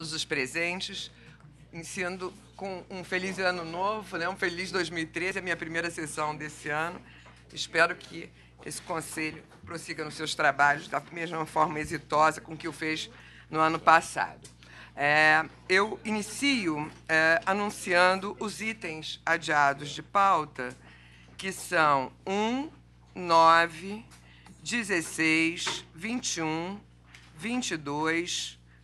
todos os presentes, iniciando com um feliz ano novo, né? um feliz 2013, a minha primeira sessão desse ano. Espero que esse conselho prossiga nos seus trabalhos da mesma forma exitosa com que o fez no ano passado. É, eu inicio é, anunciando os itens adiados de pauta, que são 1, 9, 16, 21, 22,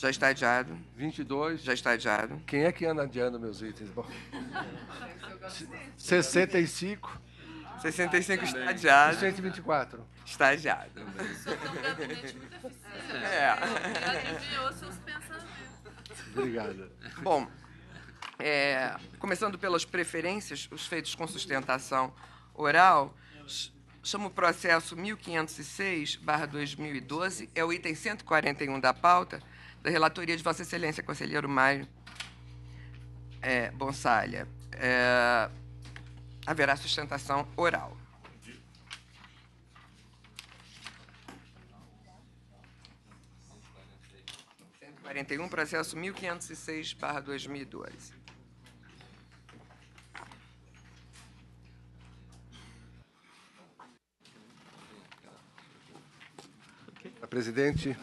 Já está adiado. 22. Já está adiado. Quem é que anda adiando meus itens? Bom. 65. 65 está adiado. 124. Está adiado. É. é. pensamentos. Obrigado. Bom, é, começando pelas preferências, os feitos com sustentação oral, chama o processo 1506-2012, é o item 141 da pauta, da relatoria de Vossa Excelência, conselheiro Mário é, Bonsalha, é, haverá sustentação oral. Quarenta e um, processo mil quinhentos e seis barra dois mil e Presidente,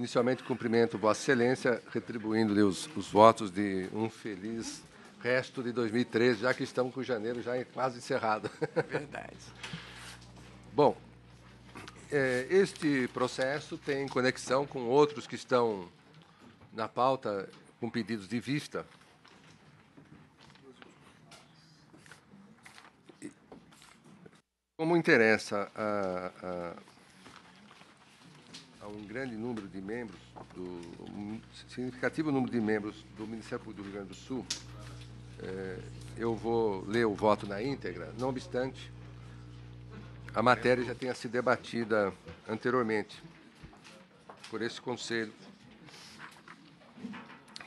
Inicialmente, cumprimento Vossa Excelência, retribuindo-lhe os, os, votos de um feliz resto de 2013, já que estamos com janeiro já quase encerrado. Verdade. Bom, é, este processo tem conexão com outros que estão na pauta com pedidos de vista. Como interessa a, a um grande número de membros, do, um significativo número de membros do Ministério Público do Rio Grande do Sul, é, eu vou ler o voto na íntegra, não obstante, a matéria já tenha sido debatida anteriormente por esse Conselho,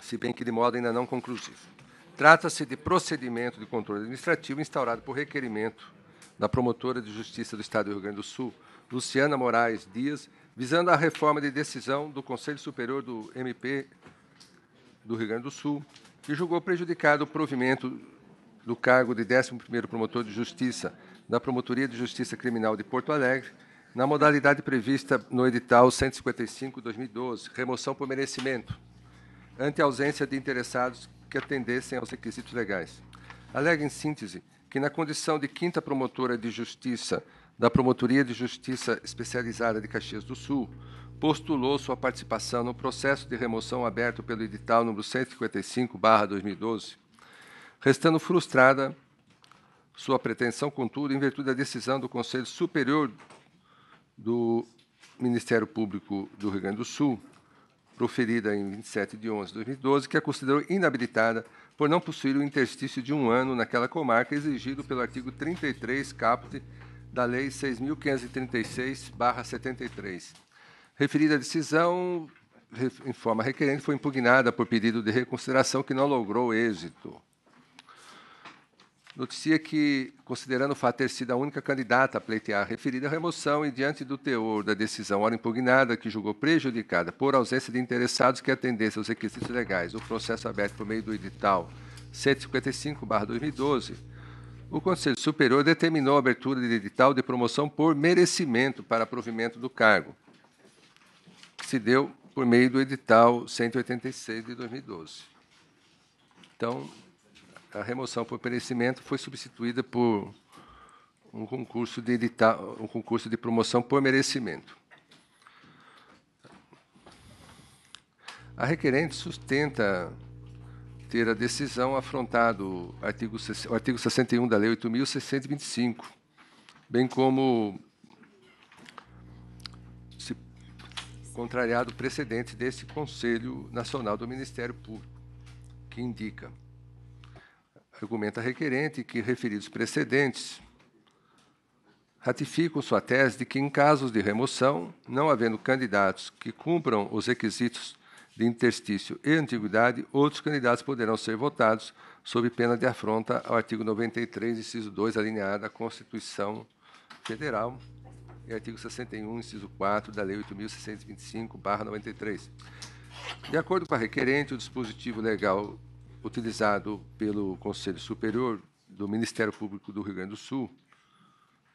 se bem que de modo ainda não conclusivo. Trata-se de procedimento de controle administrativo instaurado por requerimento da promotora de justiça do Estado do Rio Grande do Sul, Luciana Moraes Dias, visando a reforma de decisão do Conselho Superior do MP do Rio Grande do Sul, que julgou prejudicado o provimento do cargo de 11º Promotor de Justiça da Promotoria de Justiça Criminal de Porto Alegre, na modalidade prevista no edital 155/2012, remoção por merecimento, ante a ausência de interessados que atendessem aos requisitos legais. Alega em síntese que na condição de quinta promotora de justiça da Promotoria de Justiça Especializada de Caxias do Sul, postulou sua participação no processo de remoção aberto pelo edital número 155/2012, restando frustrada sua pretensão, contudo, em virtude da decisão do Conselho Superior do Ministério Público do Rio Grande do Sul, proferida em 27 de 11 de 2012, que a considerou inabilitada por não possuir o interstício de um ano naquela comarca exigido pelo artigo 33, caput da Lei 6.536-73. Referida decisão, informa requerente, foi impugnada por pedido de reconsideração que não logrou êxito. Noticia que, considerando o fato ter sido a única candidata a pleitear a referida remoção e diante do teor da decisão ora impugnada, que julgou prejudicada por ausência de interessados que atendessem aos requisitos legais, o processo aberto por meio do edital 155-2012, o Conselho Superior determinou a abertura de edital de promoção por merecimento para provimento do cargo, que se deu por meio do edital 186 de 2012. Então, a remoção por merecimento foi substituída por um concurso de edital, um concurso de promoção por merecimento. A requerente sustenta ter a decisão afrontado o artigo, o artigo 61 da Lei 8.625, bem como se contrariado o precedente desse Conselho Nacional do Ministério Público, que indica, argumenta requerente que referidos precedentes ratificam sua tese de que, em casos de remoção, não havendo candidatos que cumpram os requisitos de interstício e antiguidade, outros candidatos poderão ser votados sob pena de afronta ao artigo 93, inciso 2, alineado à Constituição Federal e artigo 61, inciso 4 da Lei 8.625-93. De acordo com a requerente, o dispositivo legal utilizado pelo Conselho Superior do Ministério Público do Rio Grande do Sul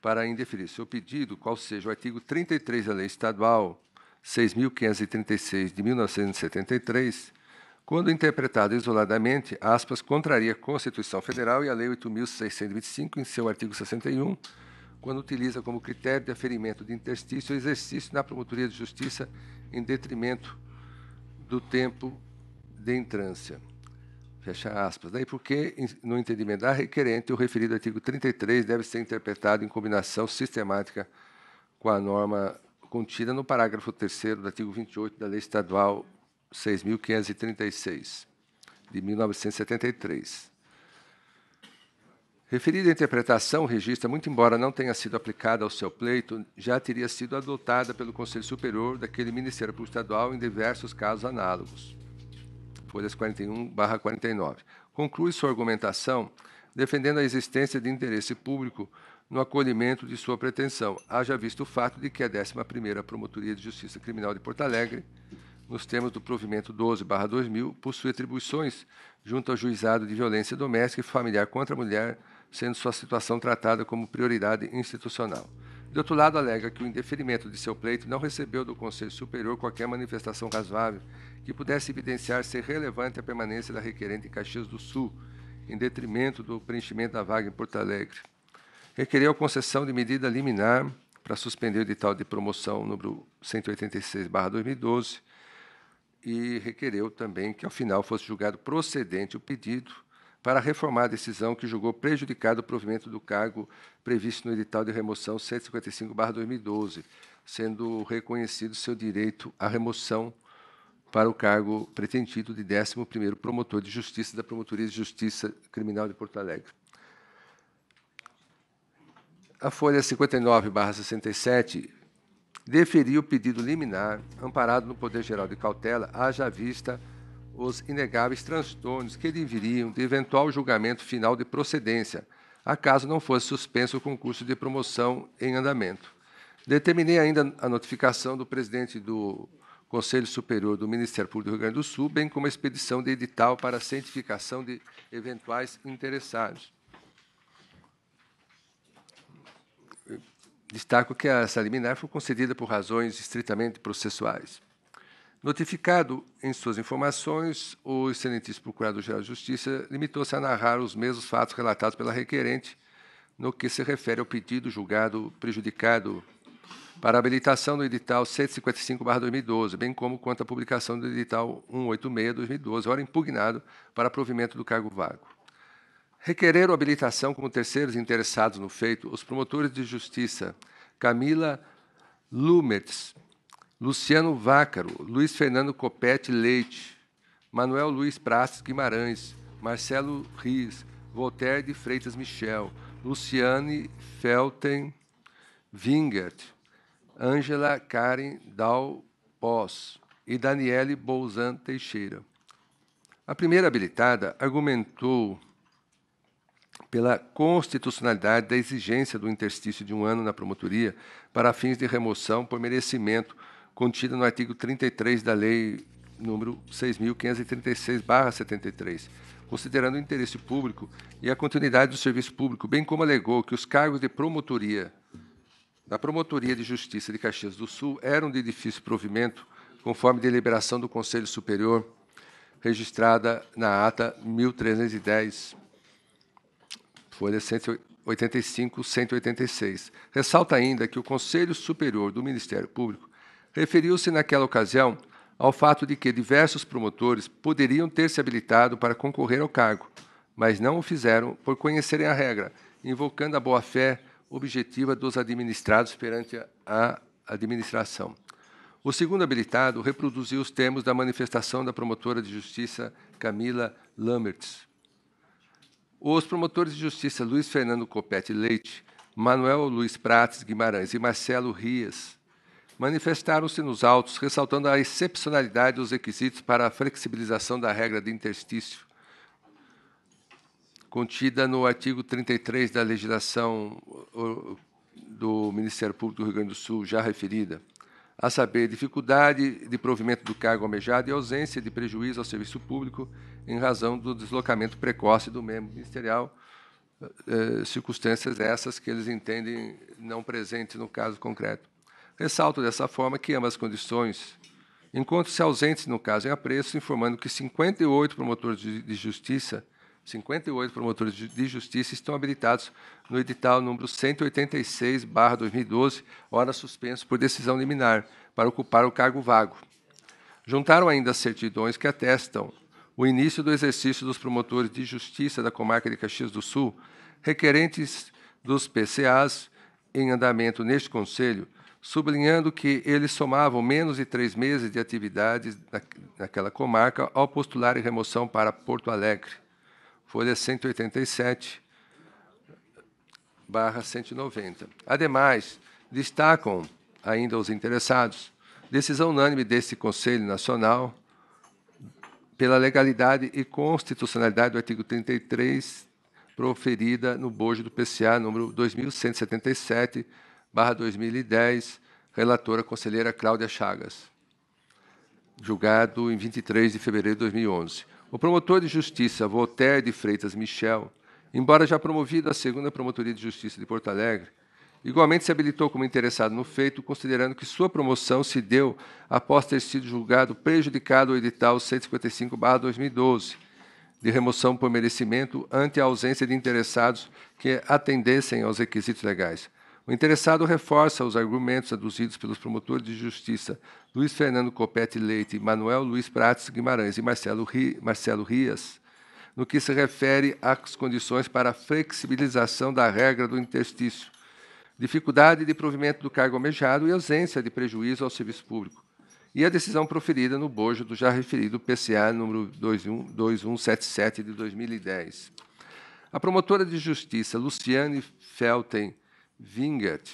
para indeferir seu pedido, qual seja o artigo 33 da Lei Estadual 6.536 de 1973, quando interpretado isoladamente, aspas, contraria a Constituição Federal e a Lei 8.625, em seu artigo 61, quando utiliza como critério de aferimento de interstício o exercício na Promotoria de Justiça em detrimento do tempo de entrância. Fecha aspas. Daí porque, no entendimento da requerente, o referido artigo 33 deve ser interpretado em combinação sistemática com a norma contida no parágrafo 3 do artigo 28 da Lei Estadual 6.536, de 1973. Referida interpretação registra, muito embora não tenha sido aplicada ao seu pleito, já teria sido adotada pelo Conselho Superior daquele Ministério Público Estadual em diversos casos análogos. Folhas 41/49. Conclui sua argumentação defendendo a existência de interesse público no acolhimento de sua pretensão, haja visto o fato de que a 11 Promotoria de Justiça Criminal de Porto Alegre, nos termos do provimento 12/2000, possui atribuições junto ao juizado de violência doméstica e familiar contra a mulher, sendo sua situação tratada como prioridade institucional. De outro lado, alega que o indeferimento de seu pleito não recebeu do Conselho Superior qualquer manifestação razoável que pudesse evidenciar ser relevante a permanência da requerente em Caxias do Sul, em detrimento do preenchimento da vaga em Porto Alegre requereu a concessão de medida liminar para suspender o edital de promoção número 186/2012 e requereu também que ao final fosse julgado procedente o pedido para reformar a decisão que julgou prejudicado o provimento do cargo previsto no edital de remoção 155/2012, sendo reconhecido seu direito à remoção para o cargo pretendido de 11º promotor de justiça da Promotoria de Justiça Criminal de Porto Alegre a Folha 59/67 deferiu o pedido liminar amparado no Poder Geral de Cautela, haja vista os inegáveis transtornos que viriam de eventual julgamento final de procedência, acaso não fosse suspenso o concurso de promoção em andamento. Determinei ainda a notificação do presidente do Conselho Superior do Ministério Público do Rio Grande do Sul, bem como a expedição de edital para a cientificação de eventuais interessados. Destaco que essa liminar foi concedida por razões estritamente processuais. Notificado em suas informações, o excelentíssimo Procurador-Geral de Justiça limitou-se a narrar os mesmos fatos relatados pela requerente no que se refere ao pedido julgado prejudicado para habilitação do edital 155-2012, bem como quanto à publicação do edital 186-2012, ora impugnado para provimento do cargo vago. Requereram habilitação como terceiros interessados no feito os promotores de justiça Camila Lumertz, Luciano Vácaro, Luiz Fernando Copete Leite, Manuel Luiz Prastes Guimarães, Marcelo Riz, Voltaire de Freitas Michel, Luciane Felten Wingert, Ângela Karen Dal Pós e Daniele Bouzan Teixeira. A primeira habilitada argumentou pela constitucionalidade da exigência do interstício de um ano na promotoria para fins de remoção por merecimento, contida no artigo 33 da Lei número 6.536-73, considerando o interesse público e a continuidade do serviço público, bem como alegou que os cargos de promotoria da Promotoria de Justiça de Caxias do Sul eram de difícil provimento, conforme deliberação do Conselho Superior registrada na ata 1310 folha 185, 186. Ressalta ainda que o Conselho Superior do Ministério Público referiu-se naquela ocasião ao fato de que diversos promotores poderiam ter se habilitado para concorrer ao cargo, mas não o fizeram por conhecerem a regra, invocando a boa-fé objetiva dos administrados perante a administração. O segundo habilitado reproduziu os termos da manifestação da promotora de justiça Camila Lamertz, os promotores de justiça Luiz Fernando Copete Leite, Manuel Luiz Prates Guimarães e Marcelo Rias manifestaram-se nos autos, ressaltando a excepcionalidade dos requisitos para a flexibilização da regra de interstício contida no artigo 33 da legislação do Ministério Público do Rio Grande do Sul, já referida, a saber, dificuldade de provimento do cargo almejado e ausência de prejuízo ao serviço público em razão do deslocamento precoce do membro ministerial, eh, eh, circunstâncias essas que eles entendem não presentes no caso concreto. Ressalto dessa forma que ambas condições encontram-se ausentes no caso em apreço, informando que 58 promotores de justiça 58 promotores de justiça estão habilitados no edital número 186/2012, ora suspenso por decisão liminar, para ocupar o cargo vago. Juntaram ainda as certidões que atestam o início do exercício dos promotores de justiça da comarca de Caxias do Sul, requerentes dos PCAs em andamento neste conselho, sublinhando que eles somavam menos de três meses de atividades naquela comarca ao postular em remoção para Porto Alegre folha 187, barra 190. Ademais, destacam ainda os interessados decisão unânime deste Conselho Nacional pela legalidade e constitucionalidade do artigo 33 proferida no bojo do PCA número 2177 barra 2010, relatora conselheira Cláudia Chagas, julgado em 23 de fevereiro de 2011. O promotor de justiça Voltaire de Freitas Michel, embora já promovido à segunda Promotoria de Justiça de Porto Alegre, igualmente se habilitou como interessado no feito, considerando que sua promoção se deu após ter sido julgado prejudicado o edital 155/2012 de remoção por merecimento ante a ausência de interessados que atendessem aos requisitos legais o interessado reforça os argumentos aduzidos pelos promotores de justiça Luiz Fernando Copete Leite, Manuel Luiz Prates Guimarães e Marcelo, Ri, Marcelo Rias, no que se refere às condições para a flexibilização da regra do interstício, dificuldade de provimento do cargo almejado e ausência de prejuízo ao serviço público, e a decisão proferida no bojo do já referido PCA número 2177 de 2010. A promotora de justiça Luciane Felten Vingert,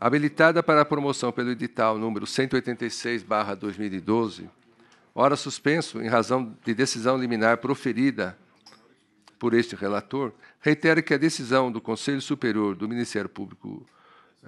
habilitada para a promoção pelo edital número 186/2012, ora suspenso em razão de decisão liminar proferida por este relator, reitero que a decisão do Conselho Superior do Ministério Público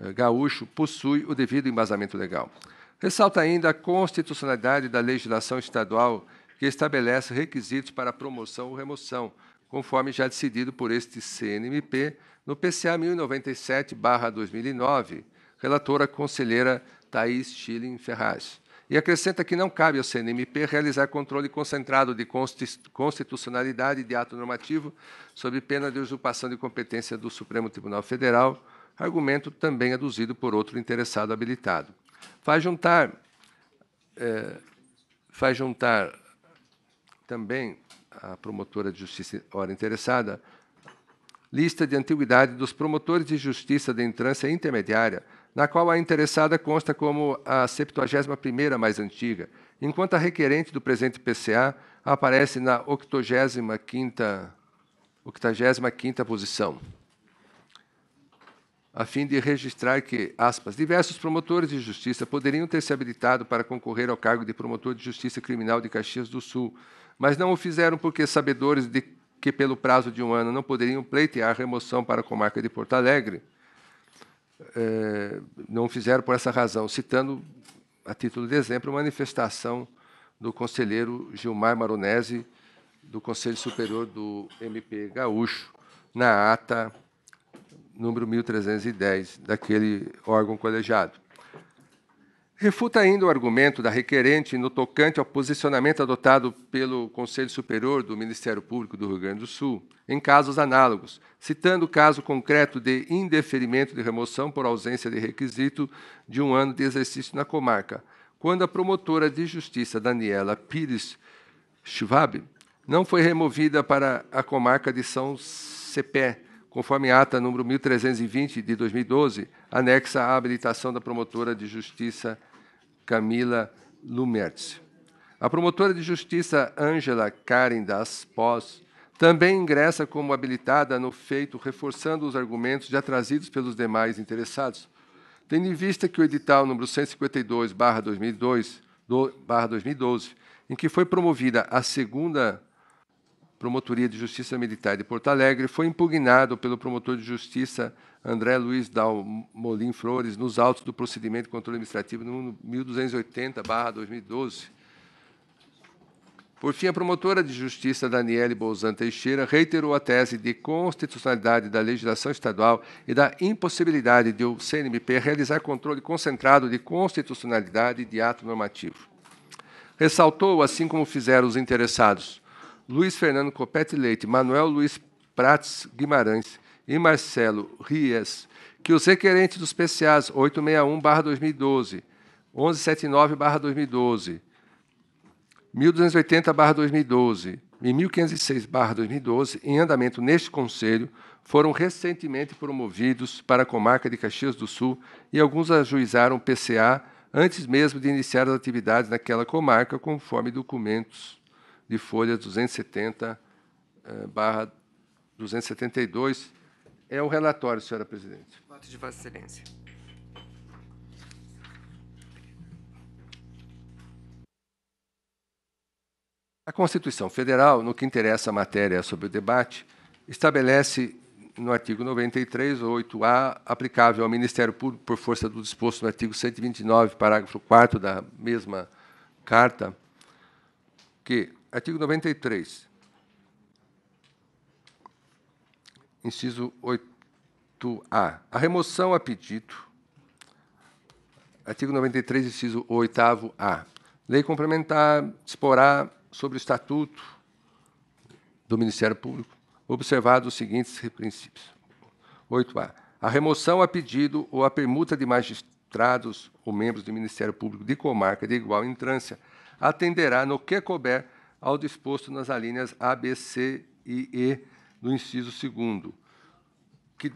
eh, Gaúcho possui o devido embasamento legal. Ressalta ainda a constitucionalidade da legislação estadual que estabelece requisitos para promoção ou remoção conforme já decidido por este CNMP no PCA 1097-2009, relatora conselheira Thais Schilling Ferraz. E acrescenta que não cabe ao CNMP realizar controle concentrado de constitucionalidade de ato normativo sob pena de usurpação de competência do Supremo Tribunal Federal, argumento também aduzido por outro interessado habilitado. Faz juntar, é, eh, faz juntar também a promotora de justiça, hora interessada, lista de antiguidade dos promotores de justiça de entrância intermediária, na qual a interessada consta como a 71ª mais antiga, enquanto a requerente do presente PCA aparece na 85ª, 85ª posição, a fim de registrar que, aspas, diversos promotores de justiça poderiam ter se habilitado para concorrer ao cargo de promotor de justiça criminal de Caxias do Sul, mas não o fizeram porque, sabedores de que, pelo prazo de um ano, não poderiam pleitear remoção para a comarca de Porto Alegre, é, não fizeram por essa razão, citando, a título de exemplo, uma manifestação do conselheiro Gilmar Maronese, do Conselho Superior do MP Gaúcho, na ata número 1310 daquele órgão colegiado. Refuta ainda o argumento da requerente no tocante ao posicionamento adotado pelo Conselho Superior do Ministério Público do Rio Grande do Sul em casos análogos, citando o caso concreto de indeferimento de remoção por ausência de requisito de um ano de exercício na comarca, quando a promotora de justiça Daniela Pires Schwab não foi removida para a comarca de São Cepé, conforme ata número 1320 de 2012, anexa à habilitação da promotora de justiça Camila Lumertz. A promotora de justiça Ângela Karen das Pós também ingressa como habilitada no feito, reforçando os argumentos já trazidos pelos demais interessados. Tendo em vista que o edital número 152 2012, em que foi promovida a segunda Promotoria de Justiça Militar de Porto Alegre foi impugnado pelo promotor de justiça André Luiz Dal Molim Flores nos autos do procedimento de controle administrativo no 1280/2012. Por fim, a promotora de justiça Daniele Bolzan Teixeira reiterou a tese de constitucionalidade da legislação estadual e da impossibilidade de o CNMP realizar controle concentrado de constitucionalidade de ato normativo. Ressaltou, assim como fizeram os interessados, Luiz Fernando Copete Leite, Manuel Luiz Prates Guimarães e Marcelo Rias, que os requerentes dos PCAs 861-2012, 1179-2012, 1280-2012 e 1506-2012, em andamento neste Conselho, foram recentemente promovidos para a comarca de Caxias do Sul e alguns ajuizaram PCA antes mesmo de iniciar as atividades naquela comarca, conforme documentos de folha 270 eh, barra 272. É o relatório, senhora presidente. Voto de Vossa Excelência. A Constituição Federal, no que interessa a matéria sobre o debate, estabelece no artigo 93, 8A, aplicável ao Ministério Público por força do disposto no artigo 129, parágrafo 4 da mesma carta, que Artigo 93. Inciso 8A. A remoção a pedido. Artigo 93, inciso 8A. Lei complementar disporá sobre o estatuto do Ministério Público, observados os seguintes princípios. 8A. A remoção a pedido ou a permuta de magistrados ou membros do Ministério Público de comarca de igual entrância atenderá no que couber ao disposto nas alíneas A, B, C e E do inciso 2, que,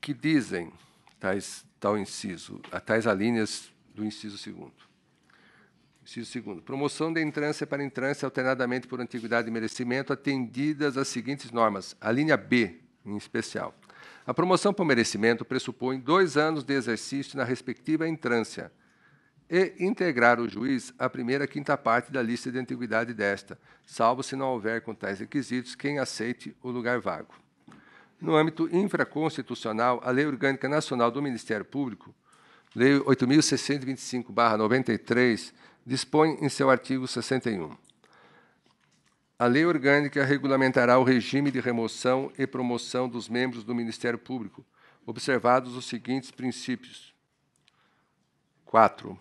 que dizem tais, tal inciso, a tais alíneas do inciso 2. Inciso 2. Promoção de entrância para entrância alternadamente por antiguidade e merecimento, atendidas as seguintes normas. A linha B, em especial. A promoção por merecimento pressupõe dois anos de exercício na respectiva entrância, e integrar o juiz à primeira quinta parte da lista de antiguidade desta, salvo se não houver com tais requisitos quem aceite o lugar vago. No âmbito infraconstitucional, a Lei Orgânica Nacional do Ministério Público, Lei 8.625-93, dispõe em seu artigo 61. A lei orgânica regulamentará o regime de remoção e promoção dos membros do Ministério Público, observados os seguintes princípios: 4.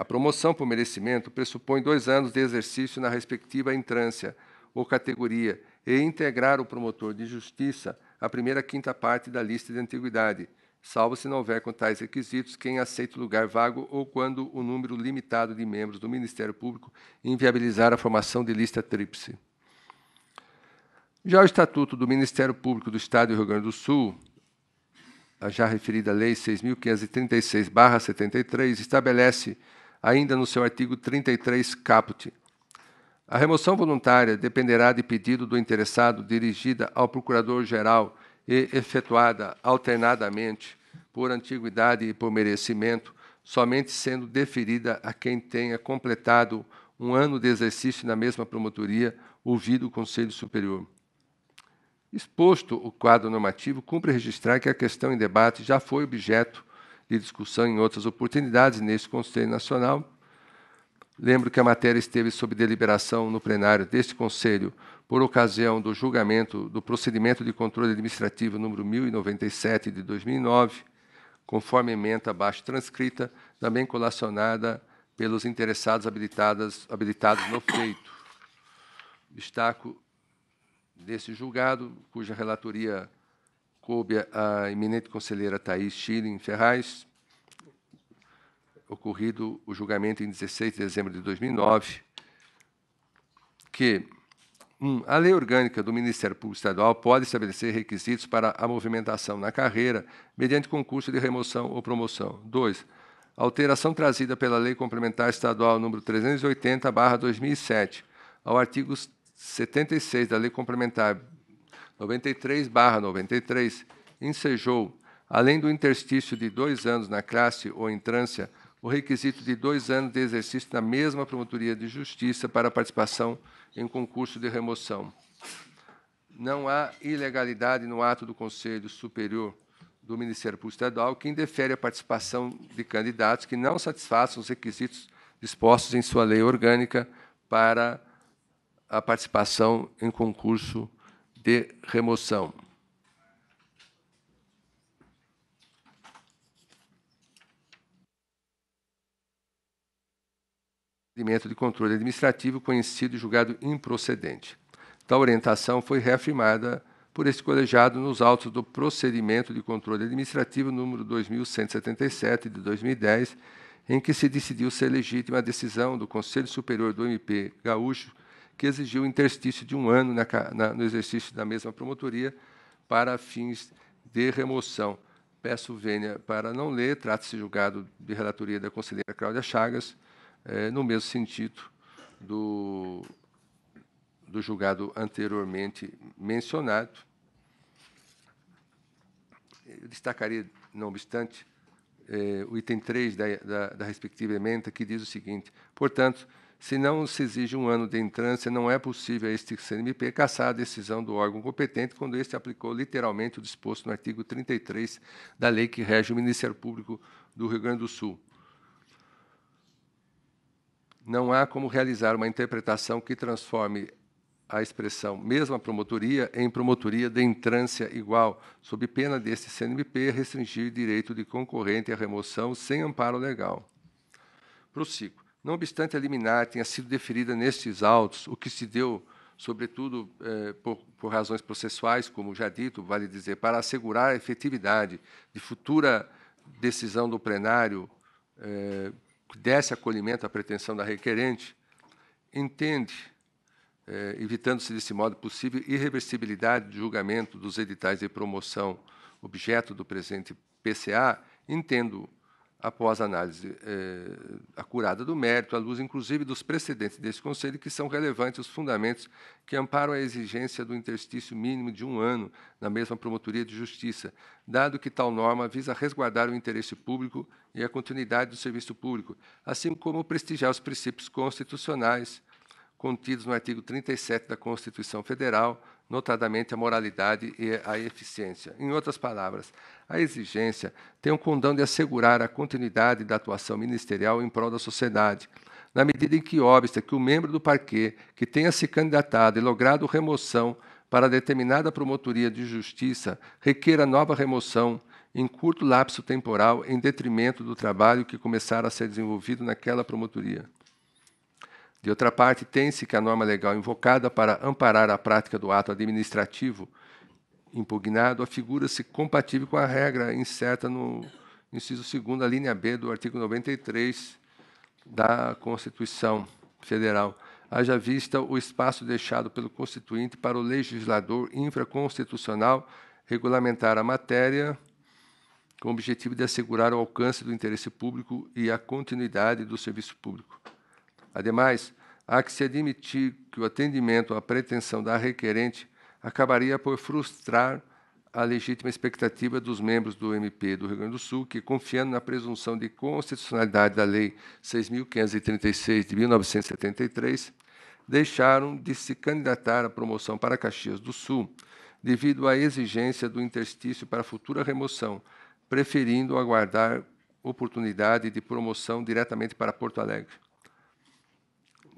A promoção por merecimento pressupõe dois anos de exercício na respectiva entrância ou categoria e integrar o promotor de justiça à primeira quinta parte da lista de antiguidade, salvo se não houver com tais requisitos quem aceite o lugar vago ou quando o número limitado de membros do Ministério Público inviabilizar a formação de lista tríplice. Já o Estatuto do Ministério Público do Estado do Rio Grande do Sul, a já referida Lei 6.536-73, estabelece ainda no seu artigo 33 caput. A remoção voluntária dependerá de pedido do interessado dirigida ao procurador-geral e efetuada alternadamente por antiguidade e por merecimento, somente sendo deferida a quem tenha completado um ano de exercício na mesma promotoria, ouvido o Conselho Superior. Exposto o quadro normativo, cumpre registrar que a questão em debate já foi objeto de discussão em outras oportunidades neste Conselho Nacional. Lembro que a matéria esteve sob deliberação no plenário deste Conselho por ocasião do julgamento do procedimento de controle administrativo número 1097 de 2009, conforme emenda abaixo transcrita, também colacionada pelos interessados habilitados, habilitados no feito. Destaco desse julgado, cuja relatoria coube à eminente conselheira Thais Schilling Ferraz, ocorrido o julgamento em 16 de dezembro de 2009, que 1. Um, a lei orgânica do Ministério Público Estadual pode estabelecer requisitos para a movimentação na carreira mediante concurso de remoção ou promoção. 2. A alteração trazida pela Lei Complementar Estadual nº 380/2007 ao artigo 76 da Lei Complementar 93-93, ensejou, além do interstício de dois anos na classe ou entrância, o requisito de dois anos de exercício na mesma promotoria de justiça para participação em concurso de remoção. Não há ilegalidade no ato do Conselho Superior do Ministério Público Estadual que indefere a participação de candidatos que não satisfaçam os requisitos dispostos em sua lei orgânica para a participação em concurso de remoção. Procedimento de controle administrativo conhecido e julgado improcedente. Tal orientação foi reafirmada por este colegiado nos autos do procedimento de controle administrativo número 2177 de 2010, em que se decidiu ser legítima a decisão do Conselho Superior do MP Gaúcho que exigiu o interstício de um ano na, na, no exercício da mesma promotoria para fins de remoção. Peço vênia para não ler, trata-se julgado de relatoria da conselheira Cláudia Chagas, eh, no mesmo sentido do, do julgado anteriormente mencionado. Eu destacaria, não obstante, eh, o item 3 da, da, da respectiva emenda, que diz o seguinte: portanto, se não se exige um ano de entrância, não é possível a este CNMP caçar a decisão do órgão competente quando este aplicou literalmente o disposto no artigo 33 da lei que rege o Ministério Público do Rio Grande do Sul. Não há como realizar uma interpretação que transforme a expressão mesma promotoria em promotoria de entrância igual, sob pena deste CNMP restringir direito de concorrente à remoção sem amparo legal. Prossigo. Não obstante a liminar tenha sido deferida nestes autos, o que se deu, sobretudo eh, por, por, razões processuais, como já dito, vale dizer, para assegurar a efetividade de futura decisão do plenário eh, que desse acolhimento à pretensão da requerente, entende, eh, evitando-se desse modo possível irreversibilidade de julgamento dos editais de promoção objeto do presente PCA, entendo após análise eh, acurada do mérito, à luz, inclusive, dos precedentes desse Conselho, que são relevantes os fundamentos que amparam a exigência do interstício mínimo de um ano na mesma promotoria de justiça, dado que tal norma visa resguardar o interesse público e a continuidade do serviço público, assim como prestigiar os princípios constitucionais contidos no artigo 37 da Constituição Federal, notadamente a moralidade e a eficiência. Em outras palavras, a exigência tem o condão de assegurar a continuidade da atuação ministerial em prol da sociedade, na medida em que obsta que o membro do parquê que tenha se candidatado e logrado remoção para determinada promotoria de justiça requeira nova remoção em curto lapso temporal em detrimento do trabalho que começara a ser desenvolvido naquela promotoria. De outra parte, tem-se que a norma legal invocada para amparar a prática do ato administrativo impugnado afigura-se compatível com a regra incerta no inciso 2 linha B do artigo 93 da Constituição Federal, haja vista o espaço deixado pelo Constituinte para o legislador infraconstitucional regulamentar a matéria com o objetivo de assegurar o alcance do interesse público e a continuidade do serviço público. Ademais, há que se admitir que o atendimento à pretensão da requerente acabaria por frustrar a legítima expectativa dos membros do MP do Rio Grande do Sul, que, confiando na presunção de constitucionalidade da Lei 6.536 de 1973, deixaram de se candidatar à promoção para Caxias do Sul, devido à exigência do interstício para futura remoção, preferindo aguardar oportunidade de promoção diretamente para Porto Alegre.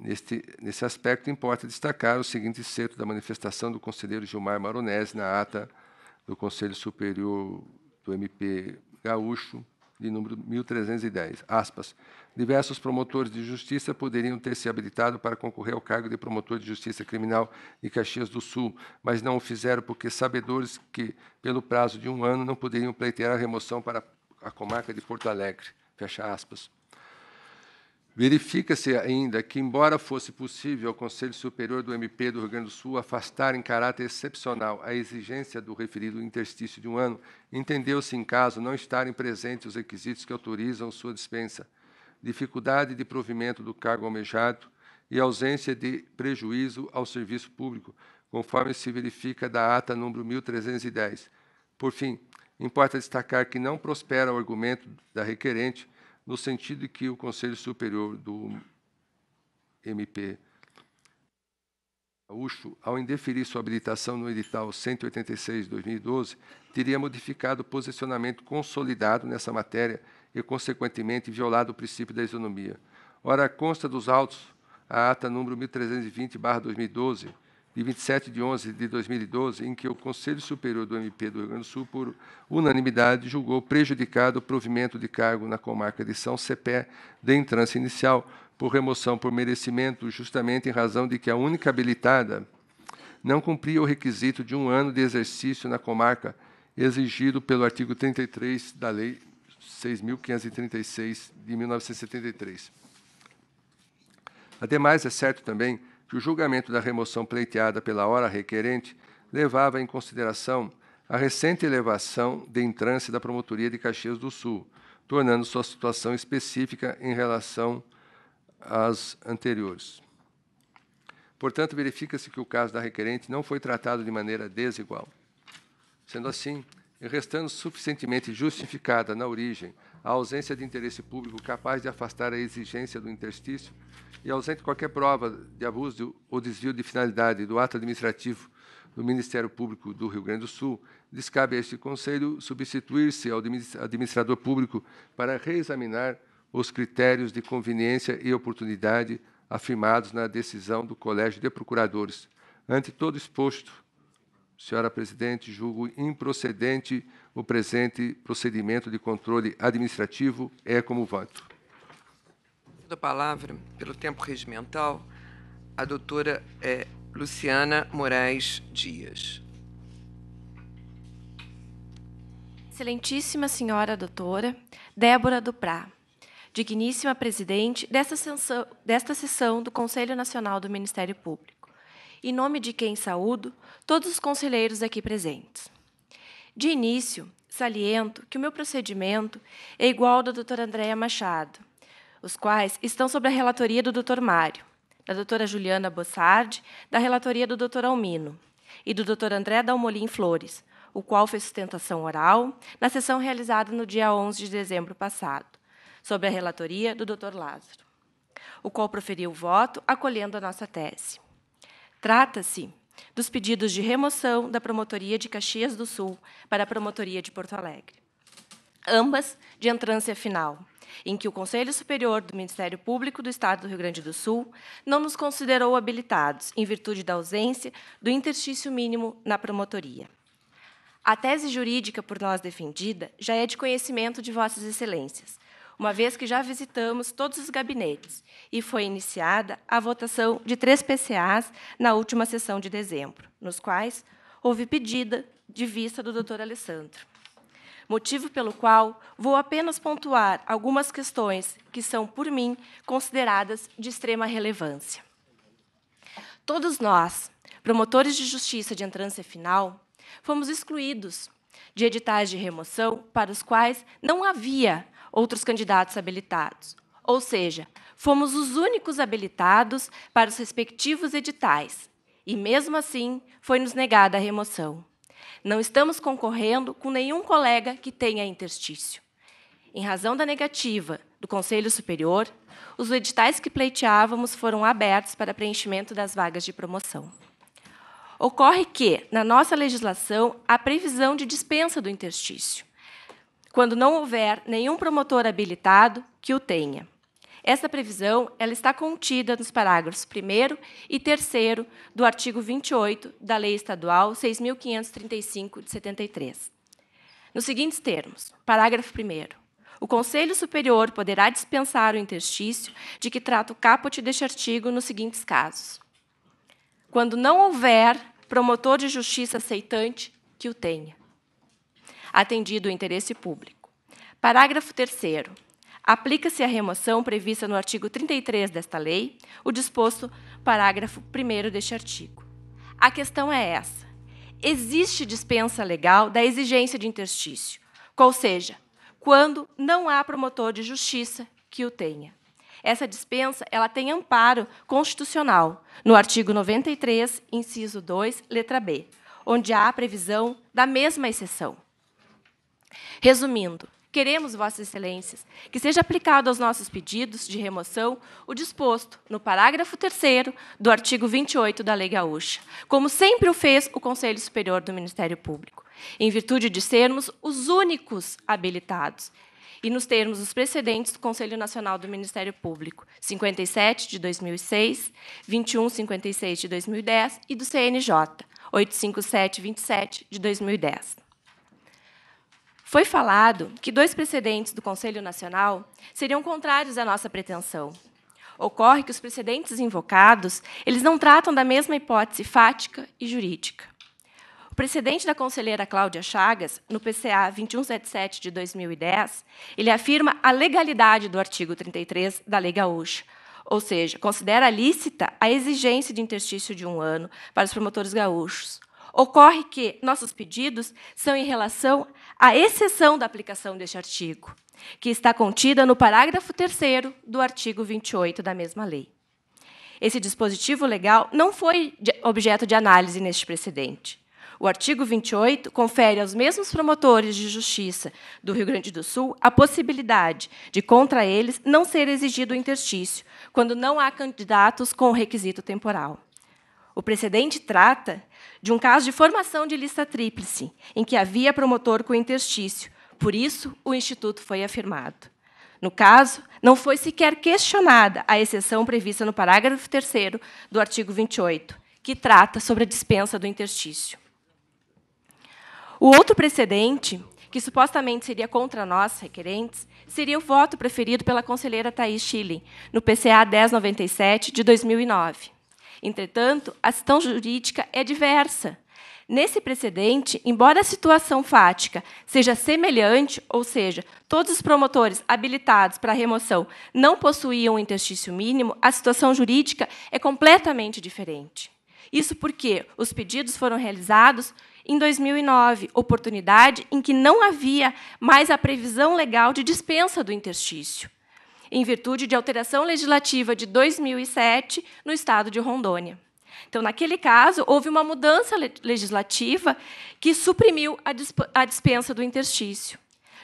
Neste, nesse aspecto, importa destacar o seguinte excerto da manifestação do conselheiro Gilmar Maronese na ata do Conselho Superior do MP Gaúcho, de número 1310, aspas, diversos promotores de justiça poderiam ter se habilitado para concorrer ao cargo de promotor de justiça criminal de Caxias do Sul, mas não o fizeram porque sabedores que, pelo prazo de um ano, não poderiam pleitear a remoção para a comarca de Porto Alegre, fecha aspas. Verifica-se ainda que, embora fosse possível ao Conselho Superior do MP do Rio Grande do Sul afastar em caráter excepcional a exigência do referido interstício de um ano, entendeu-se em caso não estarem presentes os requisitos que autorizam sua dispensa, dificuldade de provimento do cargo almejado e ausência de prejuízo ao serviço público, conforme se verifica da ata número 1310. Por fim, importa destacar que não prospera o argumento da requerente no sentido de que o Conselho Superior do MP Gaúcho, ao indeferir sua habilitação no edital 186-2012, teria modificado o posicionamento consolidado nessa matéria e, consequentemente, violado o princípio da isonomia. Ora, consta dos autos a ata número 1320-2012, de 27 de 11 de 2012, em que o Conselho Superior do MP do Rio Grande do Sul, por unanimidade, julgou prejudicado o provimento de cargo na comarca de São Cepé de entrância inicial por remoção por merecimento, justamente em razão de que a única habilitada não cumpria o requisito de um ano de exercício na comarca exigido pelo artigo 33 da Lei 6.536, de 1973. Ademais, é certo também que o julgamento da remoção pleiteada pela hora requerente levava em consideração a recente elevação de entrância da Promotoria de Caxias do Sul, tornando sua situação específica em relação às anteriores. Portanto, verifica-se que o caso da requerente não foi tratado de maneira desigual. Sendo assim, e restando suficientemente justificada na origem a ausência de interesse público capaz de afastar a exigência do interstício e ausente qualquer prova de abuso ou desvio de finalidade do ato administrativo do Ministério Público do Rio Grande do Sul, descabe a este Conselho substituir-se ao administrador público para reexaminar os critérios de conveniência e oportunidade afirmados na decisão do Colégio de Procuradores. Ante todo exposto, Senhora Presidente, julgo improcedente o presente procedimento de controle administrativo. É como voto. Da palavra, pelo tempo regimental, a doutora é, Luciana Moraes Dias. Excelentíssima senhora doutora Débora Duprá, digníssima presidente desta sessão, desta sessão do Conselho Nacional do Ministério Público em nome de quem saúdo todos os conselheiros aqui presentes. De início, saliento que o meu procedimento é igual ao da doutora Andréia Machado, os quais estão sob a relatoria do doutor Mário, da doutora Juliana Bossardi, da relatoria do doutor Almino e do doutor André Dalmolin Flores, o qual fez sustentação oral na sessão realizada no dia 11 de dezembro passado, sob a relatoria do Dr. Lázaro, o qual proferiu o voto acolhendo a nossa tese. Trata-se dos pedidos de remoção da Promotoria de Caxias do Sul para a Promotoria de Porto Alegre, ambas de entrância final, em que o Conselho Superior do Ministério Público do Estado do Rio Grande do Sul não nos considerou habilitados, em virtude da ausência do interstício mínimo na promotoria. A tese jurídica por nós defendida já é de conhecimento de Vossas Excelências, uma vez que já visitamos todos os gabinetes, e foi iniciada a votação de três PCAs na última sessão de dezembro, nos quais houve pedida de vista do doutor Alessandro. Motivo pelo qual vou apenas pontuar algumas questões que são, por mim, consideradas de extrema relevância. Todos nós, promotores de justiça de entrância final, fomos excluídos de editais de remoção para os quais não havia outros candidatos habilitados. Ou seja, fomos os únicos habilitados para os respectivos editais. E, mesmo assim, foi nos negada a remoção. Não estamos concorrendo com nenhum colega que tenha interstício. Em razão da negativa do Conselho Superior, os editais que pleiteávamos foram abertos para preenchimento das vagas de promoção. Ocorre que, na nossa legislação, há previsão de dispensa do interstício quando não houver nenhum promotor habilitado que o tenha. Essa previsão ela está contida nos parágrafos 1 e 3 do artigo 28 da Lei Estadual 6.535, de 73. Nos seguintes termos, parágrafo 1 o Conselho Superior poderá dispensar o interstício de que trata o caput deste artigo nos seguintes casos. Quando não houver promotor de justiça aceitante que o tenha atendido o interesse público. Parágrafo 3 Aplica-se à remoção prevista no artigo 33 desta lei o disposto parágrafo 1 deste artigo. A questão é essa. Existe dispensa legal da exigência de interstício, qual seja, quando não há promotor de justiça que o tenha. Essa dispensa ela tem amparo constitucional, no artigo 93, inciso 2, letra B, onde há a previsão da mesma exceção. Resumindo, queremos, Vossas Excelências, que seja aplicado aos nossos pedidos de remoção o disposto no parágrafo 3 do artigo 28 da Lei Gaúcha, como sempre o fez o Conselho Superior do Ministério Público, em virtude de sermos os únicos habilitados e nos termos dos precedentes do Conselho Nacional do Ministério Público, 57 de 2006, 2156 de 2010 e do CNJ, 85727 de 2010. Foi falado que dois precedentes do Conselho Nacional seriam contrários à nossa pretensão. Ocorre que os precedentes invocados, eles não tratam da mesma hipótese fática e jurídica. O precedente da conselheira Cláudia Chagas, no PCA 2177 de 2010, ele afirma a legalidade do artigo 33 da Lei Gaúcha, ou seja, considera lícita a exigência de interstício de um ano para os promotores gaúchos. Ocorre que nossos pedidos são em relação a exceção da aplicação deste artigo, que está contida no parágrafo 3 do artigo 28 da mesma lei. Esse dispositivo legal não foi objeto de análise neste precedente. O artigo 28 confere aos mesmos promotores de justiça do Rio Grande do Sul a possibilidade de, contra eles, não ser exigido o interstício, quando não há candidatos com requisito temporal. O precedente trata de um caso de formação de lista tríplice, em que havia promotor com interstício. Por isso, o Instituto foi afirmado. No caso, não foi sequer questionada a exceção prevista no parágrafo 3 do artigo 28, que trata sobre a dispensa do interstício. O outro precedente, que supostamente seria contra nós, requerentes, seria o voto preferido pela conselheira Thais Chile, no PCA 1097 de 2009. Entretanto, a situação jurídica é diversa. Nesse precedente, embora a situação fática seja semelhante, ou seja, todos os promotores habilitados para remoção não possuíam um interstício mínimo, a situação jurídica é completamente diferente. Isso porque os pedidos foram realizados em 2009, oportunidade em que não havia mais a previsão legal de dispensa do interstício em virtude de alteração legislativa de 2007 no estado de Rondônia. Então, naquele caso, houve uma mudança legislativa que suprimiu a dispensa do interstício.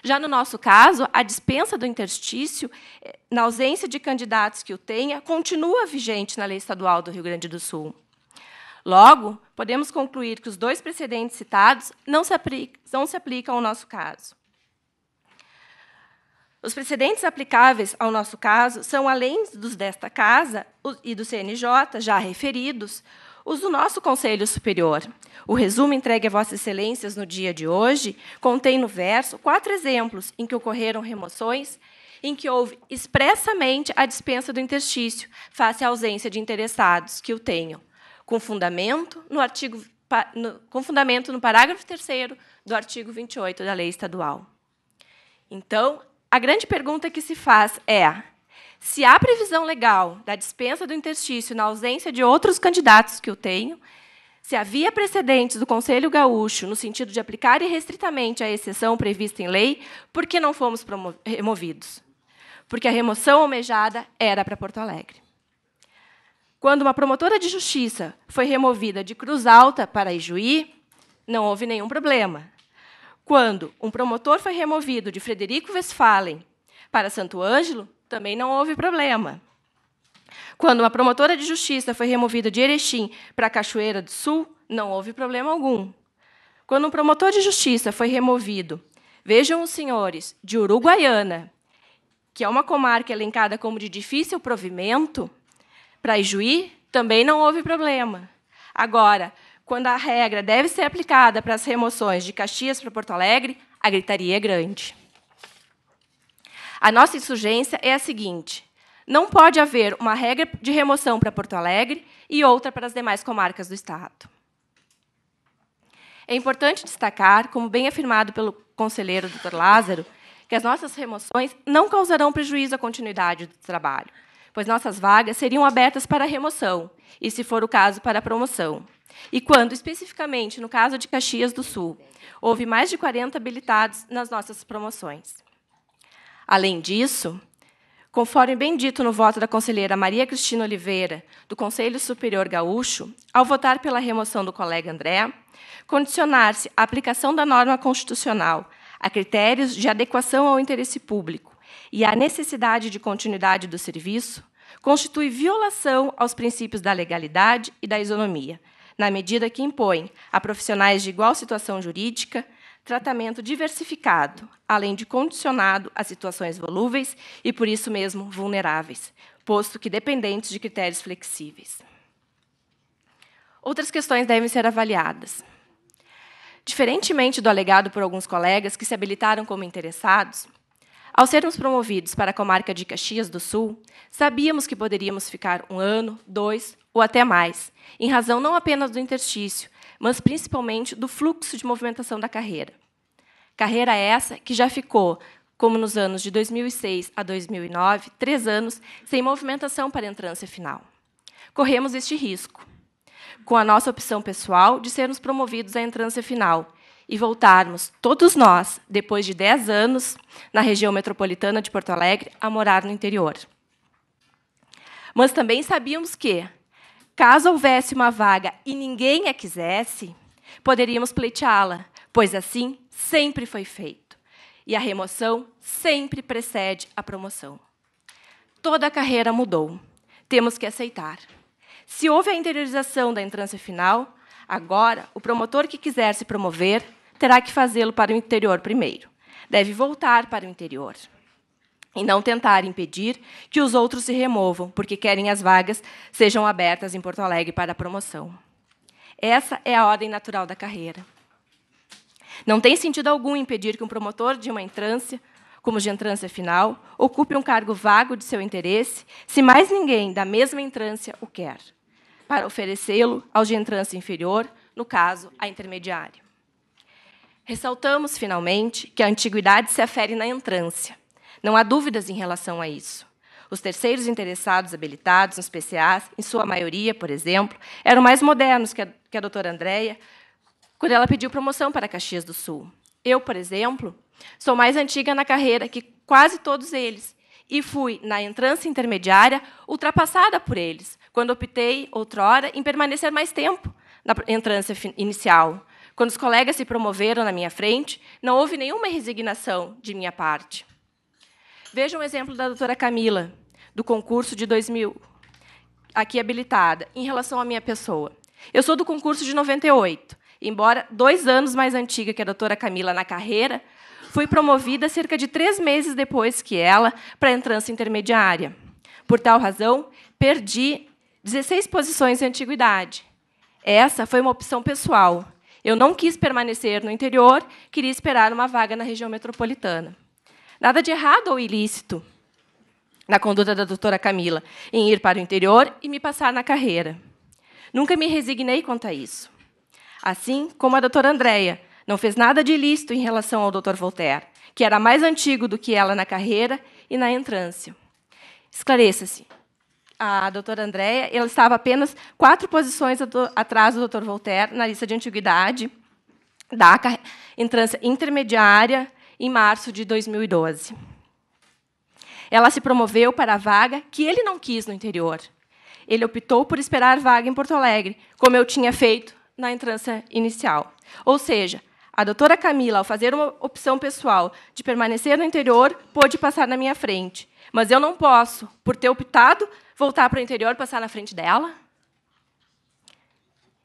Já no nosso caso, a dispensa do interstício, eh, na ausência de candidatos que o tenha, continua vigente na Lei Estadual do Rio Grande do Sul. Logo, podemos concluir que os dois precedentes citados não se, aplicam, não se aplicam ao nosso caso. Os precedentes aplicáveis ao nosso caso são, além dos desta Casa e do CNJ, já referidos, os do nosso Conselho Superior. O resumo entregue a Vossas Excelências no dia de hoje contém no verso quatro exemplos em que ocorreram remoções em que houve expressamente a dispensa do interstício face à ausência de interessados que o tenham, com fundamento no artigo no, com fundamento no parágrafo 3 do artigo 28 da Lei Estadual. Então, a grande pergunta que se faz é: se há previsão legal da dispensa do interstício na ausência de outros candidatos que o tenho. se havia precedentes do Conselho Gaúcho no sentido de aplicar irrestritamente a exceção prevista em lei, por que não fomos removidos? Porque a remoção almejada era para Porto Alegre. Quando uma promotora de justiça foi removida de Cruz Alta para Ijuí, não houve nenhum problema. Quando um promotor foi removido de Frederico Westphalen para Santo Ângelo, também não houve problema. Quando uma promotora de justiça foi removida de Erechim para Cachoeira do Sul, não houve problema algum. Quando um promotor de justiça foi removido, vejam os senhores, de Uruguaiana, que é uma comarca elencada como de difícil provimento, para Ijuí, também não houve problema. Agora, quando a regra deve ser aplicada para as remoções de Caxias para Porto Alegre, a gritaria é grande. A nossa insurgência é a seguinte: não pode haver uma regra de remoção para Porto Alegre e outra para as demais comarcas do Estado. É importante destacar, como bem afirmado pelo conselheiro Dr. Lázaro, que as nossas remoções não causarão prejuízo à continuidade do trabalho, pois nossas vagas seriam abertas para remoção e, se for o caso, para promoção. E quando, especificamente no caso de Caxias do Sul, houve mais de 40 habilitados nas nossas promoções. Além disso, Conforme bem dito no voto da conselheira Maria Cristina Oliveira, do Conselho Superior Gaúcho, ao votar pela remoção do colega André, condicionar-se a aplicação da norma constitucional a critérios de adequação ao interesse público e à necessidade de continuidade do serviço, Constitui violação aos princípios da legalidade e da isonomia, na medida que impõe a profissionais de igual situação jurídica tratamento diversificado, além de condicionado a situações volúveis e, por isso mesmo, vulneráveis, posto que dependentes de critérios flexíveis. Outras questões devem ser avaliadas. Diferentemente do alegado por alguns colegas que se habilitaram como interessados, ao sermos promovidos para a comarca de Caxias do Sul, sabíamos que poderíamos ficar um ano, dois ou até mais, em razão não apenas do interstício, mas principalmente do fluxo de movimentação da carreira. Carreira essa que já ficou, como nos anos de 2006 a 2009, três anos sem movimentação para a entrância final. Corremos este risco, com a nossa opção pessoal de sermos promovidos à entrância final, e voltarmos, todos nós, depois de 10 anos na região metropolitana de Porto Alegre, a morar no interior. Mas também sabíamos que, caso houvesse uma vaga e ninguém a quisesse, poderíamos pleiteá-la, pois assim sempre foi feito. E a remoção sempre precede a promoção. Toda a carreira mudou. Temos que aceitar. Se houve a interiorização da entrância final, agora o promotor que quiser se promover terá que fazê-lo para o interior primeiro. Deve voltar para o interior e não tentar impedir que os outros se removam, porque querem as vagas sejam abertas em Porto Alegre para a promoção. Essa é a ordem natural da carreira. Não tem sentido algum impedir que um promotor de uma entrância, como de entrância final, ocupe um cargo vago de seu interesse, se mais ninguém da mesma entrância o quer, para oferecê-lo ao de entrância inferior, no caso, a intermediário. Ressaltamos, finalmente, que a antiguidade se afere na entrância. Não há dúvidas em relação a isso. Os terceiros interessados habilitados nos PCAs, em sua maioria, por exemplo, eram mais modernos que a, que a doutora Andréia quando ela pediu promoção para Caxias do Sul. Eu, por exemplo, sou mais antiga na carreira que quase todos eles e fui, na entrância intermediária, ultrapassada por eles, quando optei, outrora, em permanecer mais tempo na entrância inicial, quando os colegas se promoveram na minha frente, não houve nenhuma resignação de minha parte. Veja um exemplo da doutora Camila, do concurso de 2000, aqui habilitada, em relação à minha pessoa. Eu sou do concurso de 98. Embora dois anos mais antiga que a doutora Camila na carreira, fui promovida cerca de três meses depois que ela para a entrança intermediária. Por tal razão, perdi 16 posições de antiguidade. Essa foi uma opção pessoal, eu não quis permanecer no interior, queria esperar uma vaga na região metropolitana. Nada de errado ou ilícito na conduta da doutora Camila em ir para o interior e me passar na carreira. Nunca me resignei quanto a isso. Assim como a doutora Andréia não fez nada de ilícito em relação ao doutor Voltaire, que era mais antigo do que ela na carreira e na entrância. Esclareça-se, a doutora Andréia, ela estava apenas quatro posições atrás do doutor Voltaire na lista de antiguidade da entrância intermediária em março de 2012. Ela se promoveu para a vaga que ele não quis no interior. Ele optou por esperar vaga em Porto Alegre, como eu tinha feito na entrança inicial. Ou seja, a doutora Camila, ao fazer uma opção pessoal de permanecer no interior, pôde passar na minha frente. Mas eu não posso, por ter optado voltar para o interior, passar na frente dela.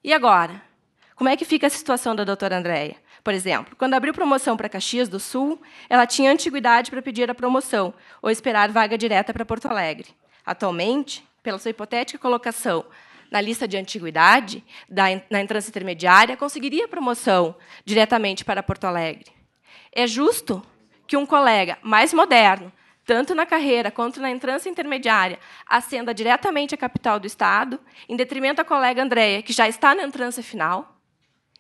E agora? Como é que fica a situação da doutora Andréia? Por exemplo, quando abriu promoção para Caxias do Sul, ela tinha antiguidade para pedir a promoção ou esperar vaga direta para Porto Alegre. Atualmente, pela sua hipotética colocação na lista de antiguidade, da, na entrância intermediária, conseguiria promoção diretamente para Porto Alegre. É justo que um colega mais moderno, tanto na carreira quanto na entrança intermediária, ascenda diretamente à capital do Estado, em detrimento à colega Andréia, que já está na entrança final?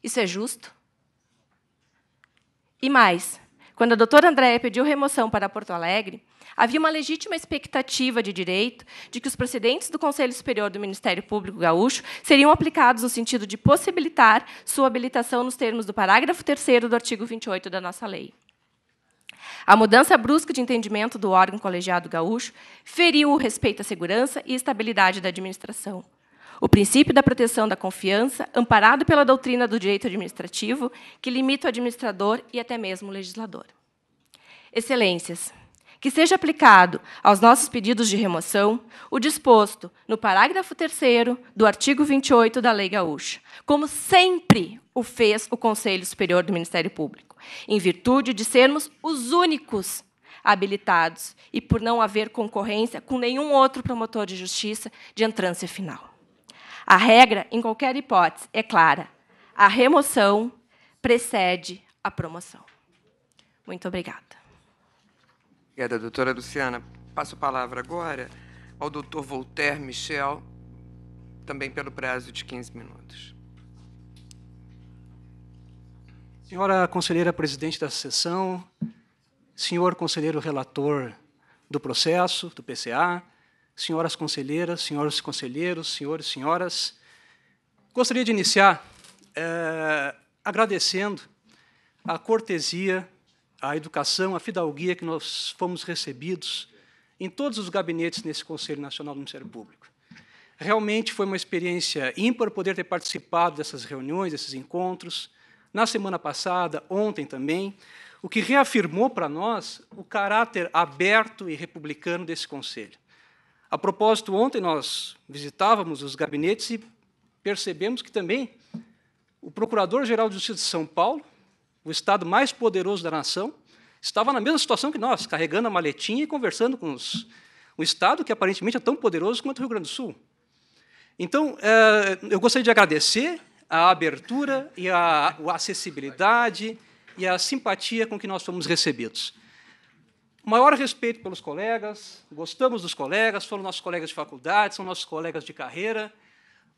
Isso é justo? E mais, quando a doutora Andréia pediu remoção para Porto Alegre, havia uma legítima expectativa de direito de que os procedentes do Conselho Superior do Ministério Público Gaúcho seriam aplicados no sentido de possibilitar sua habilitação nos termos do parágrafo 3 do artigo 28 da nossa lei. A mudança brusca de entendimento do órgão colegiado gaúcho feriu o respeito à segurança e estabilidade da administração. O princípio da proteção da confiança, amparado pela doutrina do direito administrativo, que limita o administrador e até mesmo o legislador. Excelências, que seja aplicado aos nossos pedidos de remoção o disposto no parágrafo 3 do artigo 28 da Lei Gaúcha, como sempre o fez o Conselho Superior do Ministério Público em virtude de sermos os únicos habilitados e por não haver concorrência com nenhum outro promotor de justiça de entrância final. A regra, em qualquer hipótese, é clara: a remoção precede a promoção. Muito obrigada. Obrigada, doutora Luciana. Passo a palavra agora ao doutor Voltaire Michel, também pelo prazo de 15 minutos. Senhora conselheira presidente da sessão, senhor conselheiro relator do processo, do PCA, senhoras conselheiras, senhores conselheiros, senhores, senhoras, gostaria de iniciar é, agradecendo a cortesia, a educação, a fidalguia que nós fomos recebidos em todos os gabinetes nesse Conselho Nacional do Ministério Público. Realmente foi uma experiência ímpar poder ter participado dessas reuniões, desses encontros, na semana passada, ontem também, o que reafirmou para nós o caráter aberto e republicano desse Conselho. A propósito, ontem nós visitávamos os gabinetes e percebemos que também o Procurador-Geral de Justiça de São Paulo, o Estado mais poderoso da nação, estava na mesma situação que nós, carregando a maletinha e conversando com os, Estado que aparentemente é tão poderoso quanto o Rio Grande do Sul. Então, eh, eu gostaria de agradecer a abertura e a, a acessibilidade e a simpatia com que nós fomos recebidos. O maior respeito pelos colegas, gostamos dos colegas, foram nossos colegas de faculdade, são nossos colegas de carreira,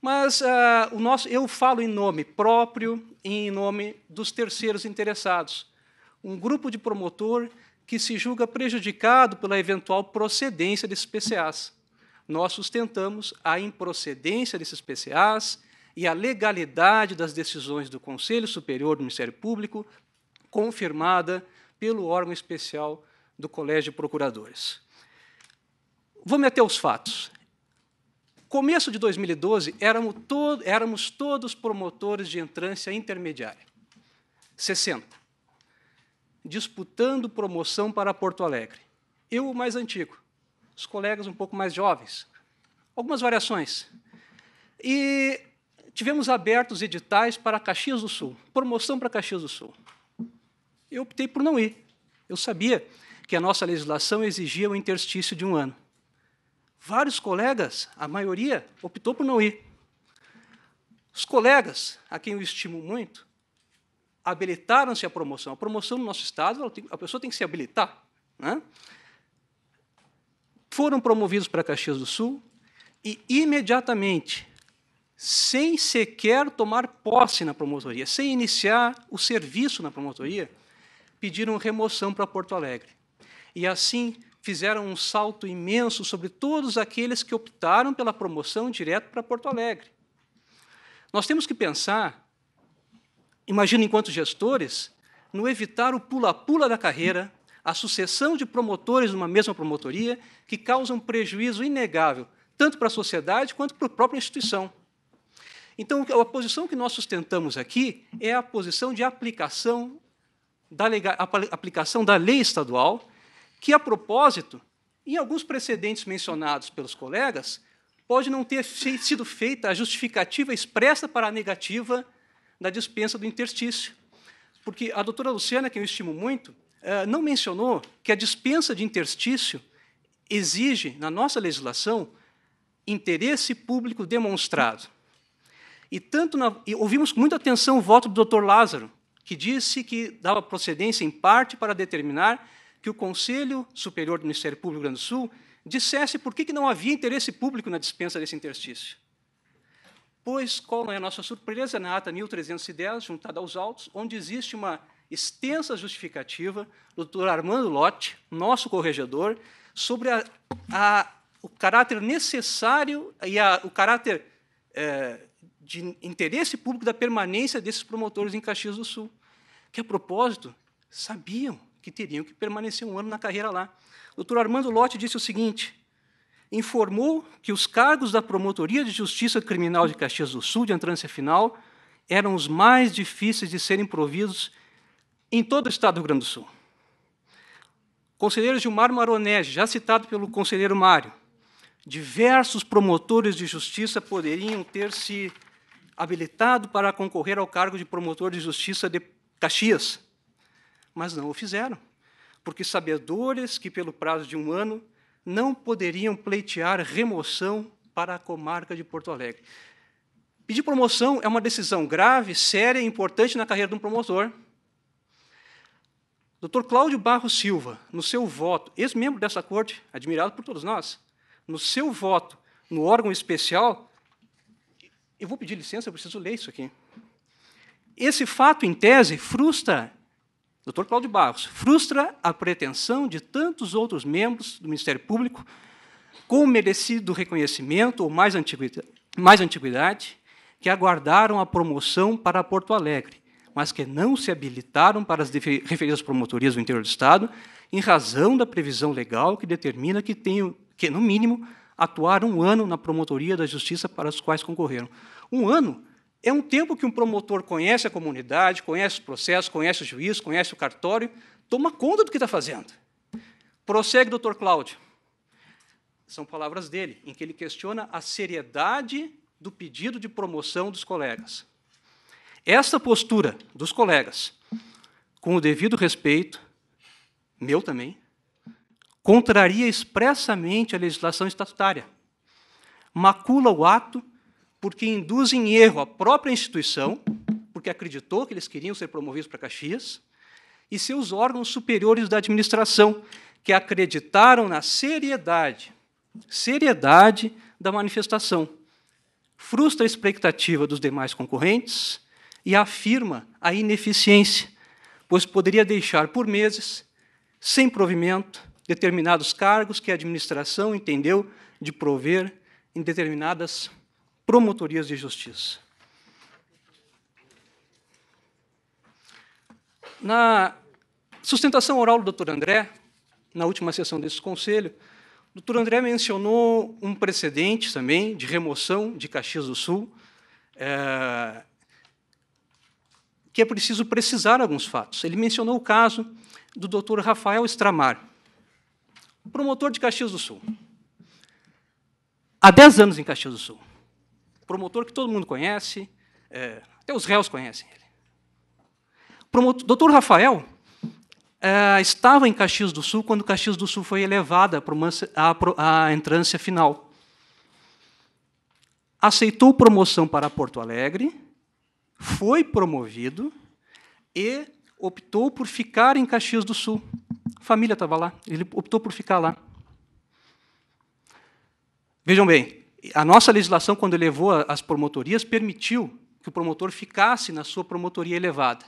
mas uh, o nosso, eu falo em nome próprio e em nome dos terceiros interessados. Um grupo de promotor que se julga prejudicado pela eventual procedência desses PCAs. Nós sustentamos a improcedência desses PCAs e a legalidade das decisões do Conselho Superior do Ministério Público, confirmada pelo órgão especial do Colégio de Procuradores. Vou meter os fatos. Começo de 2012, éramos, to éramos todos promotores de entrância intermediária. 60. Disputando promoção para Porto Alegre. Eu, o mais antigo. Os colegas um pouco mais jovens. Algumas variações. E tivemos abertos editais para Caxias do Sul, promoção para Caxias do Sul. Eu optei por não ir. Eu sabia que a nossa legislação exigia o um interstício de um ano. Vários colegas, a maioria, optou por não ir. Os colegas, a quem eu estimo muito, habilitaram-se à promoção. A promoção no nosso Estado, a pessoa tem que se habilitar. Né? Foram promovidos para Caxias do Sul e, imediatamente, sem sequer tomar posse na promotoria, sem iniciar o serviço na promotoria, pediram remoção para Porto Alegre. E assim fizeram um salto imenso sobre todos aqueles que optaram pela promoção direto para Porto Alegre. Nós temos que pensar, imagino enquanto gestores, no evitar o pula-pula da carreira, a sucessão de promotores numa mesma promotoria que causam um prejuízo inegável tanto para a sociedade quanto para a própria instituição. Então, a posição que nós sustentamos aqui é a posição de aplicação da, aplicação da lei estadual, que, a propósito, em alguns precedentes mencionados pelos colegas, pode não ter sido feita a justificativa expressa para a negativa da dispensa do interstício. Porque a doutora Luciana, que eu estimo muito, eh, não mencionou que a dispensa de interstício exige, na nossa legislação, interesse público demonstrado. E tanto na, e ouvimos com muita atenção o voto do Dr. Lázaro, que disse que dava procedência em parte para determinar que o Conselho Superior do Ministério Público do Rio Grande do Sul dissesse por que, que não havia interesse público na dispensa desse interstício. Pois, qual é a nossa surpresa na ata 1310, juntada aos autos, onde existe uma extensa justificativa do Dr. Armando Lotti, nosso corregedor, sobre a, a, o caráter necessário e a, o caráter é, de interesse público da permanência desses promotores em Caxias do Sul, que, a propósito, sabiam que teriam que permanecer um ano na carreira lá. O doutor Armando Lotti disse o seguinte: informou que os cargos da Promotoria de Justiça Criminal de Caxias do Sul de entrância final eram os mais difíceis de serem providos em todo o estado do Rio Grande do Sul. conselheiro Gilmar Maronese, já citado pelo conselheiro Mário, diversos promotores de justiça poderiam ter se habilitado para concorrer ao cargo de promotor de justiça de Caxias. Mas não o fizeram, porque sabedores que, pelo prazo de um ano, não poderiam pleitear remoção para a comarca de Porto Alegre. Pedir promoção é uma decisão grave, séria e importante na carreira de um promotor. Dr. Cláudio Barros Silva, no seu voto, ex-membro dessa corte, admirado por todos nós, no seu voto no órgão especial, eu vou pedir licença, eu preciso ler isso aqui. Esse fato, em tese, frustra, doutor Cláudio Barros, frustra a pretensão de tantos outros membros do Ministério Público com merecido reconhecimento ou mais antiguidade, mais antiguidade que aguardaram a promoção para Porto Alegre, mas que não se habilitaram para as referidas promotorias do interior do Estado, em razão da previsão legal que determina que, tenham, que no mínimo, atuar um ano na promotoria da justiça para os quais concorreram. Um ano é um tempo que um promotor conhece a comunidade, conhece os processos, conhece o juiz, conhece o cartório, toma conta do que está fazendo. Prossegue, doutor Cláudio. São palavras dele, em que ele questiona a seriedade do pedido de promoção dos colegas. Esta postura dos colegas, com o devido respeito, meu também, contraria expressamente a legislação estatutária, macula o ato porque induz em erro a própria instituição, porque acreditou que eles queriam ser promovidos para Caxias, e seus órgãos superiores da administração, que acreditaram na seriedade, seriedade da manifestação, frustra a expectativa dos demais concorrentes e afirma a ineficiência, pois poderia deixar por meses, sem provimento, determinados cargos que a administração entendeu de prover em determinadas promotorias de justiça. Na sustentação oral do Dr. André, na última sessão desse conselho, o Dr. André mencionou um precedente também de remoção de Caxias do Sul, é, que é preciso precisar alguns fatos. Ele mencionou o caso do Dr. Rafael Estramar promotor de Caxias do Sul. Há 10 anos em Caxias do Sul. Promotor que todo mundo conhece, é, até os réus conhecem ele. Promotor, doutor Rafael é, estava em Caxias do Sul quando Caxias do Sul foi elevada à entrância final. Aceitou promoção para Porto Alegre, foi promovido e optou por ficar em Caxias do Sul a família estava lá, ele optou por ficar lá. Vejam bem, a nossa legislação, quando elevou as promotorias, permitiu que o promotor ficasse na sua promotoria elevada.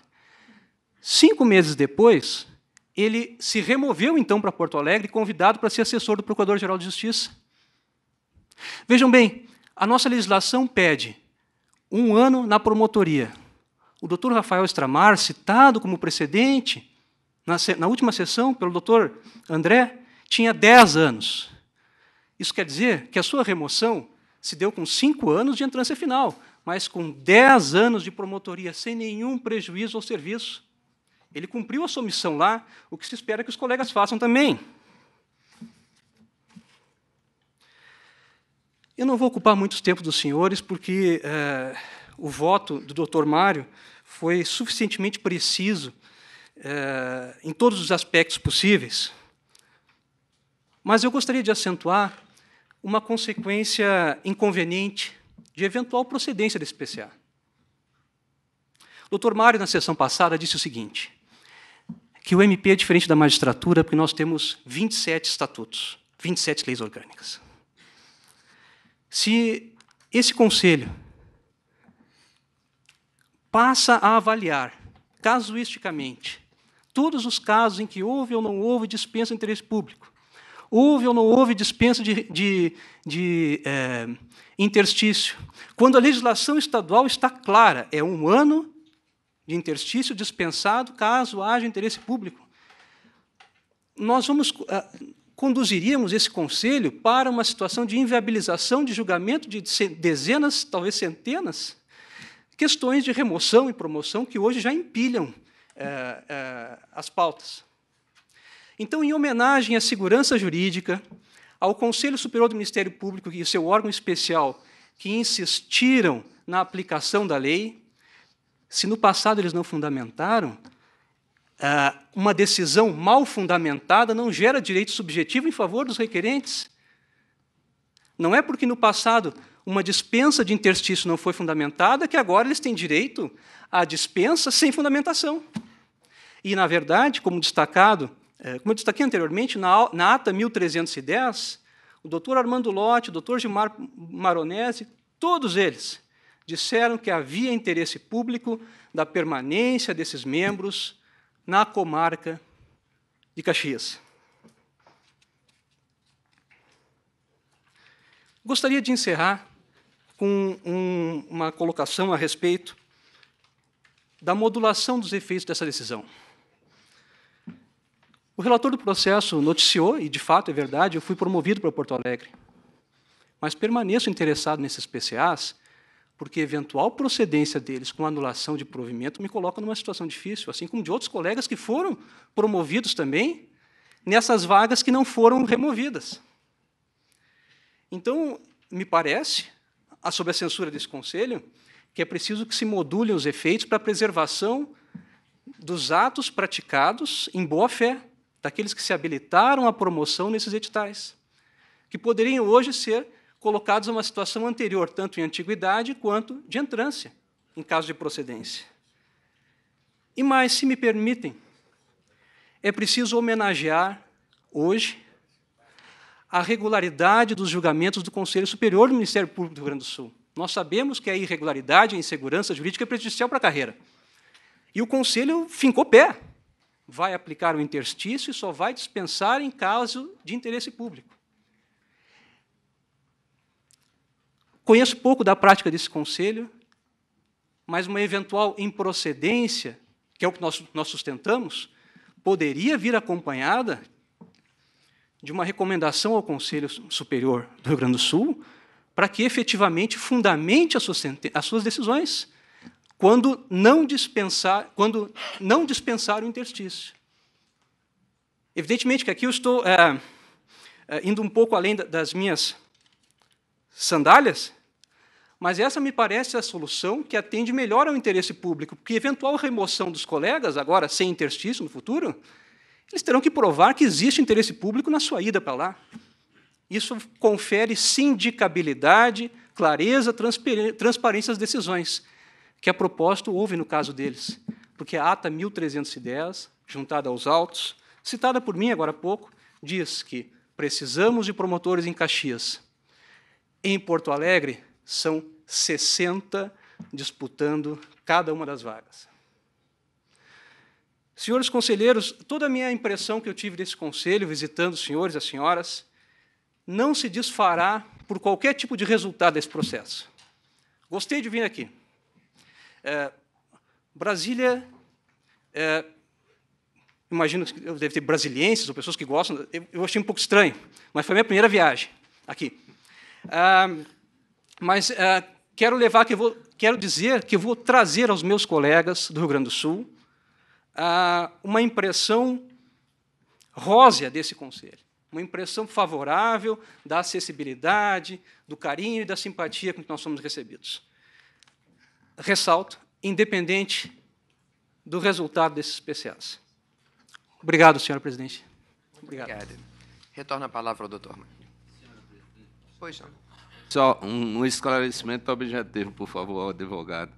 Cinco meses depois, ele se removeu então para Porto Alegre, convidado para ser assessor do Procurador-Geral de Justiça. Vejam bem, a nossa legislação pede um ano na promotoria. O doutor Rafael Estramar, citado como precedente, na, na última sessão, pelo doutor André, tinha 10 anos. Isso quer dizer que a sua remoção se deu com 5 anos de entrância final, mas com 10 anos de promotoria, sem nenhum prejuízo ao serviço. Ele cumpriu a sua missão lá, o que se espera que os colegas façam também. Eu não vou ocupar muitos tempo dos senhores, porque é, o voto do Dr. Mário foi suficientemente preciso é, em todos os aspectos possíveis, mas eu gostaria de acentuar uma consequência inconveniente de eventual procedência desse PCA. O Dr. Mário, na sessão passada, disse o seguinte: que o MP é diferente da magistratura porque nós temos 27 estatutos, 27 leis orgânicas. Se esse conselho passa a avaliar casuisticamente todos os casos em que houve ou não houve dispensa de interesse público, houve ou não houve dispensa de, de, de é, interstício. Quando a legislação estadual está clara, é um ano de interstício dispensado caso haja interesse público. Nós vamos eh, conduziríamos esse conselho para uma situação de inviabilização de julgamento de dezenas, talvez centenas, questões de remoção e promoção que hoje já empilham é, é, as pautas. Então, em homenagem à segurança jurídica, ao Conselho Superior do Ministério Público e seu órgão especial que insistiram na aplicação da lei, se no passado eles não fundamentaram, é, uma decisão mal fundamentada não gera direito subjetivo em favor dos requerentes. Não é porque no passado uma dispensa de interstício não foi fundamentada que agora eles têm direito à dispensa sem fundamentação. E, na verdade, como destacado, é, como eu destaquei anteriormente, na, ata 1310, o doutor Armando Lotti, o doutor Gilmar Maronese, todos eles disseram que havia interesse público da permanência desses membros na comarca de Caxias. Gostaria de encerrar com um, uma colocação a respeito da modulação dos efeitos dessa decisão. O relator do processo noticiou, e de fato é verdade, eu fui promovido para Porto Alegre. Mas permaneço interessado nesses PCAs, porque eventual procedência deles com anulação de provimento me coloca numa situação difícil, assim como de outros colegas que foram promovidos também nessas vagas que não foram removidas. Então, me parece, sob a censura desse conselho, que é preciso que se modulem os efeitos para a preservação dos atos praticados em boa fé daqueles que se habilitaram à promoção nesses editais, que poderiam hoje ser colocados a uma situação anterior, tanto em antiguidade quanto de entrância, em caso de procedência. E mais, se me permitem, é preciso homenagear, hoje, a regularidade dos julgamentos do Conselho Superior do Ministério Público do Rio Grande do Sul. Nós sabemos que a irregularidade e a insegurança jurídica é prejudicial para a carreira. E o Conselho fincou pé vai aplicar o interstício e só vai dispensar em caso de interesse público. Conheço pouco da prática desse conselho, mas uma eventual improcedência, que é o que nós, nós sustentamos, poderia vir acompanhada de uma recomendação ao Conselho Superior do Rio Grande do Sul para que efetivamente fundamente as suas, as suas decisões quando não dispensar, quando não dispensar o interstício. Evidentemente que aqui eu estou é, é indo um pouco além das minhas sandálias, mas essa me parece a solução que atende melhor ao interesse público, porque eventual remoção dos colegas, agora sem interstício no futuro, eles terão que provar que existe interesse público na sua ida para lá. Isso confere sindicabilidade, clareza, transparência às decisões que a propósito houve no caso deles, porque a ata 1310, juntada aos autos, citada por mim agora há pouco, diz que precisamos de promotores em Caxias. Em Porto Alegre são 60 disputando cada uma das vagas. Senhores conselheiros, toda a minha impressão que eu tive desse conselho, visitando os senhores e as senhoras, não se desfará por qualquer tipo de resultado desse processo. Gostei de vir aqui. É, Brasília, é, imagino que deve ter brasilienses ou pessoas que gostam, eu, eu, achei um pouco estranho, mas foi a minha primeira viagem aqui. Ah, mas ah, quero levar, que vou, quero dizer que vou trazer aos meus colegas do Rio Grande do Sul ah, uma impressão rósea desse conselho, uma impressão favorável da acessibilidade, do carinho e da simpatia com que nós somos recebidos ressalto, independente do resultado desses PCAs. Obrigado, senhor presidente. Obrigado. Obrigado. Retorna a palavra ao doutor. Pois não. Só um, um esclarecimento objetivo, por favor, ao advogado.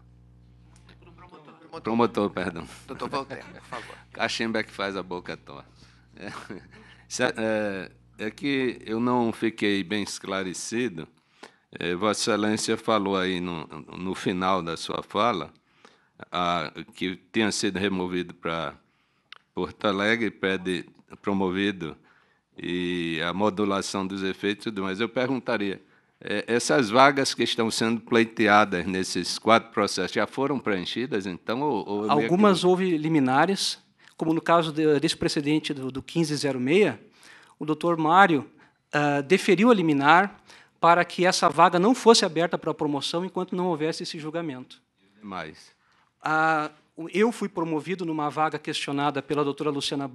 Promotor, promotor. promotor perdão. Doutor Voltaire, por favor. Cachimba que faz a boca torta. É, é, é, é que eu não fiquei bem esclarecido é, Vossa Excelência falou aí no, no final da sua fala a, que tinha sido removido para Porto Alegre, pede promovido e a modulação dos efeitos e tudo mais. Eu perguntaria, é, essas vagas que estão sendo pleiteadas nesses quatro processos já foram preenchidas, então? Ou, ou Algumas aquilo... houve liminares, como no caso desse precedente do, do 1506, o doutor Mário uh, deferiu a liminar para que essa vaga não fosse aberta para promoção enquanto não houvesse esse julgamento. Mais. Ah, eu fui promovido numa vaga questionada pela doutora Luciana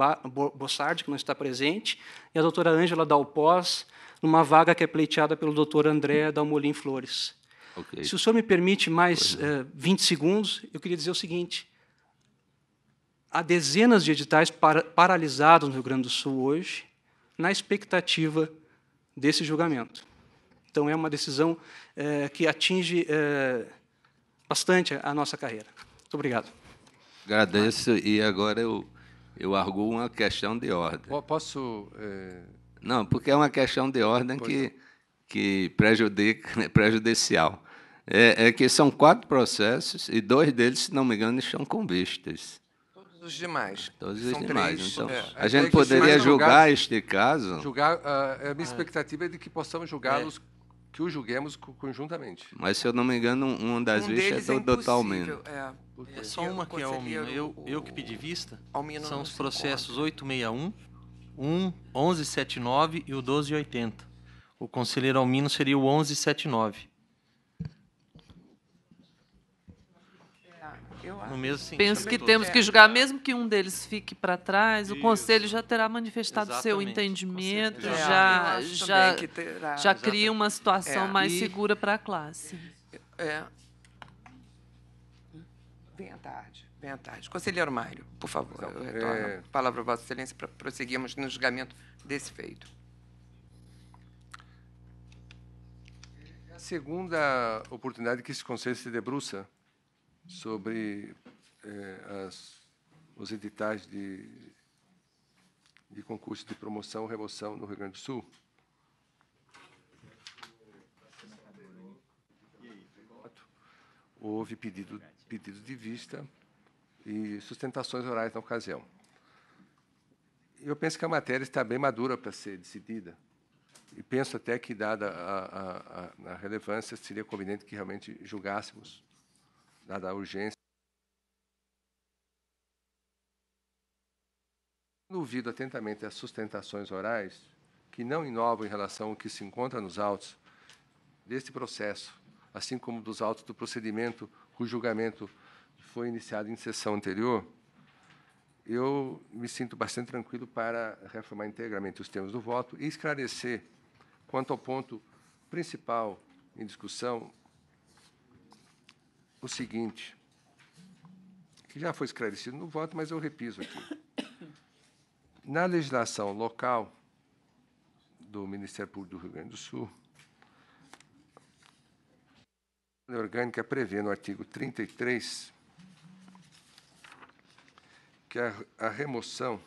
Bossardi, que não está presente, e a doutora Ângela Dalpós, numa vaga que é pleiteada pelo doutor André Dalmolin Flores. Okay. Se o senhor me permite mais é. eh, 20 segundos, eu queria dizer o seguinte. Há dezenas de editais para paralisados no Rio Grande do Sul hoje, na expectativa desse julgamento. Então, é uma decisão é, que atinge é, bastante a nossa carreira. Muito obrigado. Agradeço. E agora eu, eu arguo uma questão de ordem. Posso. É... Não, porque é uma questão de ordem pois que, que prejudica, né, prejudicial. É, é, que são quatro processos e dois deles, se não me engano, estão com vistas. Todos os demais. É, todos os são demais. Três. Então, é, a é gente poderia julgar, julgar, este caso. Julgar, ah, é a minha expectativa é de que possamos julgá-los que o julguemos conjuntamente. Mas, se eu não me engano, uma das um é, é do é totalmente. É, é só uma que é Almino. Eu, eu que pedi vista. Almino são os processos 861, 1, 1179 e o 1280. O conselheiro Almino seria o 1179. Eu no mesmo sentido. Penso que temos que julgar, mesmo que um deles fique para trás, Isso. o conselho já terá manifestado Exatamente. seu entendimento, é, já, já, já, já cria uma situação é. mais e... segura para a classe. É. Bem à tarde. Bem à tarde. Conselheiro Mário, por favor, então, eu retorno é... a palavra a Vossa Excelência para prosseguirmos no julgamento desse feito. É segunda oportunidade que esse conselho se debruça sobre eh, as, os editais de, de concurso de promoção e remoção no Rio Grande do Sul. Houve pedido, pedido de vista e sustentações orais na ocasião. Eu penso que a matéria está bem madura para ser decidida. E penso até que, dada a, a, a relevância, seria conveniente que realmente julgássemos dada a urgência. Ouvido atentamente as sustentações orais, que não inovam em relação ao que se encontra nos autos deste processo, assim como dos autos do procedimento cujo julgamento foi iniciado em sessão anterior, eu me sinto bastante tranquilo para reformar integralmente os termos do voto e esclarecer quanto ao ponto principal em discussão, o seguinte, que já foi esclarecido no voto, mas eu repiso aqui. Na legislação local do Ministério Público do Rio Grande do Sul, a lei orgânica prevê no artigo 33 que a, a remoção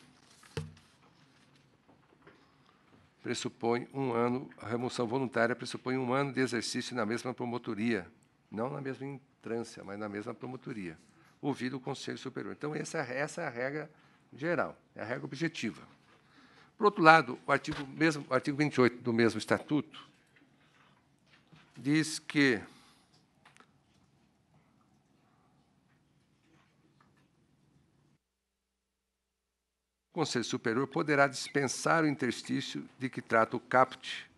pressupõe um ano, a remoção voluntária pressupõe um ano de exercício na mesma promotoria não na mesma entrância, mas na mesma promotoria, ouvido o Conselho Superior. Então, essa, essa é a regra geral, é a regra objetiva. Por outro lado, o artigo, mesmo, o artigo 28 do mesmo estatuto diz que o Conselho Superior poderá dispensar o interstício de que trata o caput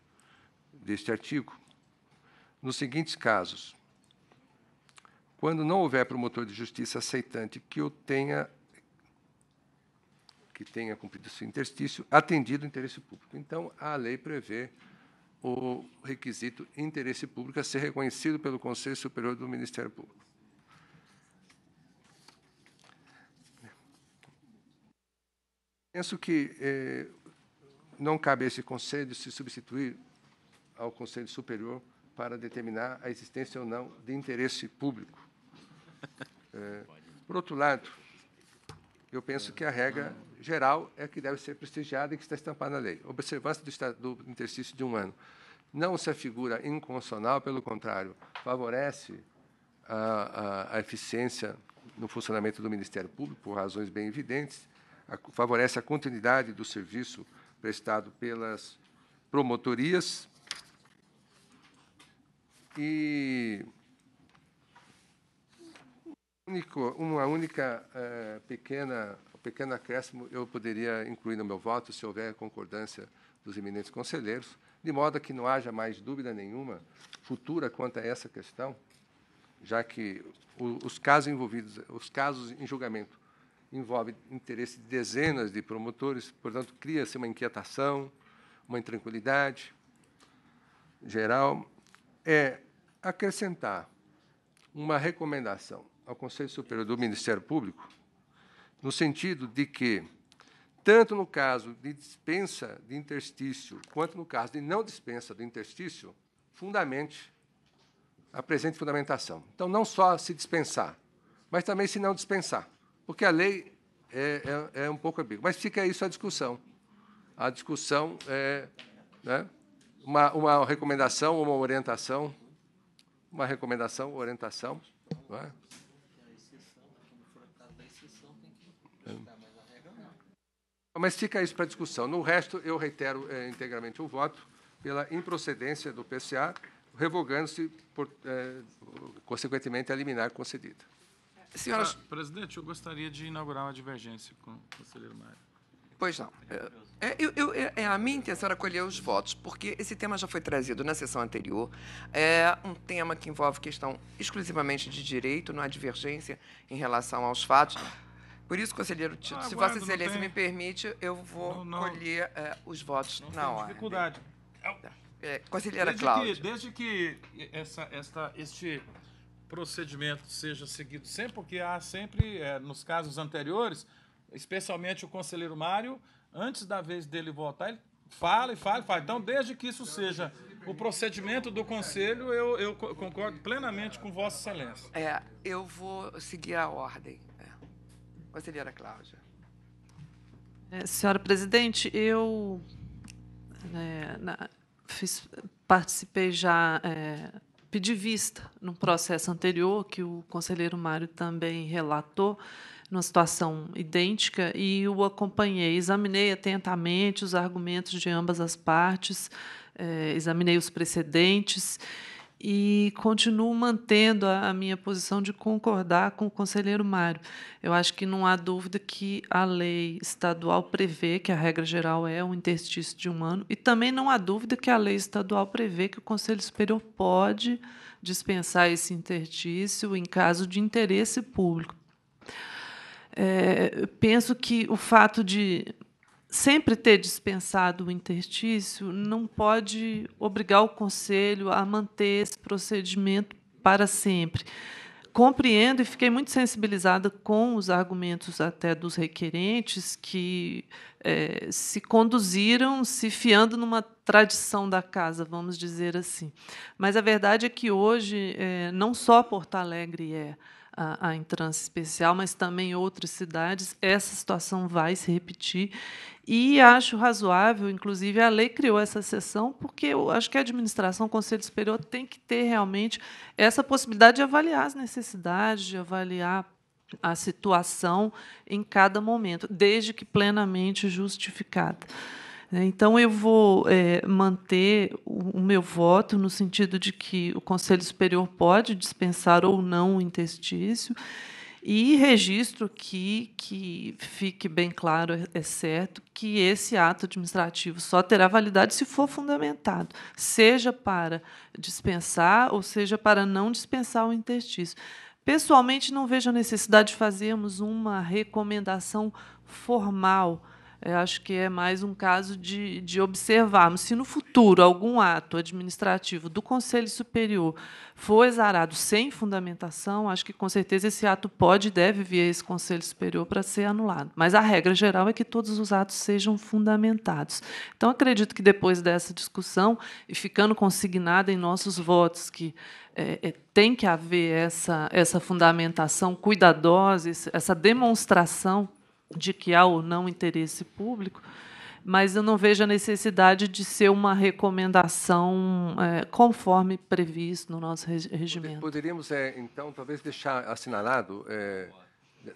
deste artigo, nos seguintes casos: quando não houver promotor de justiça aceitante que o tenha que tenha cumprido seu interstício, atendido o interesse público. Então, a lei prevê o requisito interesse público a ser reconhecido pelo Conselho Superior do Ministério Público. Penso que eh, não cabe a esse Conselho se substituir ao Conselho Superior para determinar a existência ou não de interesse público. É, por outro lado, eu penso que a regra geral é que deve ser prestigiada e que está estampada na lei. Observância do, do interstício de um ano não se afigura inconstitucional, pelo contrário, favorece a, a, a, eficiência no funcionamento do Ministério Público, por razões bem evidentes, a, favorece a continuidade do serviço prestado pelas promotorias e único, uma única é, pequena pequeno acréscimo eu poderia incluir no meu voto se houver concordância dos eminentes conselheiros, de modo que não haja mais dúvida nenhuma futura quanto a essa questão, já que o, os casos envolvidos, os casos em julgamento envolve interesse de dezenas de promotores, portanto cria-se uma inquietação, uma intranquilidade geral, é acrescentar uma recomendação ao Conselho Superior do Ministério Público, no sentido de que, tanto no caso de dispensa de interstício, quanto no caso de não dispensa do interstício, fundamente a presente fundamentação. Então, não só se dispensar, mas também se não dispensar, porque a lei é, é, é um pouco ambígua. Mas fica isso a discussão. A discussão é né, uma, uma recomendação, uma orientação, uma recomendação, orientação, não é? Mas fica isso para discussão. No resto, eu reitero é, eh, integralmente o voto pela improcedência do PCA, revogando-se, é, consequentemente, a liminar concedida. Senhora... Ah, presidente, eu gostaria de inaugurar uma divergência com o conselheiro Mário. Pois não. É, é eu, eu, é, é, a minha intenção era colher os votos, porque esse tema já foi trazido na sessão anterior. É um tema que envolve questão exclusivamente de direito, não há divergência em relação aos fatos. Por isso, conselheiro Tito, ah, se Vossa Excelência tem... me permite, eu vou não, não, colher é, os votos não na hora. dificuldade. Tá. É, conselheira desde Cláudia. Que, desde que essa, esta, este procedimento seja seguido sempre, porque há sempre, é, nos casos anteriores, especialmente o conselheiro Mário, antes da vez dele votar, ele fala e fala e fala. Então, desde que isso seja o procedimento do conselho, eu, eu concordo plenamente com Vossa Excelência. É, eu vou seguir a ordem. Conselheira Cláudia. É, senhora presidente, eu é, na, fiz, participei já, é, pedi vista num processo anterior que o conselheiro Mário também relatou, numa situação idêntica, e o acompanhei. Examinei atentamente os argumentos de ambas as partes, é, examinei os precedentes e continuo mantendo a, minha posição de concordar com o conselheiro Mário. Eu acho que não há dúvida que a lei estadual prevê que a regra geral é um interstício de um ano, e também não há dúvida que a lei estadual prevê que o Conselho Superior pode dispensar esse interstício em caso de interesse público. É, penso que o fato de sempre ter dispensado o interstício não pode obrigar o Conselho a manter esse procedimento para sempre. Compreendo e fiquei muito sensibilizada com os argumentos até dos requerentes que é, se conduziram se fiando numa tradição da casa, vamos dizer assim. Mas a verdade é que hoje é, não só Porto Alegre é, a, a Especial, mas também outras cidades, essa situação vai se repetir. E acho razoável, inclusive, a lei criou essa sessão, porque eu acho que a administração, o Conselho Superior, tem que ter realmente essa possibilidade de avaliar as necessidades, de avaliar a situação em cada momento, desde que plenamente justificada. Então, eu vou é, manter o, o meu voto no sentido de que o Conselho Superior pode dispensar ou não o interstício e registro que, que fique bem claro, é, é certo, que esse ato administrativo só terá validade se for fundamentado, seja para dispensar ou seja para não dispensar o interstício. Pessoalmente, não vejo a necessidade de fazermos uma recomendação formal eu acho que é mais um caso de, de observarmos se no futuro algum ato administrativo do Conselho Superior for exarado sem fundamentação, acho que com certeza esse ato pode e deve vir a esse Conselho Superior para ser anulado. Mas a regra geral é que todos os atos sejam fundamentados. Então acredito que depois dessa discussão e ficando consignada em nossos votos que é, é tem que haver essa, essa fundamentação cuidadosa, essa demonstração de que há ou não interesse público, mas eu não vejo a necessidade de ser uma recomendação é, conforme previsto no nosso regimento. Poderíamos, é, então, talvez deixar assinalado é,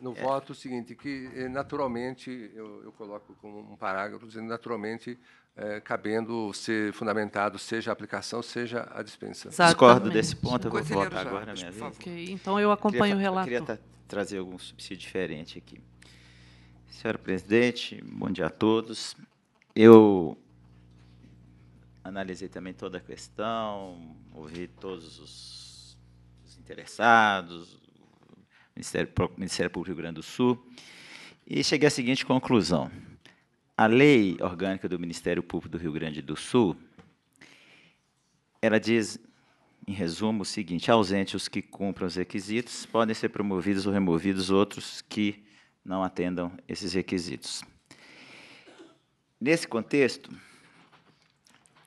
no é. voto o seguinte, que é, naturalmente, eu, eu, coloco como um parágrafo, dizendo naturalmente, é, cabendo ser fundamentado, seja a aplicação, seja a dispensa. Exatamente. Discordo desse ponto, eu vou votar agora. mesmo. Okay, então, eu acompanho eu queria, o relato. Eu queria trazer algum subsídio diferente aqui. Senhora presidente, bom dia a todos. Eu analisei também toda a questão, ouvi todos os, os interessados, o Ministério, Ministério Público do Rio Grande do Sul, e cheguei à seguinte conclusão. A lei orgânica do Ministério Público do Rio Grande do Sul, ela diz, em resumo, o seguinte, ausente os que cumpram os requisitos, podem ser promovidos ou removidos outros que não atendam esses requisitos. Nesse contexto,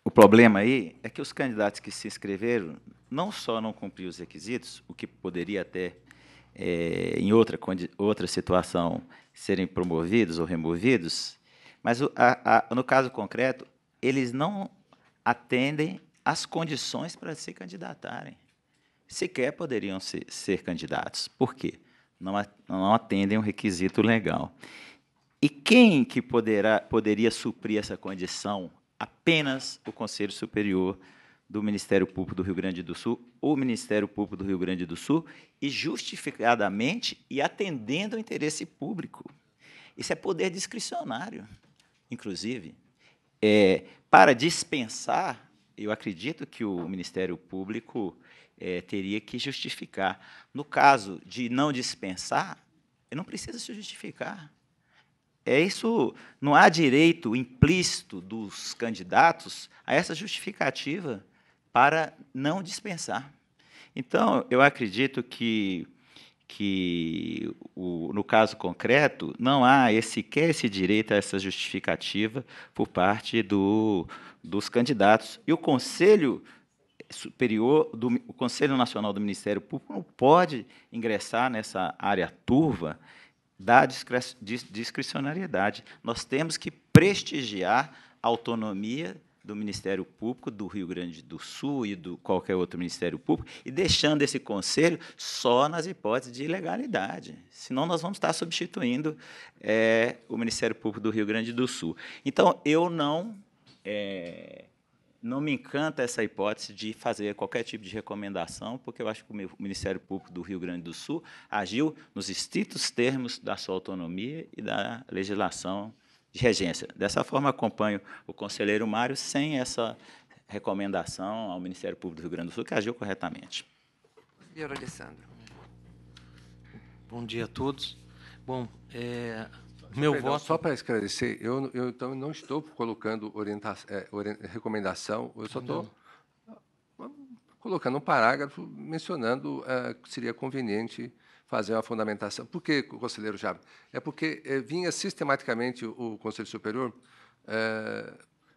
o problema aí é que os candidatos que se inscreveram não só não cumpriram os requisitos, o que poderia até, é, em outra, outra situação, serem promovidos ou removidos, mas o, a, a, no caso concreto, eles não atendem às condições para se candidatarem. Sequer poderiam se ser candidatos. Por quê? não atendem um requisito legal. E quem que poderá, poderia suprir essa condição? Apenas o Conselho Superior do Ministério Público do Rio Grande do Sul, o Ministério Público do Rio Grande do Sul, e justificadamente e atendendo o interesse público. Isso é poder discricionário, inclusive. É, para dispensar, eu acredito que o Ministério Público é, teria que justificar. No caso de não dispensar, ele não precisa se justificar. É isso, não há direito implícito dos candidatos a essa justificativa para não dispensar. Então, eu acredito que, que o, no caso concreto, não há sequer esse direito a essa justificativa por parte do, dos candidatos. E o Conselho superior do o Conselho Nacional do Ministério Público não pode ingressar nessa área turva da discricionariedade. Nós temos que prestigiar a autonomia do Ministério Público do Rio Grande do Sul e do qualquer outro Ministério Público e deixando esse conselho só nas hipóteses de ilegalidade. Senão nós vamos estar substituindo é, o Ministério Público do Rio Grande do Sul. Então eu não é, não me encanta essa hipótese de fazer qualquer tipo de recomendação, porque eu acho que o Ministério Público do Rio Grande do Sul agiu nos estritos termos da sua autonomia e da legislação de regência. Dessa forma, acompanho o conselheiro Mário sem essa recomendação ao Ministério Público do Rio Grande do Sul, que agiu corretamente. Senhor Alessandro. Bom dia a todos. Bom, é, meu Perdão, voto. Só para esclarecer, eu, eu então não estou colocando orienta... É, recomendação, eu só estou ah, colocando um parágrafo mencionando é, que seria conveniente fazer uma fundamentação. Por que, conselheiro Java? É porque é, vinha sistematicamente o, o Conselho Superior é,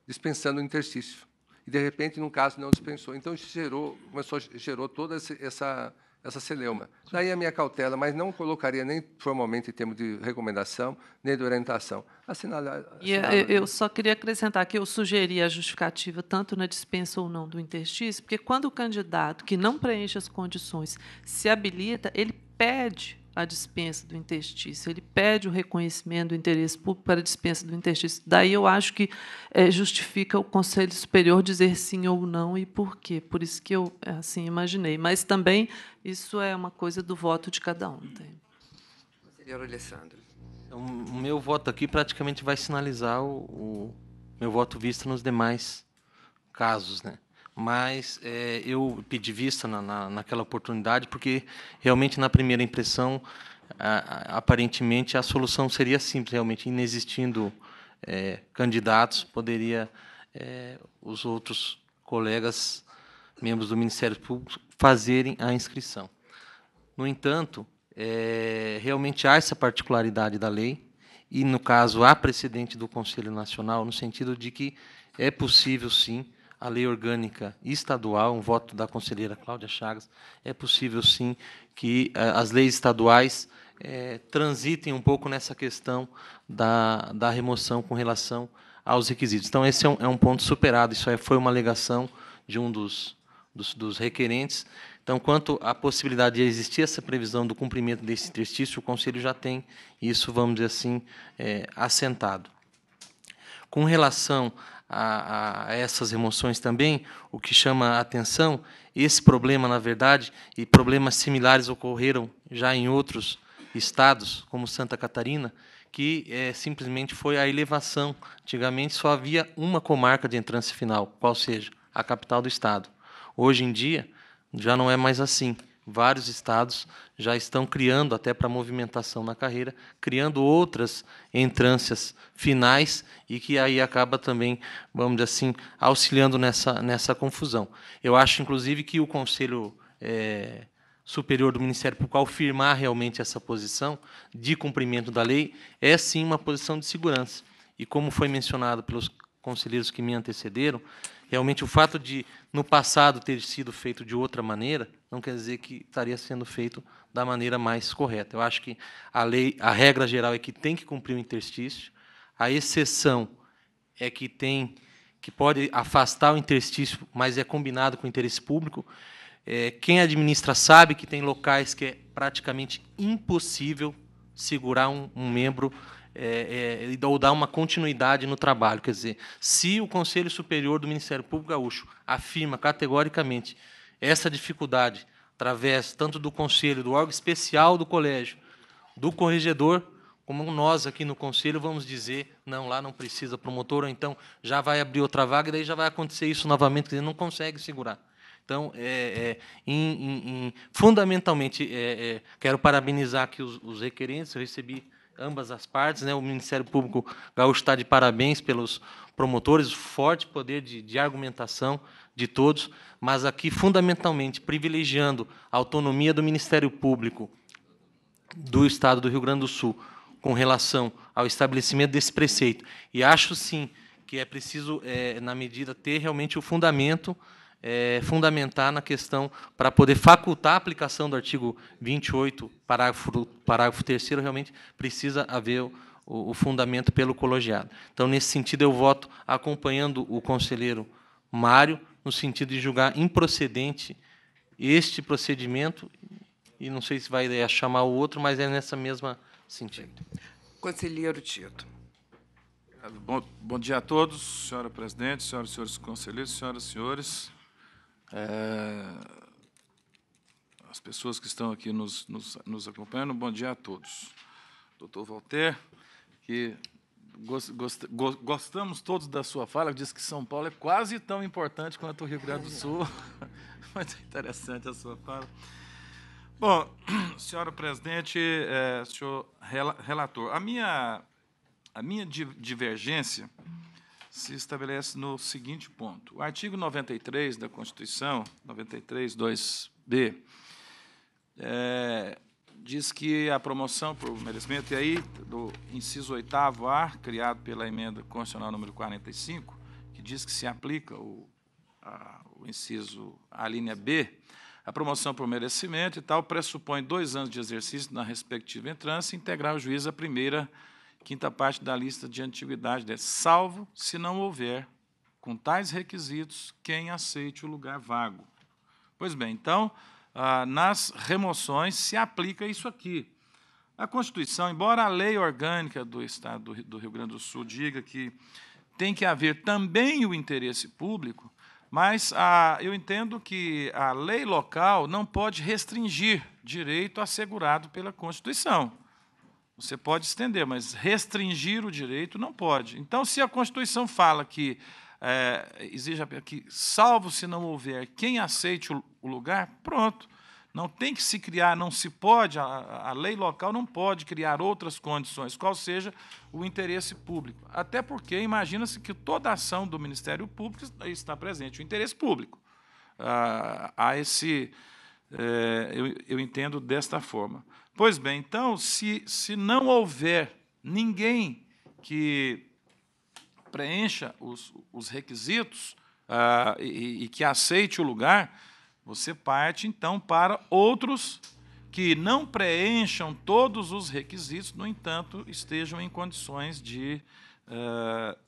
dispensando o interstício. E, de repente, num caso, não dispensou. Então, isso gerou, começou, gerou toda essa essa celeuma. Daí a minha cautela, mas não colocaria nem formalmente em termos de recomendação, nem de orientação. Assinalar, eh, assinalar. Eu, eu só queria acrescentar que eu sugeri a justificativa tanto na dispensa ou não do interstício, porque quando o candidato que não preenche as condições se habilita, ele pede a dispensa do interstício, ele pede o reconhecimento do interesse público para a dispensa do interstício. Daí eu acho que é, justifica o Conselho Superior dizer sim ou não e por quê. Por isso que eu é, assim imaginei. Mas também isso é uma coisa do voto de cada um. Conselheiro Alessandro. Então, o meu voto aqui praticamente vai sinalizar o, o meu voto visto nos demais casos, né? mas é, eu pedi vista na, na, naquela oportunidade, porque realmente na primeira impressão, a, a, aparentemente a solução seria simples, realmente, inexistindo é, candidatos, poderia é, os outros colegas, membros do Ministério Público, fazerem a inscrição. No entanto, é, realmente há essa particularidade da lei, e, no caso, há precedente do Conselho Nacional, no sentido de que é possível, sim, a lei orgânica estadual, um voto da conselheira Cláudia Chagas, é possível sim que eh, as leis estaduais é, transitem um pouco nessa questão da, da remoção com relação aos requisitos. Então, esse é um, é um ponto superado. Isso aí é, foi uma alegação de um dos, dos, dos requerentes. Então, quanto à possibilidade de existir essa previsão do cumprimento desse interstício, o Conselho já tem isso, vamos dizer assim, é, assentado. Com relação a, a, essas emoções também, o que chama a atenção, esse problema, na verdade, e problemas similares ocorreram já em outros estados, como Santa Catarina, que é, simplesmente foi a elevação. Antigamente só havia uma comarca de entrância final, qual seja, a capital do estado. Hoje em dia, já não é mais assim vários estados já estão criando, até para movimentação na carreira, criando outras entrâncias finais e que aí acaba também, vamos dizer assim, auxiliando nessa, nessa confusão. Eu acho, inclusive, que o Conselho é, Superior do Ministério Público, ao firmar realmente essa posição de cumprimento da lei, é sim uma posição de segurança. E como foi mencionado pelos conselheiros que me antecederam, Realmente, o fato de no passado ter sido feito de outra maneira não quer dizer que estaria sendo feito da maneira mais correta. Eu acho que a lei, a regra geral é que tem que cumprir o interstício. A exceção é que tem que pode afastar o interstício, mas é combinado com o interesse público. É, quem administra sabe que tem locais que é praticamente impossível segurar um, um membro é, é, ou dar uma continuidade no trabalho. Quer dizer, se o Conselho Superior do Ministério Público Gaúcho afirma categoricamente essa dificuldade, através tanto do Conselho, do órgão especial do colégio, do corregedor, como nós aqui no Conselho vamos dizer, não, lá não precisa promotor, ou então já vai abrir outra vaga, e daí já vai acontecer isso novamente, ele não consegue segurar. Então, é, é, em, em, fundamentalmente, é, é, quero parabenizar aqui os, os requerentes, eu recebi ambas as partes. Né? O Ministério Público Gaúcho está de parabéns pelos promotores, forte poder de, de argumentação de todos, mas aqui, fundamentalmente, privilegiando a autonomia do Ministério Público do Estado do Rio Grande do Sul com relação ao estabelecimento desse preceito. E acho, sim, que é preciso, é, na medida, ter realmente o fundamento é, fundamentar na questão para poder facultar a aplicação do artigo 28, parágrafo, parágrafo 3 realmente precisa haver o, o, fundamento pelo colegiado. Então, nesse sentido, eu voto acompanhando o conselheiro Mário, no sentido de julgar improcedente este procedimento, e não sei se vai é, chamar o outro, mas é nessa mesma sentido. Conselheiro Tito. Bom, bom dia a todos, senhora presidente, senhoras e senhores conselheiros, senhoras e senhores. É, as pessoas que estão aqui nos, nos, nos, acompanhando, bom dia a todos. Doutor Walter, que gost, gost, gostamos todos da sua fala, disse que São Paulo é quase tão importante quanto o Rio Grande do Sul. é interessante a sua fala. Bom, senhora presidente, é, senhor relator, a minha, a minha divergência se estabelece no seguinte ponto. O artigo 93 da Constituição, 93, 2b, é, diz que a promoção por merecimento, e aí, do inciso 8 A, criado pela emenda constitucional número 45, que diz que se aplica o, a, o inciso, a linha B, a promoção por merecimento e tal pressupõe dois anos de exercício na respectiva entrada e integrar o juiz à primeira quinta parte da lista de antiguidade, é salvo se não houver, com tais requisitos, quem aceite o lugar vago. Pois bem, então, ah, nas remoções se aplica isso aqui. A Constituição, embora a lei orgânica do Estado do Rio Grande do Sul diga que tem que haver também o interesse público, mas ah, eu entendo que a lei local não pode restringir direito assegurado pela Constituição. Você pode estender, mas restringir o direito não pode. Então, se a Constituição fala que é, exige que, salvo se não houver quem aceite o, o lugar, pronto. Não tem que se criar, não se pode, a, a, lei local não pode criar outras condições, qual seja o interesse público. Até porque imagina-se que toda ação do Ministério Público está presente, o interesse público. Ah, há esse. É, eu, eu entendo desta forma. Pois bem, então, se, se não houver ninguém que preencha os, os requisitos ah, e, e que aceite o lugar, você parte então para outros que não preencham todos os requisitos, no entanto, estejam em condições de, uh,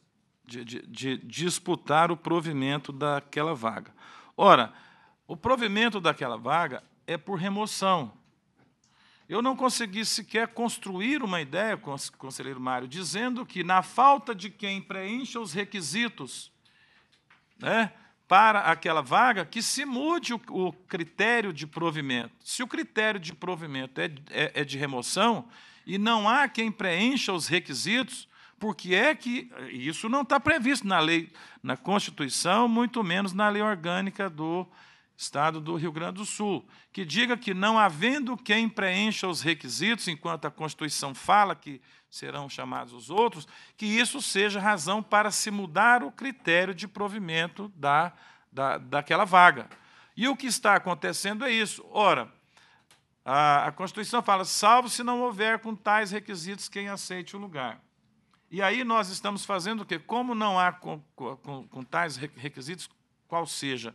de, de, de, disputar o provimento daquela vaga. Ora, o provimento daquela vaga é por remoção. Eu não consegui sequer construir uma ideia, conselheiro Mário, dizendo que, na falta de quem preencha os requisitos né, para aquela vaga, que se mude o, o, critério de provimento. Se o critério de provimento é, é, é de remoção e não há quem preencha os requisitos, porque é que isso não está previsto na lei, na Constituição, muito menos na lei orgânica do Estado do Rio Grande do Sul, que diga que, não havendo quem preencha os requisitos, enquanto a Constituição fala que serão chamados os outros, que isso seja razão para se mudar o critério de provimento da, da, daquela vaga. E o que está acontecendo é isso. Ora, a, a Constituição fala, salvo se não houver com tais requisitos quem aceite o lugar. E aí nós estamos fazendo o quê? Como não há com, com, com tais requisitos, qual seja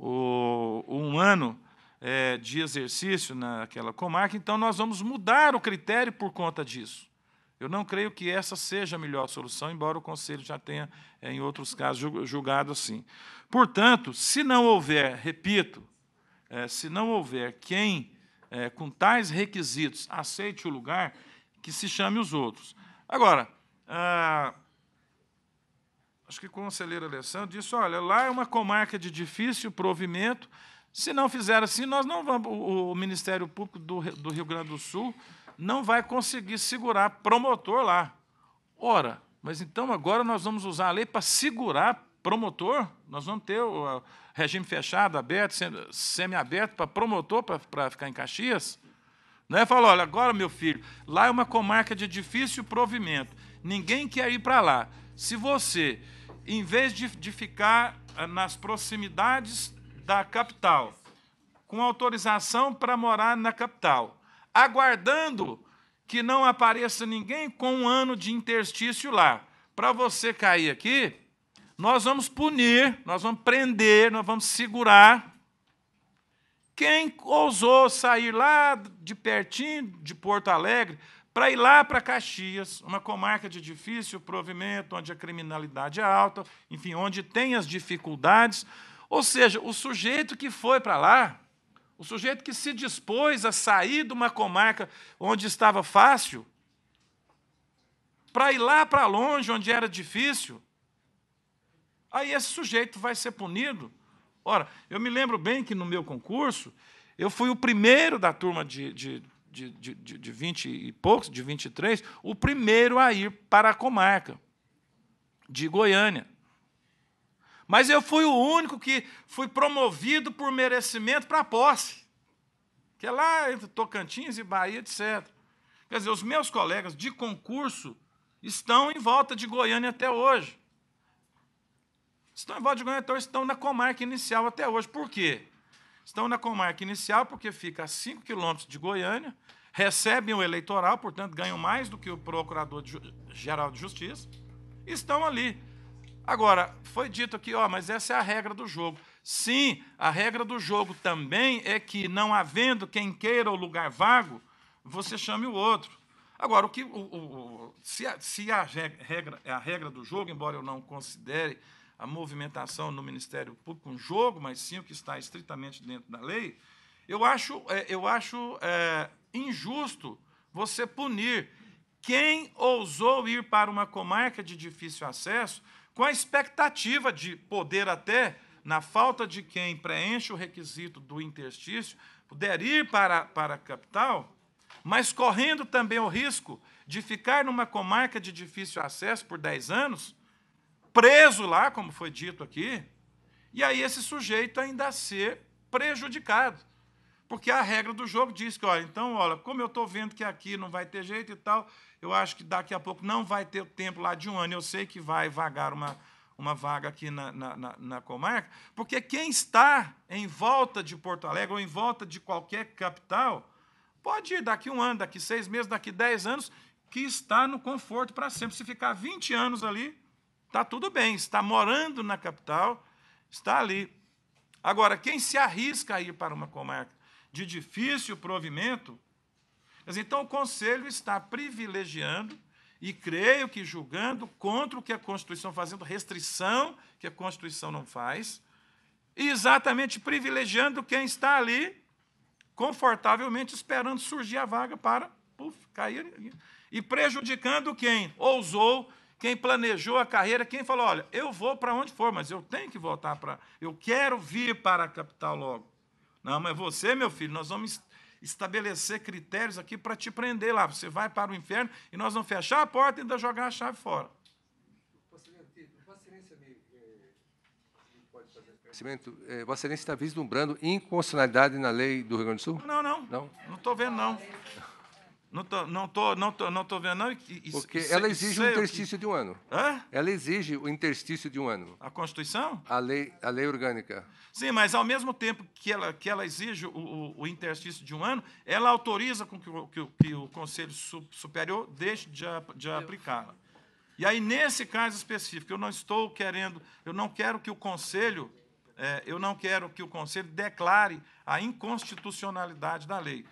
o, um ano é, de exercício naquela comarca, então nós vamos mudar o critério por conta disso. Eu não creio que essa seja a melhor solução, embora o Conselho já tenha, é, em outros casos, julgado assim. Portanto, se não houver, repito, é, se não houver quem, é, com tais requisitos, aceite o lugar, que se chame os outros. Agora, ah, acho que o conselheiro Alessandro, disse: olha, lá é uma comarca de difícil provimento. Se não fizer assim, nós não vamos. O Ministério Público do, do Rio Grande do Sul não vai conseguir segurar promotor lá. Ora, mas então agora nós vamos usar a lei para segurar promotor? Nós vamos ter o regime fechado, aberto, semi-aberto para promotor para, ficar em Caxias? Não é? Falou, olha, agora, meu filho, lá é uma comarca de difícil provimento. Ninguém quer ir para lá. Se você em vez de, de ficar ah, nas proximidades da capital, com autorização para morar na capital, aguardando que não apareça ninguém com um ano de interstício lá. Para você cair aqui, nós vamos punir, nós vamos prender, nós vamos segurar quem ousou sair lá de pertinho de Porto Alegre para ir lá para Caxias, uma comarca de difícil provimento, onde a criminalidade é alta, enfim, onde tem as dificuldades. Ou seja, o sujeito que foi para lá, o sujeito que se dispôs a sair de uma comarca onde estava fácil, para ir lá para longe, onde era difícil, aí esse sujeito vai ser punido. Ora, eu me lembro bem que no meu concurso, eu fui o primeiro da turma de, de de, de, de, de 20 e poucos, de 23, o primeiro a ir para a comarca de Goiânia. Mas eu fui o único que fui promovido por merecimento para a posse, que é lá entre Tocantins e Bahia, etc. Quer dizer, os meus colegas de concurso estão em volta de Goiânia até hoje. Estão em volta de Goiânia até então hoje, estão na comarca inicial até hoje. Por quê? Estão na comarca inicial, porque fica a 5 quilômetros de Goiânia, recebem o eleitoral, portanto, ganham mais do que o Procurador-Geral de Justiça, e estão ali. Agora, foi dito aqui, ó, mas essa é a regra do jogo. Sim, a regra do jogo também é que, não havendo quem queira o lugar vago, você chame o outro. Agora, o que, o, o, se, a, se a, regra, a regra do jogo, embora eu não considere a movimentação no Ministério Público um jogo, mas sim o que está estritamente dentro da lei, eu acho, é, eu acho é, injusto você punir quem ousou ir para uma comarca de difícil acesso com a expectativa de poder até, na falta de quem preenche o requisito do interstício, puder ir para, para a capital, mas correndo também o risco de ficar numa comarca de difícil acesso por 10 anos, preso lá, como foi dito aqui, e aí esse sujeito ainda ser prejudicado. Porque a regra do jogo diz que, olha, então, olha, como eu estou vendo que aqui não vai ter jeito e tal, eu acho que daqui a pouco não vai ter tempo lá de um ano, eu sei que vai vagar uma, uma vaga aqui na, na, na, na comarca, porque quem está em volta de Porto Alegre ou em volta de qualquer capital, pode ir daqui um ano, daqui seis meses, daqui dez anos, que está no conforto para sempre. Se ficar 20 anos ali, Está tudo bem, está morando na capital, está ali. Agora, quem se arrisca a ir para uma comarca de difícil provimento, então o conselho está privilegiando e creio que julgando contra o que a Constituição fazendo restrição que a Constituição não faz, e exatamente privilegiando quem está ali confortavelmente esperando surgir a vaga para puf, cair e prejudicando quem ousou quem planejou a carreira, quem falou: olha, eu vou para onde for, mas eu tenho que voltar para. Eu quero vir para a capital logo. Não, mas você, meu filho, nós vamos estabelecer critérios aqui para te prender lá. Você vai para o inferno e nós vamos fechar a porta e ainda jogar a chave fora. Cimento, eh, é, Vossa Excelência está vislumbrando inconstitucionalidade na lei do Rio Grande do Sul? Não, não. Não estou vendo, não. Não tô, não tô, não tô, não tô vendo não. Porque ela exige o um interstício que... de um ano. Hã? Ela exige o interstício de um ano. A Constituição? A lei, a lei orgânica. Sim, mas ao mesmo tempo que ela, que ela exige o, o, o interstício de um ano, ela autoriza com que, o, que, que o Conselho Superior deixe de, de aplicá-la. E aí nesse caso específico, eu não estou querendo, eu não quero que o Conselho, é, eu não quero que o Conselho declare a inconstitucionalidade da lei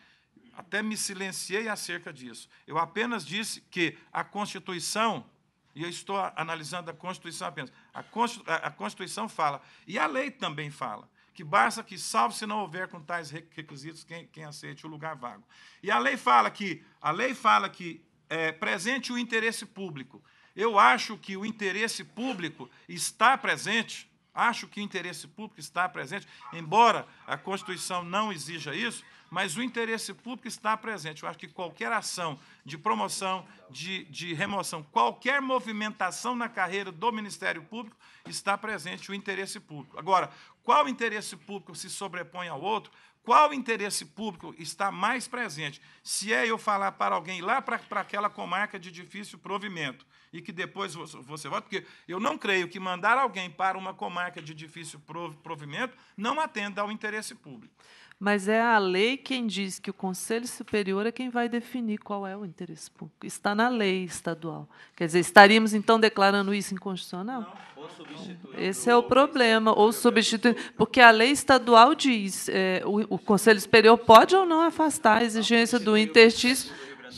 até me silenciei acerca disso. Eu apenas disse que a Constituição, e eu estou analisando a Constituição apenas, a Constituição fala, e a lei também fala, que basta que, salvo se não houver com tais requisitos, quem, quem aceite o lugar vago. E a lei fala que, a lei fala que é, presente o interesse público. Eu acho que o interesse público está presente, acho que o interesse público está presente, embora a Constituição não exija isso, mas o interesse público está presente. Eu acho que qualquer ação de promoção, de, de remoção, qualquer movimentação na carreira do Ministério Público está presente o interesse público. Agora, qual interesse público se sobrepõe ao outro? Qual interesse público está mais presente? Se é eu falar para alguém lá para, para aquela comarca de difícil provimento e que depois você vota, porque eu não creio que mandar alguém para uma comarca de difícil provimento não atenda ao interesse público. Mas é a lei quem diz que o Conselho Superior é quem vai definir qual é o interesse público. Está na lei estadual. Quer dizer, estaríamos então declarando isso inconstitucional? Não, ou Esse é o problema, ou substituir, porque a lei estadual diz é, o, o, Conselho Superior pode ou não afastar a exigência do interstício,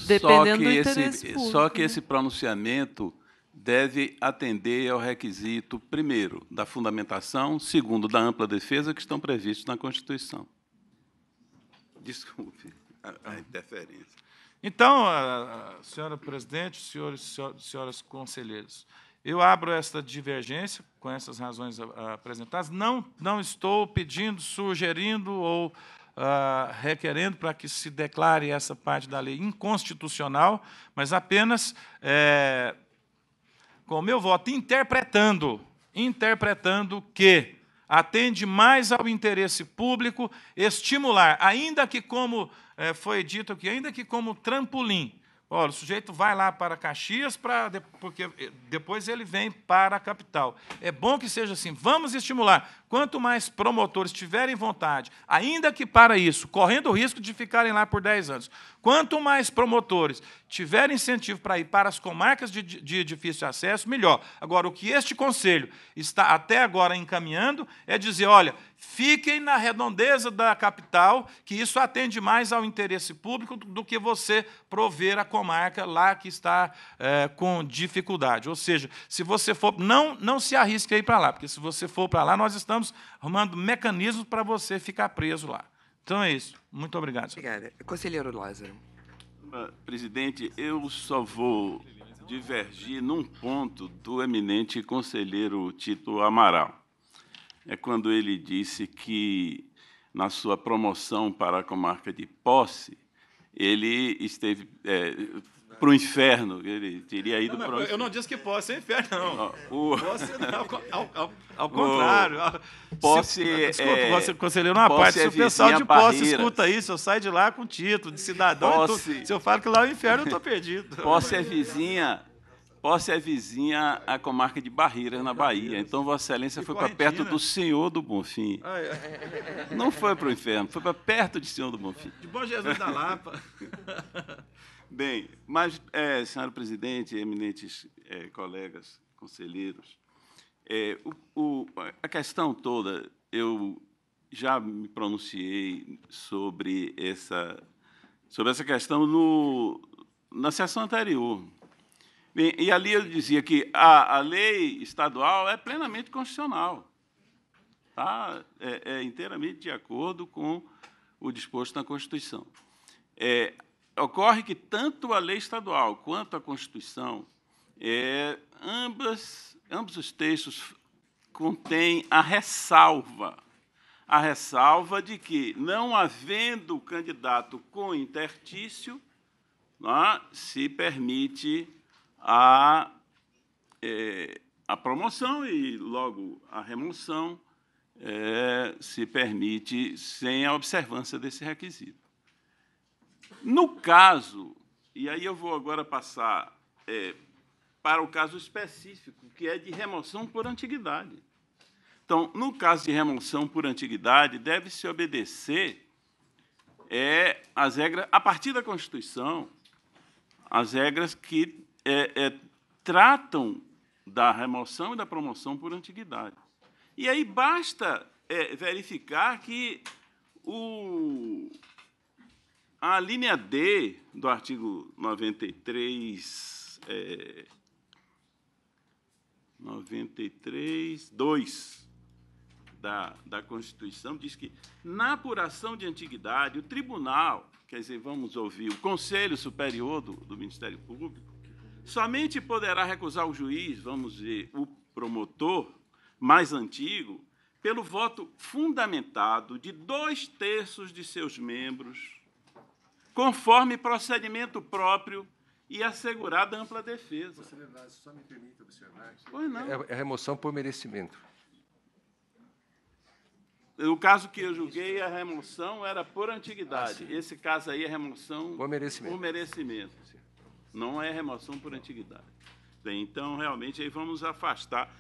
dependendo do interesse esse, público. Só que né? esse pronunciamento deve atender ao requisito, primeiro, da fundamentação, segundo, da ampla defesa que estão previstos na Constituição. Desculpe a, a é. interferência. Então, a, a senhora presidente, senhores, senhoras, senhoras conselheiros, eu abro esta divergência com essas razões apresentadas. Não, não estou pedindo, sugerindo ou uh, requerendo para que se declare essa parte da lei inconstitucional, mas apenas, é, com o meu voto, interpretando, interpretando que atende mais ao interesse público, estimular, ainda que como é, foi dito que ainda que como trampolim, Olha, o sujeito vai lá para Caxias, para, porque eh, depois ele vem para a capital. É bom que seja assim. Vamos estimular. Quanto mais promotores tiverem vontade, ainda que para isso, correndo o risco de ficarem lá por 10 anos, quanto mais promotores tiverem incentivo para ir para as comarcas de, de difícil acesso, melhor. Agora, o que este conselho está até agora encaminhando é dizer: olha, fiquem na redondeza da capital, que isso atende mais ao interesse público do que você prover a comarca lá que está é, com dificuldade. Ou seja, se você for. Não, não se arrisque a ir para lá, porque se você for para lá, nós estamos arrumando mecanismos para você ficar preso lá. Então é isso. Muito obrigado. Senhor. Obrigada. Conselheiro Lázaro. Ah, presidente, eu só vou divergir num ponto do eminente conselheiro Tito Amaral é quando ele disse que, na sua promoção para a comarca de Posse, ele esteve é, para o inferno. Ele teria ido para Eu não disse que Posse é inferno, não. O... Posse, não, ao, ao, ao contrário. O... Ah, posse se, é... Desculpa, é conselheiro, uma posse parte. É se o pessoal de Posse barreiras. escuta isso, eu saio de lá com título de cidadão. Posse... Tô, se eu falo que lá é o inferno, eu estou perdido. Posse é vizinha Posse é vizinha à comarca de Barreiras, na Bahia. Então, Vossa Excelência foi para perto né? do Senhor do Bonfim. Ah, é. Não foi para o inferno, foi para perto de Senhor do Bonfim. De Bom Jesus da Lapa. Bem, mas, é, senhora presidente, eminentes é, colegas, conselheiros, é, o, o, a questão toda, eu já me pronunciei sobre essa, sobre essa questão no, na sessão anterior, Bem, e ali eu dizia que a, a lei estadual é plenamente constitucional. tá é, é inteiramente de acordo com o disposto na Constituição. É, ocorre que tanto a lei estadual quanto a Constituição, é, ambas, ambos os textos contêm a ressalva, a ressalva de que, não havendo candidato com intertício, é, se permite a, é, a promoção e, logo, a remoção é, se permite sem a observância desse requisito. No caso, e aí eu vou agora passar é, para o caso específico, que é de remoção por antiguidade. Então, no caso de remoção por antiguidade, deve-se obedecer é, as regras, a partir da Constituição, as regras que é, é, tratam da remoção e da promoção por antiguidade. E aí basta é, verificar que o, a linha D do artigo 93, é, 93, 2 da, da Constituição diz que, na apuração de antiguidade, o tribunal, quer dizer, vamos ouvir, o Conselho Superior do, do Ministério Público, Somente poderá recusar o juiz, vamos dizer, o promotor mais antigo, pelo voto fundamentado de dois terços de seus membros, conforme procedimento próprio e assegurada ampla defesa. Possibilidade, só me permite observar. Pois não. É a é remoção por merecimento. O caso que eu julguei, a remoção era por antiguidade. Ah, Esse caso aí, a é remoção por merecimento. Por merecimento não é remoção por antiguidade. Então, realmente, aí vamos afastar.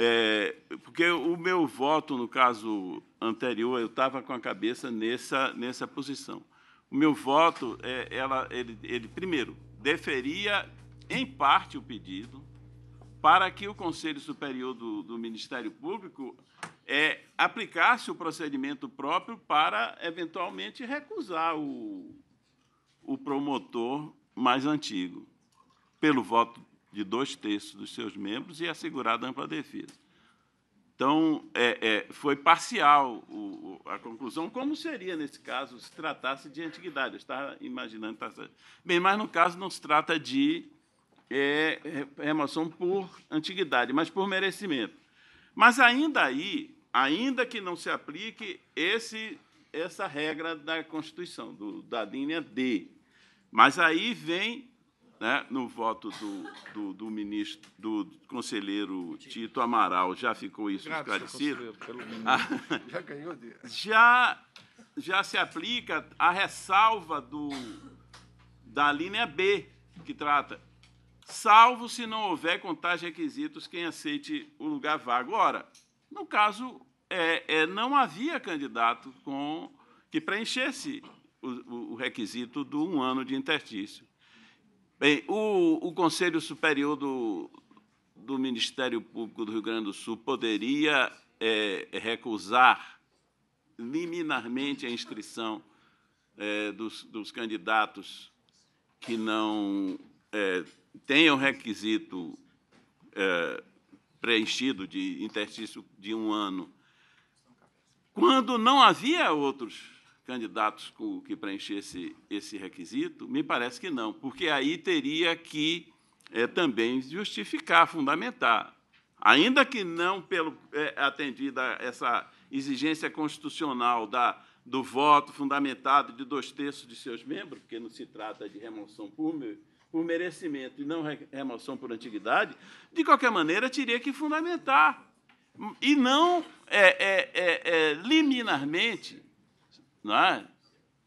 É, porque o meu voto, no caso anterior, eu estava com a cabeça nessa, nessa posição. O meu voto, é, ela, ele, ele, primeiro, deferia em parte o pedido para que o Conselho Superior do, do Ministério Público é, aplicasse o procedimento próprio para, eventualmente, recusar o, o promotor mais antigo, pelo voto de dois terços dos seus membros e assegurada ampla defesa. Então, é, é, foi parcial o, a conclusão, como seria nesse caso se tratasse de antiguidade. Eu estava imaginando. Tá Bem, mas no caso não se trata de é, é, remoção por antiguidade, mas por merecimento. Mas ainda aí, ainda que não se aplique esse, essa regra da Constituição, do, da linha D, mas aí vem, né, no voto do, do, do, ministro, do conselheiro Tito Amaral, já ficou isso esclarecido. já ganhou de... já, já se aplica a ressalva do, da linha B, que trata salvo se não houver contagem de requisitos quem aceite o lugar vago. Ora, no caso, é, é, não havia candidato com que preenchesse o, o requisito de um ano de interstício. Bem, o, o Conselho Superior do, do Ministério Público do Rio Grande do Sul poderia é, recusar liminarmente a inscrição é, dos, dos, candidatos que não é, tenham requisito é, preenchido de interstício de um ano, quando não havia outros candidatos que preenchesse esse requisito? Me parece que não, porque aí teria que é, também justificar, fundamentar. Ainda que não pelo é, atendida essa exigência constitucional da, do voto fundamentado de dois terços de seus membros, porque não se trata de remoção por, por merecimento e não remoção por antiguidade, de qualquer maneira teria que fundamentar. E não é, é, é liminarmente não é?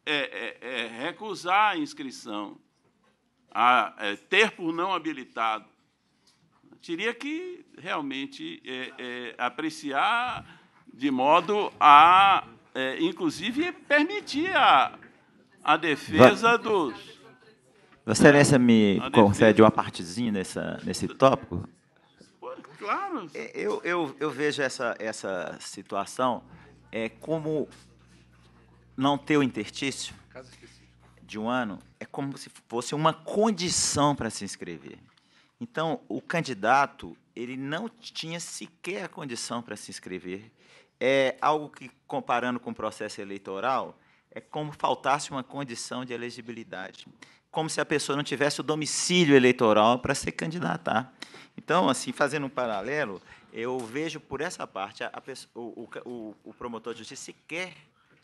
É, é, é recusar a inscrição, a, é, ter por não habilitado. teria que realmente é, é apreciar de modo a, inclusive, permitir a, a defesa dos. Vossa Excelência me concede uma partezinha nessa, nesse tópico? Claro. Eu, eu, eu vejo essa, essa situação é, como não ter o interstício de um ano é como se fosse uma condição para se inscrever. Então, o candidato ele não tinha sequer a condição para se inscrever. É algo que, comparando com o processo eleitoral, é como faltasse uma condição de elegibilidade, como se a pessoa não tivesse o domicílio eleitoral para se candidatar. Então, assim, fazendo um paralelo, eu vejo por essa parte a, a, o, o, o promotor de justiça sequer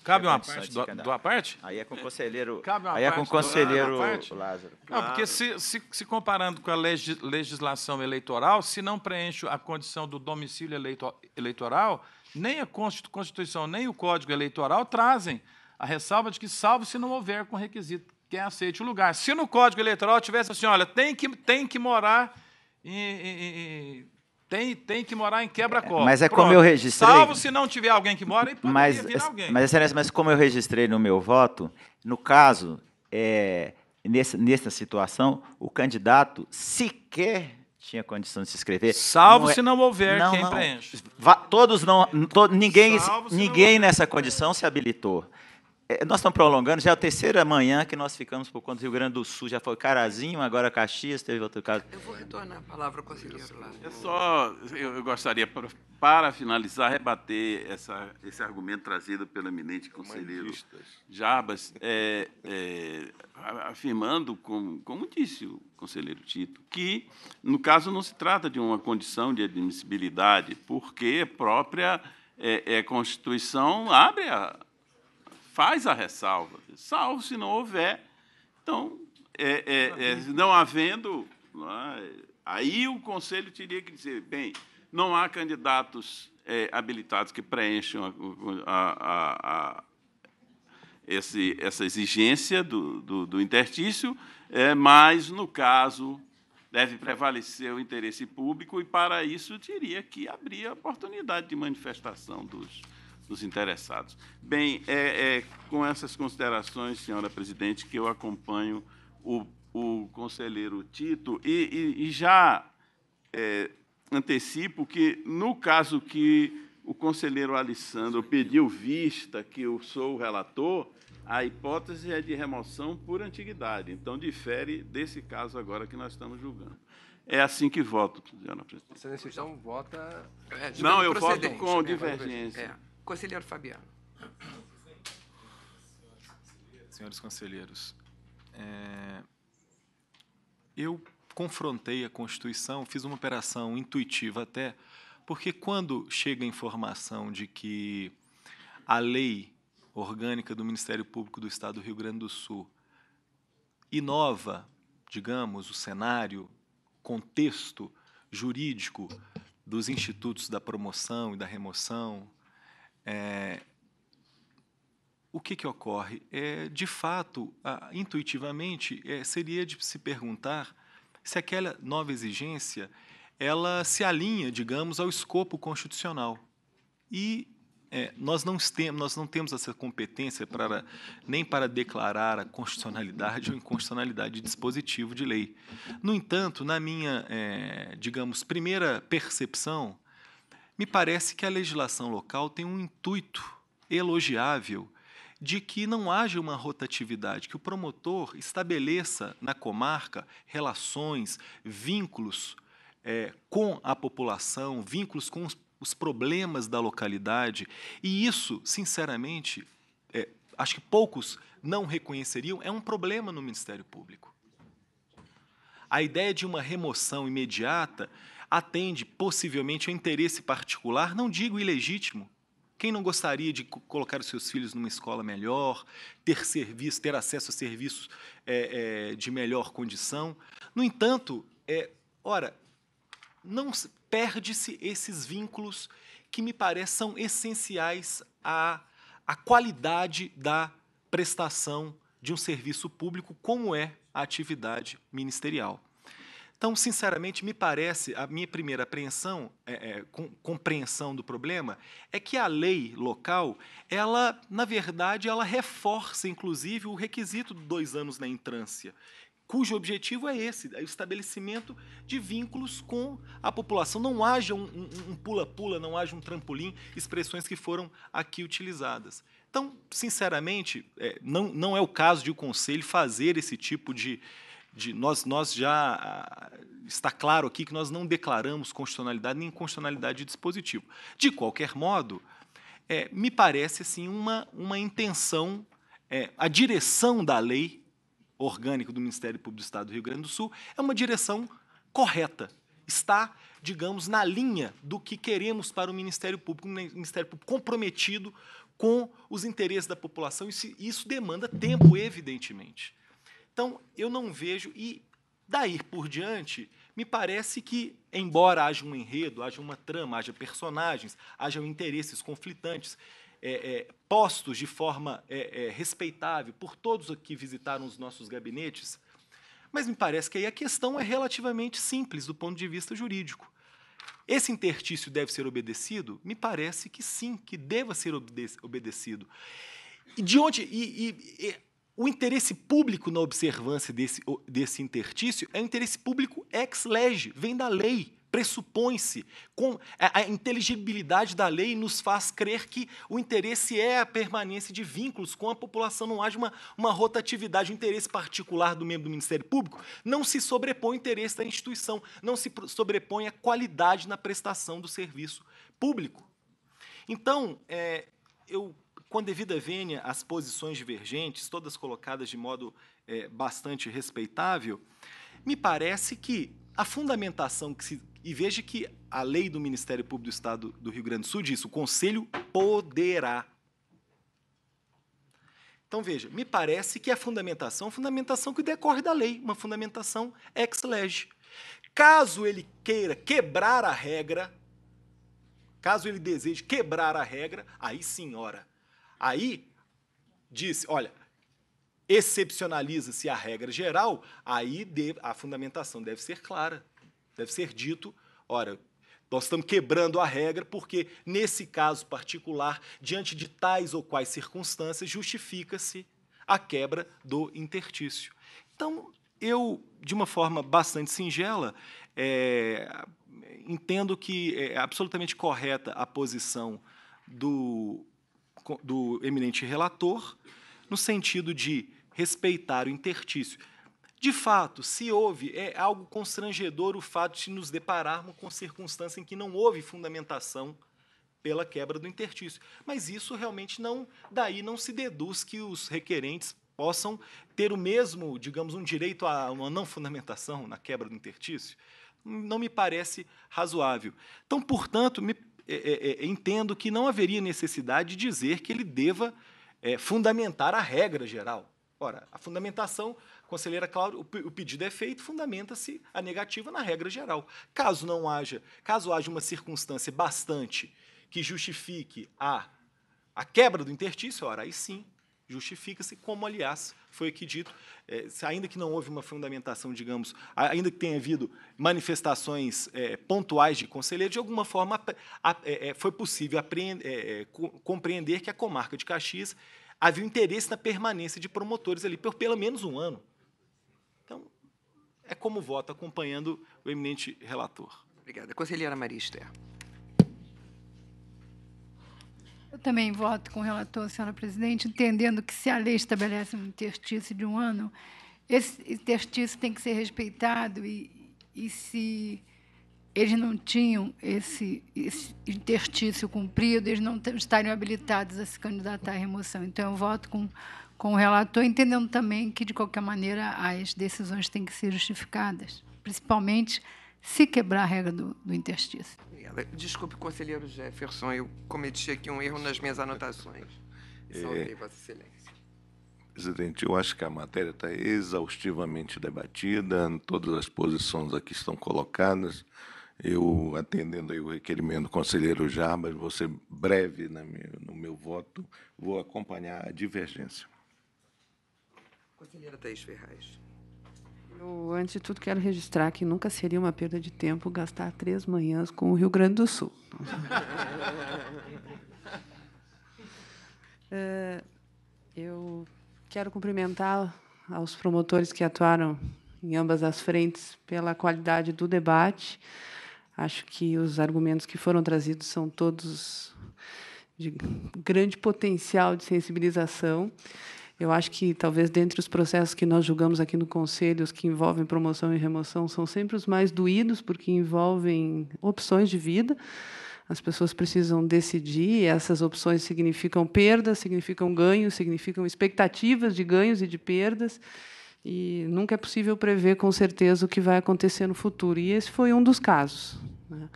Cabe uma parte do, do Aí é com o conselheiro. Cabe uma aí é com o conselheiro ah, Lázaro. Não, porque se, se, se, comparando com a legislação eleitoral, se não preenche a condição do domicílio eleitoral, nem a Constituição, nem o Código Eleitoral trazem a ressalva de que, salvo se não houver com requisito quem aceite o lugar. Se no Código Eleitoral tivesse assim, olha, tem que, tem que morar em, em tem, tem que morar em quebra-cola. Mas é Pronto. como eu registrei. Salvo se não tiver alguém que mora, e mas, vir alguém. Mas, excelência, mas como eu registrei no meu voto, no caso, é, nessa, nessa situação, o candidato sequer tinha condição de se inscrever. Salvo não é, se não houver não, quem não, preenche. todos não. To, ninguém ninguém nessa condição se habilitou. É, nós estamos prolongando, já é a terceira manhã que nós ficamos por conta do Rio Grande do Sul, já foi Carazinho, agora Caxias, teve outro caso. Eu vou retornar a palavra ao conselheiro lá. Eu só, eu, gostaria, para, finalizar, rebater essa, esse argumento trazido pelo eminente conselheiro Jabas, é, é, afirmando, como, como disse o conselheiro Tito, que, no caso, não se trata de uma condição de admissibilidade, porque a própria é, é Constituição abre a faz a ressalva, salvo se não houver. Então, é, é, é, não havendo, é, aí o Conselho teria que dizer, bem, não há candidatos é, habilitados que preencham a, a, a, esse, essa exigência do, do, do interstício, é, mas, no caso, deve prevalecer o interesse público e, para isso, teria que abrir a oportunidade de manifestação dos, dos interessados. Bem, é, é, com essas considerações, senhora presidente, que eu acompanho o, o conselheiro Tito e, e, e já é, antecipo que, no caso que o conselheiro Alessandro pediu vista, que eu sou o relator, a hipótese é de remoção por antiguidade. Então, difere desse caso agora que nós estamos julgando. É assim que voto, senhora presidente. Você então vota. É, não, eu voto com é, divergência. É. Conselheiro Fabiano. Senhores conselheiros, é, eu confrontei a Constituição, fiz uma operação intuitiva até, porque quando chega a informação de que a lei orgânica do Ministério Público do Estado do Rio Grande do Sul inova, digamos, o cenário, contexto jurídico dos institutos da promoção e da remoção, é, o que, que ocorre? É, de fato, a, intuitivamente, é, seria de se perguntar se aquela nova exigência ela se alinha, digamos, ao escopo constitucional. E é, nós, não temos nós não temos essa competência para, nem para declarar a constitucionalidade ou inconstitucionalidade de dispositivo de lei. No entanto, na minha, é, digamos, primeira percepção, me parece que a legislação local tem um intuito elogiável de que não haja uma rotatividade, que o promotor estabeleça na comarca relações, vínculos é, com a população, vínculos com os, os, problemas da localidade. E isso, sinceramente, é, acho que poucos não reconheceriam, é um problema no Ministério Público. A ideia de uma remoção imediata atende possivelmente a interesse particular, não digo ilegítimo. Quem não gostaria de colocar os seus filhos numa escola melhor, ter serviço, ter acesso a serviços é, é, de melhor condição? No entanto, é, ora, não perde-se esses vínculos que me parecem são essenciais à, à qualidade da prestação de um serviço público, como é a atividade ministerial. Então, sinceramente, me parece, a minha primeira apreensão, é, é, com, compreensão do problema, é que a lei local, ela, na verdade, ela reforça, inclusive, o requisito de dois anos na entrância, cujo objetivo é esse, é o estabelecimento de vínculos com a população. Não haja um pula-pula, um, um não haja um trampolim, expressões que foram aqui utilizadas. Então, sinceramente, é, não, não é o caso de o Conselho fazer esse tipo de, de nós, nós já ah, está claro aqui que nós não declaramos constitucionalidade nem inconstitucionalidade de dispositivo. De qualquer modo, é, me parece assim uma, uma intenção, é, a direção da lei orgânica do Ministério Público do Estado do Rio Grande do Sul é uma direção correta. Está, digamos, na linha do que queremos para o Ministério Público, um Ministério Público comprometido com os interesses da população. Isso, isso demanda tempo, evidentemente. Então, eu não vejo. E daí por diante, me parece que, embora haja um enredo, haja uma trama, haja personagens, hajam interesses conflitantes, é, é, postos de forma é, é, respeitável por todos que visitaram os nossos gabinetes, mas me parece que aí a questão é relativamente simples do ponto de vista jurídico. Esse intertício deve ser obedecido? Me parece que sim, que deva ser obedecido. E de onde. E, e, e, o interesse público na observância desse, desse intertício é um interesse público ex lege, vem da lei. Pressupõe-se. A, a inteligibilidade da lei nos faz crer que o interesse é a permanência de vínculos com a população, não haja uma, uma rotatividade. O interesse particular do membro do Ministério Público não se sobrepõe ao interesse da instituição, não se sobrepõe à qualidade na prestação do serviço público. Então, é, eu com devida vênia às posições divergentes, todas colocadas de modo é, bastante respeitável, me parece que a fundamentação que se. E veja que a lei do Ministério Público do Estado do Rio Grande do Sul diz: o Conselho poderá. Então veja, me parece que a fundamentação é uma fundamentação que decorre da lei, uma fundamentação ex lege. Caso ele queira quebrar a regra, caso ele deseje quebrar a regra, aí sim, ora, Aí disse, olha, excepcionaliza-se a regra geral, aí deve, a fundamentação deve ser clara, deve ser dito, ora, nós estamos quebrando a regra porque, nesse caso particular, diante de tais ou quais circunstâncias, justifica-se a quebra do intertício. Então, eu, de uma forma bastante singela, é, entendo que é absolutamente correta a posição do do eminente relator, no sentido de respeitar o intertício. De fato, se houve, é algo constrangedor o fato de nos depararmos com circunstância em que não houve fundamentação pela quebra do intertício. Mas isso realmente não, daí não se deduz que os requerentes possam ter o mesmo, digamos, um direito a uma não fundamentação na quebra do intertício. Não me parece razoável. Então, portanto, me é é, é, é, entendo que não haveria necessidade de dizer que ele deva é, fundamentar a regra geral. Ora, a fundamentação, conselheira Cláudia, o pedido é feito, fundamenta-se a negativa na regra geral. Caso não haja, caso haja uma circunstância bastante que justifique a, a quebra do interstício, ora, aí sim justifica-se, como, aliás, foi aqui dito, é, ainda que não houve uma fundamentação, digamos, ainda que tenha havido manifestações é, pontuais de conselheiro, de alguma forma a, a, é, é, foi possível é, é, compreender que a comarca de Caxias havia interesse na permanência de promotores ali por pelo menos um ano. Então, é como voto, acompanhando o eminente relator. Obrigada. Conselheira Maria Esther. Eu também voto com o relator, senhora presidente, entendendo que se a lei estabelece um interstício de um ano, esse interstício tem que ser respeitado e, e se eles não tinham esse, esse interstício cumprido, eles não estariam habilitados a se candidatar à remoção. Então, eu voto com, com o relator, entendendo também que, de qualquer maneira, as decisões têm que ser justificadas, principalmente se quebrar a regra do, do interstício. Desculpe, conselheiro Jefferson, eu cometi aqui um erro nas minhas anotações. Salvei, é, Vossa Excelência. Presidente, eu acho que a matéria está exaustivamente debatida, todas as posições aqui estão colocadas. Eu, atendendo aí o requerimento do conselheiro Jarbas, vou ser breve no meu voto, vou acompanhar a divergência. Conselheira Thais Ferraz. Eu, antes de tudo, quero registrar que nunca seria uma perda de tempo gastar três manhãs com o Rio Grande do Sul. É, eu quero cumprimentar aos promotores que atuaram em ambas as frentes pela qualidade do debate. Acho que os argumentos que foram trazidos são todos de grande potencial de sensibilização. Eu acho que talvez dentre os processos que nós julgamos aqui no Conselho, os que envolvem promoção e remoção são sempre os mais doídos, porque envolvem opções de vida. As pessoas precisam decidir, e essas opções significam perdas, significam ganhos, significam expectativas de ganhos e de perdas. E nunca é possível prever com certeza o que vai acontecer no futuro. E esse foi um dos casos. Né?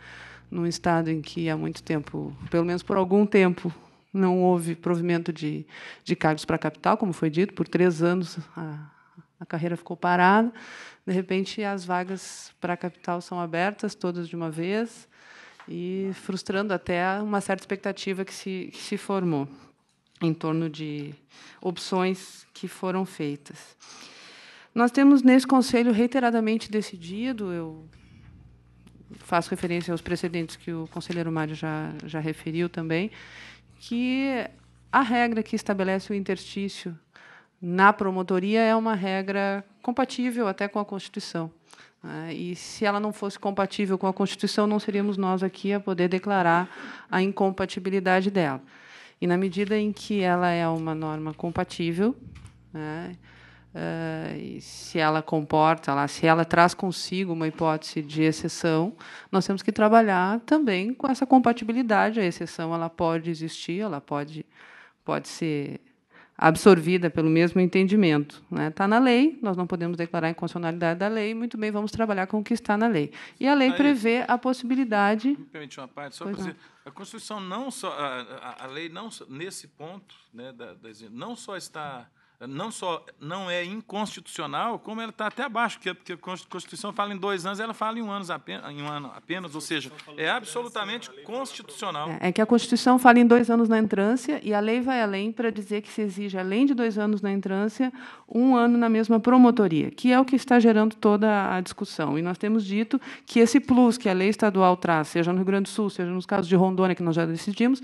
Num estado em que há muito tempo, pelo menos por algum tempo, não houve provimento de, de cargos para a capital, como foi dito, por três anos a, a carreira ficou parada. De repente, as vagas para a capital são abertas, todas de uma vez, e frustrando até uma certa expectativa que se, que se formou em torno de opções que foram feitas. Nós temos nesse conselho reiteradamente decidido, eu faço referência aos precedentes que o conselheiro Mário já, já referiu também, que a regra que estabelece o interstício na promotoria é uma regra compatível até com a Constituição. Né? E se ela não fosse compatível com a Constituição, não seríamos nós aqui a poder declarar a incompatibilidade dela. E na medida em que ela é uma norma compatível, né, Uh, se ela comporta, lá, se ela traz consigo uma hipótese de exceção, nós temos que trabalhar também com essa compatibilidade. A exceção ela pode existir, ela pode, pode ser absorvida pelo mesmo entendimento. Está né? Tá na lei, nós não podemos declarar inconstitucionalidade da lei, muito bem, vamos trabalhar com o que está na lei. E a lei Aí, prevê a possibilidade... Me permite uma parte, só para dizer, a Constituição não só... A, a, lei, não nesse ponto, né, da, da, não só está não só não é inconstitucional, como ela está até abaixo, porque a Constituição fala em dois anos, ela fala em um, apenas, em um ano apenas, ou seja, é absolutamente constitucional. É, é que a Constituição fala em dois anos na entrância e a lei vai além para dizer que se exige, além de dois anos na entrância, um ano na mesma promotoria, que é o que está gerando toda a discussão. E nós temos dito que esse plus que a lei estadual traz, seja no Rio Grande do Sul, seja nos casos de Rondônia, que nós já decidimos,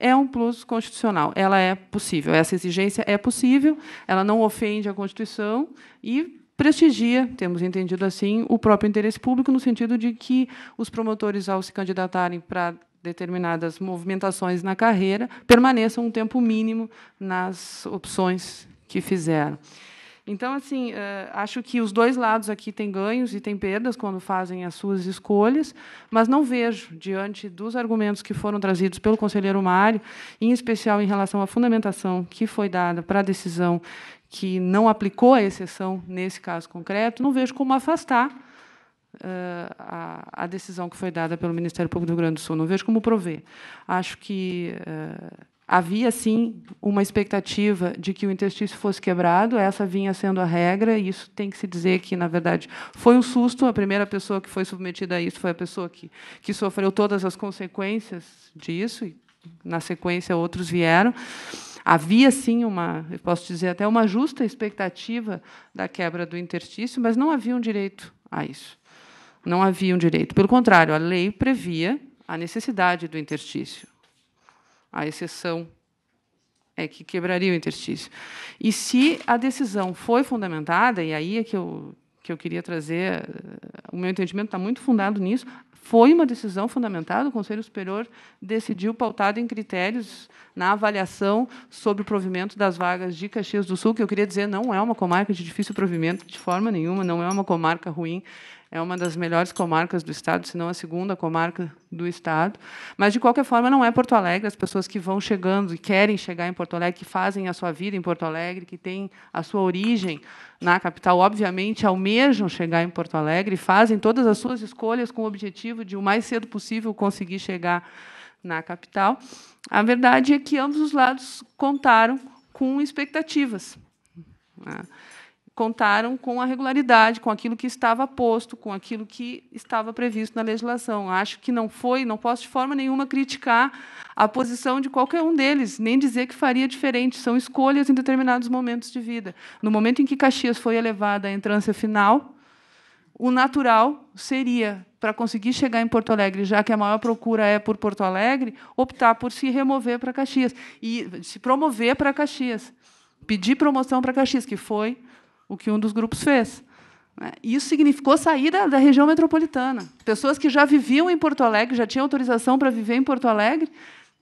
é um plus constitucional. Ela é possível. Essa exigência é possível, ela não ofende a Constituição e prestigia, temos entendido assim, o próprio interesse público, no sentido de que os promotores, ao se candidatarem para determinadas movimentações na carreira, permaneçam um tempo mínimo nas opções que fizeram. Então, assim, eh, acho que os dois lados aqui têm ganhos e têm perdas quando fazem as suas escolhas, mas não vejo, diante dos argumentos que foram trazidos pelo conselheiro Mário, em especial em relação à fundamentação que foi dada para a decisão que não aplicou a exceção nesse caso concreto, não vejo como afastar eh, a, decisão que foi dada pelo Ministério Público do Rio Grande do Sul. Não vejo como prover. Acho que eh, Havia, sim, uma expectativa de que o interstício fosse quebrado, essa vinha sendo a regra, e isso tem que se dizer que, na verdade, foi um susto. A primeira pessoa que foi submetida a isso foi a pessoa que, que sofreu todas as consequências disso, e, na sequência, outros vieram. Havia, sim, uma, eu posso dizer até uma justa expectativa da quebra do interstício, mas não havia um direito a isso. Não havia um direito. Pelo contrário, a lei previa a necessidade do interstício. A exceção é que quebraria o interstício. E se a decisão foi fundamentada, e aí é que eu, que eu queria trazer, eh, o meu entendimento está muito fundado nisso, foi uma decisão fundamentada, o Conselho Superior decidiu pautado em critérios na avaliação sobre o provimento das vagas de Caxias do Sul, que eu queria dizer não é uma comarca de difícil provimento de forma nenhuma, não é uma comarca ruim, é uma das melhores comarcas do estado, se não a segunda comarca do estado. Mas, de qualquer forma, não é Porto Alegre. As pessoas que vão chegando e querem chegar em Porto Alegre, que fazem a sua vida em Porto Alegre, que têm a sua origem na capital, obviamente, almejam chegar em Porto Alegre, fazem todas as suas escolhas com o objetivo de, o mais cedo possível, conseguir chegar na capital. A verdade é que ambos os lados contaram com expectativas. Né? contaram com a regularidade, com aquilo que estava posto, com aquilo que estava previsto na legislação. Acho que não foi, não posso de forma nenhuma criticar a posição de qualquer um deles, nem dizer que faria diferente. São escolhas em determinados momentos de vida. No momento em que Caxias foi elevada à entrância final, o natural seria, para conseguir chegar em Porto Alegre, já que a maior procura é por Porto Alegre, optar por se remover para Caxias e se promover para Caxias. Pedir promoção para Caxias, que foi o que um dos grupos fez. Né? Isso significou saída da região metropolitana. Pessoas que já viviam em Porto Alegre, já tinham autorização para viver em Porto Alegre,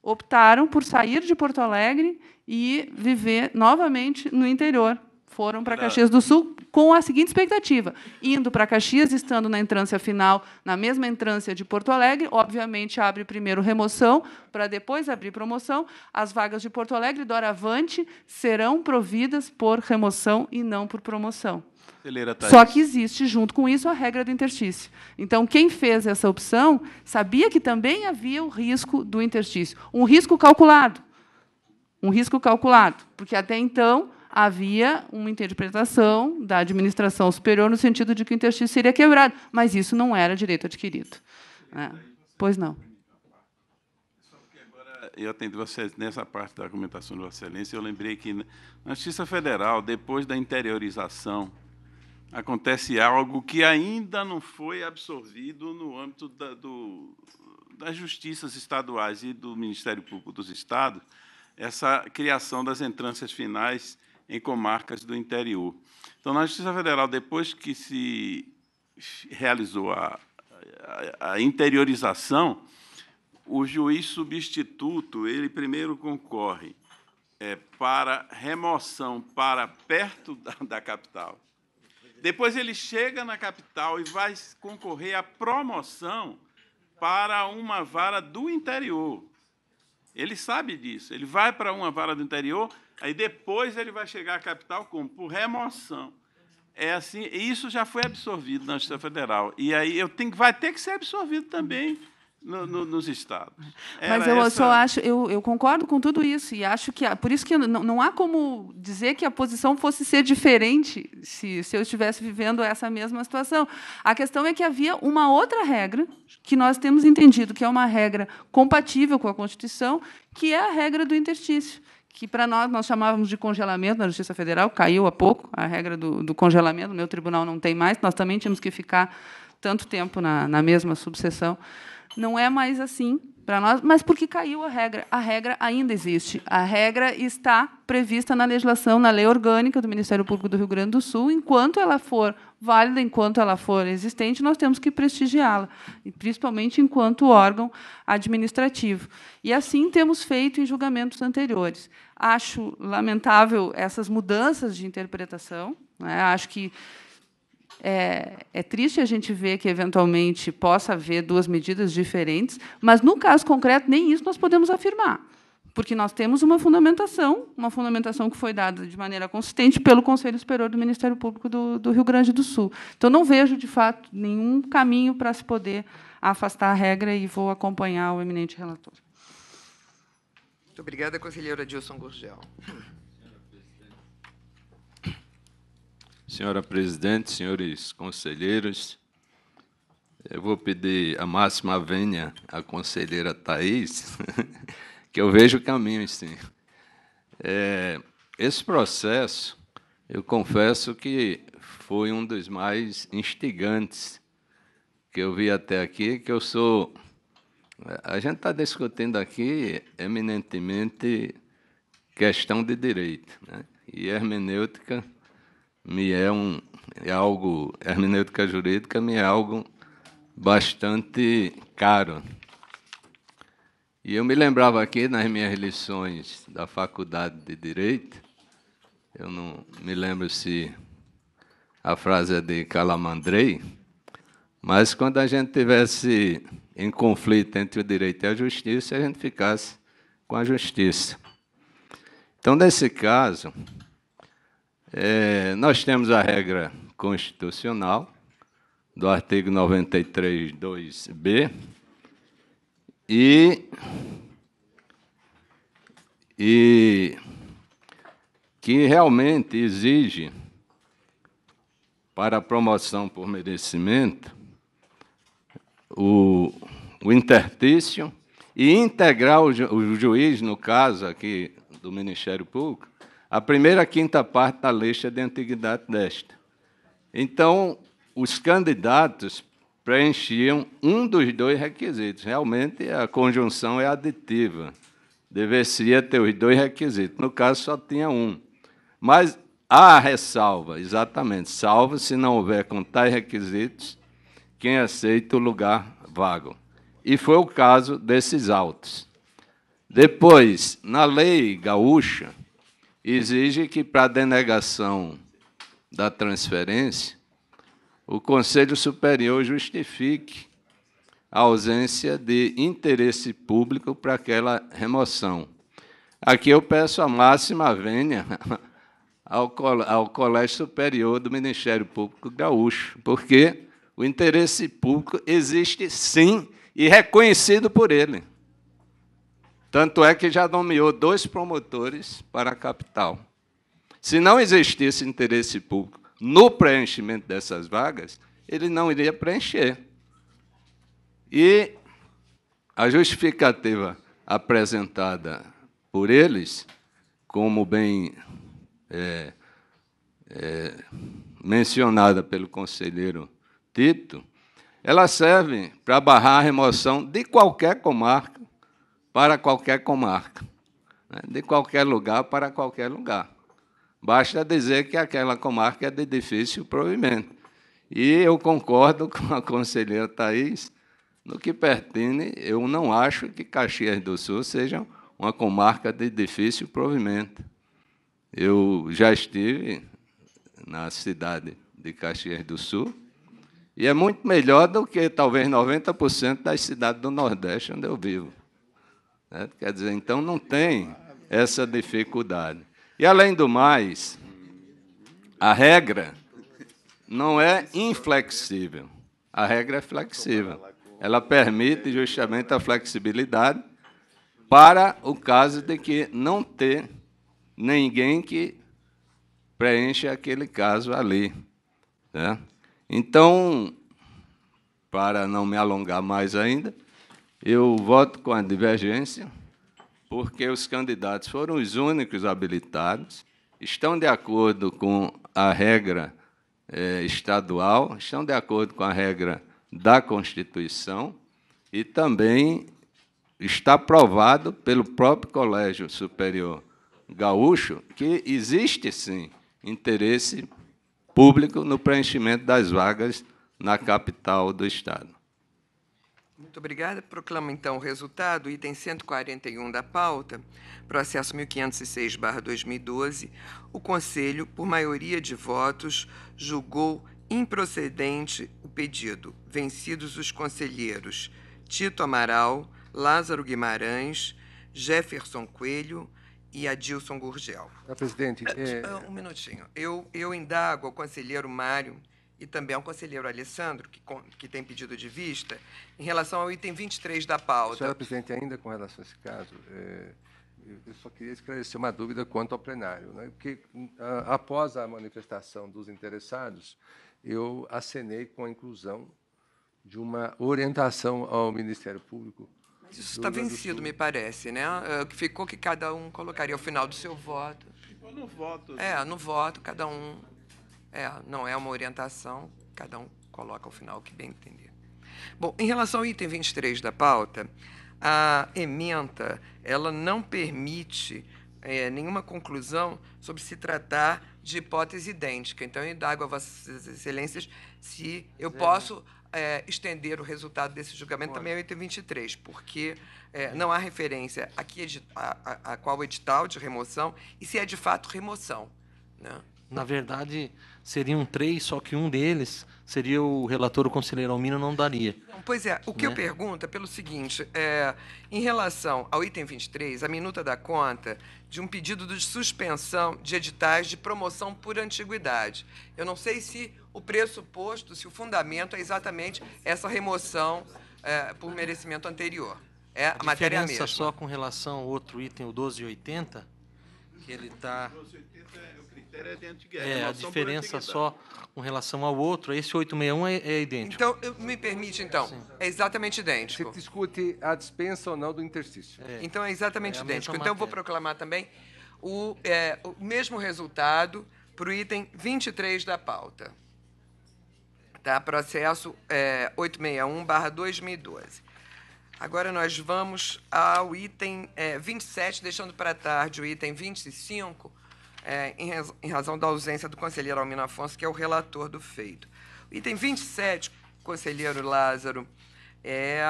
optaram por sair de Porto Alegre e viver novamente no interior foram para Caxias do Sul com a seguinte expectativa: indo para Caxias, estando na entrância final, na mesma entrância de Porto Alegre, obviamente abre primeiro remoção, para depois abrir promoção. As vagas de Porto Alegre doravante serão providas por remoção e não por promoção. Só que existe, junto com isso, a regra do interstício. Então, quem fez essa opção sabia que também havia o risco do interstício. Um risco calculado. Um risco calculado. Porque até então havia uma interpretação da administração superior no sentido de que o interstício seria quebrado, mas isso não era direito adquirido. É. Pois não. É eu atendi vocês nessa parte da argumentação de Vossa Excelência. Eu lembrei que na Justiça Federal, depois da interiorização, acontece algo que ainda não foi absorvido no âmbito da, do, das justiças estaduais e do Ministério Público dos Estados, essa criação das entrâncias finais em comarcas do interior. Então, na Justiça Federal, depois que se realizou a, a, a interiorização, o juiz substituto ele primeiro concorre é, para remoção para perto da, da capital. Depois ele chega na capital e vai concorrer à promoção para uma vara do interior. Ele sabe disso. Ele vai para uma vara do interior Aí depois ele vai chegar à capital como? Por remoção. É assim, isso já foi absorvido na Justiça Federal. E aí eu tenho, vai ter que ser absorvido também. No, no, nos estados. Era Mas eu essa... só acho, eu, eu, concordo com tudo isso e acho que por isso que não, não há como dizer que a posição fosse ser diferente se, se eu estivesse vivendo essa mesma situação. A questão é que havia uma outra regra que nós temos entendido que é uma regra compatível com a Constituição, que é a regra do interstício que para nós nós chamávamos de congelamento na Justiça Federal, caiu há pouco a regra do, do congelamento, o meu tribunal não tem mais, nós também tínhamos que ficar tanto tempo na, na mesma subseção. Não é mais assim para nós, mas porque caiu a regra. A regra ainda existe. A regra está prevista na legislação, na lei orgânica do Ministério Público do Rio Grande do Sul. Enquanto ela for válida enquanto ela for existente, nós temos que prestigiá-la, principalmente enquanto órgão administrativo. E assim temos feito em julgamentos anteriores. Acho lamentável essas mudanças de interpretação. Né? Acho que é, é, triste a gente ver que, eventualmente, possa haver duas medidas diferentes, mas, no caso concreto, nem isso nós podemos afirmar porque nós temos uma fundamentação, uma fundamentação que foi dada de maneira consistente pelo Conselho Superior do Ministério Público do, do Rio Grande do Sul. Então, não vejo, de fato, nenhum caminho para se poder afastar a regra e vou acompanhar o eminente relator. Muito obrigada, conselheira Dilson Gurgel. Senhora presidente, senhores conselheiros, eu vou pedir a máxima vênia à conselheira Thais que eu vejo o caminho, sim. É, esse processo, eu confesso que foi um dos mais instigantes que eu vi até aqui, que eu sou... A gente está discutindo aqui, eminentemente, questão de direito. Né? E hermenêutica me é um é algo hermenêutica jurídica me é algo bastante caro e eu me lembrava aqui nas minhas lições da faculdade de Direito, eu não me lembro se a frase é de Calamandrei, mas quando a gente tivesse em conflito entre o direito e a justiça, a gente ficasse com a justiça. Então, nesse caso, é, nós temos a regra constitucional do artigo 93, 2b, e e que realmente exige para a promoção por merecimento o, o intertício e integrar o, ju, o juiz, no caso aqui do Ministério Público, a primeira quinta parte da lista de antiguidade desta. Então, os candidatos preenchiam um dos dois requisitos. Realmente, a conjunção é aditiva. Deveria ter os dois requisitos. No caso, só tinha um. Mas há ressalva, exatamente. Salvo se não houver com tais requisitos quem aceita o lugar vago. E foi o caso desses autos. Depois, na lei gaúcha, exige que para a denegação da transferência o Conselho Superior justifique a ausência de interesse público para aquela remoção. Aqui eu peço a máxima vênia ao, Colégio Superior do Ministério Público Gaúcho, porque o interesse público existe sim e reconhecido por ele. Tanto é que já nomeou dois promotores para a capital. Se não existisse interesse público no preenchimento dessas vagas, ele não iria preencher. E a justificativa apresentada por eles, como bem é, é, mencionada pelo conselheiro Tito, ela serve para barrar a remoção de qualquer comarca para qualquer comarca, né? de qualquer lugar para qualquer lugar. Basta dizer que aquela comarca é de difícil provimento. E eu concordo com a conselheira Thais, no que pertine, eu não acho que Caxias do Sul seja uma comarca de difícil provimento. Eu já estive na cidade de Caxias do Sul e é muito melhor do que talvez 90% das cidades do Nordeste onde eu vivo. Né? Quer dizer, então não tem essa dificuldade. E além do mais, a regra não é inflexível. A regra é flexível. Ela permite justamente a flexibilidade para o caso de que não ter ninguém que preencha aquele caso ali. Né? Então, para não me alongar mais ainda, eu voto com a divergência porque os candidatos foram os únicos habilitados, estão de acordo com a regra é, estadual, estão de acordo com a regra da Constituição e também está provado pelo próprio Colégio Superior Gaúcho que existe sim interesse público no preenchimento das vagas na capital do Estado. Muito obrigada. Proclamo, então, o resultado, item 141 da pauta, processo 1506-2012. O Conselho, por maioria de votos, julgou improcedente o pedido, vencidos os conselheiros Tito Amaral, Lázaro Guimarães, Jefferson Coelho e Adilson Gurgel. presidente, é... é um minutinho. Eu, eu indago ao conselheiro Mário e também ao conselheiro Alessandro, que, que tem pedido de vista, em relação ao item 23 da pauta. Senhora presidente, ainda com relação a esse caso, é, eu só queria esclarecer uma dúvida quanto ao plenário. Né? Porque, a, após a manifestação dos interessados, eu acenei com a inclusão de uma orientação ao Ministério Público. Mas isso está vencido, me parece, né? Eh, ficou que cada um colocaria o final do seu voto. Ficou no voto. É, no voto, cada um é, não é uma orientação, cada um coloca o final que bem entender. Bom, em relação ao item 23 da pauta, a ementa ela não permite é, nenhuma conclusão sobre se tratar de hipótese idêntica. Então, eu indago a Vossas Excelências se eu posso é, estender o resultado desse julgamento Pode. também ao item 23, porque é, não há referência a, que a, a, a, qual edital de remoção e se é de fato remoção. Né? Na verdade, seriam três, só que um deles seria o relator, o conselheiro Almino, não daria. Pois é, o que né? eu pergunto é pelo seguinte, é, em relação ao item 23, a minuta da conta de um pedido de suspensão de editais de promoção por antiguidade. Eu não sei se o pressuposto, se o fundamento é exatamente essa remoção é, por merecimento anterior. É a, a matéria mesmo só com relação ao outro item, o 1280, que ele está... 1280 é matéria é dentro de guerra. É, a diferença só com relação ao outro, esse 861 é, é idêntico. Então, me permite, então, Sim. é exatamente idêntico. Você discute a dispensa ou não do interstício. É. Então, é exatamente é idêntico. Então, vou proclamar também o, é, o mesmo resultado para o item 23 da pauta. Tá? Processo 861-2012. É, Agora nós vamos ao item é, 27, deixando para tarde o item 25, é, em, raz, em razão da ausência do conselheiro Almino Afonso, que é o relator do feito. O item 27, conselheiro Lázaro, é,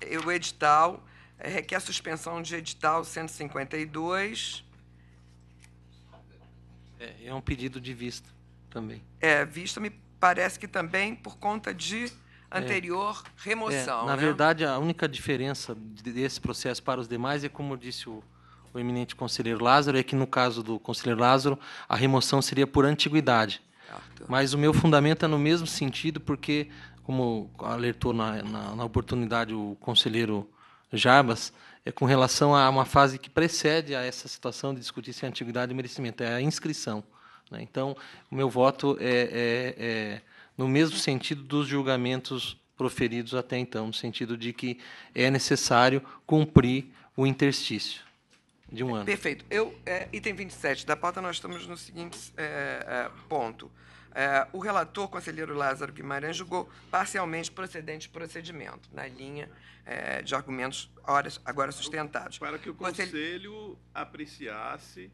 é o edital é, requer suspensão de edital 152. É, é um pedido de vista também. É, vista me parece que também por conta de é. anterior remoção. É, na né? verdade, a única diferença desse processo para os demais é, como disse o o eminente conselheiro Lázaro é que, no caso do conselheiro Lázaro, a remoção seria por antiguidade. Ah, tá. Mas o meu fundamento é no mesmo sentido, porque, como alertou na, na, na oportunidade o conselheiro Jarbas, é com relação a uma fase que precede a essa situação de discutir se é antiguidade e merecimento, é a inscrição. Né? Então, o meu voto é, é, é no mesmo sentido dos julgamentos proferidos até então, no sentido de que é necessário cumprir o interstício de um ano. Perfeito. Eu, é, item 27 da pauta, nós estamos no seguinte é, é, ponto. É, o relator, conselheiro Lázaro Guimarães, julgou parcialmente procedente o procedimento, na linha é, de argumentos horas, agora sustentados. Para que o Conselho Consel... apreciasse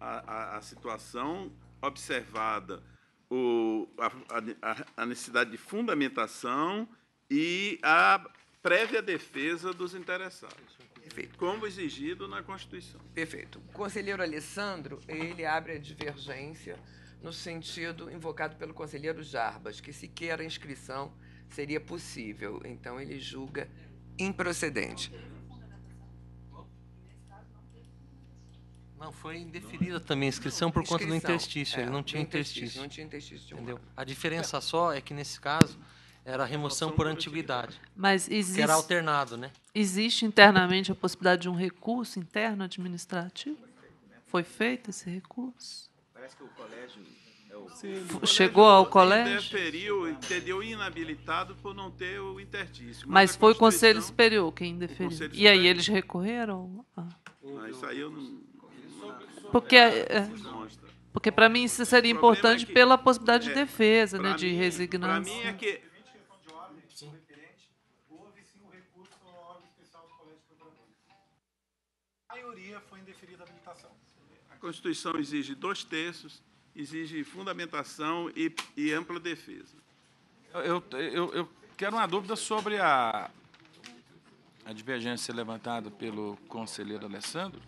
a, a, a, situação observada, o, a, a necessidade de fundamentação e a prévia defesa dos interessados. Perfeito. Como exigido na Constituição. Perfeito. O conselheiro Alessandro, ele abre a divergência no sentido invocado pelo conselheiro Jarbas, que sequer a inscrição seria possível. Então, ele julga improcedente. Não, foi indefinida também a inscrição por inscrição, conta do interstício. É, ele não é, tinha interstício, interstício. Não tinha interstício. Entendeu? A diferença só é que, nesse caso, era remoção por antiguidade. Mas existe, que era alternado, né? Existe internamente a possibilidade de um recurso interno administrativo? Foi feito esse recurso? Parece que o colégio é Sim, chegou colégio, ao colégio? Deferiu, entendeu inabilitado por não ter o interdício. Mas, Mas foi o Conselho Superior quem deferiu. Superior. E aí eles recorreram? Ah. ah isso aí eu não. Porque, é, porque para mim isso seria importante é que, pela possibilidade de é, defesa, né, de mim, Para mim é que Constituição exige dois terços, exige fundamentação e, e ampla defesa. Eu, eu, eu, quero uma dúvida sobre a, a divergência levantada pelo conselheiro Alessandro.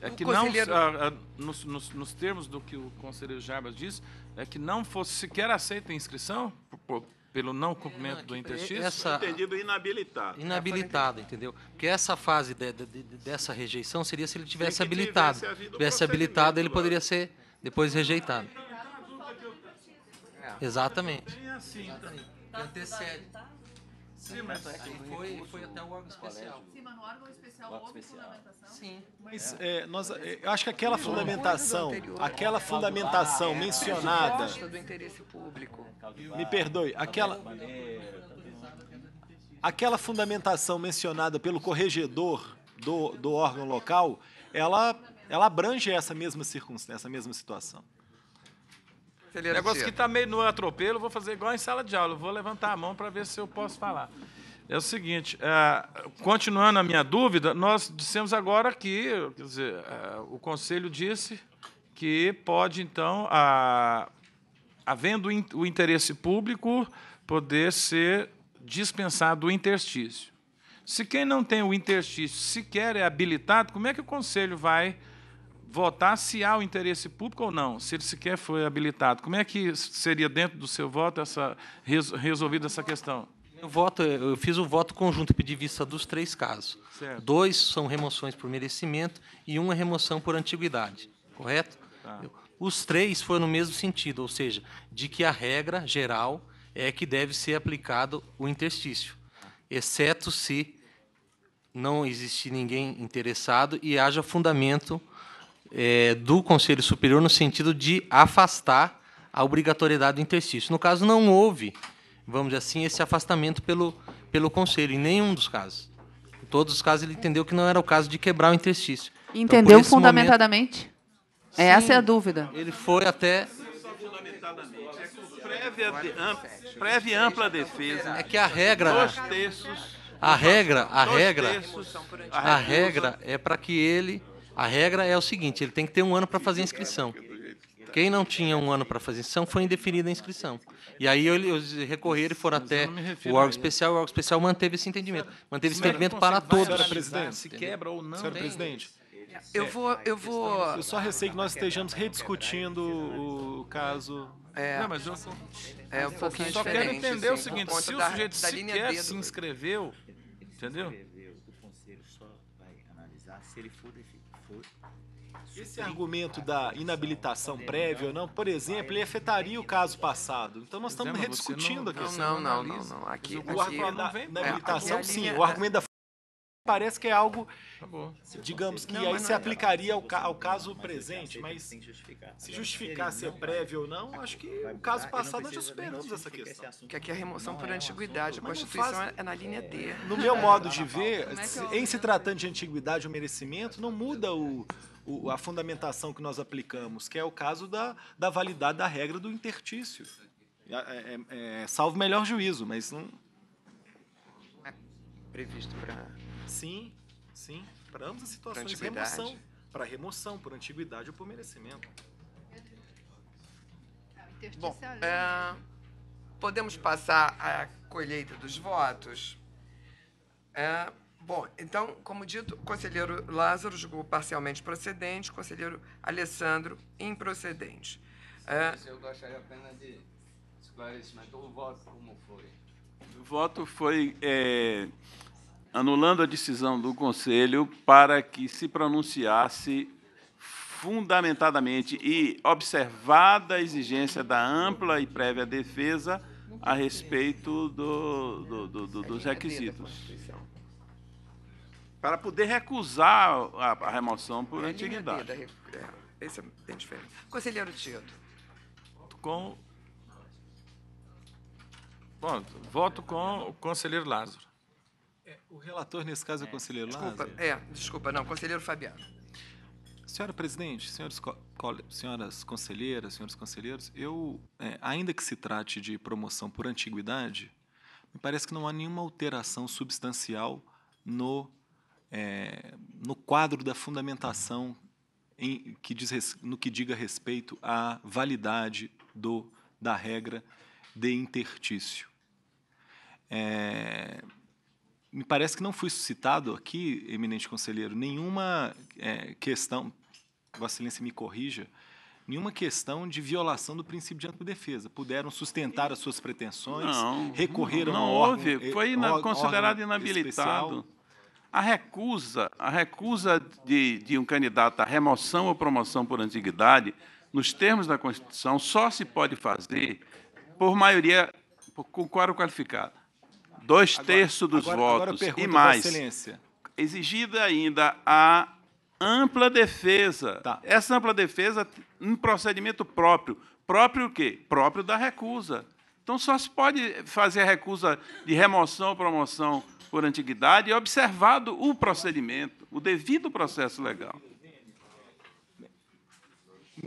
É que conselheiro... não, a, a, nos, nos, nos, termos do que o conselheiro Jarbas disse, é que não fosse sequer aceita a inscrição por, pelo não é, cumprimento é do é interstício. Essa, Entendido inabilitado. Inabilitado, entendeu? Porque essa fase de, de, de, dessa rejeição seria se ele tivesse habilitado. Se tivesse habilitado, ele poderia ser depois rejeitado. Exatamente. Assim, tá? Exatamente. Antecede. Tá Sim, mas é que foi, foi até o órgão especial. Sim, mas no órgão especial houve fundamentação? Sim. Mas é. é, nós, é, é eu acho que aquela fundamentação, aquela fundamentação mencionada... do interesse público. Me perdoe, aquela... Aquela fundamentação mencionada pelo corregedor do, do órgão local, ela, ela abrange essa mesma circunstância, essa mesma situação. Ele Negócio que está meio no atropelo, vou fazer igual em sala de aula, vou levantar a mão para ver se eu posso falar. É o seguinte, é, continuando a minha dúvida, nós dissemos agora que, quer dizer, é, o Conselho disse que pode, então, a, havendo o interesse público, poder ser dispensado o interstício. Se quem não tem o interstício sequer é habilitado, como é que o Conselho vai votar se há o interesse público ou não, se ele sequer foi habilitado. Como é que seria dentro do seu voto essa resolvida essa questão? Eu, voto, eu fiz o voto conjunto, pedi vista dos três casos. Certo. Dois são remoções por merecimento e uma é remoção por antiguidade, correto? Tá. Os três foram no mesmo sentido, ou seja, de que a regra geral é que deve ser aplicado o interstício, exceto se não existir ninguém interessado e haja fundamento é, do Conselho Superior no sentido de afastar a obrigatoriedade do interstício. No caso, não houve, vamos dizer assim, esse afastamento pelo, pelo Conselho, em nenhum dos casos. Em todos os casos, ele entendeu que não era o caso de quebrar o interstício. Então, entendeu então, fundamentadamente? Momento, sim, Essa é a dúvida. Ele foi até. Prévia, ampla, prévia ampla defesa. É que a regra. Dois terços. A regra, a regra, a regra é para que ele a regra é o seguinte: ele tem que ter um ano para fazer a inscrição. Quem não tinha um ano para fazer inscrição foi indefinida a inscrição. E aí eles recorreram e foram até o órgão especial. O órgão especial manteve esse entendimento. Manteve esse entendimento para todos. Presidente, se quebra ou não. Senhor presidente, eu vou, eu vou. É eu só receio que nós estejamos né? rediscutindo é o caso. É, não, mas eu, é um pouquinho Só quero entender o seguinte: se o sujeito sequer se inscreveu, entendeu? Esse argumento da inabilitação prévia ou não, por exemplo, ele afetaria o caso passado. Então nós estamos rediscutindo a questão. Não, não, não, não. Aqui, o argumento da inabilitação, é, sim. É o argumento da parece que é algo, digamos que não, aí se é aplicaria ao, ca ao, caso presente, mas se justificar se é prévio ou não, acho que o caso passado já superamos essa questão. Que aqui é a remoção por antiguidade, a Constituição é na linha D. No meu modo de ver, em se tratando de antiguidade, o merecimento não muda o, o, a fundamentação que nós aplicamos, que é o caso da, da validade da regra do intertício. É, é, é, é salvo melhor juízo, mas não. É previsto para. Sim, sim. Para ambas as situações. Remoção. Para remoção, por antiguidade ou por merecimento. Bom, é, é, podemos passar à colheita dos votos. É, Bom, então, como dito, o conselheiro Lázaro julgou parcialmente procedente, o conselheiro Alessandro improcedente. Sim, é... Eu gostaria apenas de esclarecimento. O voto como foi? O voto foi é, anulando a decisão do Conselho para que se pronunciasse fundamentadamente e observada a exigência da ampla e prévia defesa a respeito do, do, do, dos requisitos para poder recusar a, a remoção por é, antiguidade. Vida, é, esse é bem diferente. Conselheiro Tito. Com. Bom, voto com o conselheiro Lázaro. É, o relator, nesse caso, é o é. conselheiro desculpa, Lázaro? É, desculpa, não, conselheiro Fabiano. Senhora presidente, senhores, senhoras conselheiras, senhores conselheiros, eu, é, ainda que se trate de promoção por antiguidade, me parece que não há nenhuma alteração substancial no é, no quadro da fundamentação em, que diz, no que diga respeito à validade do, da regra de intertício. É, me parece que não foi suscitado aqui, eminente conselheiro, nenhuma é, questão, Vossa Excelência me corrija, nenhuma questão de violação do princípio de defesa Puderam sustentar as suas pretensões, não, recorreram não, não houve, foi eh, considerado inabilitado. Especial. A recusa, a recusa de, de um candidato à remoção ou promoção por antiguidade, nos termos da Constituição, só se pode fazer por maioria com quórum qualificado. Dois agora, terços dos agora, votos agora e mais. Exigida ainda a ampla defesa. Tá. Essa ampla defesa um procedimento próprio. Próprio o quê? Próprio da recusa. Então só se pode fazer a recusa de remoção ou promoção por antiguidade e observado o procedimento, o devido processo legal.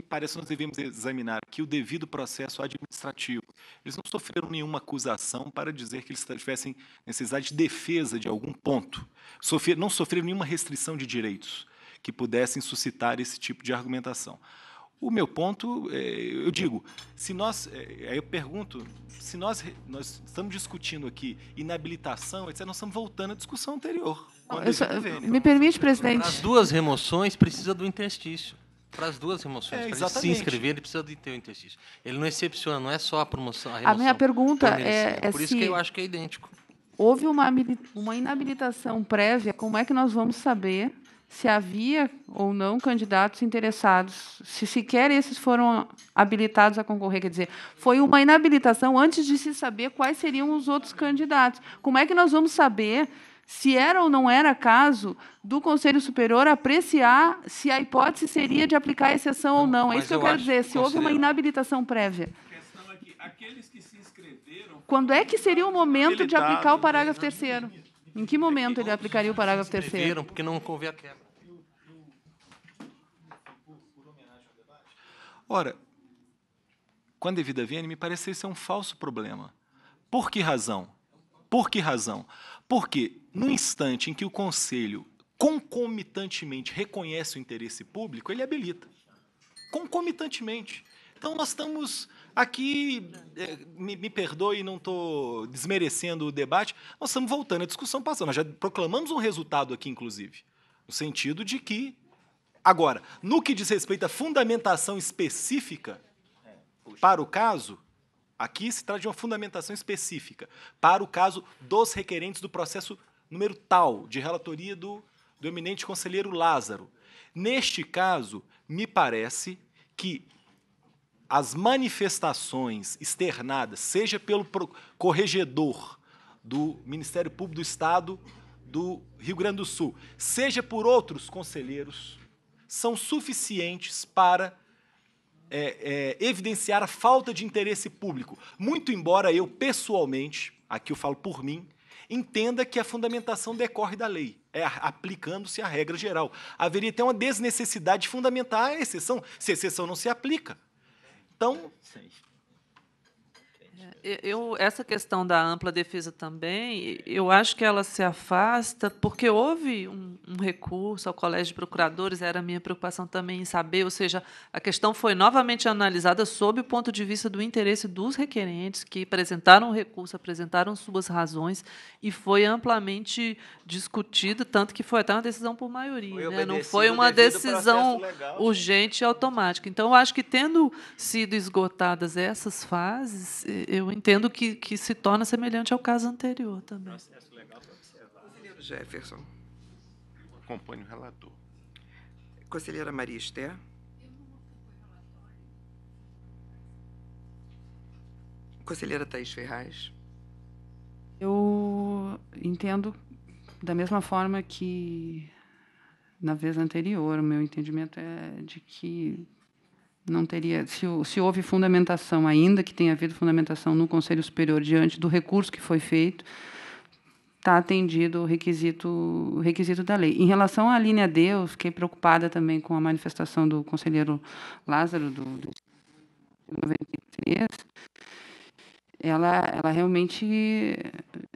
Parece que nós devemos examinar aqui o devido processo administrativo. Eles não sofreram nenhuma acusação para dizer que eles tivessem necessidade de defesa de algum ponto. Sofrer, não sofreram nenhuma restrição de direitos que pudessem suscitar esse tipo de argumentação. O meu ponto, é, eu digo, se nós, é, aí eu pergunto, se nós, nós estamos discutindo aqui inabilitação, etc., nós estamos voltando à discussão anterior. Só, me permite, presidente. As duas remoções precisa do interstício. Para as duas remoções, é, para se inscrever, ele precisa de ter o interstício. Ele não excepciona, não é só a promoção, a remoção. A minha pergunta é, é, é Por isso que eu acho que é idêntico. Houve uma, uma inabilitação prévia, como é que nós vamos saber se havia ou não candidatos interessados, se sequer esses foram habilitados a concorrer. Quer dizer, foi uma inabilitação antes de se saber quais seriam os outros candidatos. Como é que nós vamos saber se era ou não era caso do Conselho Superior apreciar se a hipótese seria de aplicar a exceção ou não? É isso que eu, quero dizer, se houve uma inabilitação prévia. A é que aqueles que se inscreveram. Quando é que seria o momento de aplicar o parágrafo terceiro? Em que momento ele aplicaria o parágrafo terceiro? Porque não houve a quebra. Ora, quando a vida vem, me parece ser é um falso problema. Por que razão? Por que razão? Porque no instante em que o conselho concomitantemente reconhece o interesse público, ele habilita. Concomitantemente. Então nós estamos aqui, é, me, me perdoe, não estou desmerecendo o debate, nós estamos voltando à discussão passada. Nós já proclamamos um resultado aqui, inclusive, no sentido de que Agora, no que diz respeito à fundamentação específica para o caso, aqui se trata de uma fundamentação específica para o caso dos requerentes do processo número tal, de relatoria do, do eminente conselheiro Lázaro. Neste caso, me parece que as manifestações externadas, seja pelo corregedor do Ministério Público do Estado do Rio Grande do Sul, seja por outros conselheiros são suficientes para é, é, evidenciar a falta de interesse público. Muito embora eu, pessoalmente, aqui eu falo por mim, entenda que a fundamentação decorre da lei, é aplicando-se a regra geral. Haveria até uma desnecessidade de fundamentar a exceção, se a exceção não se aplica. Então, eu, essa questão da ampla defesa também, eu acho que ela se afasta, porque houve um, um, recurso ao Colégio de Procuradores, era a minha preocupação também em saber, ou seja, a questão foi novamente analisada sob o ponto de vista do interesse dos requerentes, que apresentaram o recurso, apresentaram suas razões, e foi amplamente discutido, tanto que foi até uma decisão por maioria, foi né? não foi uma decisão legal, né? urgente e automática. Então, eu acho que, tendo sido esgotadas essas fases, eh, eu entendo que, que se torna semelhante ao caso anterior também. Processo legal para observar. Conselheiro Jefferson. Acompanhe o relator. Conselheira Maria Esther. Conselheira Thais Ferraz. Eu entendo da mesma forma que na vez anterior, o meu entendimento é de que não teria, se, se houve fundamentação, ainda que tenha havido fundamentação no Conselho Superior diante do recurso que foi feito, está atendido o requisito, o requisito da lei. Em relação à linha D, eu fiquei preocupada também com a manifestação do conselheiro Lázaro, do, do 93, ela, ela realmente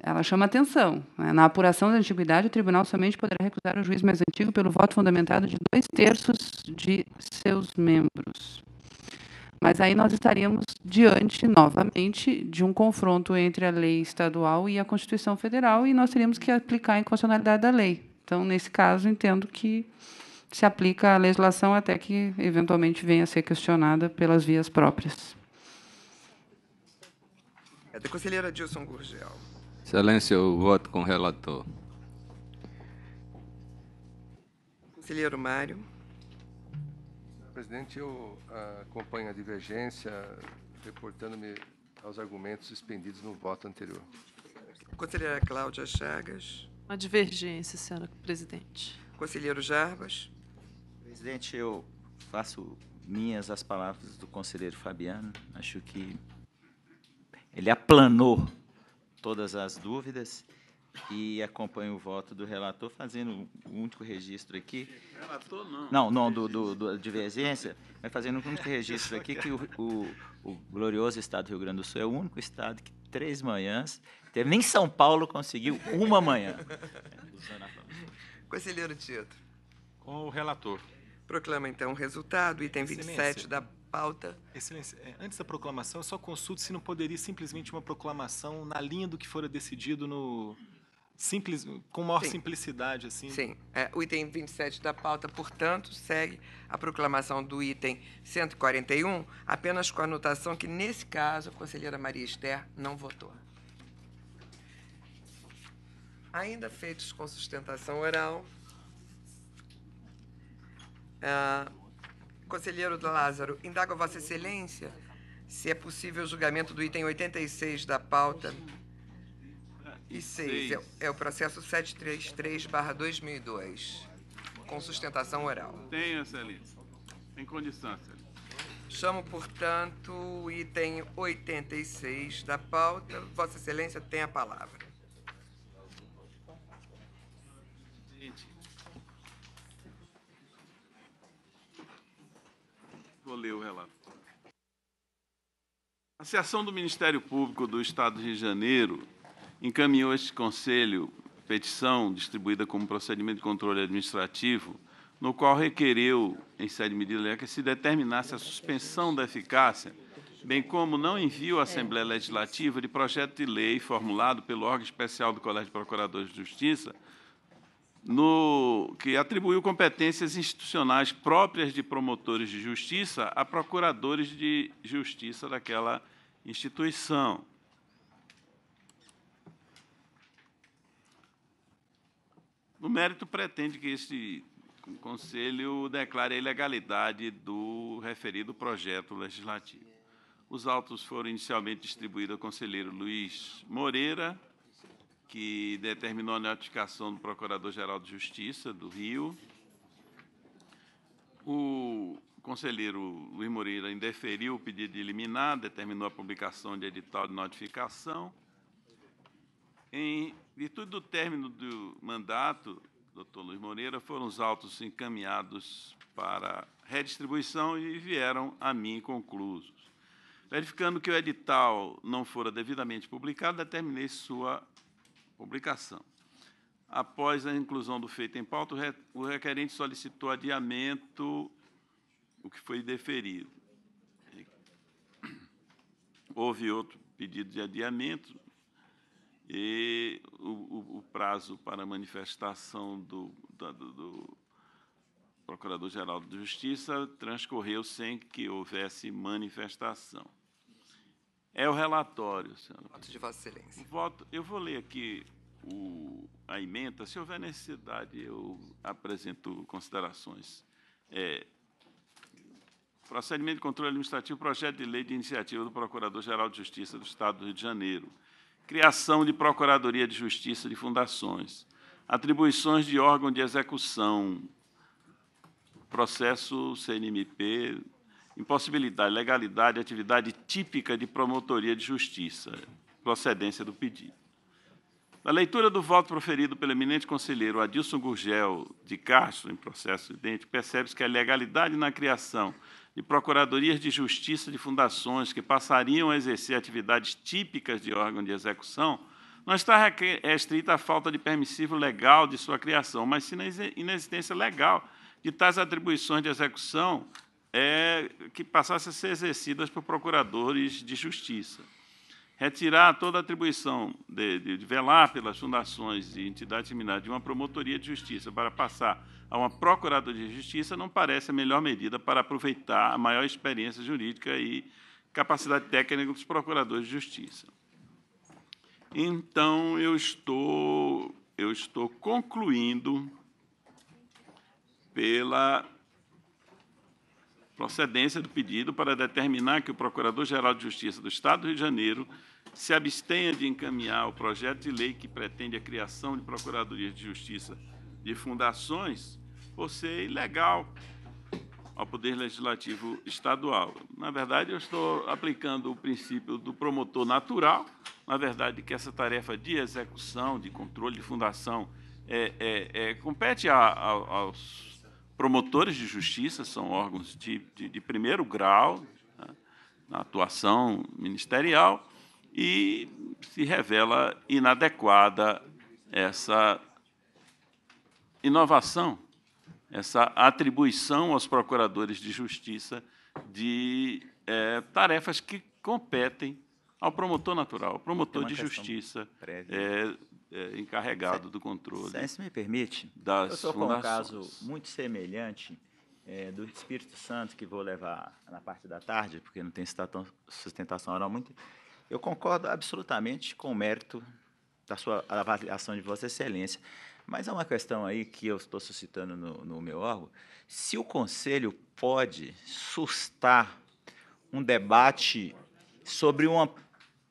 ela chama atenção. Né? Na apuração da antiguidade, o tribunal somente poderá recusar o juiz mais antigo pelo voto fundamentado de dois terços de seus membros. Mas aí nós estaríamos diante, novamente, de um confronto entre a lei estadual e a Constituição Federal, e nós teríamos que aplicar a inconstitucionalidade da lei. Então, nesse caso, entendo que se aplica a legislação até que, eventualmente, venha a ser questionada pelas vias próprias. É da conselheira Dilson Gurgel. Excelência, eu voto com o relator. Conselheiro Mário. Presidente, eu ah, acompanho a divergência, reportando-me aos argumentos expendidos no voto anterior. Conselheira Cláudia Chagas. Uma divergência, senhora presidente. Conselheiro Jarbas. Presidente, eu faço minhas as palavras do conselheiro Fabiano. Acho que ele aplanou todas as dúvidas e acompanha o voto do relator, fazendo um único registro aqui. Relator, não. Não, não, do, do, do divergência, mas fazendo um único registro aqui que o, o, o, glorioso Estado do Rio Grande do Sul é o único Estado que três manhãs, teve, nem São Paulo conseguiu uma manhã. Conselheiro Tieto. Com o relator. Proclama, então, o resultado, item 27 Excelência. da pauta. Excelência, é, antes da proclamação, eu só consulto se não poderia simplesmente uma proclamação na linha do que fora decidido no simples, com maior Sim. simplicidade assim. Sim. É, o item 27 da pauta, portanto, segue a proclamação do item 141, apenas com a anotação que nesse caso a conselheira Maria Esther não votou. Ainda feitos com sustentação oral, uh, conselheiro Lázaro, indago Vossa Excelência se é possível o julgamento do item 86 da pauta e 6, é, é, o processo 733-2002, com sustentação oral. Tenho, Excelência. Em condição, Excelência. Chamo, portanto, o item 86 da pauta. Vossa Excelência tem a palavra. o relato. A seção do Ministério Público do Estado do Rio de Janeiro encaminhou este conselho petição distribuída como procedimento de controle administrativo, no qual requereu, em sede medida que se determinasse a suspensão da eficácia, bem como não envio à Assembleia Legislativa de projeto de lei formulado pelo órgão especial do Colégio de Procuradores de Justiça, no que atribuiu competências institucionais próprias de promotores de justiça a procuradores de justiça daquela instituição. No mérito, pretende que este Conselho declare a ilegalidade do referido projeto legislativo. Os autos foram inicialmente distribuídos ao conselheiro Luiz Moreira, que determinou a notificação do Procurador-Geral de Justiça do Rio. O conselheiro Luiz Moreira indeferiu o pedido de liminar, determinou a publicação de edital de notificação. Em virtude do término do mandato, doutor Luiz Moreira, foram os autos encaminhados para redistribuição e vieram a mim conclusos. Verificando que o edital não fora devidamente publicado, determinei sua publicação. Após a inclusão do feito em pauta, o requerente solicitou adiamento, o que foi deferido. Houve outro pedido de adiamento e o, o, o prazo para manifestação do, do, do Procurador-Geral de Justiça transcorreu sem que houvesse manifestação. É o relatório, senhor. Voto de Vossa Excelência. Voto, eu vou ler aqui o, a emenda. Se houver necessidade, eu apresento considerações. É, procedimento de controle administrativo, projeto de lei de iniciativa do Procurador-Geral de Justiça do Estado do Rio de Janeiro. Criação de Procuradoria de Justiça de Fundações. Atribuições de órgão de execução. Processo CNMP Impossibilidade, legalidade, atividade típica de promotoria de justiça, procedência do pedido. Na leitura do voto proferido pelo eminente conselheiro Adilson Gurgel de Castro, em processo idêntico, percebe-se que a legalidade na criação de procuradorias de justiça de fundações que passariam a exercer atividades típicas de órgão de execução não está é restrita à falta de permissivo legal de sua criação, mas sim na inexistência legal de tais atribuições de execução é, que passassem a ser exercidas por procuradores de justiça. Retirar toda a atribuição de, de, de velar pelas fundações e entidades criminais de uma promotoria de justiça para passar a uma procuradoria de justiça não parece a melhor medida para aproveitar a maior experiência jurídica e capacidade técnica dos procuradores de justiça. Então, eu estou, eu estou concluindo pela procedência do pedido para determinar que o Procurador-Geral de Justiça do Estado do Rio de Janeiro se abstenha de encaminhar o projeto de lei que pretende a criação de procuradorias de justiça de fundações por ser ilegal ao Poder Legislativo Estadual. Na verdade, eu estou aplicando o princípio do promotor natural, na verdade, que essa tarefa de execução, de controle de fundação, é, é, é, compete a, a, aos Promotores de justiça são órgãos de, de, de primeiro grau né, na atuação ministerial e se revela inadequada essa inovação, essa atribuição aos procuradores de justiça de é, tarefas que competem ao promotor natural, promotor de justiça. é, é, encarregado se, do controle. Se, me permite, das eu estou com um caso muito semelhante é, do Espírito Santo que vou levar na parte da tarde, porque não tem sustentação oral muito. Eu concordo absolutamente com o mérito da sua avaliação de Vossa Excelência, mas há uma questão aí que eu estou suscitando no, no meu órgão: se o Conselho pode sustar um debate sobre uma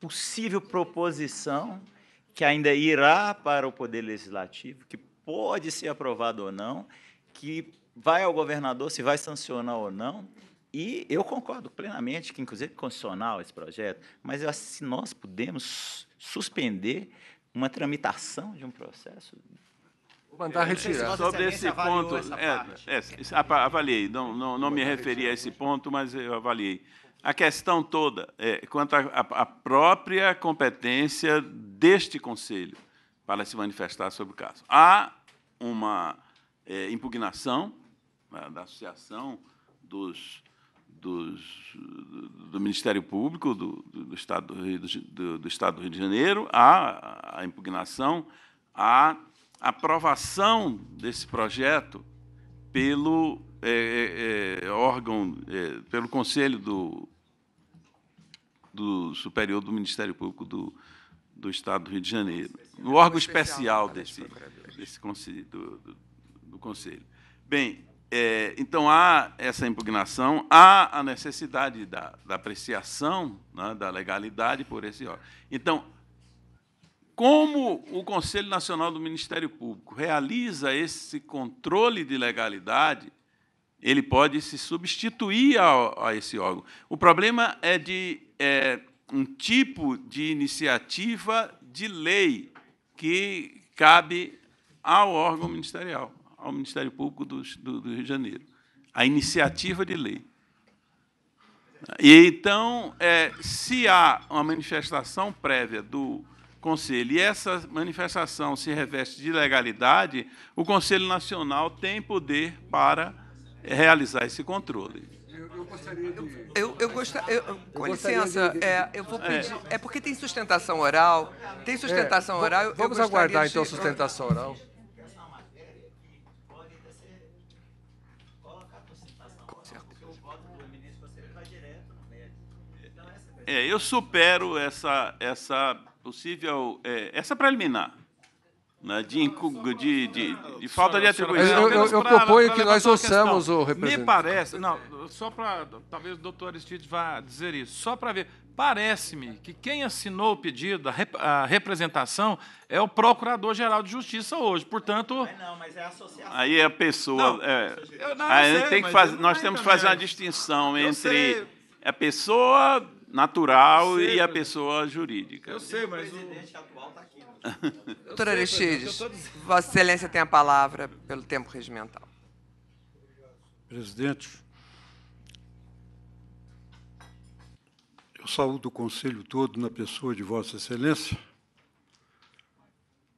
possível proposição que ainda irá para o Poder Legislativo, que pode ser aprovado ou não, que vai ao governador se vai sancionar ou não. E eu concordo plenamente que, inclusive, é constitucional esse projeto, mas eu, se nós podemos suspender uma tramitação de um processo. Vou mandar retirar. Sobre esse ponto. É, é, avaliei. Não, não, não me referi a esse ponto, mas eu avaliei a questão toda é quanto à própria competência deste Conselho para se manifestar sobre o caso. Há uma é, impugnação né, da Associação dos, dos, do Ministério Público do, do, Estado do, Rio, do, do Estado do Rio de Janeiro, há a impugnação, há a aprovação desse projeto pelo é, é, é órgão, é, pelo Conselho do do Superior do Ministério Público do, do Estado do Rio de Janeiro, no órgão especial, né, desse, desse conselho, do, do, do Conselho. Bem, é, então há essa impugnação, há a necessidade da, da apreciação né, da legalidade por esse órgão. Então, como o Conselho Nacional do Ministério Público realiza esse controle de legalidade, ele pode se substituir a, a esse órgão. O problema é de é, um tipo de iniciativa de lei que cabe ao órgão ministerial, ao Ministério Público do, do, do Rio de Janeiro. A iniciativa de lei. E, então, é, se há uma manifestação prévia do Conselho e essa manifestação se reveste de legalidade, o Conselho Nacional tem poder para realizar esse controle eu gostaria de. Eu, eu, eu, eu com licença, de... é, eu vou é. pedir. É. é. porque tem sustentação oral. Tem sustentação é, oral. Vamos aguardar, de... então, a sustentação oral. É, eu supero essa, essa possível. É, essa preliminar né, de, de, de, de, falta de atribuição. Eu, eu, eu proponho que nós ouçamos o representante. Me parece, não, só para, talvez o doutor Aristides vá dizer isso, só para ver, parece-me que quem assinou o pedido, a, rep, a representação, é o Procurador-Geral de Justiça hoje, portanto... É não, mas é a associação. Aí a pessoa... Não, é, eu não, sei, tem que nós temos que fazer uma distinção entre sei. a pessoa natural sei, e a pessoa jurídica. Eu sei, mas... O presidente atual está Doutor Aristides, Vossa Excelência tem a palavra pelo tempo regimental. Presidente, eu saúdo o Conselho todo na pessoa de Vossa Excelência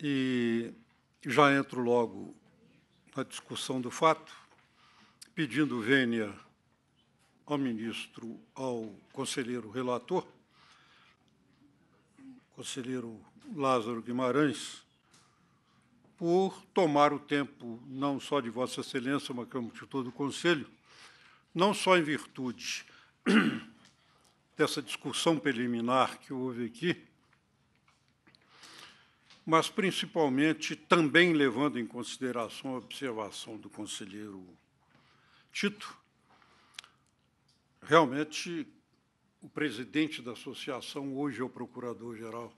e já entro logo na discussão do fato, pedindo vênia ao ministro, ao conselheiro relator, conselheiro Lázaro Guimarães, por tomar o tempo não só de Vossa Excelência, mas como de todo o Conselho, não só em virtude dessa discussão preliminar que houve aqui, mas principalmente também levando em consideração a observação do conselheiro Tito. Realmente, o presidente da associação hoje é o procurador-geral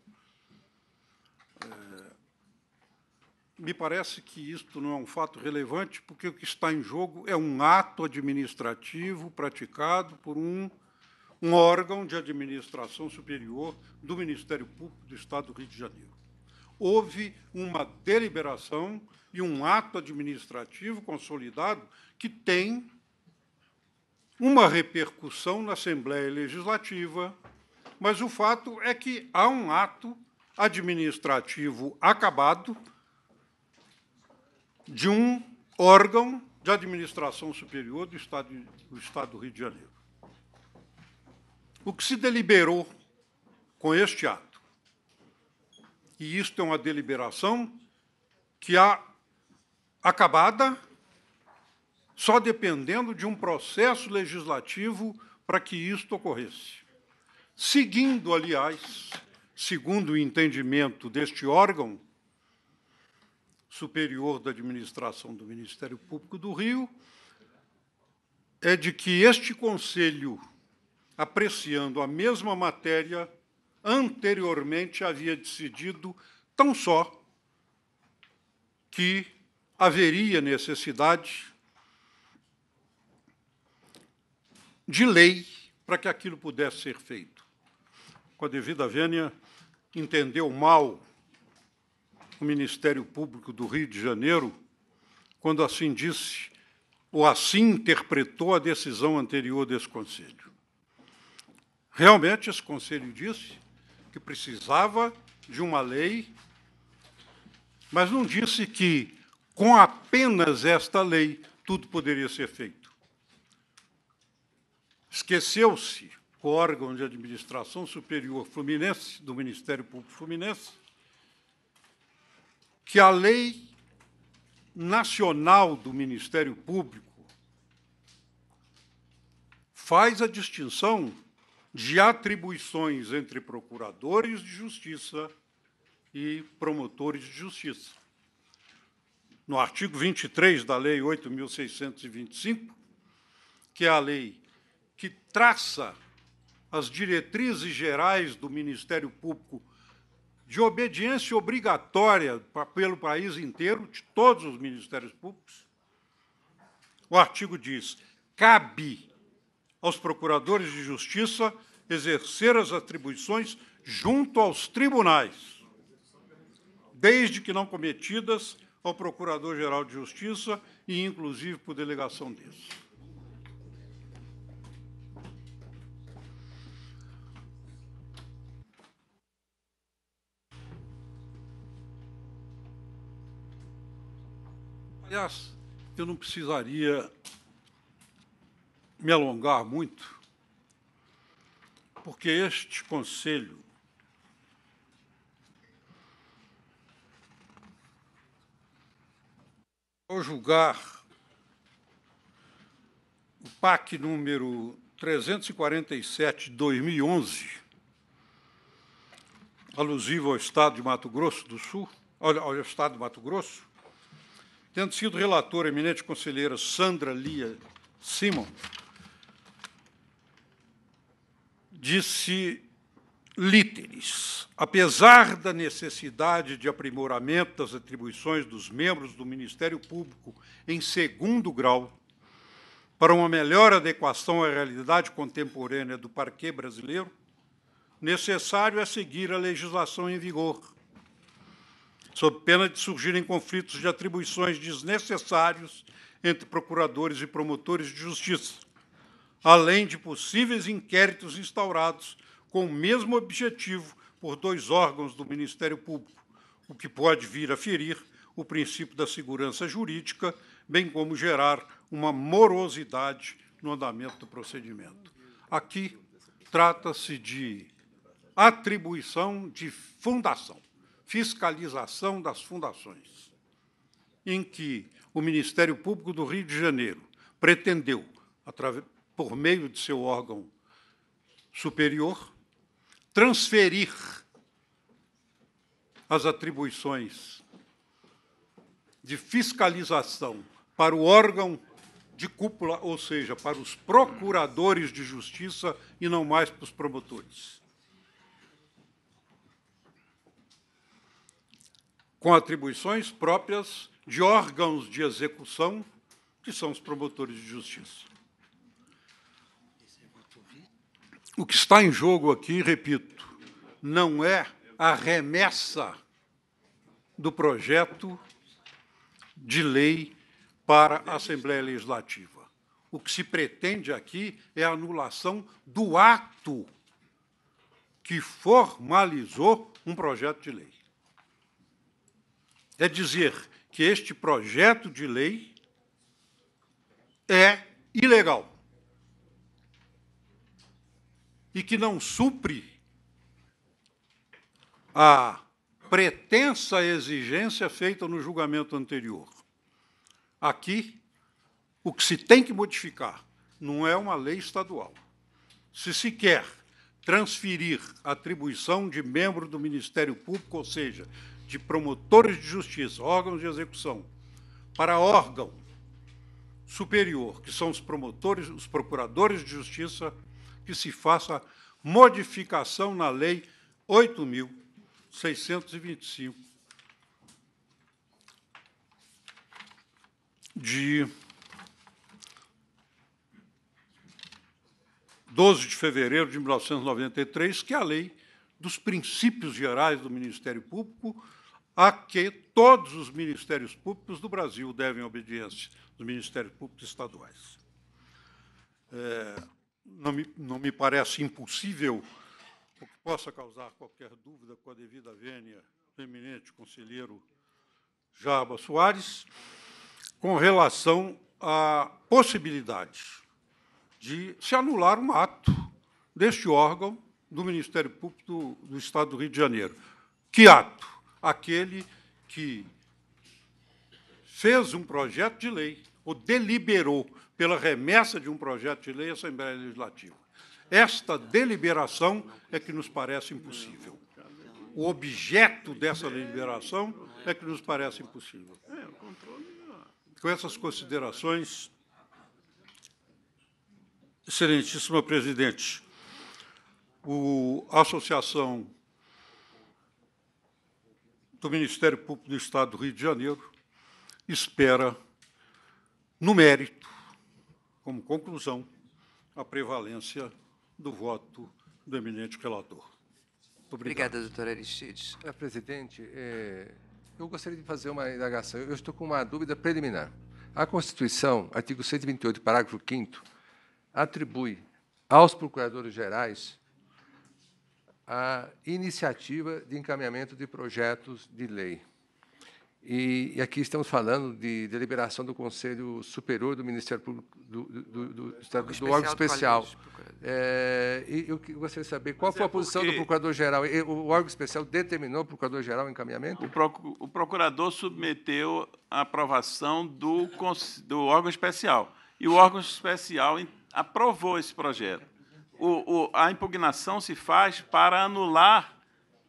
é, me parece que isto não é um fato relevante, porque o que está em jogo é um ato administrativo praticado por um, um órgão de administração superior do Ministério Público do Estado do Rio de Janeiro. Houve uma deliberação e um ato administrativo consolidado que tem uma repercussão na Assembleia Legislativa, mas o fato é que há um ato administrativo acabado de um órgão de administração superior do Estado, do Estado do Rio de Janeiro. O que se deliberou com este ato, e isto é uma deliberação que há acabada só dependendo de um processo legislativo para que isto ocorresse. Seguindo, aliás, segundo o entendimento deste órgão superior da administração do Ministério Público do Rio, é de que este conselho, apreciando a mesma matéria, anteriormente havia decidido tão só que haveria necessidade de lei para que aquilo pudesse ser feito. Com a devida vênia, entendeu mal o Ministério Público do Rio de Janeiro quando assim disse ou assim interpretou a decisão anterior desse conselho. Realmente, esse conselho disse que precisava de uma lei, mas não disse que com apenas esta lei tudo poderia ser feito. Esqueceu-se o órgão de administração superior fluminense, do Ministério Público Fluminense, que a lei nacional do Ministério Público faz a distinção de atribuições entre procuradores de justiça e promotores de justiça. No artigo 23 da Lei 8.625, que é a lei que traça as diretrizes gerais do Ministério Público de obediência obrigatória pra, pelo país inteiro, de todos os ministérios públicos, o artigo diz: cabe aos procuradores de justiça exercer as atribuições junto aos tribunais, desde que não cometidas ao Procurador-Geral de Justiça e, inclusive, por delegação deles. Aliás, eu não precisaria me alongar muito, porque este conselho ao julgar o PAC número 347 de 2011, alusivo ao Estado de Mato Grosso do Sul, olha ao Estado de Mato Grosso, tendo sido relatora eminente conselheira Sandra Lia Simon, disse líteres, apesar da necessidade de aprimoramento das atribuições dos membros do Ministério Público em segundo grau, para uma melhor adequação à realidade contemporânea do parquê brasileiro, necessário é seguir a legislação em vigor sob pena de surgirem conflitos de atribuições desnecessários entre procuradores e promotores de justiça, além de possíveis inquéritos instaurados com o mesmo objetivo por dois órgãos do Ministério Público, o que pode vir a ferir o princípio da segurança jurídica, bem como gerar uma morosidade no andamento do procedimento. Aqui trata-se de atribuição de fundação fiscalização das fundações, em que o Ministério Público do Rio de Janeiro pretendeu, por meio de seu órgão superior, transferir as atribuições de fiscalização para o órgão de cúpula, ou seja, para os procuradores de justiça e não mais para os promotores. com atribuições próprias de órgãos de execução, que são os promotores de justiça. O que está em jogo aqui, repito, não é a remessa do projeto de lei para a Assembleia Legislativa. O que se pretende aqui é a anulação do ato que formalizou um projeto de lei é dizer que este projeto de lei é ilegal e que não supre a pretensa exigência feita no julgamento anterior. Aqui, o que se tem que modificar não é uma lei estadual. Se se quer transferir atribuição de membro do Ministério Público, ou seja, de promotores de justiça, órgãos de execução, para órgão superior, que são os promotores, os procuradores de justiça, que se faça modificação na lei 8625 de 12 de fevereiro de 1993, que é a lei dos princípios gerais do Ministério Público a que todos os ministérios públicos do Brasil devem obediência, dos ministérios públicos estaduais. É, não, me, não me parece impossível o que possa causar qualquer dúvida com a devida vênia do eminente conselheiro Jarba Soares, com relação à possibilidade de se anular um ato deste órgão do Ministério Público do, do Estado do Rio de Janeiro. Que ato? aquele que fez um projeto de lei ou deliberou pela remessa de um projeto de lei à Assembleia Legislativa. Esta deliberação é que nos parece impossível. O objeto dessa deliberação é que nos parece impossível. Com essas considerações, Excelentíssima Presidente, o, a Associação do Ministério Público do Estado do Rio de Janeiro espera, no mérito, como conclusão, a prevalência do voto do eminente relator. obrigado. Obrigada, doutora Aristides. Senhora é, presidente, é, eu gostaria de fazer uma indagação. Eu estou com uma dúvida preliminar. A Constituição, artigo 128, parágrafo 5 atribui aos procuradores gerais a iniciativa de encaminhamento de projetos de lei. E, e, aqui estamos falando de deliberação do Conselho Superior do Ministério Público do, do, do, do Estado, do órgão especial. É, e eu gostaria de saber qual foi é a posição do Procurador-Geral. O órgão especial determinou o Procurador-Geral o encaminhamento? O, proc, o, Procurador submeteu a aprovação do, do órgão especial. E o órgão especial aprovou esse projeto o, o, a impugnação se faz para anular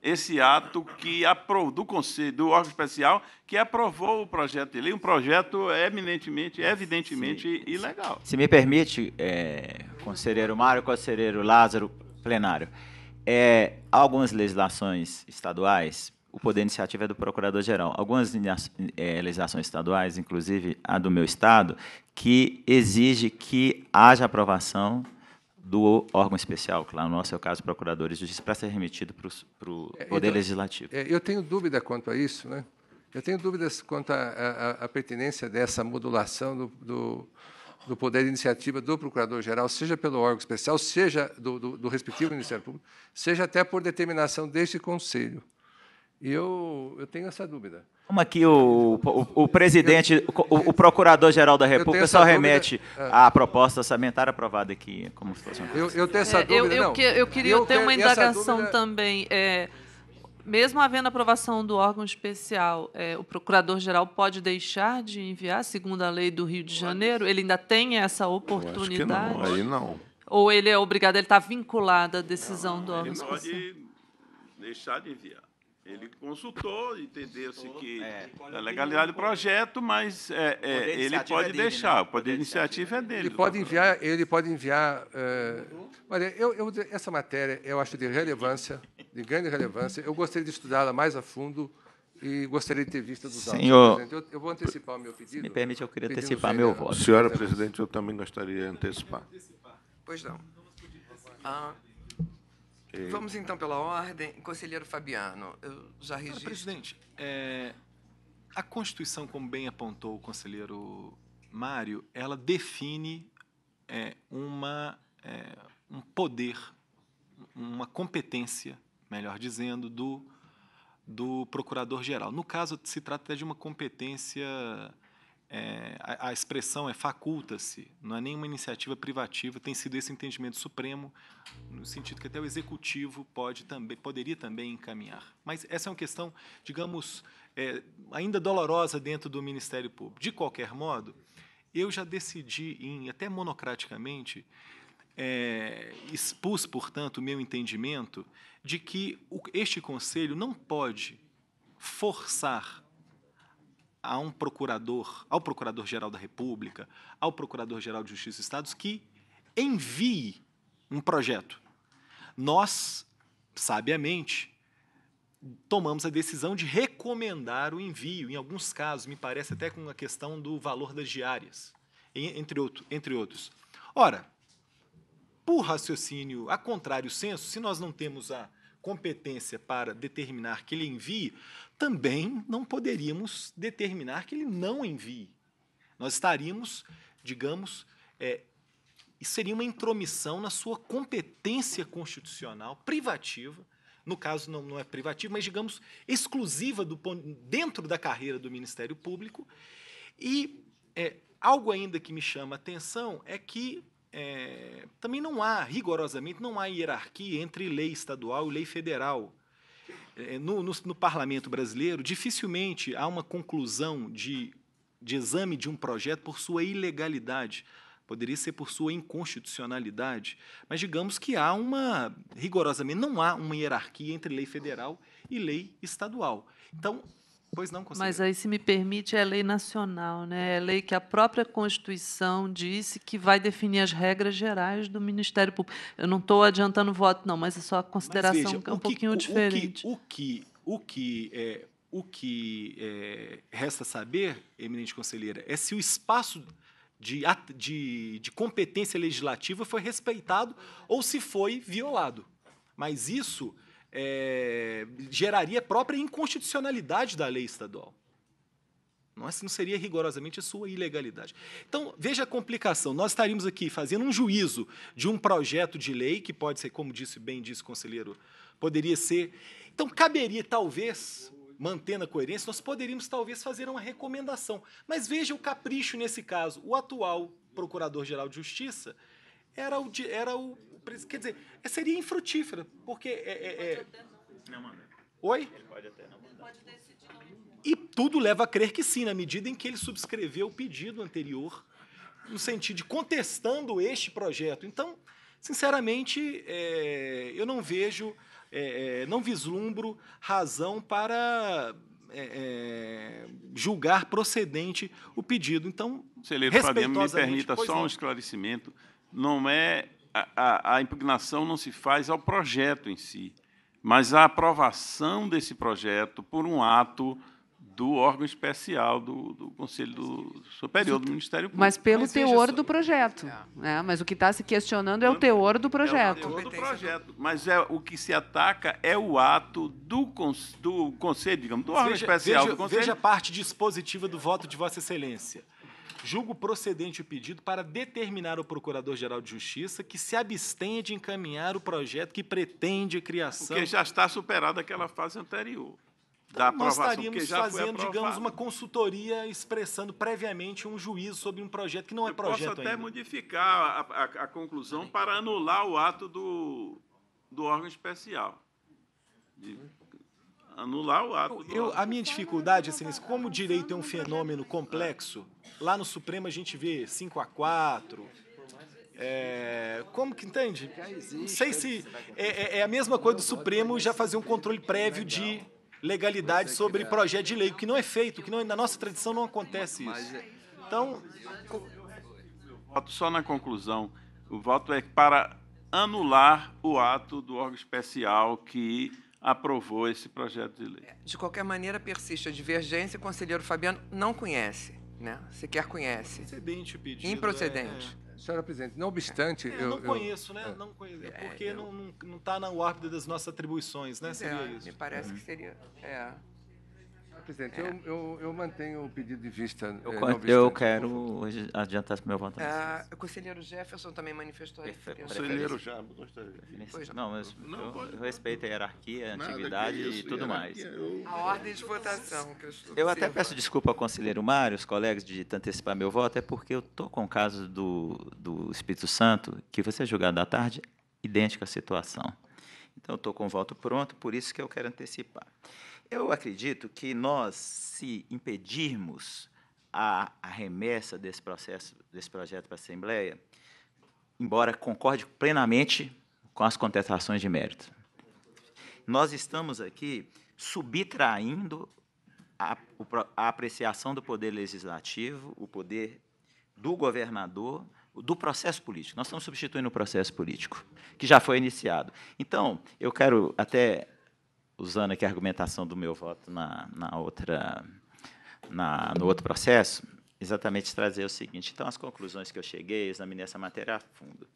esse ato que aprovou, do conselho, do órgão especial que aprovou o projeto de lei, um projeto eminentemente, evidentemente Sim. ilegal. Se me permite, é, conselheiro Mário, conselheiro Lázaro, plenário, é, algumas legislações estaduais, o poder de iniciativa é do procurador-geral. Algumas é, legislações estaduais, inclusive a do meu estado, que exige que haja aprovação do órgão especial, que lá no nosso é o caso Procuradores de Justiça, para ser remetido para o é, então, Poder então, Legislativo. É, eu tenho dúvida quanto a isso, né? Eu tenho dúvidas quanto à pertinência dessa modulação do, do, do, poder de iniciativa do Procurador-Geral, seja pelo órgão especial, seja do, do, do respectivo Ministério Público, seja até por determinação deste Conselho. Eu, eu tenho essa dúvida. Como aqui é o, o, o presidente, o, o procurador-geral da República só remete dúvida, é. à proposta orçamentária aprovada aqui, como se fosse uma eu, eu tenho essa dúvida. É, eu, eu, que, eu queria eu ter uma indagação dúvida... também. É, mesmo havendo aprovação do órgão especial, é, o procurador-geral pode deixar de enviar, segundo a lei do Rio de Janeiro? Ele ainda tem essa oportunidade? que não, aí não. Ou ele é obrigado, ele está vinculado à decisão não, do órgão ele especial? Ele pode deixar de enviar. Ele consultou, entendeu-se que é, a legalidade do projeto, mas é, é, ele pode deixar, é dele, né? o poder de iniciativa é, é dele. Ele pode enviar, ele pode enviar. Uh, olha, eu, eu, essa matéria eu acho de relevância, de grande relevância. Eu gostaria de estudá-la mais a fundo e gostaria de ter visto dos Senhor, autos. Eu, eu vou antecipar o meu pedido. me permite, eu queria antecipar meu voto. Senhora presidente, eu também gostaria de antecipar. Pois não. Ah. Vamos então pela ordem. Conselheiro Fabiano, eu já registro. Cara, presidente, é... a Constituição, como bem apontou o conselheiro Mário, ela define é, uma, é, um poder, uma competência, melhor dizendo, do, do procurador-geral. No caso, se trata de uma competência é, a, a, expressão é faculta-se, não é nenhuma iniciativa privativa, tem sido esse entendimento supremo, no sentido que até o executivo pode também, poderia também encaminhar. Mas essa é uma questão, digamos, é, ainda dolorosa dentro do Ministério Público. De qualquer modo, eu já decidi, em, até monocraticamente, é, expus, portanto, o meu entendimento de que o, este Conselho não pode forçar a um procurador, ao Procurador-Geral da República, ao Procurador-Geral de Justiça e Estados que envie um projeto. Nós, sabiamente, tomamos a decisão de recomendar o envio, em alguns casos, me parece até com a questão do valor das diárias, entre, outro, entre outros. Ora, por raciocínio a contrário senso, se nós não temos a competência para determinar que ele envie, também não poderíamos determinar que ele não envie. Nós estaríamos, digamos, é, seria uma intromissão na sua competência constitucional privativa, no caso não, não é privativa, mas digamos exclusiva do, dentro da carreira do Ministério Público. E é, algo ainda que me chama a atenção é que é, também não há, rigorosamente, não há hierarquia entre lei estadual e lei federal. É, no, no, no, parlamento brasileiro, dificilmente há uma conclusão de, de exame de um projeto por sua ilegalidade. Poderia ser por sua inconstitucionalidade, mas digamos que há uma, rigorosamente, não há uma hierarquia entre lei federal e lei estadual. Então, Pois não, Mas aí, se me permite, é lei nacional, né? É lei que a própria Constituição disse que vai definir as regras gerais do Ministério Público. Eu não estou adiantando o voto, não, mas é só a consideração veja, que é um que, pouquinho o, diferente. O que, o que, o que, é, o que é, resta saber, eminente conselheira, é se o espaço de, de, de competência legislativa foi respeitado ou se foi violado. Mas isso é, geraria própria inconstitucionalidade da lei estadual. Nossa, é, não seria rigorosamente a sua ilegalidade. Então, veja a complicação. Nós estaríamos aqui fazendo um juízo de um projeto de lei, que pode ser, como disse bem disse o conselheiro, poderia ser. Então, caberia, talvez, mantendo a coerência, nós poderíamos, talvez, fazer uma recomendação. Mas veja o capricho nesse caso. O atual Procurador-Geral de Justiça era o, era o Quer dizer, é, seria infrutífera, porque. É, é, é- não mandar. Oi? Ele pode até não mandar. E tudo leva a crer que sim, na medida em que ele subscreveu o pedido anterior, no sentido de contestando este projeto. Então, sinceramente, é, eu não vejo, é, é não vislumbro razão para é, julgar procedente o pedido. Então, se ele me permita só um esclarecimento. Não é a, a impugnação não se faz ao projeto em si, mas à aprovação desse projeto por um ato do órgão especial do, do Conselho do Superior do Ministério Público. Mas pelo mas teor do projeto. É. Né? Mas o que está se questionando é o teor do projeto. É o teor do projeto. Mas é, o que se ataca é o ato do, do Conselho, digamos, do órgão veja, especial veja, do Conselho. Veja a parte dispositiva do voto de Vossa Excelência julgo procedente o pedido para determinar ao Procurador-Geral de Justiça que se abstenha de encaminhar o projeto que pretende a criação. Porque já está superada aquela fase anterior. Da Então, da nós estaríamos fazendo, digamos, uma consultoria expressando previamente um juízo sobre um projeto que não é Eu projeto Eu Posso até ainda. modificar a, a, a conclusão para anular o ato do, do órgão especial. De anular o ato. Eu, eu a minha dificuldade, assim, como o direito é um fenômeno complexo, lá no Supremo a gente vê 5 a 4 é, como que entende? Não sei se é, é, é a mesma coisa do Supremo já fazer um controle prévio de legalidade sobre projeto de lei, que não é feito, que não, é, na nossa tradição não acontece isso. É- então, voto só na conclusão. O voto é para anular o ato do órgão especial que aprovou esse projeto de lei. De qualquer maneira, persiste a divergência e o conselheiro Fabiano não conhece, né? sequer conhece. Improcedente o pedido. Improcedente. É, é, Senhora presidente, não obstante. É, eu, eu, né? é. não conheço, né? Não é, conheço, porque eu, não está na órbita das nossas atribuições, né? Seria isso. Me parece uhum. que seria presidente, é. eu, eu, eu, mantenho o pedido de vista. Eu, é, vista eu quero adiantar esse meu voto. Ah, o conselheiro Jefferson também manifestou isso. Conselheiro já gostaria. Não, mas não, eu, pode, eu respeito a hierarquia, a antiguidade isso, e tudo mais. Eu... A ordem de votação. Que eu, eu até peço desculpa ao conselheiro Mário, os colegas, de antecipar meu voto, é porque eu estou com o caso do, do Espírito Santo, que vai ser julgado à tarde, idêntica situação. Então, estou com o voto pronto, por isso que eu quero antecipar. Eu acredito que nós, se impedirmos a, a remessa desse processo, desse projeto para a Assembleia, embora concorde plenamente com as contestações de mérito, nós estamos aqui subtraindo a, a apreciação do poder legislativo, o poder do governador do processo político. Nós estamos substituindo o processo político, que já foi iniciado. Então, eu quero até usando aqui a argumentação do meu voto na, na outra, na, no outro processo, exatamente trazer o seguinte. Então, as conclusões que eu cheguei, eu examinei essa matéria a fundo.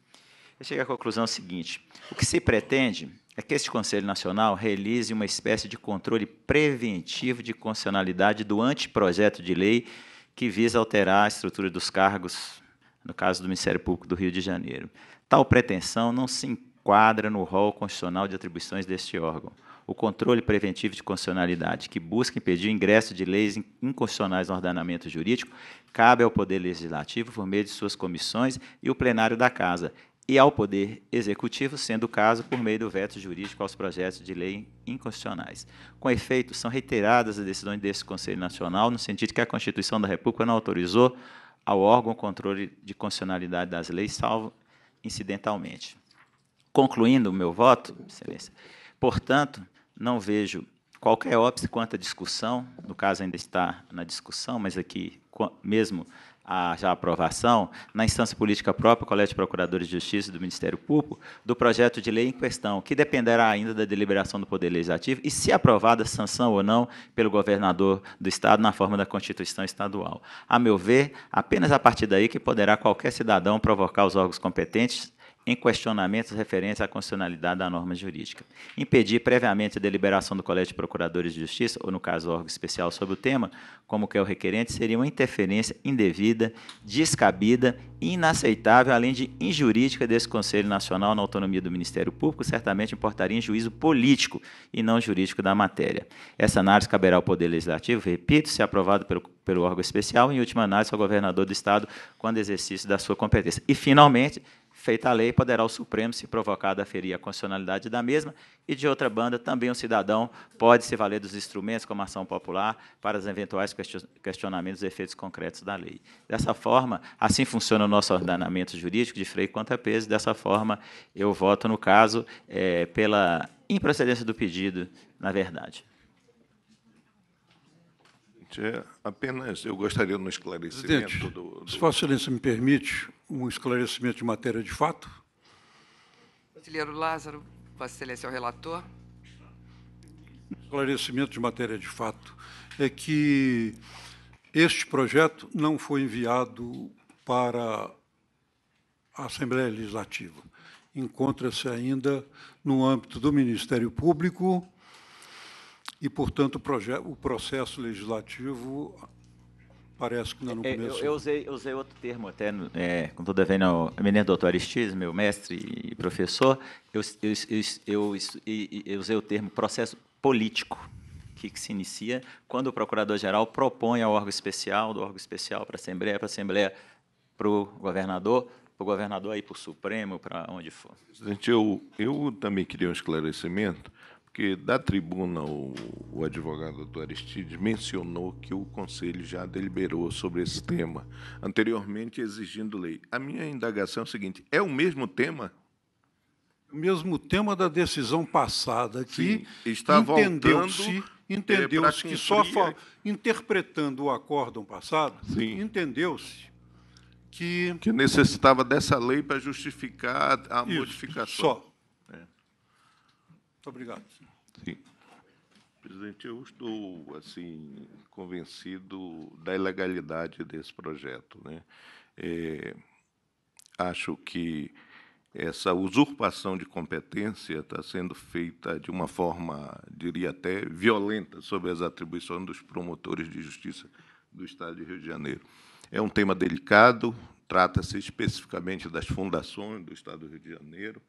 Eu cheguei à conclusão seguinte: o que se pretende é que este Conselho Nacional realize uma espécie de controle preventivo de constitucionalidade do anteprojeto de lei que visa alterar a estrutura dos cargos, no caso do Ministério Público do Rio de Janeiro. Tal pretensão não se enquadra no rol constitucional de atribuições deste órgão o controle preventivo de constitucionalidade, que busca impedir o ingresso de leis inconstitucionais no ordenamento jurídico, cabe ao Poder Legislativo, por meio de suas comissões e o plenário da Casa, e ao Poder Executivo, sendo o caso por meio do veto jurídico aos projetos de lei inconstitucionais. Com efeito, são reiteradas as decisões desse Conselho Nacional, no sentido que a Constituição da República não autorizou ao órgão o controle de constitucionalidade das leis, salvo incidentalmente. Concluindo o meu voto, Excelência, portanto, não vejo qualquer óbice quanto à discussão, no caso ainda está na discussão, mas aqui mesmo a já aprovação, na instância política própria, Colégio de Procuradores de Justiça do Ministério Público, do projeto de lei em questão, que dependerá ainda da deliberação do Poder Legislativo e se aprovada sanção ou não pelo governador do Estado na forma da Constituição Estadual. A meu ver, apenas a partir daí que poderá qualquer cidadão provocar os órgãos competentes em questionamentos referentes à constitucionalidade da norma jurídica. Impedir previamente a deliberação do Colégio de Procuradores de Justiça, ou no caso órgão especial sobre o tema, como que é o requerente, seria uma interferência indevida, descabida, inaceitável, além de injurídica desse Conselho Nacional na autonomia do Ministério Público, certamente importaria em juízo político e não jurídico da matéria. Essa análise caberá ao Poder Legislativo, repito, se aprovado pelo, pelo órgão especial, em última análise, ao governador do Estado, quando exercício da sua competência. E, finalmente, feita a lei, poderá o Supremo, se provocado, aferir a constitucionalidade da mesma, e de outra banda, também o cidadão pode se valer dos instrumentos como a ação popular para os eventuais questionamentos e efeitos concretos da lei. Dessa forma, assim funciona o nosso ordenamento jurídico de freio contra peso, dessa forma, eu voto, no caso, é, pela improcedência do pedido, na verdade. Apenas eu gostaria de um esclarecimento Presidente, do, do... Se Vossa Excelência me permite, um esclarecimento de matéria de fato. Conselheiro Lázaro, Vossa Excelência é o relator. Esclarecimento de matéria de fato é que este projeto não foi enviado para a Assembleia Legislativa. Encontra-se ainda no âmbito do Ministério Público e, portanto, o, o processo legislativo Parece que não começou. É, eu, eu, usei, eu usei outro termo até, é, com toda vez, o Doutor Aristides, meu mestre e professor, eu, eu, eu, usei o termo processo político, que, que se inicia quando o procurador-geral propõe ao órgão especial, do órgão especial para a Assembleia, para a Assembleia para o governador, para o governador aí para o Supremo, para onde for. Presidente, eu, eu também queria um esclarecimento porque da tribuna o, o advogado doutor Aristides mencionou que o Conselho já deliberou sobre esse tema, anteriormente exigindo lei. A minha indagação é a seguinte: é o mesmo tema? O mesmo tema da decisão passada, que estava está entendeu-se é, entendeu-se é, que só a, interpretando o acórdão passado, entendeu-se que que necessitava dessa lei para justificar a isso, modificação. Só. Muito obrigado. Sim. Presidente, eu estou assim convencido da ilegalidade desse projeto, né? É, acho que essa usurpação de competência está sendo feita de uma forma, diria até, violenta sobre as atribuições dos promotores de justiça do Estado de Rio de Janeiro. É um tema delicado, trata-se especificamente das fundações do Estado do Rio de Janeiro,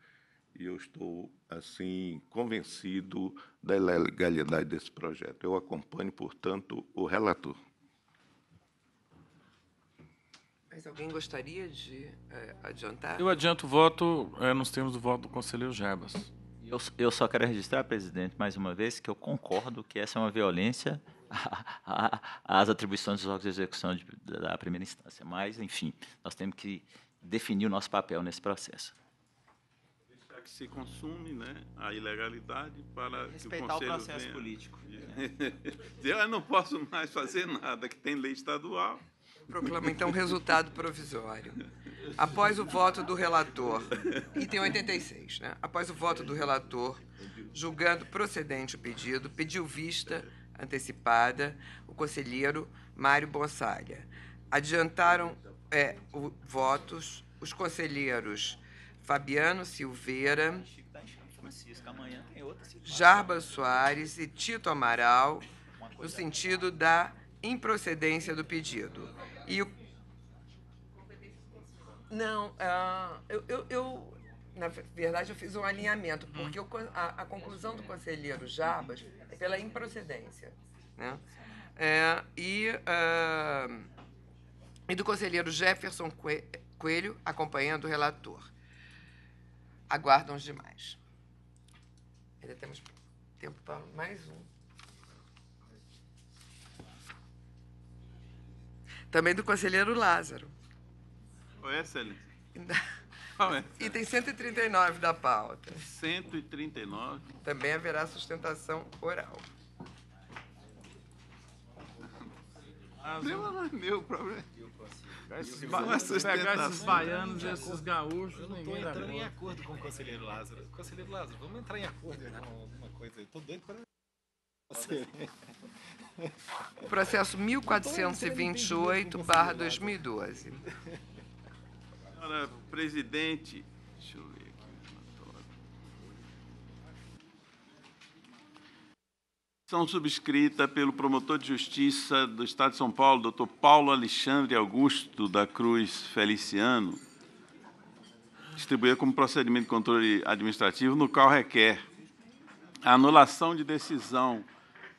e eu estou assim convencido da legalidade desse projeto. Eu acompanho, portanto, o relator. Mas alguém gostaria de é, adiantar? Eu adianto o voto é, nos termos do voto do conselheiro Jarbas. Eu, eu só quero registrar, presidente, mais uma vez, que eu concordo que essa é uma violência às atribuições dos órgãos de execução de, da primeira instância. Mas, enfim, nós temos que definir o nosso papel nesse processo que se consume né, a ilegalidade para respeitar que o, o processo venha. político. É. Eu não posso mais fazer nada, que tem lei estadual. Proclama então resultado provisório. Após o voto do relator, item 86, né? Após o voto do relator, julgando procedente o pedido, pediu vista antecipada o conselheiro Mário Bonsalha. Adiantaram é, o, votos os conselheiros Fabiano Silveira, Jarba Soares e Tito Amaral, no sentido da improcedência do pedido. E o... Não, uh, eu, eu, eu, na verdade, eu fiz um alinhamento, hum. porque eu, a, a, conclusão do conselheiro Jarbas é pela improcedência. Né? É, e, uh, e do conselheiro Jefferson Coelho, acompanhando o relator aguardam os demais. Ainda temos tempo para mais um. Também do conselheiro Lázaro. Oi, excelência. É, Item é? 139 da pauta. 139. Também haverá sustentação oral. O problema não é meu, o problema é. Esses, ba é pegar é esses baianos e esses gaúchos. Eu não estou entrando em acordo com o conselheiro Lázaro. Conselheiro Lázaro, vamos entrar em acordo com alguma coisa. aí. Estou doido para. Processo 1428, barra 2012. Senhora presidente, ação subscrita pelo promotor de justiça do Estado de São Paulo, doutor Paulo Alexandre Augusto da Cruz Feliciano, distribuída como procedimento de controle administrativo, no qual requer a anulação de decisão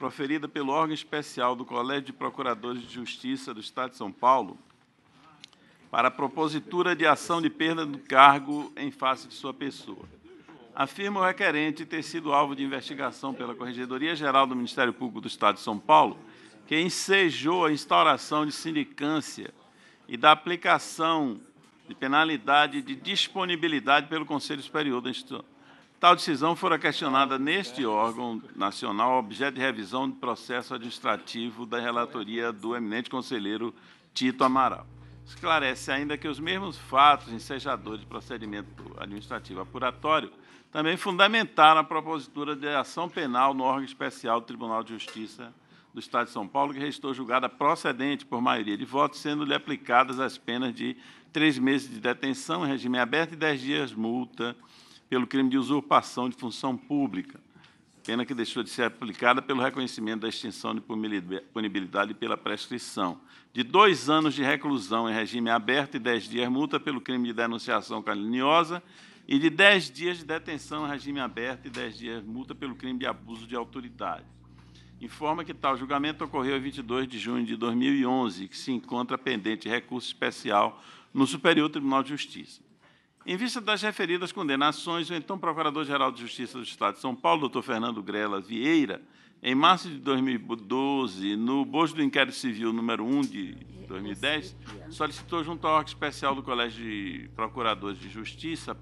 proferida pelo órgão especial do Colégio de Procuradores de Justiça do Estado de São Paulo para propositura de ação de perda do cargo em face de sua pessoa afirma o requerente ter sido alvo de investigação pela Corregedoria Geral do Ministério Público do Estado de São Paulo, que ensejou a instauração de sindicância e da aplicação de penalidade de disponibilidade pelo Conselho Superior da Instituição. Tal decisão fora questionada neste órgão nacional, objeto de revisão do processo administrativo da relatoria do eminente conselheiro Tito Amaral. Esclarece ainda que os mesmos fatos ensejadores de procedimento administrativo apuratório também fundamentaram a propositura de ação penal no órgão especial do Tribunal de Justiça do Estado de São Paulo, que restou julgada procedente por maioria de votos, sendo-lhe aplicadas as penas de três meses de detenção em regime aberto e dez dias multa pelo crime de usurpação de função pública, pena que deixou de ser aplicada pelo reconhecimento da extinção de punibilidade pela prescrição, de dois anos de reclusão em regime aberto e dez dias multa pelo crime de denunciação caluniosa e de 10 dias de detenção em regime aberto e 10 dias de multa pelo crime de abuso de autoridade. Informa que tal julgamento ocorreu em 22 de junho de 2011 e que se encontra pendente recurso especial no Superior Tribunal de Justiça. Em vista das referidas condenações, o então Procurador-Geral de Justiça do Estado de São Paulo, doutor Fernando Grela Vieira, em março de 2012, no bojo do inquérito civil número 1 de 2010, solicitou junto ao órgão especial do Colégio de Procuradores de Justiça,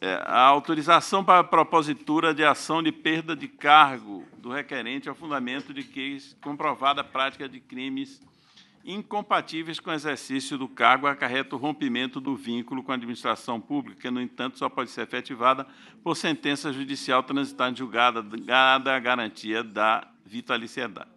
é, a autorização para a propositura de ação de perda de cargo do requerente ao fundamento de que comprovada a prática de crimes incompatíveis com o exercício do cargo acarreta o rompimento do vínculo com a administração pública, que, no entanto, só pode ser efetivada por sentença judicial transitada em julgada, dada a garantia da vitaliciedade.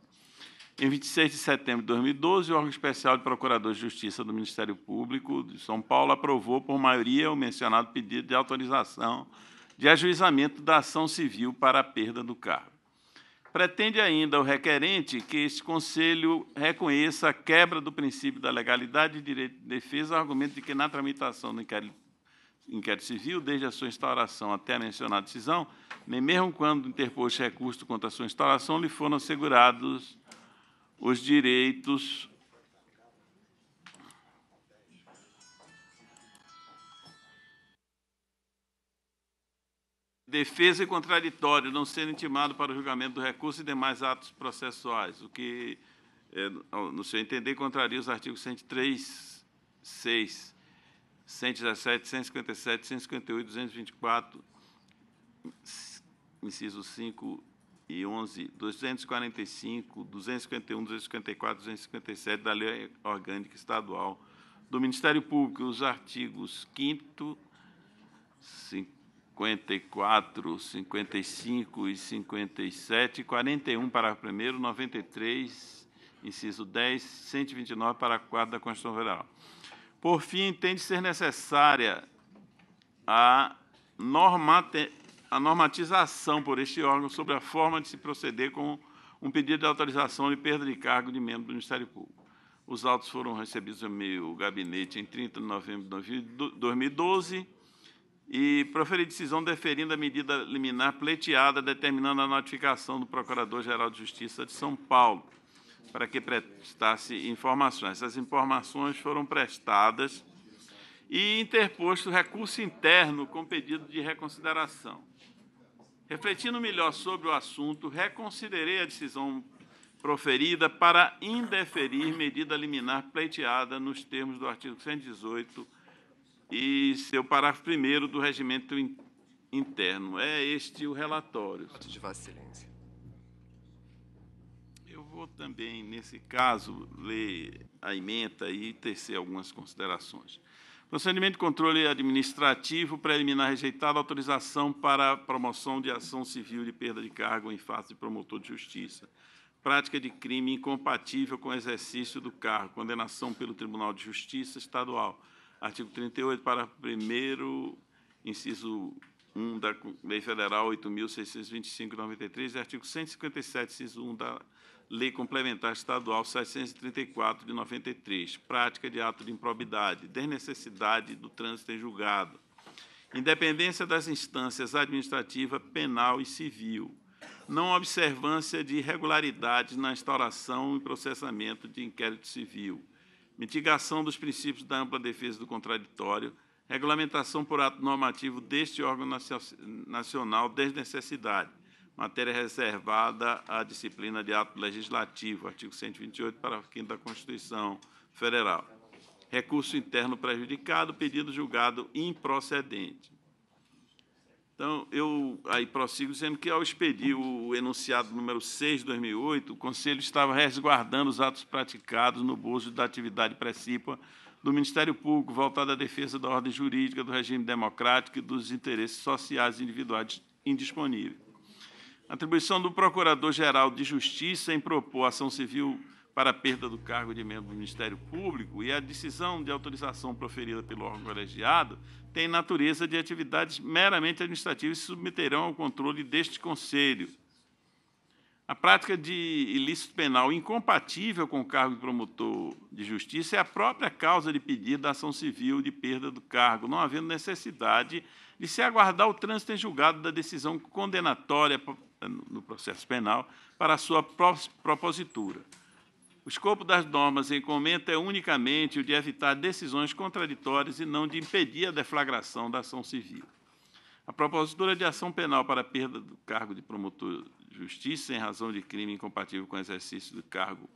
Em 26 de setembro de 2012, o órgão especial de Procurador de Justiça do Ministério Público de São Paulo aprovou, por maioria, o mencionado pedido de autorização de ajuizamento da ação civil para a perda do cargo. Pretende ainda o requerente que este Conselho reconheça a quebra do princípio da legalidade e direito de defesa, argumento de que, na tramitação do inquérito, inquérito civil, desde a sua instauração até a mencionada decisão, nem mesmo quando interposto recurso contra a sua instauração lhe foram assegurados os direitos defesa e contraditório não sendo intimado para o julgamento do recurso e demais atos processuais, o que, é, no seu entender, contraria os artigos 103, 6, 117, 157, 158, 224, inciso 5 e 11, 245, 251, 254, 257 da Lei Orgânica Estadual do Ministério Público, os artigos 5 5 54, 55 e 57, 41, parágrafo 1, 93, inciso 10, 129, parágrafo 4 da Constituição Federal. Por fim, entende ser necessária a, a normatização por este órgão sobre a forma de se proceder com um pedido de autorização de perda de cargo de membro do Ministério Público. Os autos foram recebidos no meu gabinete em 30 de novembro de 2012 e proferir decisão deferindo a medida liminar pleiteada, determinando a notificação do Procurador-Geral de Justiça de São Paulo para que prestasse informações. Essas informações foram prestadas e interposto recurso interno com pedido de reconsideração. Refletindo melhor sobre o assunto, reconsiderei a decisão proferida para indeferir medida liminar pleiteada nos termos do artigo 118 e seu parágrafo primeiro do regimento interno. É este o relatório. Voto de Vossa Excelência. Eu vou também, nesse caso, ler a emenda e tecer algumas considerações. Procedimento de controle administrativo preliminar rejeitado, autorização para promoção de ação civil de perda de cargo em face de promotor de justiça. Prática de crime incompatível com o exercício do cargo, condenação pelo Tribunal de Justiça Estadual Artigo 38, parágrafo 1 inciso 1 da Lei Federal 8.625, 93 e artigo 157, inciso 1 da Lei Complementar Estadual 734, de 93, prática de ato de improbidade, desnecessidade do trânsito em julgado, independência das instâncias administrativa, penal e civil, não observância de irregularidades na instauração e processamento de inquérito civil, mitigação dos princípios da ampla defesa do contraditório, regulamentação por ato normativo deste órgão nacional desnecessidade, matéria reservada à disciplina de ato legislativo, artigo 128, parágrafo 5 da Constituição Federal. Recurso interno prejudicado, pedido julgado improcedente. Então, eu aí prossigo dizendo que, ao expedir o enunciado número 6 de 2008, o Conselho estava resguardando os atos praticados no bolso da atividade precípua do Ministério Público, voltada à defesa da ordem jurídica, do regime democrático e dos interesses sociais e individuais indisponíveis. A Atribuição do Procurador-Geral de Justiça em propor ação civil para a perda do cargo de membro do Ministério Público e a decisão de autorização proferida pelo órgão colegiado tem natureza de atividades meramente administrativas e se submeterão ao controle deste Conselho. A prática de ilícito penal incompatível com o cargo de promotor de justiça é a própria causa de pedido da ação civil de perda do cargo, não havendo necessidade de se aguardar o trânsito em julgado da decisão condenatória no processo penal para a sua propositura. O escopo das normas em comenta é unicamente o de evitar decisões contraditórias e não de impedir a deflagração da ação civil. A propositura de ação penal para perda do cargo de promotor de justiça em razão de crime incompatível com o exercício do cargo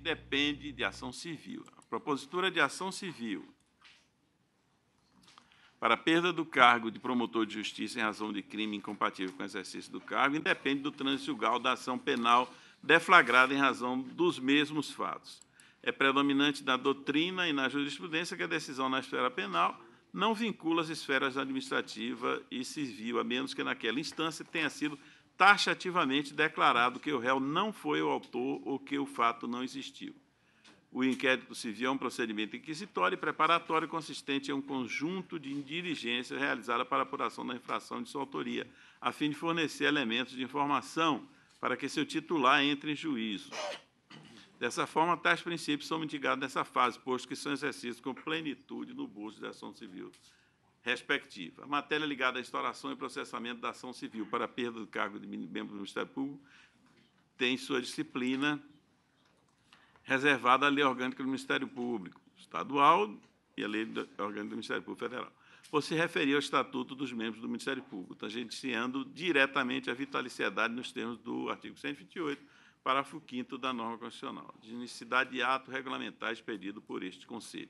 depende de ação civil. A propositura de ação civil para a perda do cargo de promotor de justiça em razão de crime incompatível com o exercício do cargo, independe do trânsito legal da ação penal deflagrada em razão dos mesmos fatos. É predominante na doutrina e na jurisprudência que a decisão na esfera penal não vincula as esferas administrativa e civil, a menos que naquela instância tenha sido taxativamente declarado que o réu não foi o autor ou que o fato não existiu. O inquérito civil é um procedimento inquisitório e preparatório consistente em um conjunto de diligências realizadas para apuração da infração de sua autoria, a fim de fornecer elementos de informação para que seu titular entre em juízo. Dessa forma, tais princípios são mitigados nessa fase, posto que são exercidos com plenitude no bolso da ação civil respectiva. A matéria ligada à instauração e processamento da ação civil para perda do cargo de membro do Ministério Público tem sua disciplina reservada à lei orgânica do Ministério Público Estadual e à lei orgânica do Ministério Público Federal, por se referir ao Estatuto dos Membros do Ministério Público, tangenciando então, diretamente a vitaliciedade nos termos do artigo 128, parágrafo 5 da norma constitucional, de necessidade de ato regulamentar expedido por este Conselho.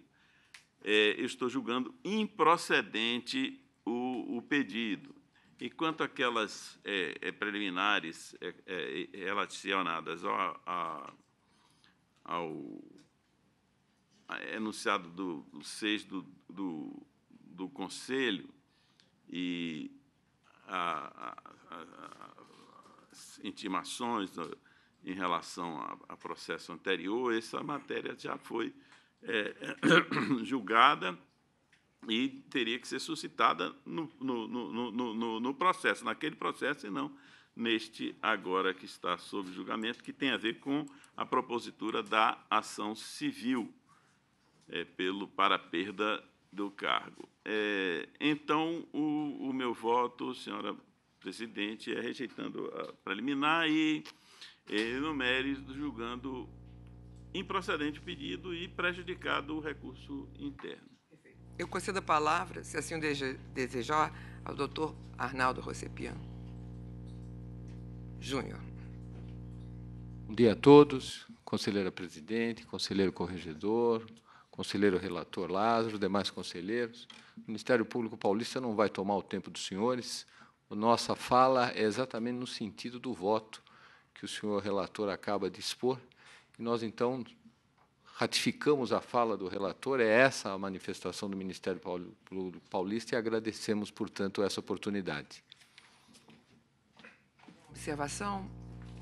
É, eu estou julgando improcedente o, o pedido. E quanto àquelas é, é preliminares é, é relacionadas à ao enunciado do, do 6 do, do, do Conselho e as intimações em relação a, processo anterior, essa matéria já foi é, julgada e teria que ser suscitada no, no, no, no, no processo, naquele processo, e não neste agora que está sob julgamento, que tem a ver com a propositura da ação civil é, pelo, para a perda do cargo. É, então, o, o, meu voto, senhora presidente, é rejeitando a preliminar e é, no mérito julgando improcedente o pedido e prejudicado o recurso interno. Eu concedo a palavra, se assim o desejar, ao doutor Arnaldo Rossepiano. Júnior. Bom dia a todos, conselheira presidente, conselheiro corregedor, conselheiro relator Lázaro, demais conselheiros. O Ministério Público Paulista não vai tomar o tempo dos senhores. A nossa fala é exatamente no sentido do voto que o senhor relator acaba de expor. E nós, então, ratificamos a fala do relator, é essa a manifestação do Ministério Público Paulista e agradecemos, portanto, essa oportunidade observação,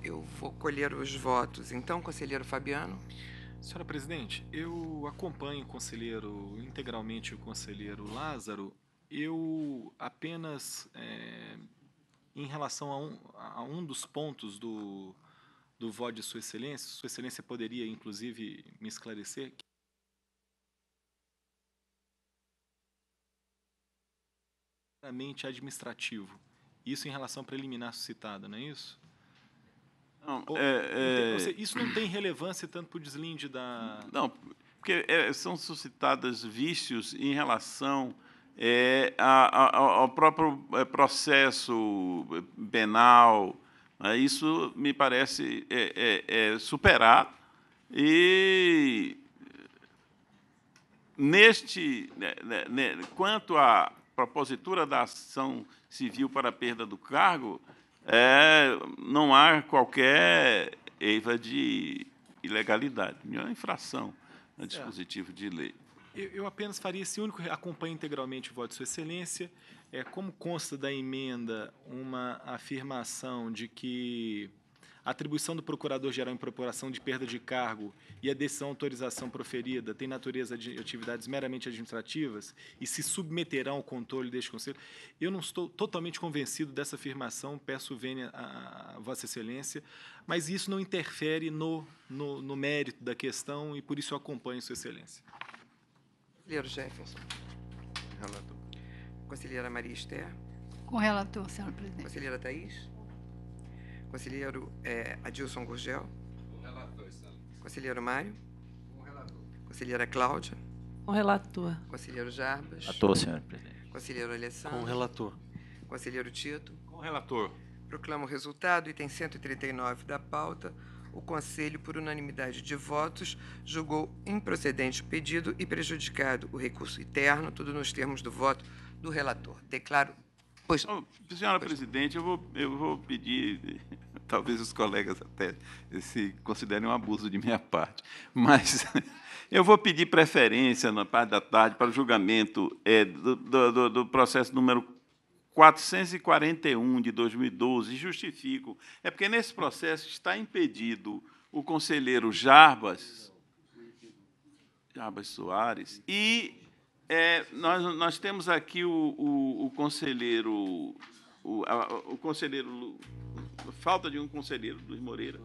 eu vou colher os votos. Então, conselheiro Fabiano. Senhora presidente, eu acompanho o conselheiro, integralmente o conselheiro Lázaro. Eu apenas, é, em relação a um, a um dos pontos do, do voto de Sua Excelência, Sua Excelência poderia, inclusive, me esclarecer. Que administrativo isso em relação à preliminar suscitada, não é isso? Não, Ou, é, é... Seja, isso não tem relevância tanto para o deslinde da. Não, porque é, são suscitadas vícios em relação é, a, a, ao próprio é, processo penal. Né? Isso me parece é, é, é, superar e neste né, né, né quanto a propositura da ação civil para a perda do cargo, é, não há qualquer eiva de ilegalidade, nenhuma infração a dispositivo é. de lei. Eu, eu, apenas faria esse único, acompanho integralmente o voto de Sua Excelência. É, como consta da emenda uma afirmação de que atribuição do Procurador-Geral em procuração de perda de cargo e a decisão autorização proferida tem natureza de atividades meramente administrativas e se submeterão ao controle deste Conselho. Eu não estou totalmente convencido dessa afirmação, peço vênia a, Vossa Excelência, mas isso não interfere no, no, no mérito da questão e por isso eu acompanho Sua Excelência. Conselheiro Jefferson. Relator. Conselheira Maria Esther. Com relator, senhora presidente. Conselheira Thais. Conselheiro é, Adilson Gurgel. Um relator, Conselheiro Mário. Um relator. Conselheira Cláudia. O relator. Conselheiro Jarbas. Relator, senhor presidente. Conselheiro Alessandro. Com relator. Conselheiro Tito. Com relator. Proclamo o resultado, item 139 da pauta. O Conselho, por unanimidade de votos, julgou improcedente o pedido e prejudicado o recurso interno, tudo nos termos do voto do relator. Declaro Pois... Oh, senhora pois... presidente, eu vou, eu vou pedir, talvez os colegas até se considerem um abuso de minha parte, mas eu vou pedir preferência na parte da tarde para o julgamento é, do, do, do processo número 441 de 2012, justifico. É porque nesse processo está impedido o conselheiro Jarbas, Jarbas Soares e é, nós, nós temos aqui o, o, o conselheiro, o, a, o conselheiro, falta de um conselheiro, Luiz Moreira.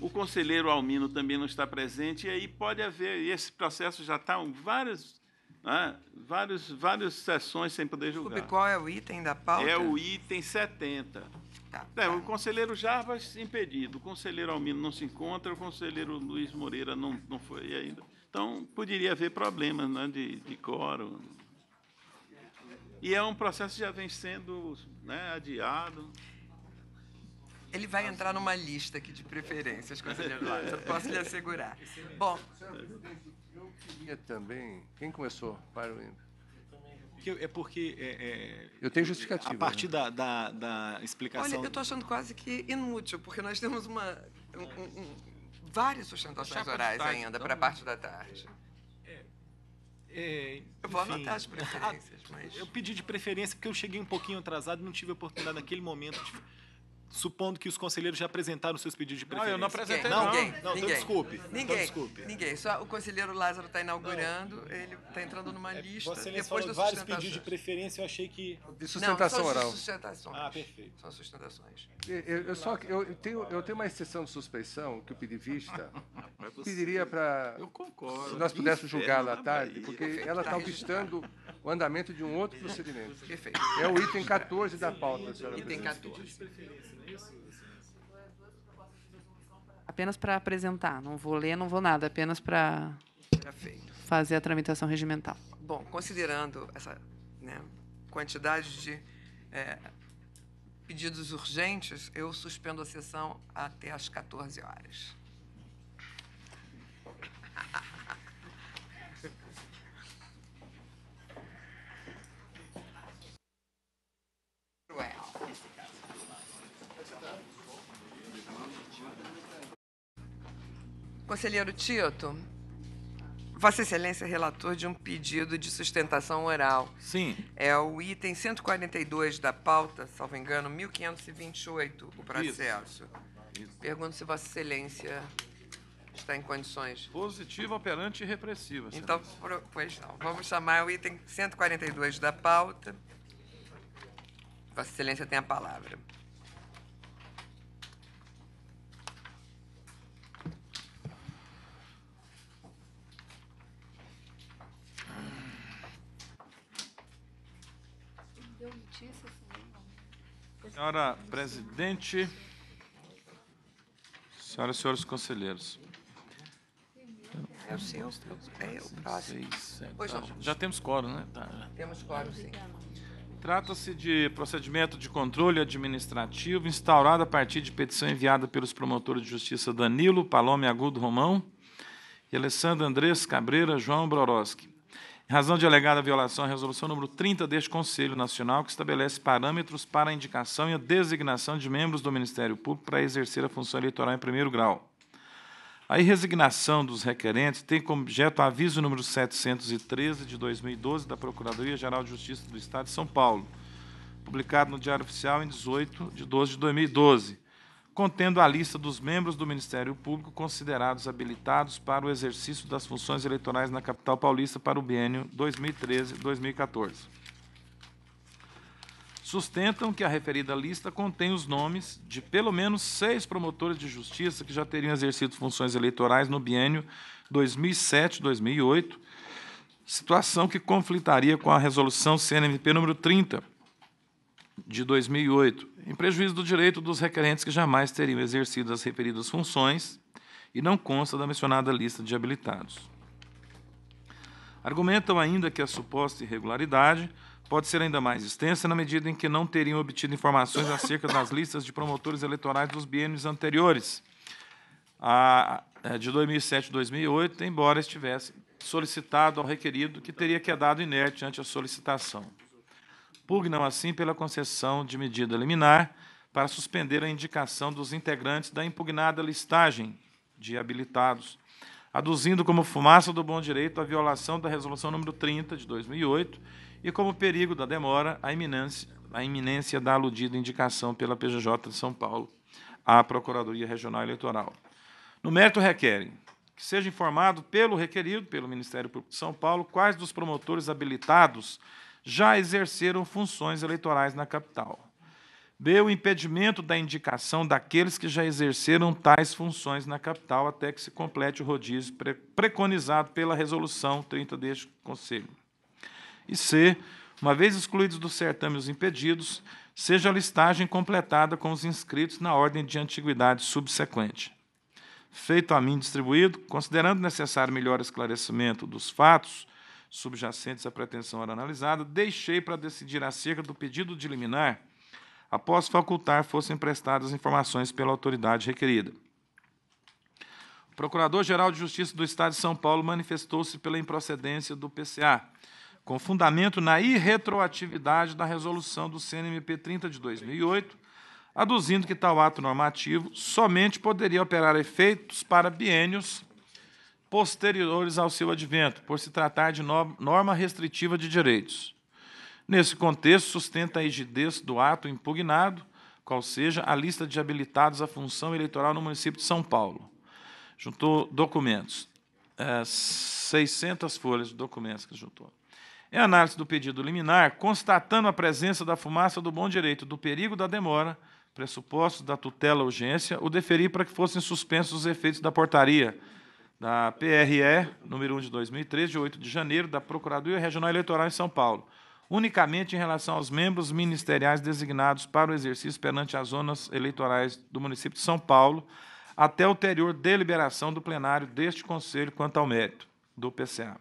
O conselheiro Almino também não está presente, e aí pode haver, e esse processo já está em várias, né, várias, várias sessões sem poder julgar. qual é o item da pauta? É o item 70. Tá, tá. É, tá. o conselheiro Jarbas impedido, o conselheiro Almino não se encontra, o conselheiro Luiz Moreira não, não foi ainda. Então, poderia haver problemas né, de, de quórum. E é um processo que já vem sendo né, adiado. Ele vai entrar numa lista aqui de preferências, conselheiro posso lhe assegurar. Bom. Eu queria também. Quem começou? Para é porque. É, é, eu tenho justificativa. A partir né? da, da, da, explicação. Olha, eu estou achando quase que inútil, porque nós temos uma, um, um, várias sustentações orais tarde, ainda então, para a né? parte da tarde. é, enfim, é, eu vou anotar as ah, preferências, a, mas... Eu pedi de preferência porque eu cheguei um pouquinho atrasado e não tive a oportunidade naquele momento de supondo que os conselheiros já apresentaram seus pedidos de preferência. Não, eu não apresentei, não. Então ninguém. Não, ninguém. Então, desculpe. Ninguém. Então, desculpe. Ninguém. Só o conselheiro Lázaro está inaugurando, não. ele está entrando numa é, lista. Você depois da vários pedidos de preferência, eu achei que. De sustentação não, oral. Sustentações. Ah, perfeito. São sustentações. Eu, eu, eu só, eu, eu, tenho, eu tenho uma exceção de suspeição que o pedivista é pediria para. Eu concordo. Se nós pudéssemos julgar la à tarde, porque ela está obstando tá o andamento de um outro procedimento. Perfeito. É o item 14 da pauta, senhora. Item 14. Tipo, é apenas para apresentar, não vou ler, não vou nada, apenas para fazer a tramitação regimental. Bom, considerando essa né, quantidade de é, pedidos urgentes, eu suspendo a sessão até às 14 horas. Conselheiro Tito, Vossa Excelência é relator de um pedido de sustentação oral. Sim. É o item 142 da pauta, salvo engano, 1528, o processo. Isso. Isso. Pergunto se Vossa Excelência está em condições. Positiva, operante e repressiva. Então, pro, pois não. Vamos chamar o item 142 da pauta. Vossa Excelência tem a palavra. Senhora presidente, senhoras e senhores conselheiros. É o seu, é o próximo. já temos coro, né? Tá. Temos coro, sim. Trata-se de procedimento de controle administrativo instaurado a partir de petição enviada pelos promotores de justiça Danilo Palome Agudo Romão e Alessandro Andrés Cabreira João Broroski razão de alegada violação à é resolução número 30 deste Conselho Nacional, que estabelece parâmetros para a indicação e a designação de membros do Ministério Público para exercer a função eleitoral em primeiro grau. A resignação dos requerentes tem como objeto o aviso número 713 de 2012 da Procuradoria-Geral de Justiça do Estado de São Paulo, publicado no Diário Oficial em 18 de 12 de 2012, contendo a lista dos membros do Ministério Público considerados habilitados para o exercício das funções eleitorais na capital paulista para o biênio 2013-2014. Sustentam que a referida lista contém os nomes de pelo menos seis promotores de justiça que já teriam exercido funções eleitorais no biênio 2007-2008, situação que conflitaria com a resolução CNMP número 30, de 2008, em prejuízo do direito dos requerentes que jamais teriam exercido as referidas funções e não consta da mencionada lista de habilitados. Argumentam ainda que a suposta irregularidade pode ser ainda mais extensa na medida em que não teriam obtido informações acerca das listas de promotores eleitorais dos biênios anteriores, a, eh, de 2007 e 2008, embora estivesse solicitado ao requerido que teria quedado inerte ante a solicitação pugnam assim pela concessão de medida liminar para suspender a indicação dos integrantes da impugnada listagem de habilitados, aduzindo como fumaça do bom direito a violação da resolução número 30 de 2008 e como perigo da demora a iminência, a iminência da aludida indicação pela PGJ de São Paulo à Procuradoria Regional Eleitoral. No mérito requerem que seja informado pelo requerido, pelo Ministério Público de São Paulo, quais dos promotores habilitados já exerceram funções eleitorais na capital. B. O impedimento da indicação daqueles que já exerceram tais funções na capital até que se complete o rodízio pre preconizado pela Resolução 30 deste Conselho. E C. Uma vez excluídos do certame os impedidos, seja a listagem completada com os inscritos na ordem de antiguidade subsequente. Feito a mim distribuído, considerando necessário melhor esclarecimento dos fatos, subjacentes à pretensão era analisada, deixei para decidir acerca do pedido de liminar após facultar fossem prestadas informações pela autoridade requerida. O Procurador-Geral de Justiça do Estado de São Paulo manifestou-se pela improcedência do PCA, com fundamento na irretroatividade da resolução do CNMP 30 de 2008, aduzindo que tal ato normativo somente poderia operar efeitos para biênios posteriores ao seu advento, por se tratar de norma restritiva de direitos. Nesse contexto, sustenta a rigidez do ato impugnado, qual seja a lista de habilitados à função eleitoral no município de São Paulo. Juntou documentos, é, 600 folhas de documentos que juntou. Em análise do pedido liminar, constatando a presença da fumaça do bom direito, do perigo da demora, pressupostos da tutela urgência, o deferir para que fossem suspensos os efeitos da portaria da PRE, número 1 de 2013, de 8 de janeiro, da Procuradoria Regional Eleitoral em São Paulo, unicamente em relação aos membros ministeriais designados para o exercício perante as zonas eleitorais do município de São Paulo, até ulterior deliberação do plenário deste Conselho quanto ao mérito do PCA.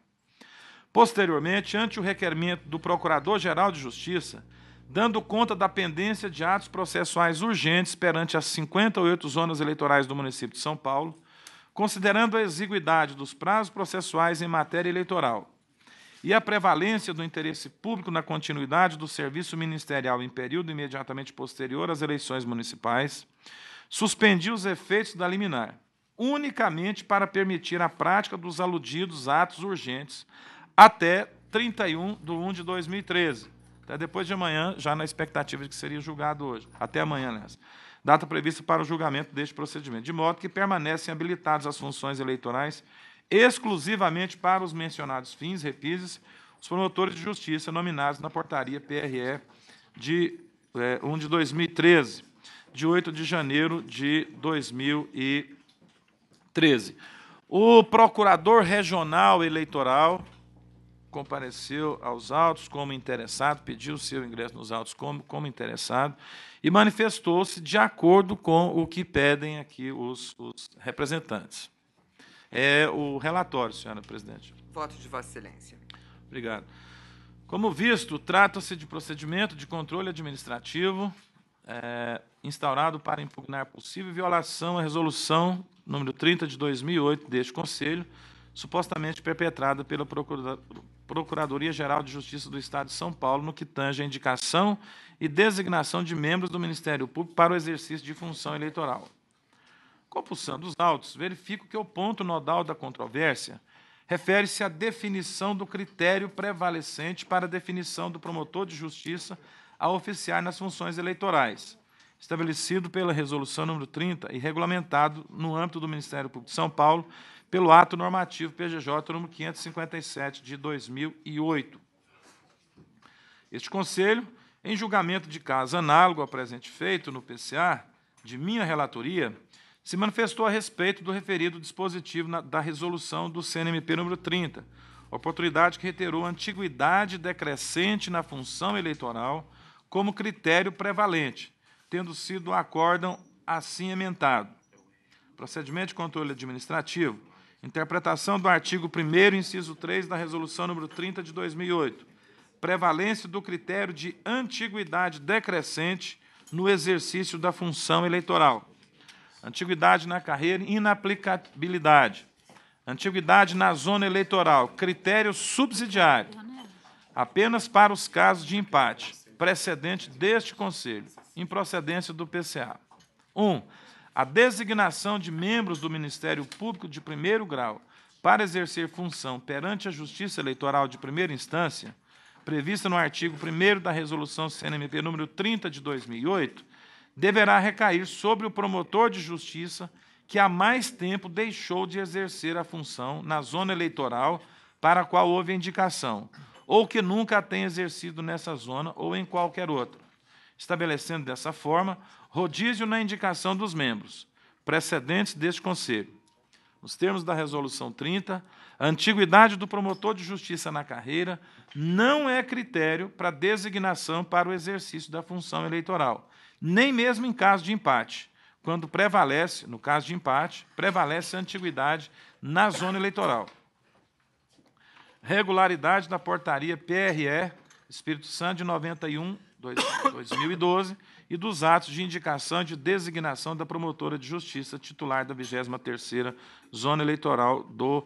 Posteriormente, ante o requerimento do Procurador-Geral de Justiça, dando conta da pendência de atos processuais urgentes perante as 58 zonas eleitorais do município de São Paulo, considerando a exiguidade dos prazos processuais em matéria eleitoral e a prevalência do interesse público na continuidade do serviço ministerial em período imediatamente posterior às eleições municipais, suspendi os efeitos da liminar, unicamente para permitir a prática dos aludidos atos urgentes até 31 de 1 de 2013. Até depois de amanhã, já na expectativa de que seria julgado hoje. Até amanhã, aliás. Né? data prevista para o julgamento deste procedimento, de modo que permanecem habilitados as funções eleitorais exclusivamente para os mencionados fins, repises, os promotores de justiça nominados na portaria PRE de é, eh, 1 de 2013, de 8 de janeiro de 2013. O procurador regional eleitoral compareceu aos autos como interessado, pediu seu ingresso nos autos como, como interessado, e manifestou-se de acordo com o que pedem aqui os, os representantes. É o relatório, senhora presidente. Voto de Vossa Excelência. Obrigado. Como visto, trata-se de procedimento de controle administrativo é, instaurado para impugnar possível violação à resolução número 30 de 2008 deste Conselho, supostamente perpetrada pela Procuradoria Procuradoria-Geral de Justiça do Estado de São Paulo no que tange a indicação e designação de membros do Ministério Público para o exercício de função eleitoral. Compulsando os autos, verifico que o ponto nodal da controvérsia refere-se à definição do critério prevalecente para a definição do promotor de justiça a oficiar nas funções eleitorais, estabelecido pela Resolução nº 30 e regulamentado no âmbito do Ministério Público de São Paulo pelo ato normativo PGJ nº 557 de 2008. Este conselho, em julgamento de caso análogo ao presente feito no PCA, de minha relatoria, se manifestou a respeito do referido dispositivo na, da resolução do CNMP nº 30, oportunidade que reiterou a antiguidade decrescente na função eleitoral como critério prevalente, tendo sido o acórdão assim emendado. Procedimento de controle administrativo Interpretação do artigo 1 inciso 3 da resolução número 30 de 2008. Prevalência do critério de antiguidade decrescente no exercício da função eleitoral. Antiguidade na carreira, inaplicabilidade. Antiguidade na zona eleitoral, critério subsidiário. Apenas para os casos de empate, precedente deste Conselho, improcedência do PCA. 1. Um, a designação de membros do Ministério Público de primeiro grau para exercer função perante a Justiça Eleitoral de primeira instância, prevista no artigo 1 da Resolução CNMP número 30 de 2008, deverá recair sobre o promotor de justiça que há mais tempo deixou de exercer a função na zona eleitoral para a qual houve indicação, ou que nunca a tenha exercido nessa zona ou em qualquer outra estabelecendo dessa forma rodízio na indicação dos membros, precedentes deste Conselho. Nos termos da Resolução 30, a antiguidade do promotor de justiça na carreira não é critério para designação para o exercício da função eleitoral, nem mesmo em caso de empate, quando prevalece, no caso de empate, prevalece a antiguidade na zona eleitoral. Regularidade da portaria PRE Espírito Santo de 91 2012 e dos atos de indicação de designação da promotora de justiça titular da 23ª Zona Eleitoral do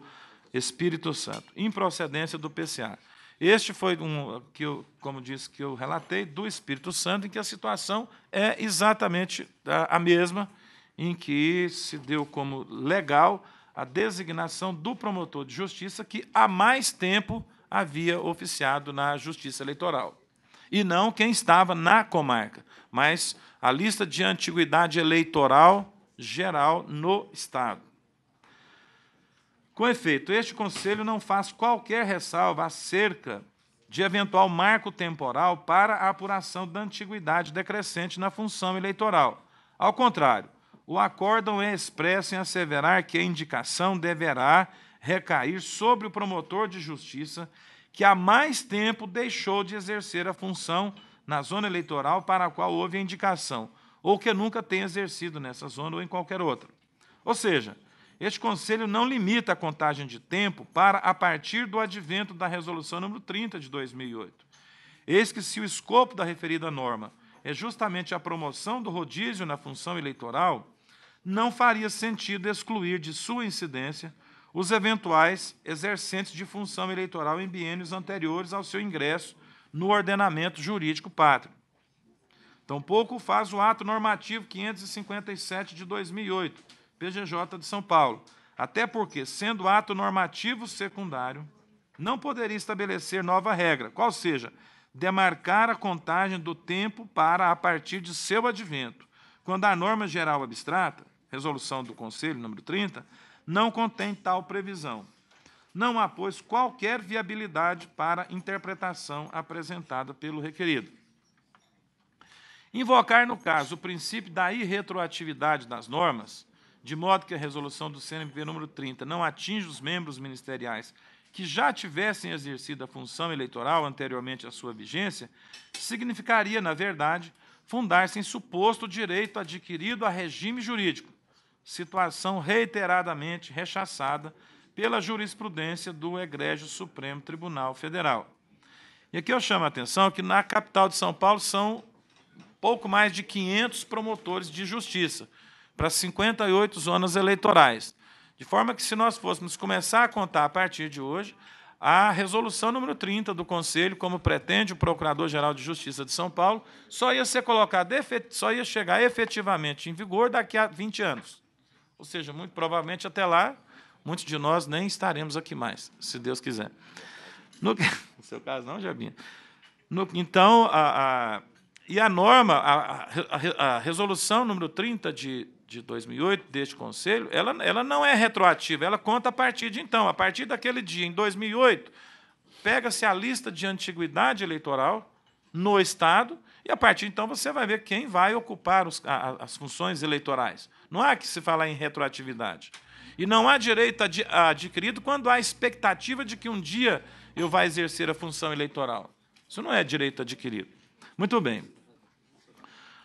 Espírito Santo, improcedência do PCA. Este foi um que eu, como disse que eu relatei do Espírito Santo em que a situação é exatamente a mesma em que se deu como legal a designação do promotor de justiça que há mais tempo havia oficiado na Justiça Eleitoral e não quem estava na comarca, mas a lista de antiguidade eleitoral geral no Estado. Com efeito, este Conselho não faz qualquer ressalva acerca de eventual marco temporal para a apuração da antiguidade decrescente na função eleitoral. Ao contrário, o acórdão é expresso em asseverar que a indicação deverá recair sobre o promotor de justiça que há mais tempo deixou de exercer a função na zona eleitoral para a qual houve a indicação, ou que nunca tenha exercido nessa zona ou em qualquer outra. Ou seja, este conselho não limita a contagem de tempo para a partir do advento da resolução número 30 de 2008. Eis que se o escopo da referida norma é justamente a promoção do rodízio na função eleitoral, não faria sentido excluir de sua incidência os eventuais exercentes de função eleitoral em biênios anteriores ao seu ingresso no ordenamento jurídico pátrio. Tampouco faz o ato normativo 557 de 2008, PGJ de São Paulo, até porque, sendo ato normativo secundário, não poderia estabelecer nova regra, qual seja, demarcar a contagem do tempo para a partir de seu advento, quando a norma geral abstrata, resolução do Conselho número 30, não contém tal previsão. Não há, pois, qualquer viabilidade para interpretação apresentada pelo requerido. Invocar, no caso, o princípio da irretroatividade das normas, de modo que a resolução do CNMP número 30 não atinja os membros ministeriais que já tivessem exercido a função eleitoral anteriormente à sua vigência, significaria, na verdade, fundar-se em suposto direito adquirido a regime jurídico, situação reiteradamente rechaçada pela jurisprudência do Egrégio Supremo Tribunal Federal. E aqui eu chamo a atenção que na capital de São Paulo são pouco mais de 500 promotores de justiça para 58 zonas eleitorais. De forma que, se nós fôssemos começar a contar a partir de hoje, a resolução número 30 do Conselho, como pretende o Procurador-Geral de Justiça de São Paulo, só ia ser colocada, só ia chegar efetivamente em vigor daqui a 20 anos. Ou seja, muito provavelmente até lá, muitos de nós nem estaremos aqui mais, se Deus quiser. No, no seu caso, não, Jabinha. No, então, a, a, e a norma, a, a, a resolução número 30 de, de 2008 deste conselho, ela, ela não é retroativa, ela conta a partir de então, a partir daquele dia, em 2008, pega-se a lista de antiguidade eleitoral no Estado, e a partir de então você vai ver quem vai ocupar os, a, as funções eleitorais. Não há que se falar em retroatividade. E não há direito ad adquirido quando há expectativa de que um dia eu vá exercer a função eleitoral. Isso não é direito adquirido. Muito bem.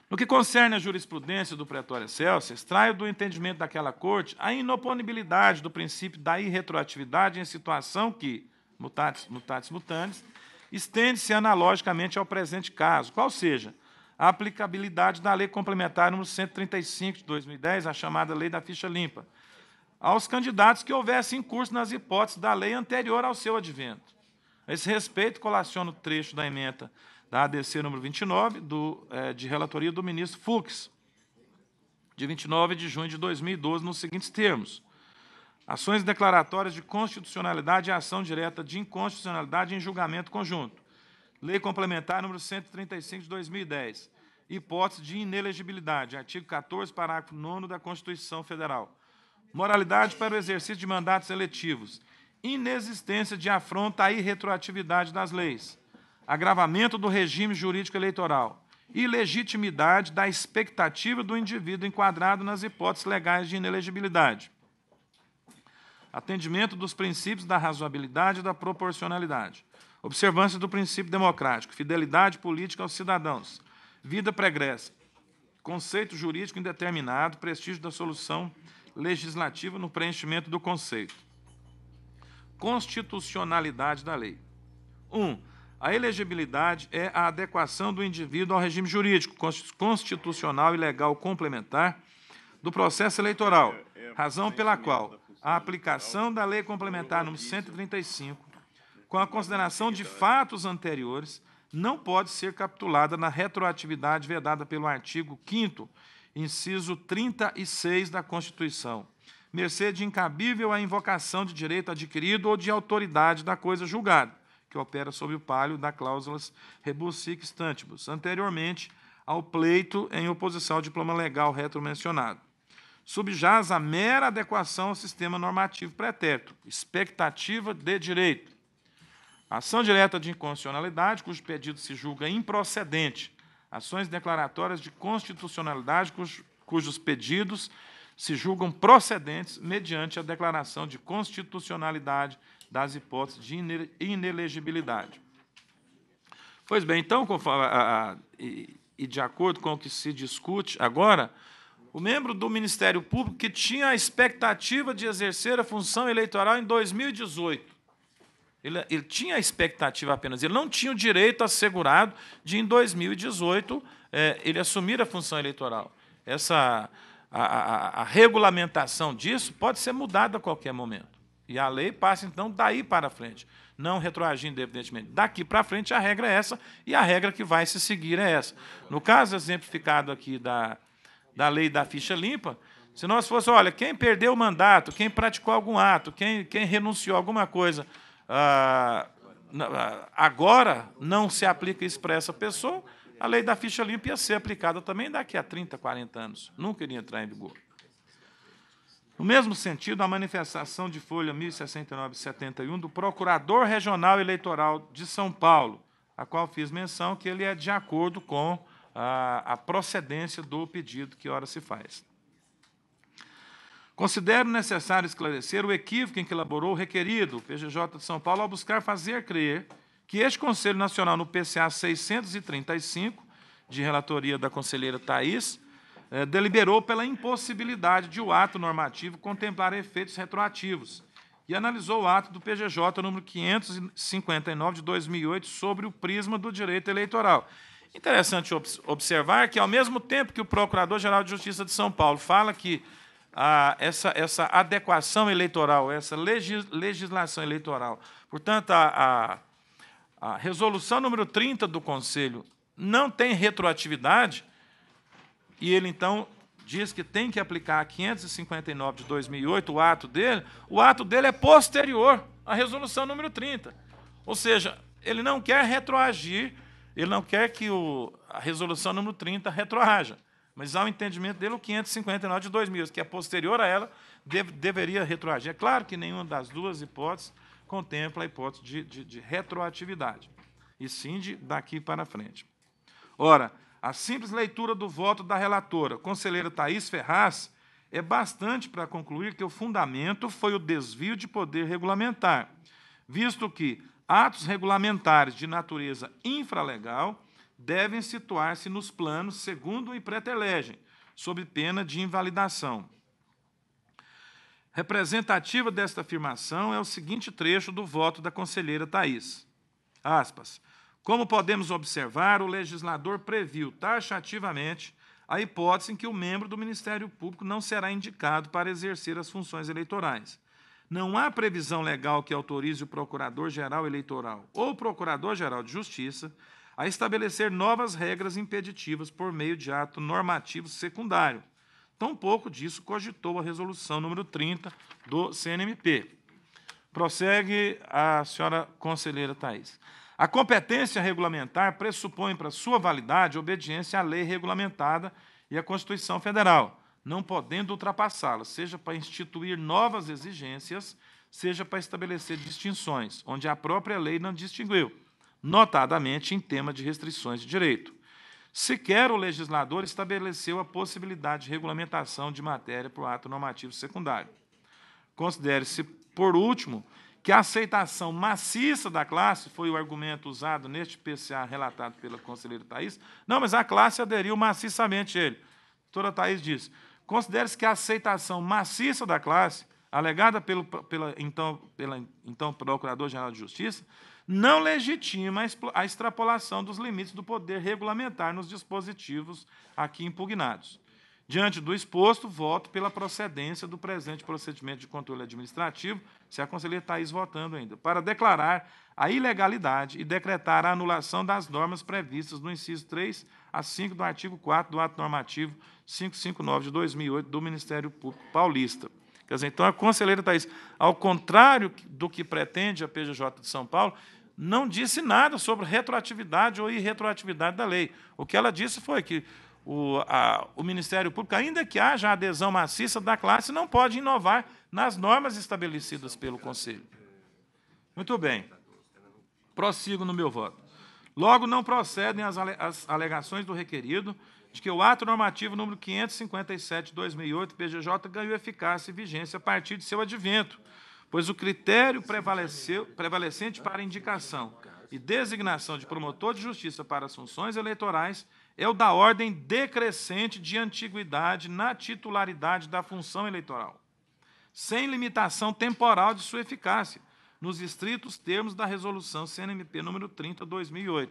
No que concerne a jurisprudência do pretório Celso, extraio do entendimento daquela corte a inoponibilidade do princípio da irretroatividade em situação que, mutatis mutatis mutandis, estende-se analogicamente ao presente caso, qual seja, a aplicabilidade da Lei Complementar nº 135 de 2010, a chamada Lei da Ficha Limpa, aos candidatos que houvessem curso nas hipóteses da lei anterior ao seu advento. A esse respeito, colaciono o trecho da emenda da ADC número 29, do, é, de relatoria do ministro Fux, de 29 de junho de 2012, nos seguintes termos. Ações declaratórias de constitucionalidade e ação direta de inconstitucionalidade em julgamento conjunto Lei Complementar número 135 de 2010. Hipótese de inelegibilidade. Artigo 14, parágrafo 9 da Constituição Federal. Moralidade para o exercício de mandatos eletivos. Inexistência de afronta à irretroatividade das leis. Agravamento do regime jurídico eleitoral. Ilegitimidade da expectativa do indivíduo enquadrado nas hipóteses legais de inelegibilidade. Atendimento dos princípios da razoabilidade e da proporcionalidade. Observância do princípio democrático, fidelidade política aos cidadãos, vida pregressa, conceito jurídico indeterminado, prestígio da solução legislativa no preenchimento do conceito. Constitucionalidade da lei. 1. Um, a elegibilidade é a adequação do indivíduo ao regime jurídico, constitucional e legal complementar do processo eleitoral, razão pela qual a aplicação da lei complementar número 135 com a consideração de fatos anteriores, não pode ser capitulada na retroatividade vedada pelo artigo 5 inciso 36 da Constituição, mercê de incabível a invocação de direito adquirido ou de autoridade da coisa julgada, que opera sob o palio da cláusulas rebus sic stantibus, anteriormente ao pleito em oposição ao diploma legal retromencionado. Subjaz a mera adequação ao sistema normativo pretérito, expectativa de direito, ação direta de inconstitucionalidade, cujo pedido se julga improcedente. Ações declaratórias de constitucionalidade, cujos, pedidos se julgam procedentes mediante a declaração de constitucionalidade das hipóteses de inelegibilidade. Pois bem, então, conforme, a, a, e de acordo com o que se discute agora, o membro do Ministério Público que tinha a expectativa de exercer a função eleitoral em 2018 ele, ele, tinha a expectativa apenas, ele não tinha o direito assegurado de, em 2018, é, ele assumir a função eleitoral. Essa, a, a, a, regulamentação disso pode ser mudada a qualquer momento. E a lei passa, então, daí para frente. Não retroagindo, evidentemente. Daqui para frente, a regra é essa, e a regra que vai se seguir é essa. No caso exemplificado aqui da, da lei da ficha limpa, se nós fosse, olha, quem perdeu o mandato, quem praticou algum ato, quem, quem renunciou a alguma coisa ah, ah, agora não se aplica isso para essa pessoa, a lei da ficha limpa ia ser aplicada também daqui a 30, 40 anos. Nunca iria entrar em vigor. No mesmo sentido, a manifestação de folha 1069-71 do Procurador Regional Eleitoral de São Paulo, a qual fiz menção que ele é de acordo com a, ah, a procedência do pedido que ora se faz. Considero necessário esclarecer o equívoco em que elaborou o requerido, o PGJ de São Paulo, ao buscar fazer crer que este Conselho Nacional no PCA 635, de relatoria da conselheira Thais, eh, deliberou pela impossibilidade de o ato normativo contemplar efeitos retroativos e analisou o ato do PGJ número 559 de 2008 sobre o prisma do direito eleitoral. Interessante observar que, ao mesmo tempo que o Procurador-Geral de Justiça de São Paulo fala que a, essa, essa adequação eleitoral, essa legis, legislação eleitoral. Portanto, a, a, a resolução número 30 do Conselho não tem retroatividade, e ele então diz que tem que aplicar a 559 de 2008, o ato dele, o ato dele é posterior à resolução número 30. Ou seja, ele não quer retroagir, ele não quer que o, a resolução número 30 retroaja. Mas ao entendimento dele, o 559 de 2000, que é posterior a ela, deve, deveria retroagir. É claro que nenhuma das duas hipóteses contempla a hipótese de, de, de retroatividade, e sim de daqui para frente. Ora, a simples leitura do voto da relatora, conselheira Thaís Ferraz, é bastante para concluir que o fundamento foi o desvio de poder regulamentar, visto que atos regulamentares de natureza infralegal devem situar-se nos planos segundo e pretelegem, sob pena de invalidação. Representativa desta afirmação é o seguinte trecho do voto da conselheira Thais. Aspas. Como podemos observar, o legislador previu taxativamente a hipótese em que o membro do Ministério Público não será indicado para exercer as funções eleitorais. Não há previsão legal que autorize o Procurador-Geral Eleitoral ou Procurador-Geral de Justiça a estabelecer novas regras impeditivas por meio de ato normativo secundário. Tampouco disso cogitou a resolução número 30 do CNMP. Prossegue a senhora conselheira Thais. A competência regulamentar pressupõe para sua validade obediência à lei regulamentada e à Constituição Federal, não podendo ultrapassá-la, seja para instituir novas exigências, seja para estabelecer distinções, onde a própria lei não distinguiu notadamente em tema de restrições de direito. Sequer o legislador estabeleceu a possibilidade de regulamentação de matéria para o ato normativo secundário. Considere-se, por último, que a aceitação maciça da classe foi o argumento usado neste PCA relatado pela conselheira Thais. Não, mas a classe aderiu maciçamente a ele. A doutora Thais disse: considere-se que a aceitação maciça da classe alegada pelo, pela, então, pela, então Procurador-Geral de Justiça, não legitima a extrapolação dos limites do poder regulamentar nos dispositivos aqui impugnados. Diante do exposto, voto pela procedência do presente procedimento de controle administrativo, se a conselheira Thais votando ainda, para declarar a ilegalidade e decretar a anulação das normas previstas no inciso 3 a 5 do artigo 4 do ato normativo 559 de 2008 do Ministério Público Paulista. Quer dizer, então a conselheira Thais, ao contrário do que pretende a PGJ de São Paulo, não disse nada sobre retroatividade ou irretroatividade da lei. O que ela disse foi que o, a, o, Ministério Público, ainda que haja adesão maciça da classe, não pode inovar nas normas estabelecidas pelo Conselho. Muito bem. Prossigo no meu voto. Logo, não procedem as alegações do requerido de que o ato normativo número 557 2008, PGJ, ganhou eficácia e vigência a partir de seu advento, pois o critério prevalecente para indicação e designação de promotor de justiça para as funções eleitorais é o da ordem decrescente de antiguidade na titularidade da função eleitoral, sem limitação temporal de sua eficácia, nos estritos termos da resolução CNMP número 30/2008.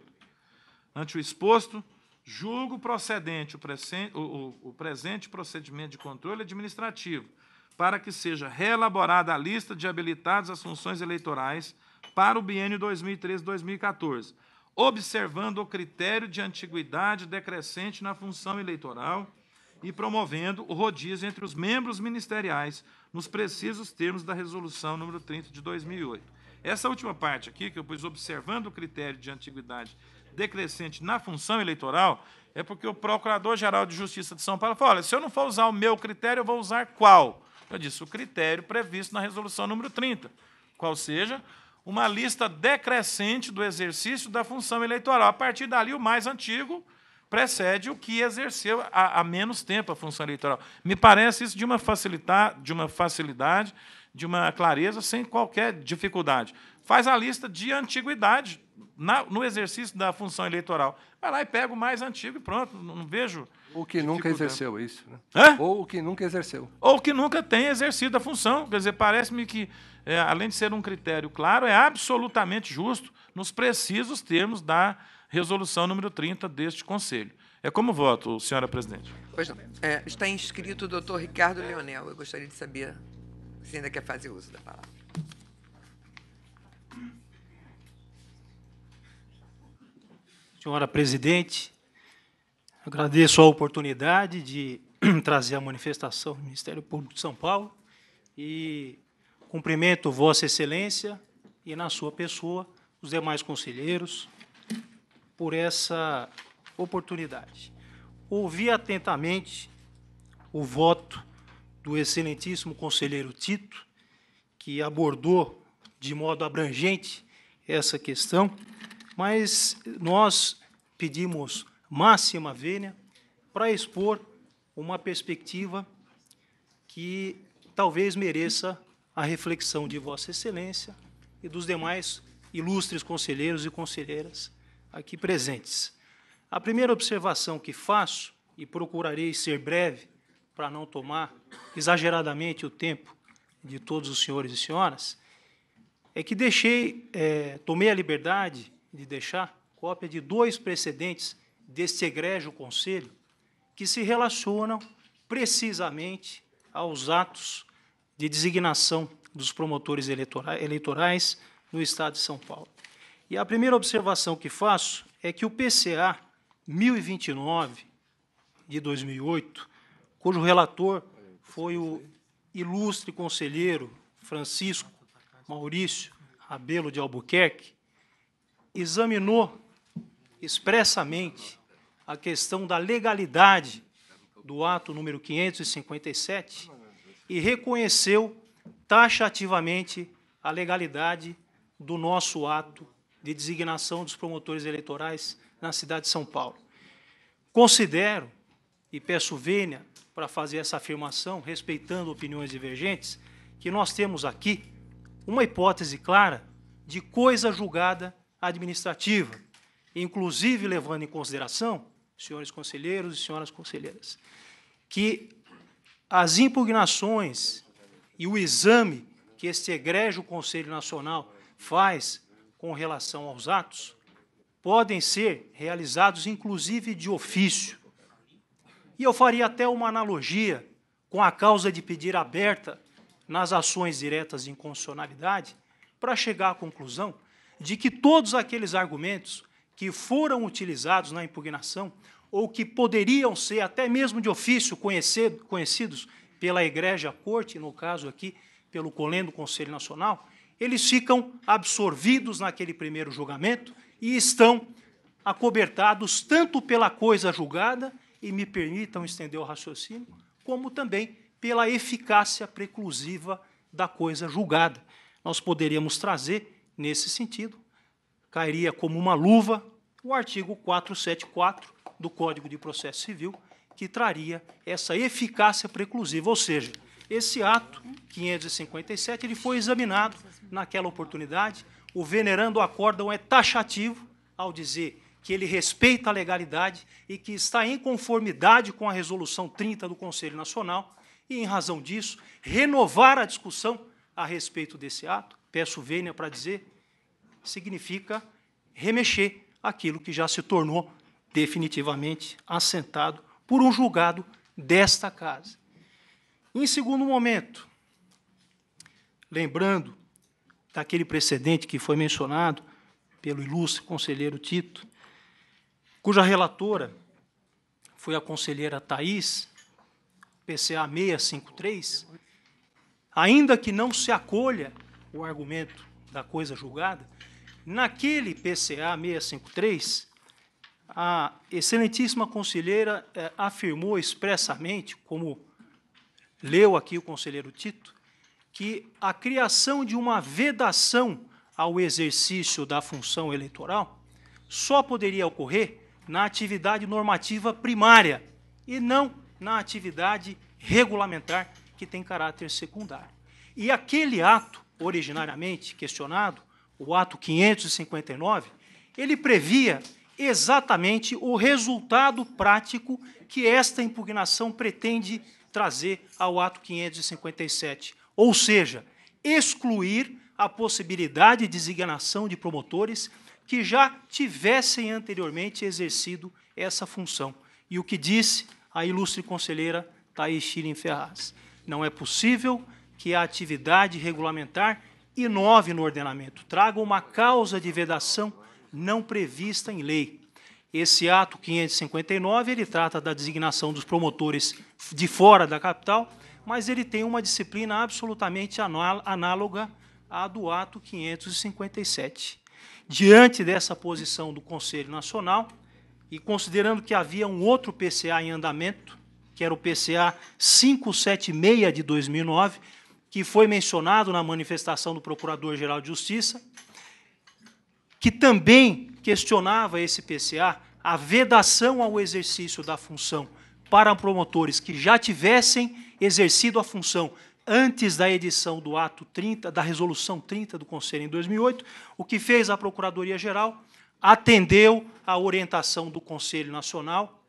Ante o exposto, Julgo procedente o, presente, o, o, o presente procedimento de controle administrativo, para que seja reelaborada a lista de habilitados às funções eleitorais para o biênio 2013-2014, observando o critério de antiguidade decrescente na função eleitoral e promovendo o rodízio entre os membros ministeriais nos precisos termos da resolução número 30 de 2008. Essa última parte aqui que eu pus observando o critério de antiguidade decrescente na função eleitoral, é porque o Procurador-Geral de Justiça de São Paulo falou: olha, se eu não for usar o meu critério, eu vou usar qual? Eu disse: o critério previsto na resolução número 30, qual seja uma lista decrescente do exercício da função eleitoral. A partir dali, o mais antigo precede o que exerceu há, menos tempo a função eleitoral. Me parece isso de uma, facilitar, de uma facilidade, de uma clareza, sem qualquer dificuldade. Faz a lista de antiguidade na, no exercício da função eleitoral. Vai lá e pega o mais antigo e pronto, não, não vejo. Ou que nunca exerceu é isso. Né? Hã? Ou que nunca exerceu. Ou que nunca tem exercido a função. Quer dizer, parece-me que, é, além de ser um critério claro, é absolutamente justo nos precisos termos da resolução número 30 deste Conselho. É como voto, senhora presidente? Pois não. É, está inscrito o doutor Ricardo Leonel. Eu gostaria de saber se ainda quer fazer uso da palavra. senhora presidente. Agradeço a oportunidade de trazer a manifestação do Ministério Público de São Paulo e cumprimento Vossa Excelência e, na sua pessoa, os demais conselheiros por essa oportunidade. Ouvi atentamente o voto do excelentíssimo conselheiro Tito, que abordou de modo abrangente essa questão mas nós pedimos Máxima Vênia para expor uma perspectiva que talvez mereça a reflexão de Vossa Excelência e dos demais ilustres conselheiros e conselheiras aqui presentes. A primeira observação que faço, e procurarei ser breve para não tomar exageradamente o tempo de todos os senhores e senhoras, é que deixei, é, tomei a liberdade de deixar cópia de dois precedentes deste egrégio conselho que se relacionam precisamente aos atos de designação dos promotores eleitorais no Estado de São Paulo. E a primeira observação que faço é que o PCA 1029 de 2008, cujo relator foi o ilustre conselheiro Francisco Maurício Abelo de Albuquerque, examinou expressamente a questão da legalidade do ato número 557 e reconheceu taxativamente a legalidade do nosso ato de designação dos promotores eleitorais na cidade de São Paulo. Considero, e peço vênia para fazer essa afirmação, respeitando opiniões divergentes, que nós temos aqui uma hipótese clara de coisa julgada administrativa, inclusive levando em consideração, senhores conselheiros e senhoras conselheiras, que as impugnações e o exame que este egrégio Conselho Nacional faz com relação aos atos podem ser realizados, inclusive, de ofício. E eu faria até uma analogia com a causa de pedir aberta nas ações diretas de inconstitucionalidade para chegar à conclusão de que todos aqueles argumentos que foram utilizados na impugnação, ou que poderiam ser, até mesmo de ofício, conhecidos pela Igreja Corte, no caso aqui, pelo colendo do Conselho Nacional, eles ficam absorvidos naquele primeiro julgamento e estão acobertados tanto pela coisa julgada, e me permitam estender o raciocínio, como também pela eficácia preclusiva da coisa julgada. Nós poderíamos trazer Nesse sentido, cairia como uma luva o artigo 474 do Código de Processo Civil, que traria essa eficácia preclusiva, ou seja, esse ato 557 ele foi examinado naquela oportunidade. O venerando acórdão é taxativo ao dizer que ele respeita a legalidade e que está em conformidade com a resolução 30 do Conselho Nacional e em razão disso renovar a discussão a respeito desse ato peço vênia para dizer, significa remexer aquilo que já se tornou definitivamente assentado por um julgado desta casa. Em segundo momento, lembrando daquele precedente que foi mencionado pelo ilustre conselheiro Tito, cuja relatora foi a conselheira Thais, PCA 653, ainda que não se acolha o argumento da coisa julgada, naquele PCA 653, a excelentíssima conselheira eh, afirmou expressamente, como leu aqui o conselheiro Tito, que a criação de uma vedação ao exercício da função eleitoral só poderia ocorrer na atividade normativa primária e não na atividade regulamentar que tem caráter secundário. E aquele ato originariamente questionado, o ato 559, ele previa exatamente o resultado prático que esta impugnação pretende trazer ao ato 557, ou seja, excluir a possibilidade de designação de promotores que já tivessem anteriormente exercido essa função. E o que disse a ilustre conselheira Thaís Chirin Ferraz. Não é possível que é a atividade regulamentar, inove no ordenamento, traga uma causa de vedação não prevista em lei. Esse ato 559, ele trata da designação dos promotores de fora da capital, mas ele tem uma disciplina absolutamente análoga à do ato 557. Diante dessa posição do Conselho Nacional, e considerando que havia um outro PCA em andamento, que era o PCA 576 de 2009, que foi mencionado na manifestação do Procurador-Geral de Justiça, que também questionava esse PCA a vedação ao exercício da função para promotores que já tivessem exercido a função antes da edição do ato 30, da resolução 30 do Conselho em 2008, o que fez a Procuradoria Geral atendeu à orientação do Conselho Nacional,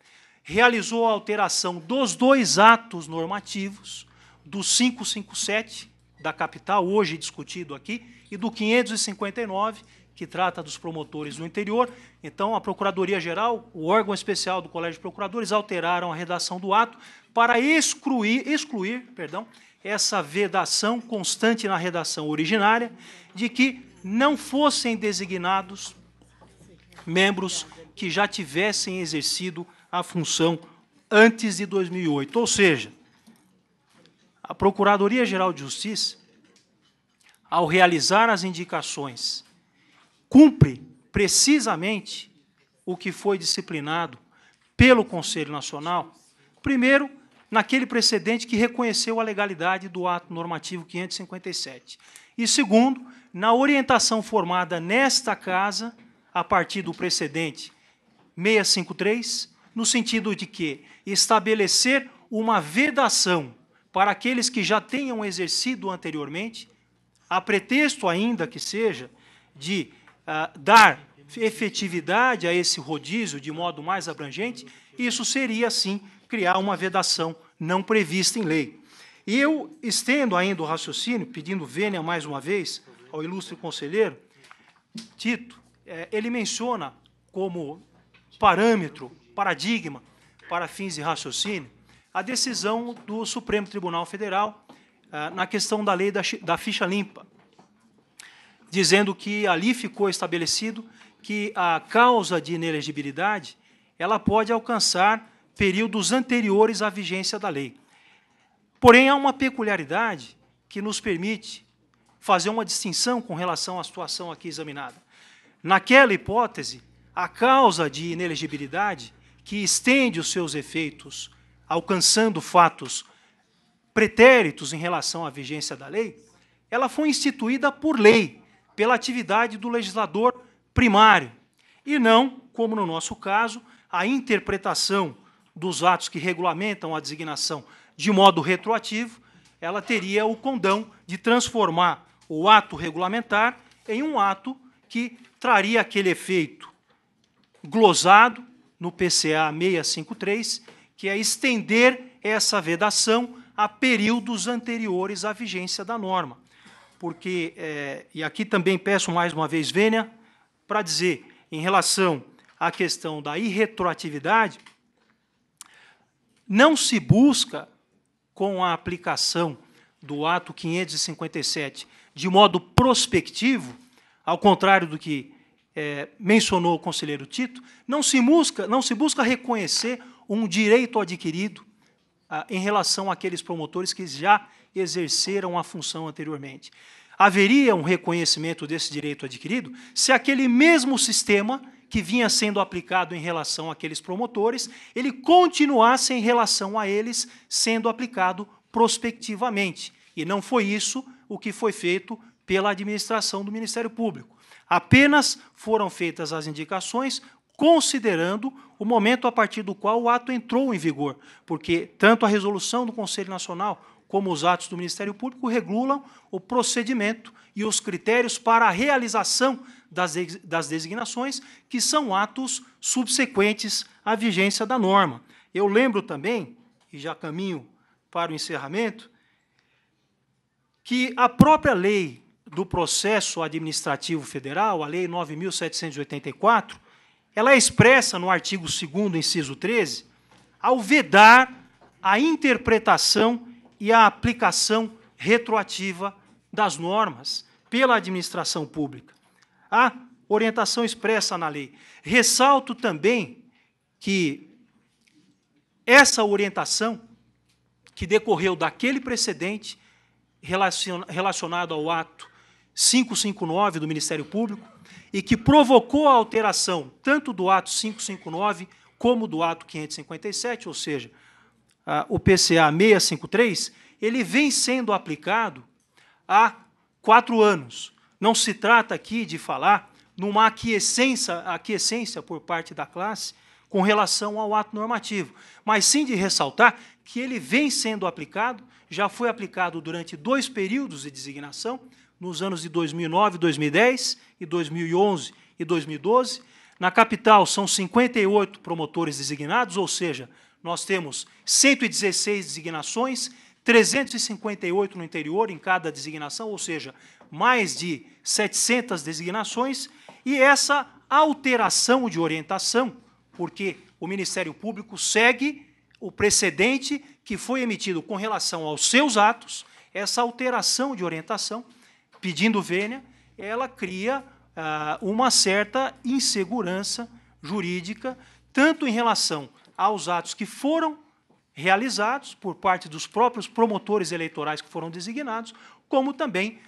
realizou a alteração dos dois atos normativos do 557 da capital, hoje discutido aqui, e do 559, que trata dos promotores do interior. Então, a Procuradoria-Geral, o órgão especial do Colégio de Procuradores, alteraram a redação do ato para excluir, excluir perdão, essa vedação constante na redação originária de que não fossem designados membros que já tivessem exercido a função antes de 2008. Ou seja, a Procuradoria Geral de Justiça, ao realizar as indicações, cumpre precisamente o que foi disciplinado pelo Conselho Nacional, primeiro, naquele precedente que reconheceu a legalidade do ato normativo 557. E segundo, na orientação formada nesta casa, a partir do precedente 653, no sentido de que estabelecer uma vedação para aqueles que já tenham exercido anteriormente, a pretexto ainda que seja de uh, dar efetividade a esse rodízio de modo mais abrangente, isso seria, sim, criar uma vedação não prevista em lei. E eu estendo ainda o raciocínio, pedindo vênia mais uma vez ao ilustre conselheiro, Tito, é, ele menciona como parâmetro, paradigma para fins de raciocínio, a decisão do Supremo Tribunal Federal ah, na questão da lei da, da ficha limpa, dizendo que ali ficou estabelecido que a causa de inelegibilidade ela pode alcançar períodos anteriores à vigência da lei. Porém, há uma peculiaridade que nos permite fazer uma distinção com relação à situação aqui examinada. Naquela hipótese, a causa de inelegibilidade, que estende os seus efeitos alcançando fatos pretéritos em relação à vigência da lei, ela foi instituída por lei, pela atividade do legislador primário, e não, como no nosso caso, a interpretação dos atos que regulamentam a designação de modo retroativo, ela teria o condão de transformar o ato regulamentar em um ato que traria aquele efeito glosado no PCA 653 que é estender essa vedação a períodos anteriores à vigência da norma. Porque, é, e aqui também peço mais uma vez vênia para dizer, em relação à questão da irretroatividade, não se busca, com a aplicação do ato 557, de modo prospectivo, ao contrário do que é, mencionou o conselheiro Tito, não se busca, não se busca reconhecer um direito adquirido ah, em relação àqueles promotores que já exerceram a função anteriormente. Haveria um reconhecimento desse direito adquirido se aquele mesmo sistema que vinha sendo aplicado em relação àqueles promotores, ele continuasse em relação a eles sendo aplicado prospectivamente. E não foi isso o que foi feito pela administração do Ministério Público. Apenas foram feitas as indicações considerando o momento a partir do qual o ato entrou em vigor, porque tanto a resolução do Conselho Nacional como os atos do Ministério Público regulam o procedimento e os critérios para a realização das, das designações, que são atos subsequentes à vigência da norma. Eu lembro também, e já caminho para o encerramento, que a própria lei do processo administrativo federal, a Lei 9.784, ela é expressa no artigo 2 inciso 13, ao vedar a interpretação e a aplicação retroativa das normas pela administração pública. A orientação expressa na lei. Ressalto também que essa orientação que decorreu daquele precedente relacionado ao ato 559 do Ministério Público e que provocou a alteração tanto do ato 559 como do ato 557, ou seja, o PCA 653, ele vem sendo aplicado há quatro anos. Não se trata aqui de falar numa aquiescência, aquiescência por parte da classe com relação ao ato normativo, mas sim de ressaltar que ele vem sendo aplicado, já foi aplicado durante dois períodos de designação nos anos de 2009, 2010 e 2011 e 2012. Na capital, são 58 promotores designados, ou seja, nós temos 116 designações, 358 no interior em cada designação, ou seja, mais de 700 designações, e essa alteração de orientação, porque o Ministério Público segue o precedente que foi emitido com relação aos seus atos, essa alteração de orientação pedindo vênia, ela cria ah, uma certa insegurança jurídica, tanto em relação aos atos que foram realizados por parte dos próprios promotores eleitorais que foram designados, como também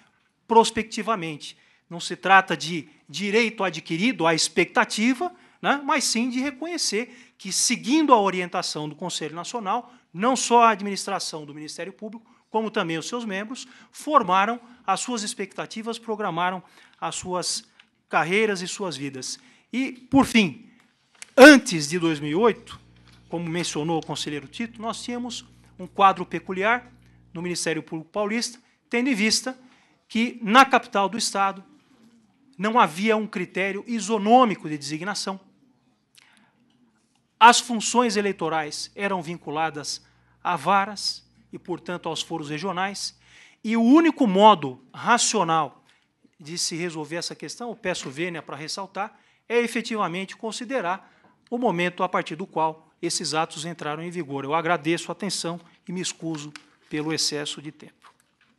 prospectivamente. Não se trata de direito adquirido à expectativa, né, mas sim de reconhecer que, seguindo a orientação do Conselho Nacional, não só a administração do Ministério Público, como também os seus membros, formaram as suas expectativas, programaram as suas carreiras e suas vidas. E, por fim, antes de 2008, como mencionou o conselheiro Tito, nós tínhamos um quadro peculiar no Ministério Público Paulista, tendo em vista que na capital do Estado não havia um critério isonômico de designação. As funções eleitorais eram vinculadas a varas e, portanto, aos foros regionais. E o único modo racional de se resolver essa questão, eu peço vênia para ressaltar, é efetivamente considerar o momento a partir do qual esses atos entraram em vigor. Eu agradeço a atenção e me excuso pelo excesso de tempo.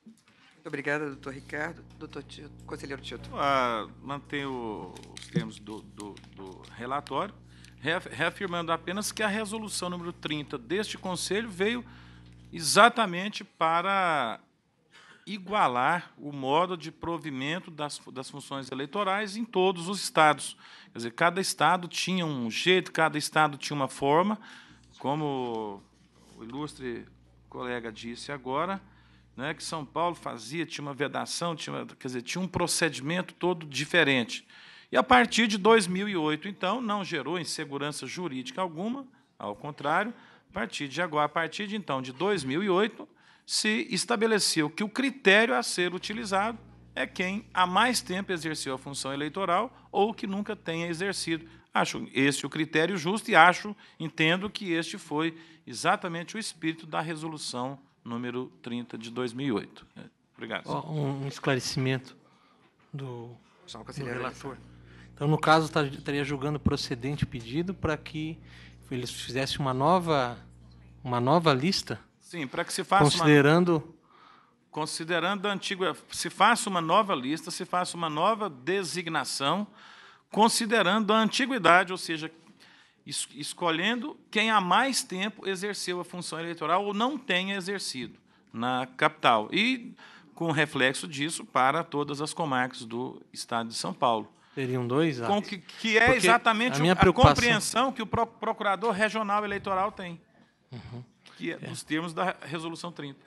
Muito obrigada, doutor Ricardo. Doutor Tito, conselheiro Tito. Ah, mantenho os termos do, do, do relatório, reafirmando apenas que a resolução número 30 deste Conselho veio exatamente para igualar o modo de provimento das, das funções eleitorais em todos os estados. Quer dizer, cada estado tinha um jeito, cada estado tinha uma forma, como o ilustre colega disse agora, né, que São Paulo fazia, tinha uma vedação, tinha, quer dizer, tinha um procedimento todo diferente. E a partir de 2008, então, não gerou insegurança jurídica alguma, ao contrário, a partir de agora, a partir de então, de 2008, se estabeleceu que o critério a ser utilizado é quem há mais tempo exerceu a função eleitoral ou que nunca tenha exercido. Acho esse o critério justo e acho, entendo que este foi exatamente o espírito da resolução número 30 de 2008. Obrigado. Um esclarecimento do, do relator. Então, no caso, tá, estaria julgando procedente o pedido para que eles fizessem uma nova, uma nova lista? Sim, para que se faça considerando uma, considerando a antiga, se faça uma nova lista, se faça uma nova designação, considerando a antiguidade, ou seja, es, escolhendo quem há mais tempo exerceu a função eleitoral ou não tenha exercido na capital e com reflexo disso para todas as comarcas do estado de São Paulo. Seriam dois Com que, que é Porque exatamente a, minha preocupação... compreensão que o procurador regional eleitoral tem, uhum. que é, é, nos termos da resolução 30.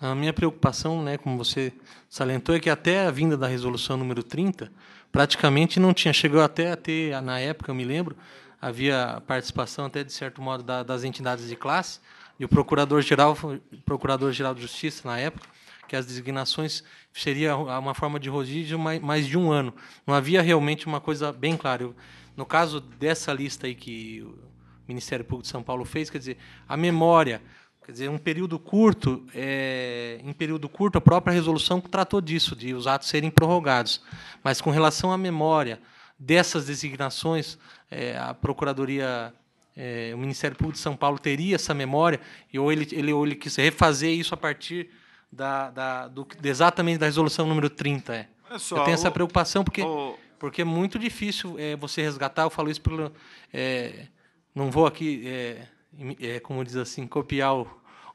A minha preocupação, né, como você salientou, é que até a vinda da resolução número 30, praticamente não tinha, chegou até a ter, na época, eu me lembro, havia participação até de certo modo da, das entidades de classe, e o procurador-geral, procurador-geral de Justiça na época, que as designações seria uma forma de rodízio mais, de um ano. Não havia realmente uma coisa bem clara. Eu, no caso dessa lista aí que o Ministério Público de São Paulo fez, quer dizer, a memória, quer dizer, um período curto, é, em período curto a própria resolução tratou disso, de os atos serem prorrogados. Mas com relação à memória dessas designações, é, a Procuradoria é, o Ministério Público de São Paulo teria essa memória e ou ele, ele ou ele quis refazer isso a partir da, da do, exatamente da resolução número 30. É. é. Só, eu tenho essa preocupação porque, o... porque é muito difícil é, você resgatar. Eu falo isso pelo. É, não vou aqui, é, é como diz assim, copiar o,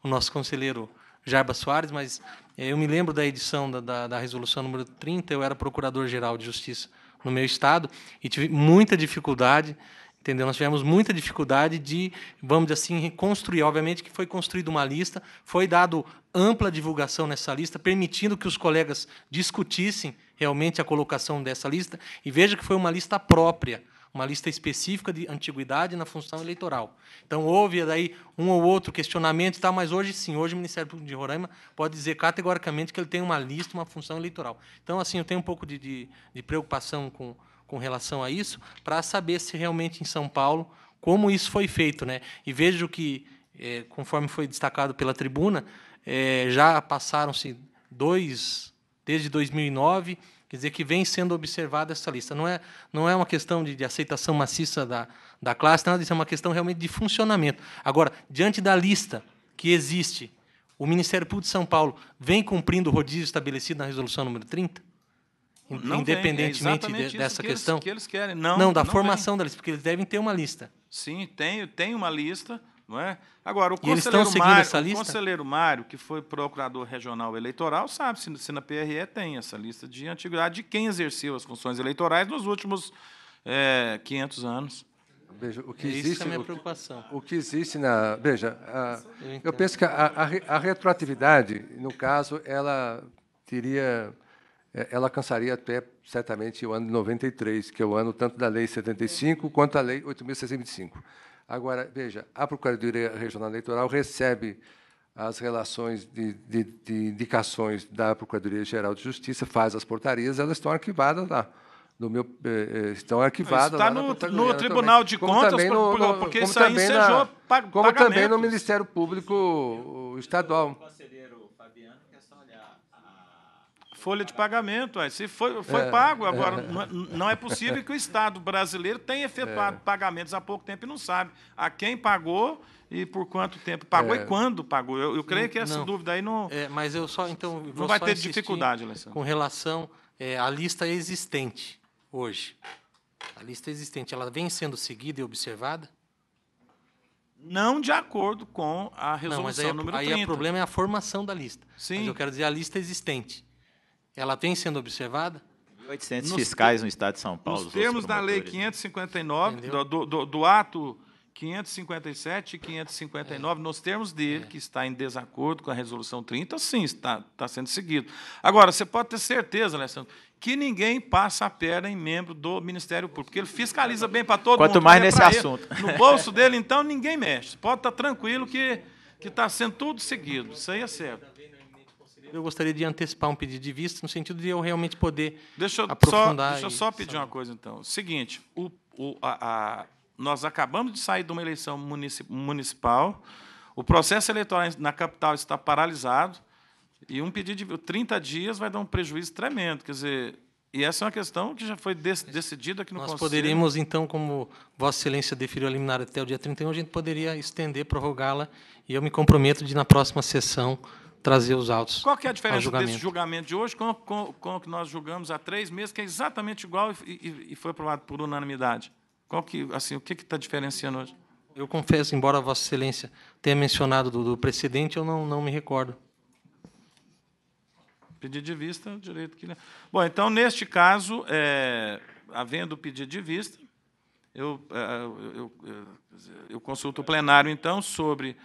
o, nosso conselheiro Jarba Soares, mas é, eu me lembro da edição da, da, da resolução número 30. Eu era procurador-geral de justiça no meu estado e tive muita dificuldade Entendeu? Nós tivemos muita dificuldade de, vamos dizer assim, reconstruir. Obviamente que foi construída uma lista, foi dado ampla divulgação nessa lista, permitindo que os colegas discutissem realmente a colocação dessa lista. E veja que foi uma lista própria, uma lista específica de antiguidade na função eleitoral. Então houve daí um ou outro questionamento, tá? Mas hoje sim, hoje o Ministério Público de Roraima pode dizer categoricamente que ele tem uma lista, uma função eleitoral. Então assim, eu tenho um pouco de, de, de preocupação com com relação a isso, para saber se realmente em São Paulo como isso foi feito, né? E vejo que, é, conforme foi destacado pela tribuna, é, já passaram-se dois desde 2009, quer dizer que vem sendo observada essa lista. Não é não é uma questão de, de aceitação maciça da, da classe, nada disso, é uma questão realmente de funcionamento. Agora, diante da lista que existe, o Ministério Público de São Paulo vem cumprindo o rodízio estabelecido na resolução número 30? Não é independentemente é de, dessa que questão? Eles, que eles querem. Não, não da não formação tem. da lista, porque eles devem ter uma lista. Sim, tem, tem uma lista. Não é? Agora, o conselheiro, Mário, o conselheiro Mário, que foi procurador regional eleitoral, sabe se, se na PRE tem essa lista de antiguidade de quem exerceu as funções eleitorais nos últimos é, 500 anos. Veja, o que é, existe, Isso é minha o, preocupação. O que existe na. Veja, a, eu penso que a, a, a retroatividade, no caso, ela teria é, ela alcançaria até, certamente, o ano de 93, que é o ano tanto da Lei 75 quanto da Lei 8.625. Agora, veja, a Procuradoria Regional Eleitoral recebe as relações de, de, de indicações da Procuradoria Geral de Justiça, faz as portarias, elas estão arquivadas lá no meu é, é, estão arquivadas está no, no Tribunal de como Contas no, porque isso aí ensejou como também no Ministério Público Estadual Folha de pagamento, ué. se foi, foi é. pago, agora é. é. não é possível que o Estado brasileiro tenha efetuado é. pagamentos há pouco tempo e não sabe a quem pagou e por quanto tempo pagou e é. quando pagou. Eu, eu creio que essa não. dúvida aí não. É, mas eu só então não só vai ter dificuldade, Alessandro. Com relação à lista existente hoje, a lista existente, ela vem sendo seguida e observada? não de acordo com a resolução não, mas aí, número aí 30. Aí o problema é a formação da lista. Sim. Mas eu quero dizer a lista existente. Ela tem sendo observada? 1.800 nos fiscais no Estado de São Paulo. Nos termos da Lei 559, né? do, do, do, ato 557 e 559, é. nos termos dele, é. que está em desacordo com a Resolução 30, sim, está, está sendo seguido. Agora, você pode ter certeza, Alessandro, que ninguém passa a perna em membro do Ministério Público, porque ele fiscaliza bem para todo Quanto mundo. Quanto mais é nesse assunto. Ele. No bolso dele, então, ninguém mexe. Pode estar tranquilo que, que está sendo tudo seguido. Isso aí é certo eu gostaria de antecipar um pedido de vista, no sentido de eu realmente poder deixa eu aprofundar. Só, deixa eu só pedir uma coisa, então. Seguinte, o, o, a, a, nós acabamos de sair de uma eleição municipal, o processo eleitoral na capital está paralisado, e um pedido de 30 dias vai dar um prejuízo tremendo. Quer dizer, e essa é uma questão que já foi decidida aqui no Nós Conselho. poderíamos, então, como Vossa Excelência deferiu a liminar até o dia 31, a gente poderia estender, prorrogá-la, e eu me comprometo de, na próxima sessão, trazer os autos. Qual que é a diferença julgamento. desse julgamento de hoje com, com, com, o que nós julgamos há três meses, que é exatamente igual e, e, e foi aprovado por unanimidade? Qual que, assim, o que está diferenciando hoje? Eu confesso, embora Vossa Excelência tenha mencionado do, do precedente, eu não, não me recordo. Pedido de vista, o direito que. Bom, então, neste caso, é, havendo pedido de vista, é, eu, eu, eu, eu, consulto o plenário, então, sobre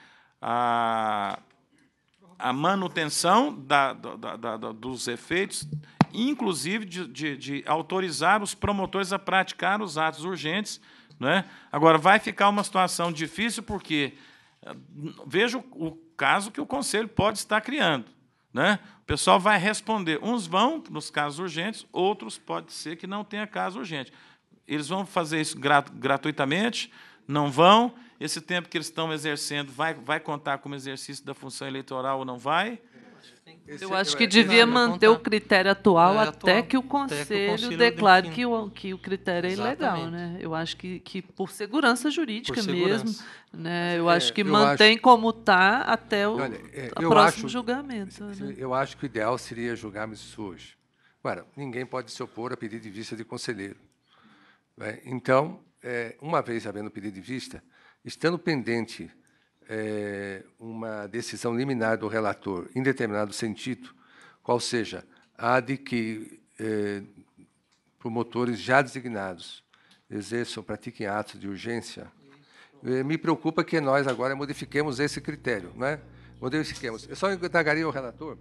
a a manutenção da, da, da, dos efeitos, inclusive de, de, de, autorizar os promotores a praticar os atos urgentes. Né? Agora, vai ficar uma situação difícil, porque eh, veja o caso que o Conselho pode estar criando. Né? O pessoal vai responder. Uns vão nos casos urgentes, outros pode ser que não tenha caso urgente. Eles vão fazer isso gratuitamente? Não vão? Esse tempo que eles estão exercendo vai, vai contar como exercício da função eleitoral ou não vai? Eu acho é que devia manter o critério atual é, até, atual, que o conselho declare que o, que o critério é ilegal. Né? Eu acho que, que por segurança jurídica por segurança. mesmo, né? eu é, acho que eu mantém acho, como está até o olha, é, próximo acho, julgamento. Né? Eu acho que o ideal seria julgarmos isso hoje. Agora, ninguém pode se opor a pedido de vista de conselheiro. Né? Então, é, uma vez havendo pedido de vista, Estando pendente é, uma decisão liminar do relator em determinado sentido, qual seja a de que é, promotores já designados exerçam, pratiquem atos de urgência, é, me preocupa que nós agora modifiquemos esse critério. Né? Modifiquemos. Eu só indagaria ao relator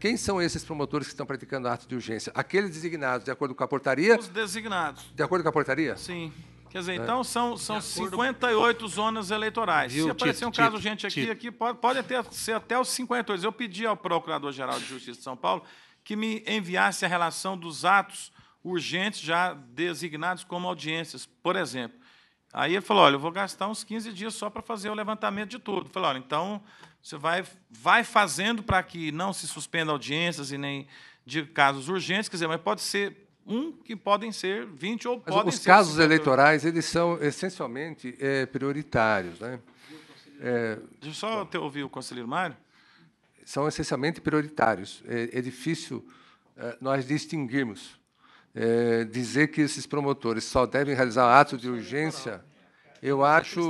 quem são esses promotores que estão praticando atos de urgência? Aqueles designados de acordo com a portaria? Os designados. De acordo com a portaria? Sim. Quer dizer, é. então são, são 58 com... zonas eleitorais. Viu, Se aparecer Tito, um caso urgente aqui, aqui pode, pode até, ser até os 58. Eu pedi ao Procurador-Geral de Justiça de São Paulo que me enviasse a relação dos atos urgentes já designados como audiências, por exemplo. Aí ele falou, olha, eu vou gastar uns 15 dias só para fazer o levantamento de tudo. Eu falei, olha, então você vai, vai fazendo para que não se suspenda audiências e nem de casos urgentes, quer dizer, mas pode ser um que podem ser 20 ou Mas podem os ser. Os casos eleitorais eles são essencialmente é, prioritários, né? É, Deixa eu só bom, ouvir o conselheiro Mário. São essencialmente prioritários. É, é difícil é, nós distinguirmos. É, dizer que esses promotores só devem realizar atos de urgência, eu acho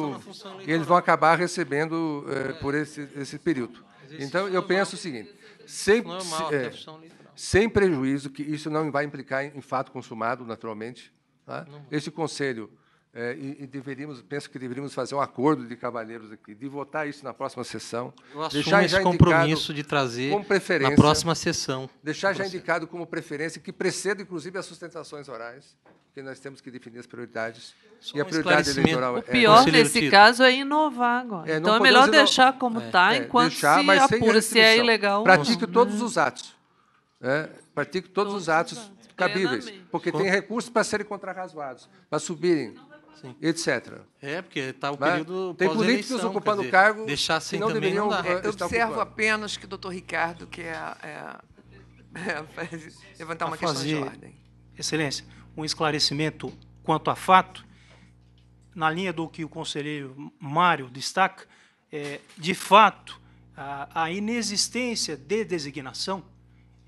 que eles vão acabar recebendo é, por esse, esse período. Então, eu penso o seguinte: sempre sem prejuízo que isso não vai implicar em, fato consumado, naturalmente. Tá? conselho é, e, e, deveríamos, penso que deveríamos fazer um acordo de cavalheiros aqui, de votar isso na próxima sessão. Eu assumo deixar esse já compromisso de trazer como preferência, na próxima sessão. Deixar já indicado como preferência, que preceda, inclusive, as sustentações orais, porque nós temos que definir as prioridades. e a prioridade eleitoral O é pior é, nesse caso é inovar agora. É, então é melhor deixar como está, é, é, enquanto deixar, se apura, se é ilegal. Pratique todos os atos é, praticam todos, todos os atos cabíveis, porque tem recursos para serem contrarrazoados, para subirem, Sim. etc. É, porque está o né? período Tem políticos ocupando dizer, cargo deixar sem que não deveriam não eh, Eu observo ocupando. apenas que o doutor Ricardo quer é, é, levantar uma questão de ordem. Excelência, um esclarecimento quanto a fato, na linha do que o conselheiro Mário destaca, é, de fato, a, a inexistência de designação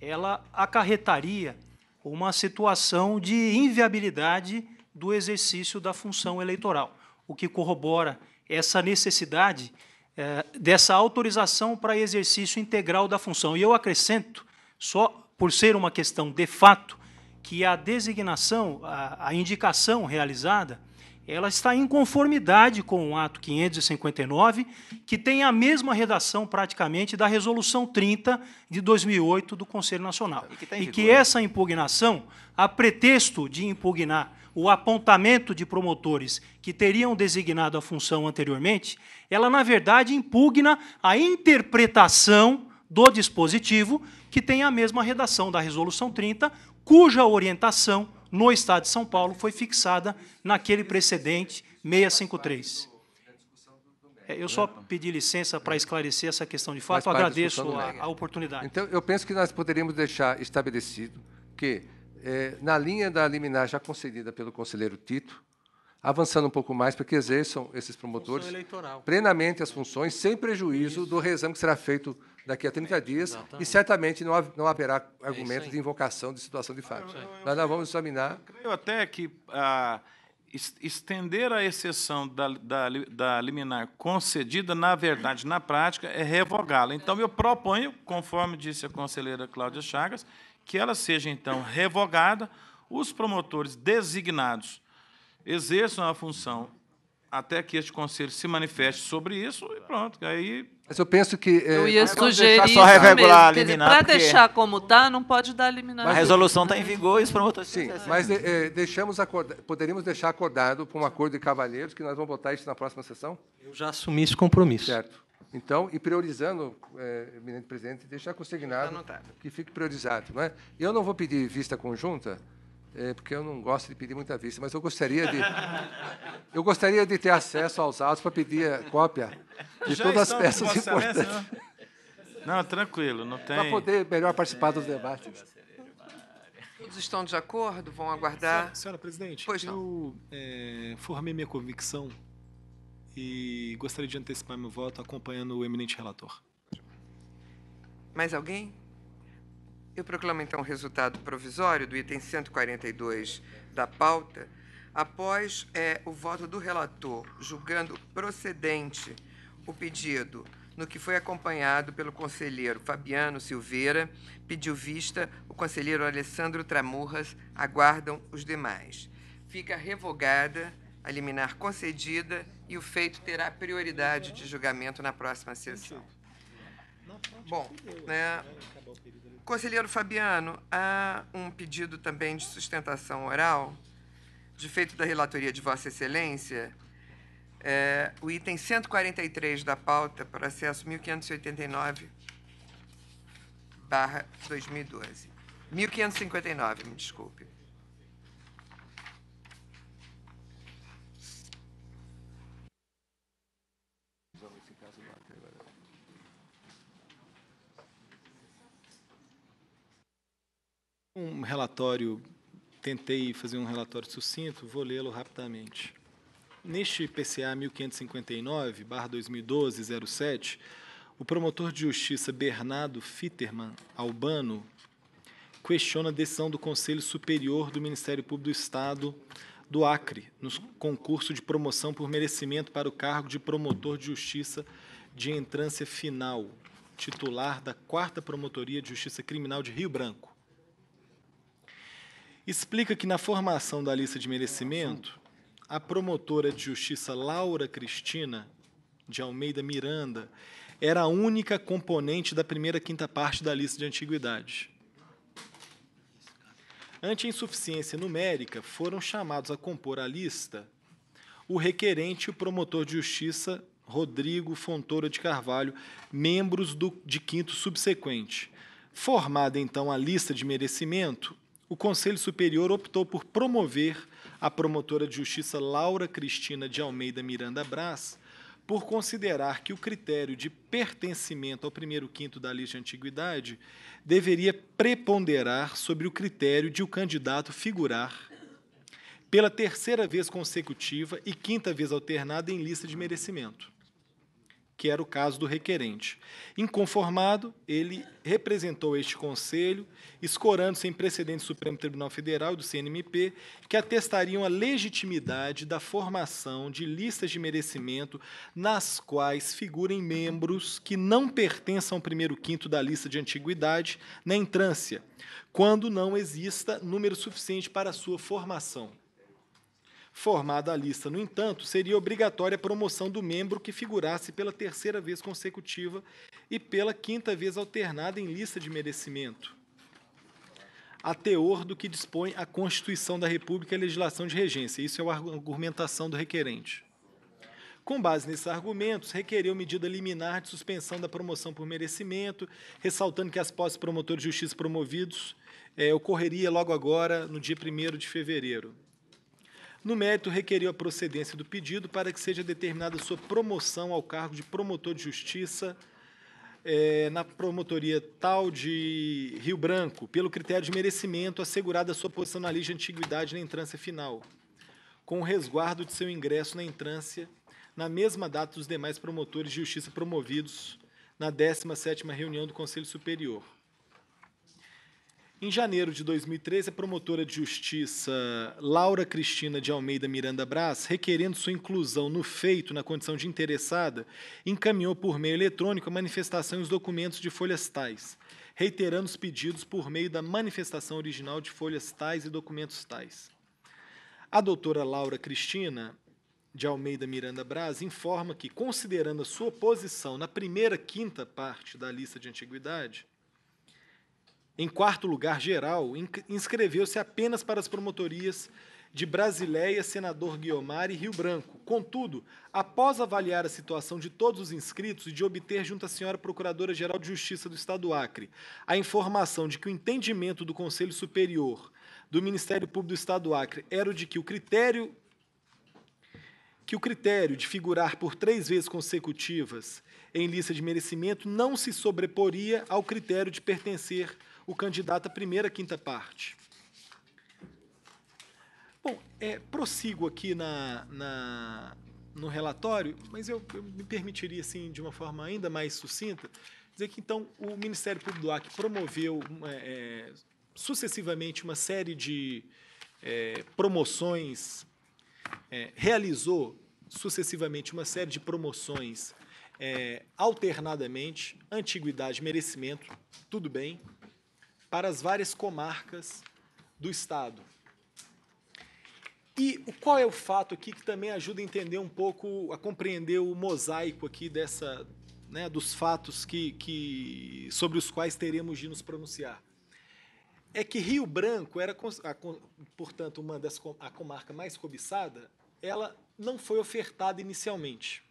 ela acarretaria uma situação de inviabilidade do exercício da função eleitoral, o que corrobora essa necessidade é, dessa autorização para exercício integral da função. E eu acrescento, só por ser uma questão de fato, que a designação, a, a indicação realizada ela está em conformidade com o ato 559, que tem a mesma redação praticamente da resolução 30 de 2008 do Conselho Nacional. E que, tá e que né? essa impugnação, a pretexto de impugnar o apontamento de promotores que teriam designado a função anteriormente, ela na verdade impugna a interpretação do dispositivo que tem a mesma redação da resolução 30, cuja orientação no Estado de São Paulo foi fixada naquele precedente 653. É, eu só pedi licença para é. esclarecer essa questão de fato, agradeço a, né? a, oportunidade. Então, eu penso que nós poderíamos deixar estabelecido que, é, na linha da liminar já concedida pelo conselheiro Tito, avançando um pouco mais para que exerçam esses promotores plenamente as funções, sem prejuízo do reexame que será feito daqui a 30 dias Exatamente. e certamente não, não haverá é argumentos é de invocação de situação de fato. Ah, eu, eu, Nós vamos examinar. Eu creio até que ah, estender a exceção da, da, da liminar concedida, na verdade, na prática, é revogá-la. Então, eu proponho, conforme disse a conselheira Cláudia Chagas, que ela seja, então, revogada, os promotores designados exerçam a função até que este conselho se manifeste sobre isso e pronto, aí mas eu penso que. É, eu ia sugerir. Só regular, mesmo, eliminar. Para porque... deixar como está, não pode dar eliminação. A resolução está em vigor e os promotores. Sim, mas é, é, deixamos acorda... poderíamos deixar acordado com um acordo de cavalheiros que nós vamos votar isso na próxima sessão? Eu já assumi esse compromisso. Certo. Então, e priorizando, é, eminente presidente, deixar consignado tá que fique priorizado. Não é? Eu não vou pedir vista conjunta, é, porque eu não gosto de pedir muita vista, mas eu gostaria de, eu gostaria de ter acesso aos autos para pedir cópia de Já todas as peças importantes. Né? não? tranquilo, não tem. Para poder melhor participar dos debates. Todos estão de acordo? Vão aguardar? Senhora, senhora presidente, pois eu é, formei minha convicção e gostaria de antecipar meu voto acompanhando o eminente relator. Mais alguém? Eu proclamo então o resultado provisório do item 142 da pauta, após é, o voto do relator julgando procedente o pedido no que foi acompanhado pelo conselheiro Fabiano Silveira, pediu vista, o conselheiro Alessandro Tramurras, aguardam os demais. Fica revogada a liminar concedida e o feito terá prioridade de julgamento na próxima sessão. Bom, né, Conselheiro Fabiano, há um pedido também de sustentação oral, de feito da relatoria de Vossa Excelência, é, o item 143 da pauta, processo 1589, barra 2012. 1559, me desculpe. Um relatório, tentei fazer um relatório sucinto, vou lê-lo rapidamente. Neste PCA 1559-2012-07, o promotor de justiça Bernardo Fitterman Albano questiona a decisão do Conselho Superior do Ministério Público do Estado do Acre, no concurso de promoção por merecimento para o cargo de promotor de justiça de entrância final, titular da 4 Promotoria de Justiça Criminal de Rio Branco explica que na formação da lista de merecimento, a promotora de justiça Laura Cristina de Almeida Miranda era a única componente da primeira quinta parte da lista de antiguidade. Ante a insuficiência numérica, foram chamados a compor a lista o requerente e o promotor de justiça Rodrigo Fontoura de Carvalho, membros do, de quinto subsequente. Formada então a lista de merecimento, o Conselho Superior optou por promover a promotora de justiça Laura Cristina de Almeida Miranda Brás por considerar que o critério de pertencimento ao primeiro quinto da lista de antiguidade deveria preponderar sobre o critério de o candidato figurar pela terceira vez consecutiva e quinta vez alternada em lista de merecimento que era o caso do requerente. Inconformado, ele representou este conselho, escorando sem -se precedente do Supremo Tribunal Federal e do CNMP, que atestariam a legitimidade da formação de listas de merecimento nas quais figurem membros que não pertençam ao primeiro quinto da lista de antiguidade na entrância, quando não exista número suficiente para sua formação. Formada a lista, no entanto, seria obrigatória a promoção do membro que figurasse pela terceira vez consecutiva e pela quinta vez alternada em lista de merecimento. A teor do que dispõe a Constituição da República e a legislação de regência. Isso é a argumentação do requerente. Com base nesses argumentos, requereu medida liminar de suspensão da promoção por merecimento, ressaltando que as posses promotores de justiça promovidos é, ocorreria logo agora, no dia 1 de fevereiro. No mérito, requeriu a procedência do pedido para que seja determinada sua promoção ao cargo de promotor de justiça é, na promotoria tal de Rio Branco, pelo critério de merecimento, assegurada sua posição na lista de antiguidade na entrância final, com o resguardo de seu ingresso na entrância na mesma data dos demais promotores de justiça promovidos na 17ª reunião do Conselho Superior. Em janeiro de 2013, a promotora de justiça Laura Cristina de Almeida Miranda Braz, requerendo sua inclusão no feito na condição de interessada, encaminhou por meio eletrônico a manifestação e os documentos de folhas tais, reiterando os pedidos por meio da manifestação original de folhas tais e documentos tais. A doutora Laura Cristina de Almeida Miranda Braz informa que, considerando a sua posição na primeira quinta parte da lista de antiguidade, em quarto lugar geral, inscreveu-se apenas para as promotorias de Brasileia, Senador Guiomar e Rio Branco. Contudo, após avaliar a situação de todos os inscritos e de obter junto à senhora Procuradora-Geral de Justiça do Estado do Acre a informação de que o entendimento do Conselho Superior do Ministério Público do Estado do Acre era o de que o critério que o critério de figurar por três vezes consecutivas em lista de merecimento não se sobreporia ao critério de pertencer o candidato à primeira quinta parte. Bom, é, prossigo aqui na, na, no relatório, mas eu, eu, me permitiria, assim, de uma forma ainda mais sucinta, dizer que, então, o Ministério Público do Acre promoveu é, sucessivamente uma série de é, promoções, é, realizou sucessivamente uma série de promoções é, alternadamente, antiguidade, merecimento, tudo bem para as várias comarcas do estado. E qual é o fato aqui que também ajuda a entender um pouco, a compreender o mosaico aqui dessa, né, dos fatos que, que sobre os quais teremos de nos pronunciar? É que Rio Branco era, portanto, uma das a comarca mais cobiçada. Ela não foi ofertada inicialmente.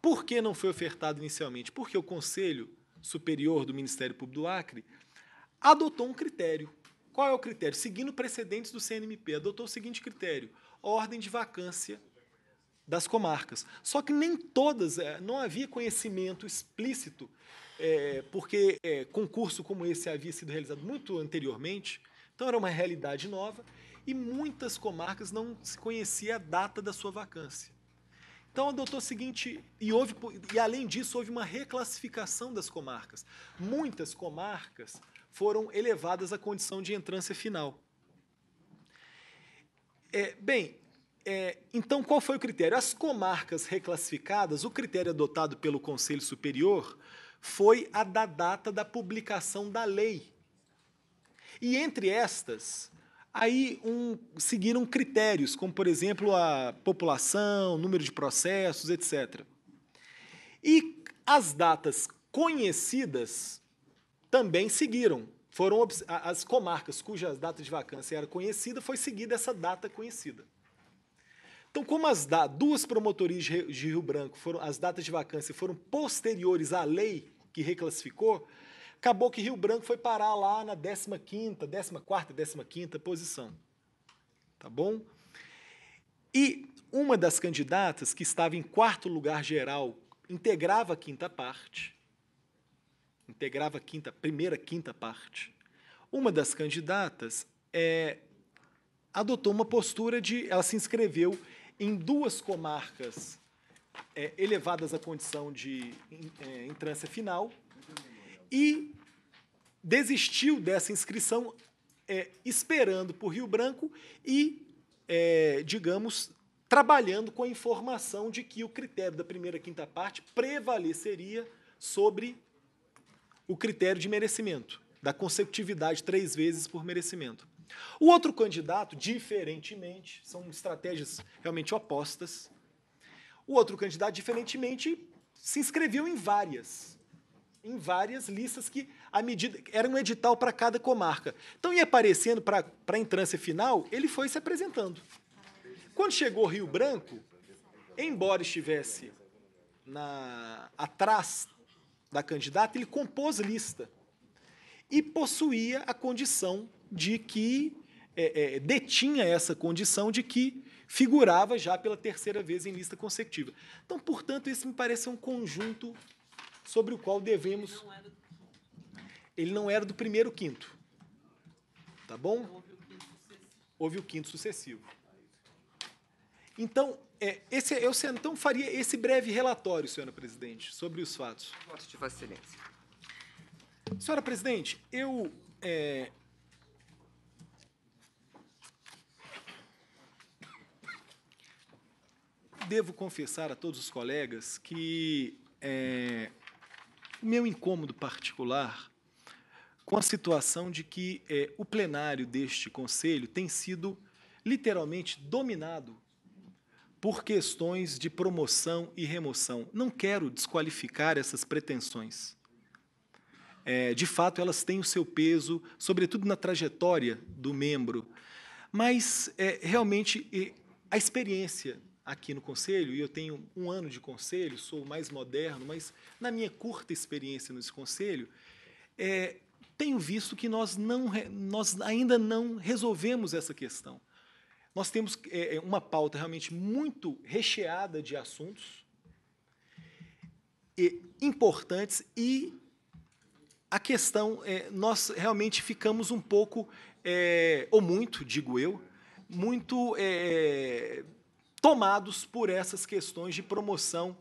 Por que não foi ofertada inicialmente? Porque o Conselho Superior do Ministério Público do Acre adotou um critério. Qual é o critério? Seguindo precedentes do CNMP, adotou o seguinte critério: ordem de vacância das comarcas. Só que nem todas, é, não havia conhecimento explícito, é, porque é, concurso como esse havia sido realizado muito anteriormente, então era uma realidade nova, e muitas comarcas não se conhecia a data da sua vacância. Então adotou o seguinte, e, houve, e além disso houve uma reclassificação das comarcas. Muitas comarcas foram elevadas à condição de entrância final. É, bem, é, então qual foi o critério? As comarcas reclassificadas, o critério adotado pelo Conselho Superior foi a da data da publicação da lei. E entre estas, aí um, seguiram critérios, como por exemplo a população, número de processos, etc. E as datas conhecidas também seguiram. Foram as comarcas cujas datas de vacância era conhecida, foi seguida essa data conhecida. Então, como as duas promotorias de Rio Branco foram as datas de vacância foram posteriores à lei que reclassificou, acabou que Rio Branco foi parar lá na 15ª, 14ª, 15ª posição. Tá bom? E uma das candidatas que estava em quarto lugar geral integrava a quinta parte integrava a quinta, primeira, quinta parte. Uma das candidatas é, adotou uma postura de. Ela se inscreveu em duas comarcas é, elevadas à condição de é, entrância final e desistiu dessa inscrição, é, esperando por Rio Branco e, é, digamos, trabalhando com a informação de que o critério da primeira quinta parte prevaleceria sobre o critério de merecimento, da consecutividade três vezes por merecimento. O outro candidato, diferentemente, são estratégias realmente opostas. O outro candidato, diferentemente, se inscreveu em várias, em várias listas que, à medida, era um edital para cada comarca. Então ia aparecendo para a entrância final, ele foi se apresentando. Quando chegou Rio Branco, embora estivesse na, atrás da candidata, ele compôs lista e possuía a condição de que é, é, detinha essa condição de que figurava já pela terceira vez em lista consecutiva. Então, portanto, esse me parece um conjunto sobre o qual devemos. Ele não era do primeiro quinto, tá bom? Houve o quinto sucessivo. Então, é, esse, eu então faria esse breve relatório, senhora presidente, sobre os fatos. Voto de Vossa Excelência. Senhora presidente, eu. É... Devo confessar a todos os colegas que é, o meu incômodo particular com a situação de que é, o plenário deste conselho tem sido literalmente dominado por questões de promoção e remoção. Não quero desqualificar essas pretensões. É, de fato, elas têm o seu peso, sobretudo na trajetória do membro. Mas, é, realmente, a experiência aqui no Conselho, e eu tenho um ano de Conselho, sou mais moderno, mas na minha curta experiência nesse Conselho, é, tenho visto que nós, não, nós ainda não resolvemos essa questão. Nós temos é, é, uma pauta realmente muito recheada de assuntos e, importantes e a questão, é, nós realmente ficamos um pouco, é, ou muito, digo eu, muito é, tomados por essas questões de promoção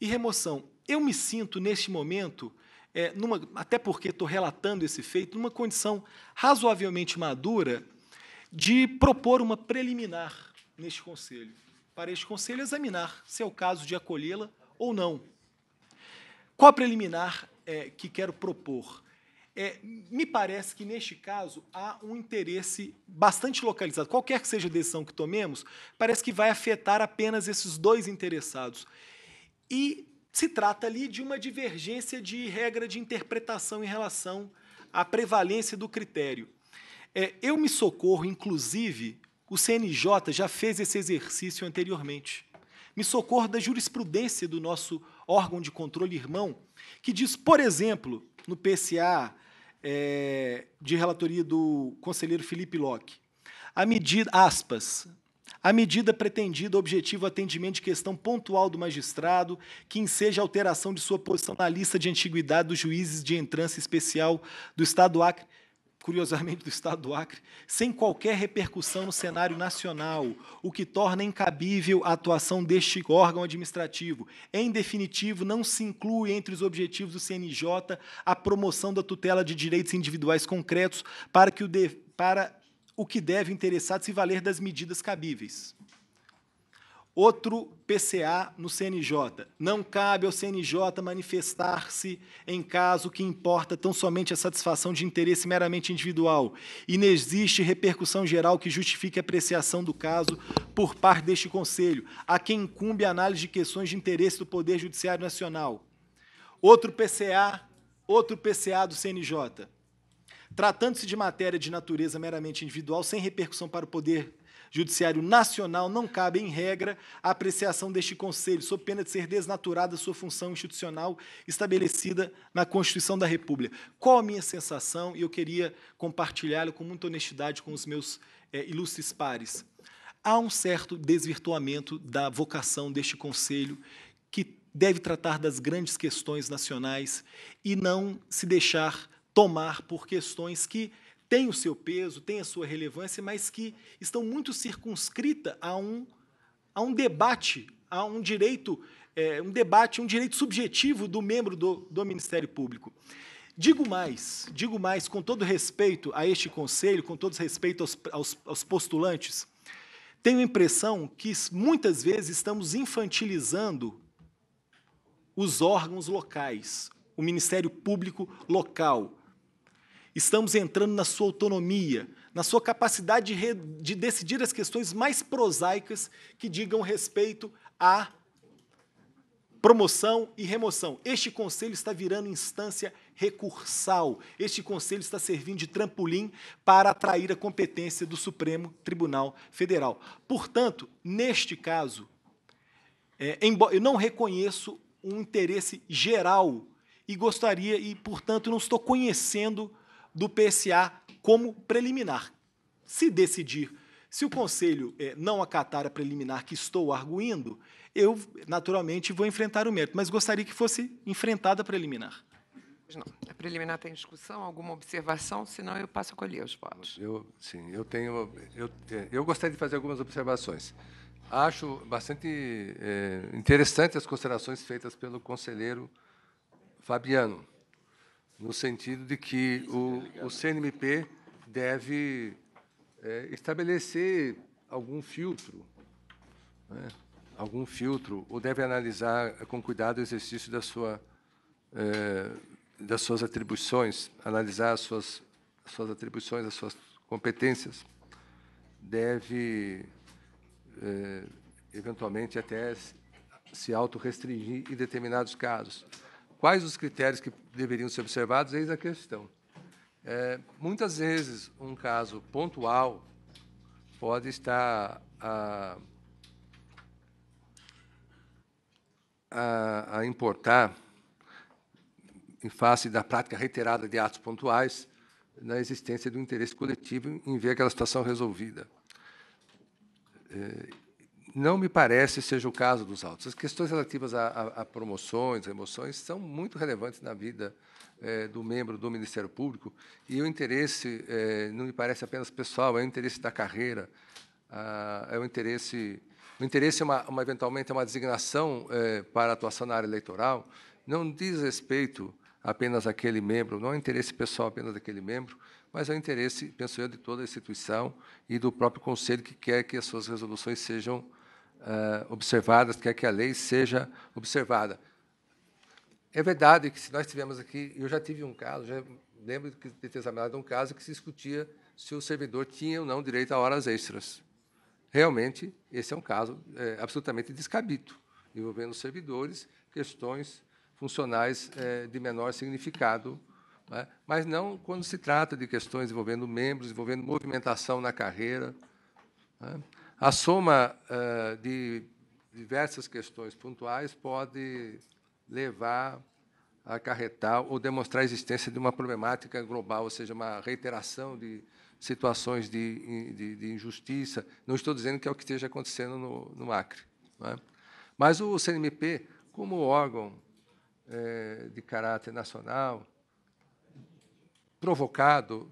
e remoção. Eu me sinto, neste momento, é, numa, até porque estou relatando esse feito, numa condição razoavelmente madura de propor uma preliminar neste conselho, para este conselho examinar se é o caso de acolhê-la ou não. Qual a preliminar é, que quero propor? É, me parece que, neste caso, há um interesse bastante localizado. Qualquer que seja a decisão que tomemos, parece que vai afetar apenas esses dois interessados. E se trata ali de uma divergência de regra de interpretação em relação à prevalência do critério. É, eu me socorro, inclusive, o CNJ já fez esse exercício anteriormente. Me socorro da jurisprudência do nosso órgão de controle irmão, que diz, por exemplo, no PCA é, de relatoria do conselheiro Felipe Locke, a medida, aspas, a medida pretendida é objetivo atendimento de questão pontual do magistrado, que enseja alteração de sua posição na lista de antiguidade dos juízes de entrância especial do Estado do Acre curiosamente do estado do Acre, sem qualquer repercussão no cenário nacional, o que torna incabível a atuação deste órgão administrativo. Em definitivo, não se inclui entre os objetivos do CNJ a promoção da tutela de direitos individuais concretos para que o, de, para o que deve interessado se valer das medidas cabíveis. Outro PCA no CNJ. Não cabe ao CNJ manifestar-se em caso que importa tão somente a satisfação de interesse meramente individual. E não existe repercussão geral que justifique a apreciação do caso por parte deste Conselho, a quem incumbe a análise de questões de interesse do Poder Judiciário Nacional. Outro PCA, outro PCA do CNJ. Tratando-se de matéria de natureza meramente individual, sem repercussão para o Poder Judiciário Nacional não cabe, em regra, a apreciação deste Conselho, sob pena de ser desnaturada sua função institucional estabelecida na Constituição da República. Qual a minha sensação? E eu queria compartilhá-la com muita honestidade com os meus é, ilustres pares. Há um certo desvirtuamento da vocação deste Conselho que deve tratar das grandes questões nacionais e não se deixar tomar por questões que tem o seu peso, tem a sua relevância, mas que estão muito circunscrita a um, a um debate, a um direito, é, um debate, um direito subjetivo do membro do, do Ministério Público. Digo mais, digo mais, com todo respeito a este conselho, com todo respeito aos, aos, aos postulantes, tenho a impressão que muitas vezes estamos infantilizando os órgãos locais, o Ministério Público local, Estamos entrando na sua autonomia, na sua capacidade de, de decidir as questões mais prosaicas que digam respeito à promoção e remoção. Este conselho está virando instância recursal. Este conselho está servindo de trampolim para atrair a competência do Supremo Tribunal Federal. Portanto, neste caso, é, eu não reconheço um interesse geral e gostaria, e portanto não estou conhecendo do PSA como preliminar. Se decidir, se o Conselho eh, não acatar a preliminar que estou arguindo, eu, naturalmente, vou enfrentar o mérito, mas gostaria que fosse enfrentada a preliminar. Não. A preliminar tem discussão, alguma observação, senão eu passo a colher os votos. Eu, sim, eu tenho. Eu, eh, eu gostaria de fazer algumas observações. Acho bastante é, interessante as considerações feitas pelo conselheiro Fabiano no sentido de que o, o CNMP deve é, estabelecer algum filtro, né? algum filtro, ou deve analisar com cuidado o exercício da sua, é, das suas atribuições, analisar as suas, as suas atribuições, as suas competências, deve, é, eventualmente, até se autorrestringir em determinados casos. Quais os critérios que deveriam ser observados? Eis a questão. É, muitas vezes, um caso pontual pode estar a, ah, a, ah, a importar, em face da prática reiterada de atos pontuais, na existência do interesse coletivo em ver aquela situação resolvida. É, não me parece seja o caso dos autos. As questões relativas a, a, a promoções, remoções são muito relevantes na vida é, do membro do Ministério Público e o interesse é, não me parece apenas pessoal, é o interesse da carreira, a, ah, é o interesse... O interesse, é uma, uma eventualmente, é uma designação é, para atuação na área eleitoral, não diz respeito apenas àquele membro, não é interesse pessoal apenas daquele membro, mas é o interesse, penso eu, de toda a instituição e do próprio conselho que quer que as suas resoluções sejam uh, observadas, quer que a lei seja observada. É verdade que se nós tivemos aqui, eu já tive um caso, já lembro de ter examinado um caso que se discutia se o servidor tinha ou não direito a horas extras. Realmente, esse é um caso é, absolutamente descabido, envolvendo servidores, questões funcionais é, de menor significado, né? mas não quando se trata de questões envolvendo membros, envolvendo movimentação na carreira. Né? A soma uh, de diversas questões pontuais pode levar a acarretar ou demonstrar a existência de uma problemática global, ou seja, uma reiteração de situações de, de, de injustiça. Não estou dizendo que é o que esteja acontecendo no, no Acre. É? Mas o CNMP, como órgão é, de caráter nacional, provocado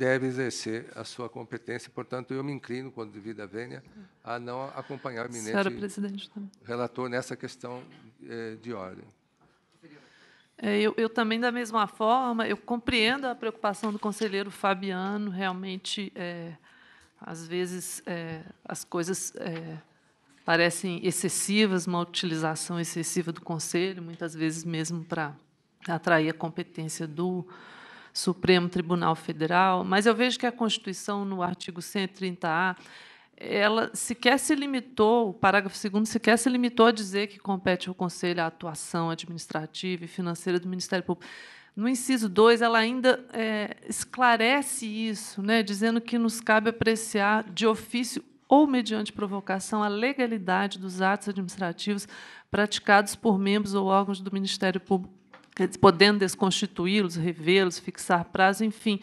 deve exercer a sua competência. Portanto, eu me inclino, quando devida venha, a não acompanhar o eminente relator nessa questão eh, de ordem. É, eu, eu, também, da mesma forma, eu compreendo a preocupação do conselheiro Fabiano, realmente, é, às vezes, é, as coisas é, parecem excessivas, uma utilização excessiva do conselho, muitas vezes mesmo para atrair a competência do, Supremo Tribunal Federal, mas eu vejo que a Constituição, no artigo 130A, ela sequer se limitou, o parágrafo segundo sequer se limitou a dizer que compete ao Conselho a atuação administrativa e financeira do Ministério Público. No inciso 2, ela ainda é, esclarece isso, né, dizendo que nos cabe apreciar de ofício ou mediante provocação a legalidade dos atos administrativos praticados por membros ou órgãos do Ministério Público podendo desconstituí-los, revê-los, fixar prazo, enfim.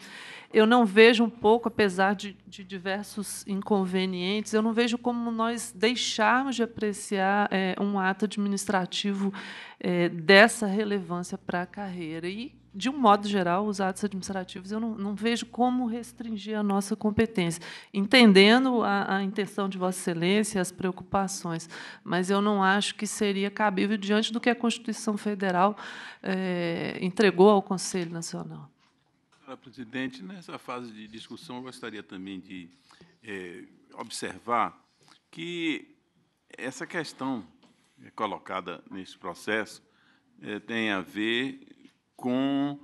Eu não vejo um pouco, apesar de, de, diversos inconvenientes, eu não vejo como nós deixarmos de apreciar é, um ato administrativo é, dessa relevância para a carreira. E de um modo geral, os atos administrativos, eu não, não vejo como restringir a nossa competência, entendendo a, a, intenção de Vossa Excelência, as preocupações, mas eu não acho que seria cabível diante do que a Constituição Federal é, entregou ao Conselho Nacional. Senhora presidente, nessa fase de discussão, eu gostaria também de é, observar que essa questão eh, colocada nesse processo é, tem a ver com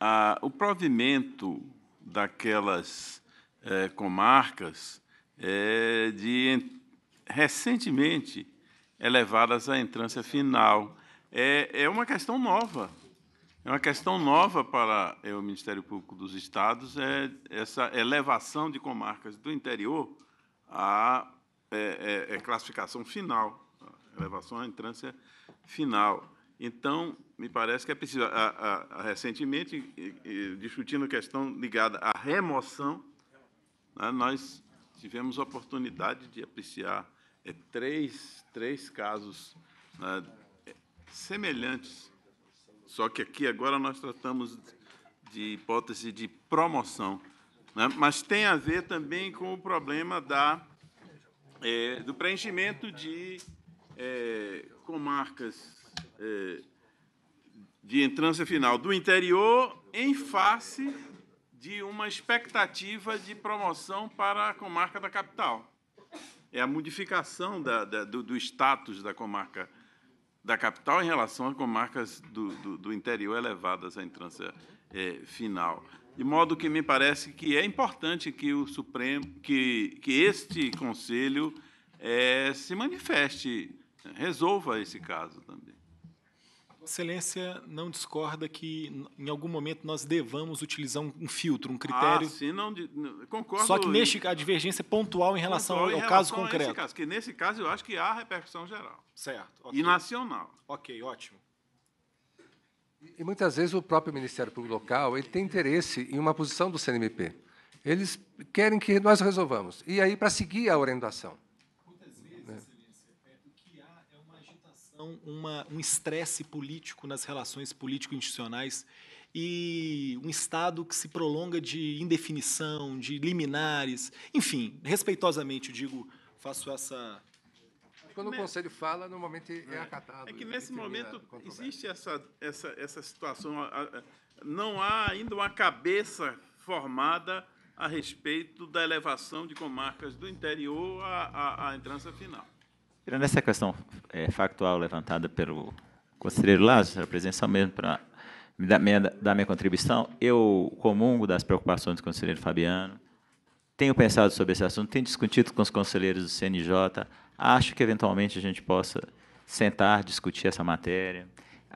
a, o provimento daquelas é, comarcas é, de recentemente elevadas à entrância final. É, é uma questão nova. É uma questão nova para é, o Ministério Público dos Estados é essa elevação de comarcas do interior à é, é, é classificação final, elevação à entrância final. Então, me parece que é preciso. A, a, a, recentemente, discutindo a questão ligada à remoção, né, nós tivemos a oportunidade de apreciar é, três, três casos né, semelhantes, só que aqui agora nós tratamos de hipótese de promoção, né, mas tem a ver também com o problema da, é, do preenchimento de é, comarcas é, de entrância final do interior em face de uma expectativa de promoção para a comarca da capital. É a modificação da, da, do, do, status da comarca da capital em relação a comarcas do, do, do interior elevadas à entrância é, final. De modo que me parece que é importante que o Supremo, que, que este Conselho é, se manifeste, resolva esse caso também. Excelência não discorda que em algum momento nós devamos utilizar um, um filtro, um critério. Ah, sim, não, concordo. Só que neste a divergência é pontual em relação ao, ao em caso relação concreto. Caso, que nesse caso eu acho que há repercussão geral. Certo. Okay. E nacional. Ok, ótimo. E muitas vezes o próprio Ministério Público Local ele tem interesse em uma posição do CNMP. Eles querem que nós resolvamos. E aí para seguir a orientação. são uma, um estresse político nas relações político-institucionais e um Estado que se prolonga de indefinição, de liminares. Enfim, respeitosamente digo, faço essa. Quando o Conselho fala, normalmente é, é acatado. É que nesse momento existe essa, essa, essa situação. Não há ainda uma cabeça formada a respeito da elevação de comarcas do interior à, à, à entrança final. Tirando essa questão é, factual levantada pelo conselheiro Lázaro, a presença mesmo para dar minha, dar minha contribuição, eu comungo das preocupações do conselheiro Fabiano, tenho pensado sobre esse assunto, tenho discutido com os conselheiros do CNJ, acho que eventualmente a gente possa sentar, discutir essa matéria,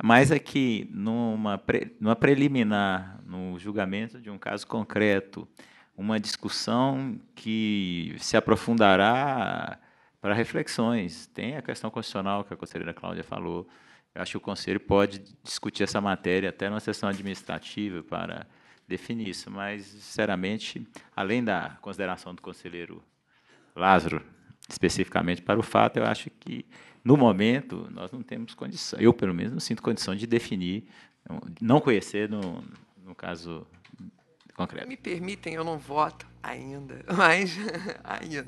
mas é que numa, pre, numa preliminar, no julgamento de um caso concreto, uma discussão que se aprofundará para reflexões. Tem a questão constitucional que a conselheira Cláudia falou. Eu acho que o conselho pode discutir essa matéria até numa sessão administrativa para definir isso, mas, sinceramente, além da consideração do conselheiro Lázaro, especificamente para o fato, eu acho que, no momento, nós não temos condição, eu, pelo menos, não sinto condição de definir, não conhecer, no, no caso concreto. Me permitem, eu não voto ainda, mas ainda.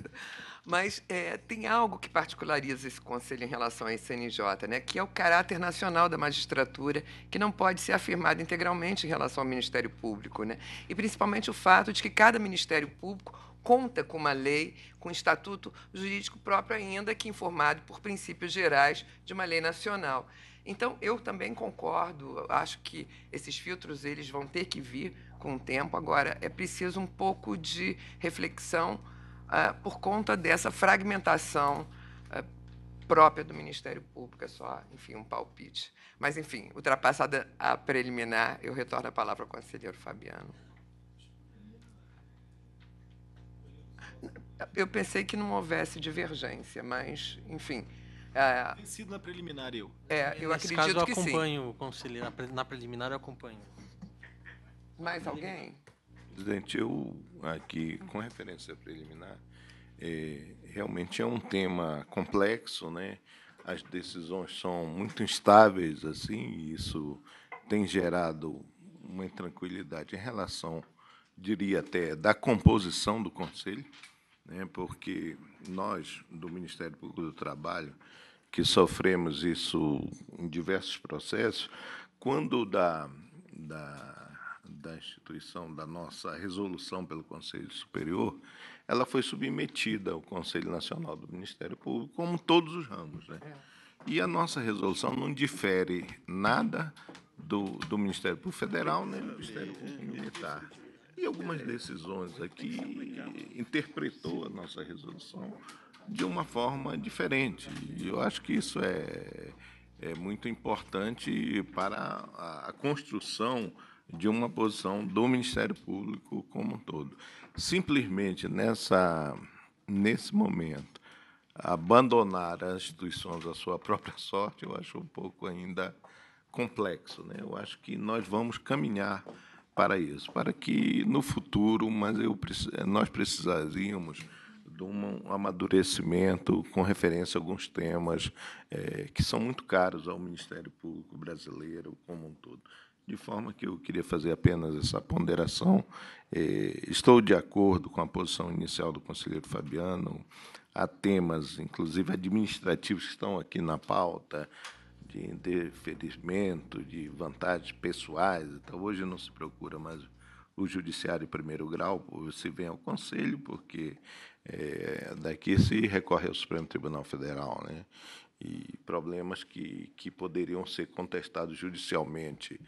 Mas é, tem algo que particulariza esse conselho em relação à ICNJ, né, que é o caráter nacional da magistratura, que não pode ser afirmado integralmente em relação ao Ministério Público. Né? E principalmente o fato de que cada Ministério Público conta com uma lei, com um estatuto jurídico próprio ainda que informado por princípios gerais de uma lei nacional. Então, eu também concordo, acho que esses filtros eles vão ter que vir com o tempo. Agora, é preciso um pouco de reflexão ah, por conta dessa fragmentação ah, própria do Ministério Público. É só, enfim, um palpite. Mas, enfim, ultrapassada a preliminar, eu retorno a palavra ao conselheiro Fabiano. Eu pensei que não houvesse divergência, mas, enfim. É, Tem sido na preliminar, eu. É, eu Nesse acredito caso, eu que sim. acompanho, conselheiro. Na preliminar, eu acompanho. Mais alguém? Presidente, eu aqui, com referência preliminar, é, realmente é um tema complexo, né? As decisões são muito instáveis, assim, e isso tem gerado uma intranquilidade em relação, diria até, da composição do Conselho, né? porque nós, do Ministério Público do Trabalho, que sofremos isso em diversos processos, quando da, da da instituição, da nossa resolução pelo Conselho Superior, ela foi submetida ao Conselho Nacional do Ministério Público, como todos os ramos. Né? É. E a nossa resolução não difere nada do, do Ministério Público Federal nem né? do Ministério Público Militar. E algumas decisões aqui interpretou a nossa resolução de uma forma diferente. E eu acho que isso é, é muito importante para a, a construção de uma posição do Ministério Público como um todo. Simplesmente nessa, nesse momento, abandonar as instituições à sua própria sorte, eu acho um pouco ainda complexo. Né? Eu acho que nós vamos caminhar para isso, para que no futuro, mas eu, nós precisaríamos de um amadurecimento com referência a alguns temas é, que são muito caros ao Ministério Público brasileiro como um todo de forma que eu queria fazer apenas essa ponderação. É, estou de acordo com a posição inicial do conselheiro Fabiano. Há temas, inclusive administrativos, que estão aqui na pauta, de interferimento, de vantagens pessoais. Então, hoje não se procura mais o judiciário em primeiro grau, se vem ao conselho, porque é, daqui se recorre ao Supremo Tribunal Federal. Né? E problemas que, que poderiam ser contestados judicialmente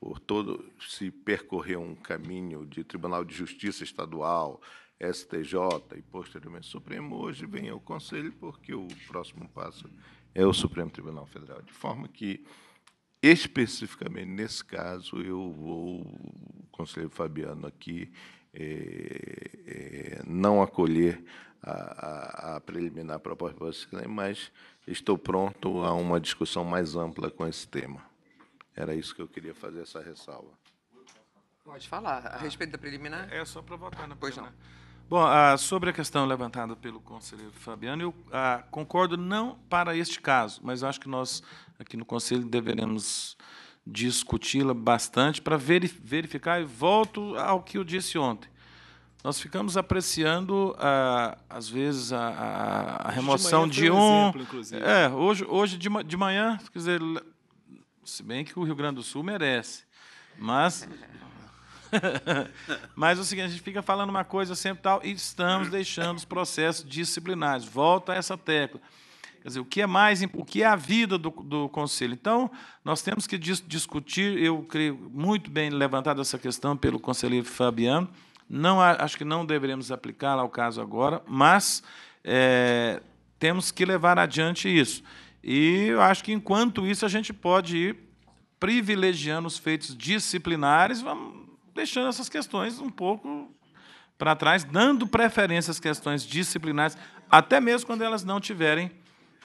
por todo se percorrer um caminho de Tribunal de Justiça Estadual, STJ e posteriormente Supremo, hoje vem ao Conselho, porque o próximo passo é o Supremo Tribunal Federal. De forma que, especificamente nesse caso, eu vou, o conselheiro Fabiano aqui, é, é, não acolher a, a, a preliminar proposta, mas estou pronto a uma discussão mais ampla com esse tema. Era isso que eu queria fazer essa ressalva. Pode falar, a respeito da preliminar. É, é só para votar na Pois não. Bom, ah, sobre a questão levantada pelo conselheiro Fabiano, eu ah, concordo não para este caso, mas acho que nós, aqui no conselho, deveremos discuti-la bastante para verificar, e volto ao que eu disse ontem. Nós ficamos apreciando, ah, às vezes, a, remoção de, de um. Exemplo, inclusive. É, hoje, hoje de, de manhã, quer dizer, se bem que o Rio Grande do Sul merece. Mas. mas é o seguinte, a gente fica falando uma coisa sempre tal, e estamos deixando os processos disciplinares. Volta a essa tecla. Quer dizer, o que é mais, o que é a vida do, do conselho? Então, nós temos que dis discutir, eu creio muito bem levantada essa questão pelo conselheiro Fabiano. Não, acho que não deveremos aplicá-la ao caso agora, mas é, temos que levar adiante isso. E eu acho que, enquanto isso, a gente pode ir privilegiando os feitos disciplinares, vamos deixando essas questões um pouco para trás, dando preferência às questões disciplinares, até mesmo quando elas não tiverem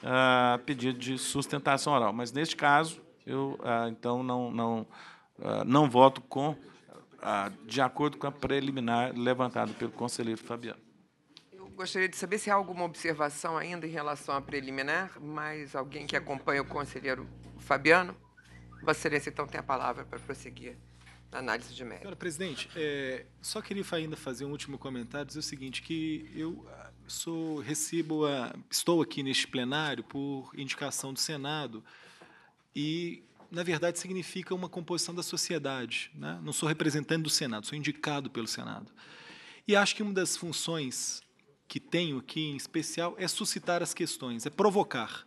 ah, pedido de sustentação oral. Mas, neste caso, eu ah, então não, não, ah, não voto com, ah, de acordo com a preliminar levantada pelo conselheiro Fabiano. Gostaria de saber se há alguma observação ainda em relação à preliminar, mas alguém que acompanha o conselheiro Fabiano? Vossa Excelência, então, tem a palavra para prosseguir na análise de mérito. Senhora presidente, é, só queria ainda fazer um último comentário, dizer o seguinte, que eu ah, sou, recebo, a, estou aqui neste plenário por indicação do Senado e, na verdade, significa uma composição da sociedade. Né? Não sou representante do Senado, sou indicado pelo Senado. E acho que uma das funções que tenho aqui em especial é suscitar as questões, é provocar.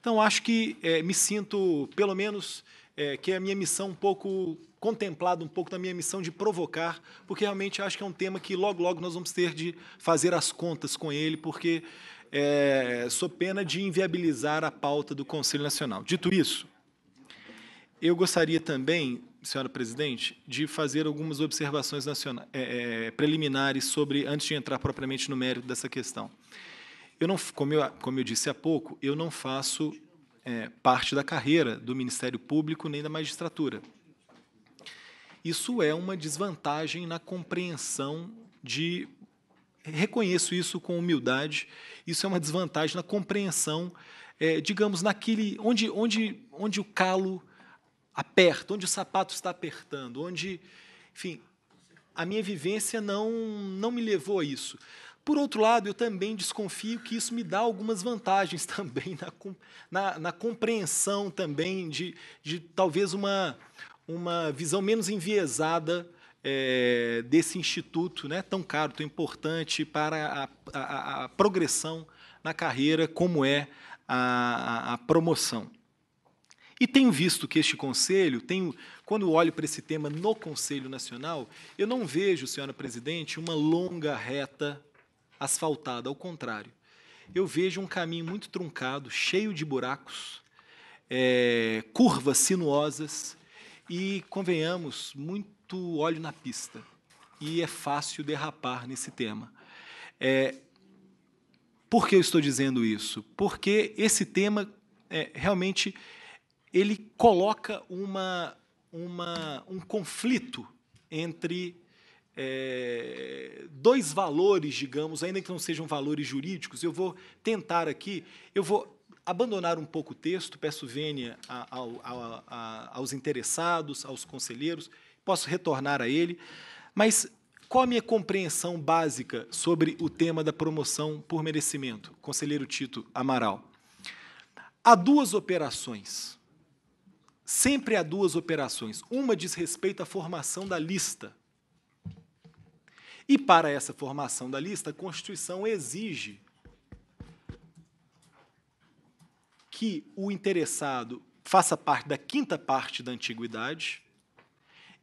Então, acho que é, me sinto, pelo menos, é, que é a minha missão um pouco contemplada, um pouco da minha missão de provocar, porque realmente acho que é um tema que logo, logo nós vamos ter de fazer as contas com ele, porque é, sou pena de inviabilizar a pauta do Conselho Nacional. Dito isso, eu gostaria também senhora presidente, de fazer algumas observações nacionais, é, é, preliminares sobre, antes de entrar propriamente no mérito dessa questão. Eu não, como eu, como eu disse há pouco, eu não faço é, parte da carreira do Ministério Público nem da magistratura. Isso é uma desvantagem na compreensão de. Reconheço isso com humildade. Isso é uma desvantagem na compreensão, é, digamos, naquele onde, onde, onde o calo aperta, onde o sapato está apertando, onde, enfim, a minha vivência não não me levou a isso. Por outro lado, eu também desconfio que isso me dá algumas vantagens também na, na, na compreensão também de, de talvez uma, uma visão menos enviesada é, desse instituto né, tão caro, tão importante para a, a, a progressão na carreira como é a, a promoção. E tenho visto que este Conselho, tenho, quando olho para esse tema no Conselho Nacional, eu não vejo, senhora presidente, uma longa reta asfaltada, ao contrário. Eu vejo um caminho muito truncado, cheio de buracos, é, curvas sinuosas e, convenhamos, muito óleo na pista. E é fácil derrapar nesse tema. É, por que eu estou dizendo isso? Porque esse tema é, realmente ele coloca uma, uma, um conflito entre é, dois valores, digamos, ainda que não sejam valores jurídicos. Eu vou tentar aqui, eu vou abandonar um pouco o texto, peço vênia aos interessados, aos conselheiros, posso retornar a ele, mas qual a minha compreensão básica sobre o tema da promoção por merecimento? Conselheiro Tito Amaral. Há duas operações Sempre há duas operações. Uma diz respeito à formação da lista. E para essa formação da lista, a Constituição exige que o interessado faça parte da quinta parte da antiguidade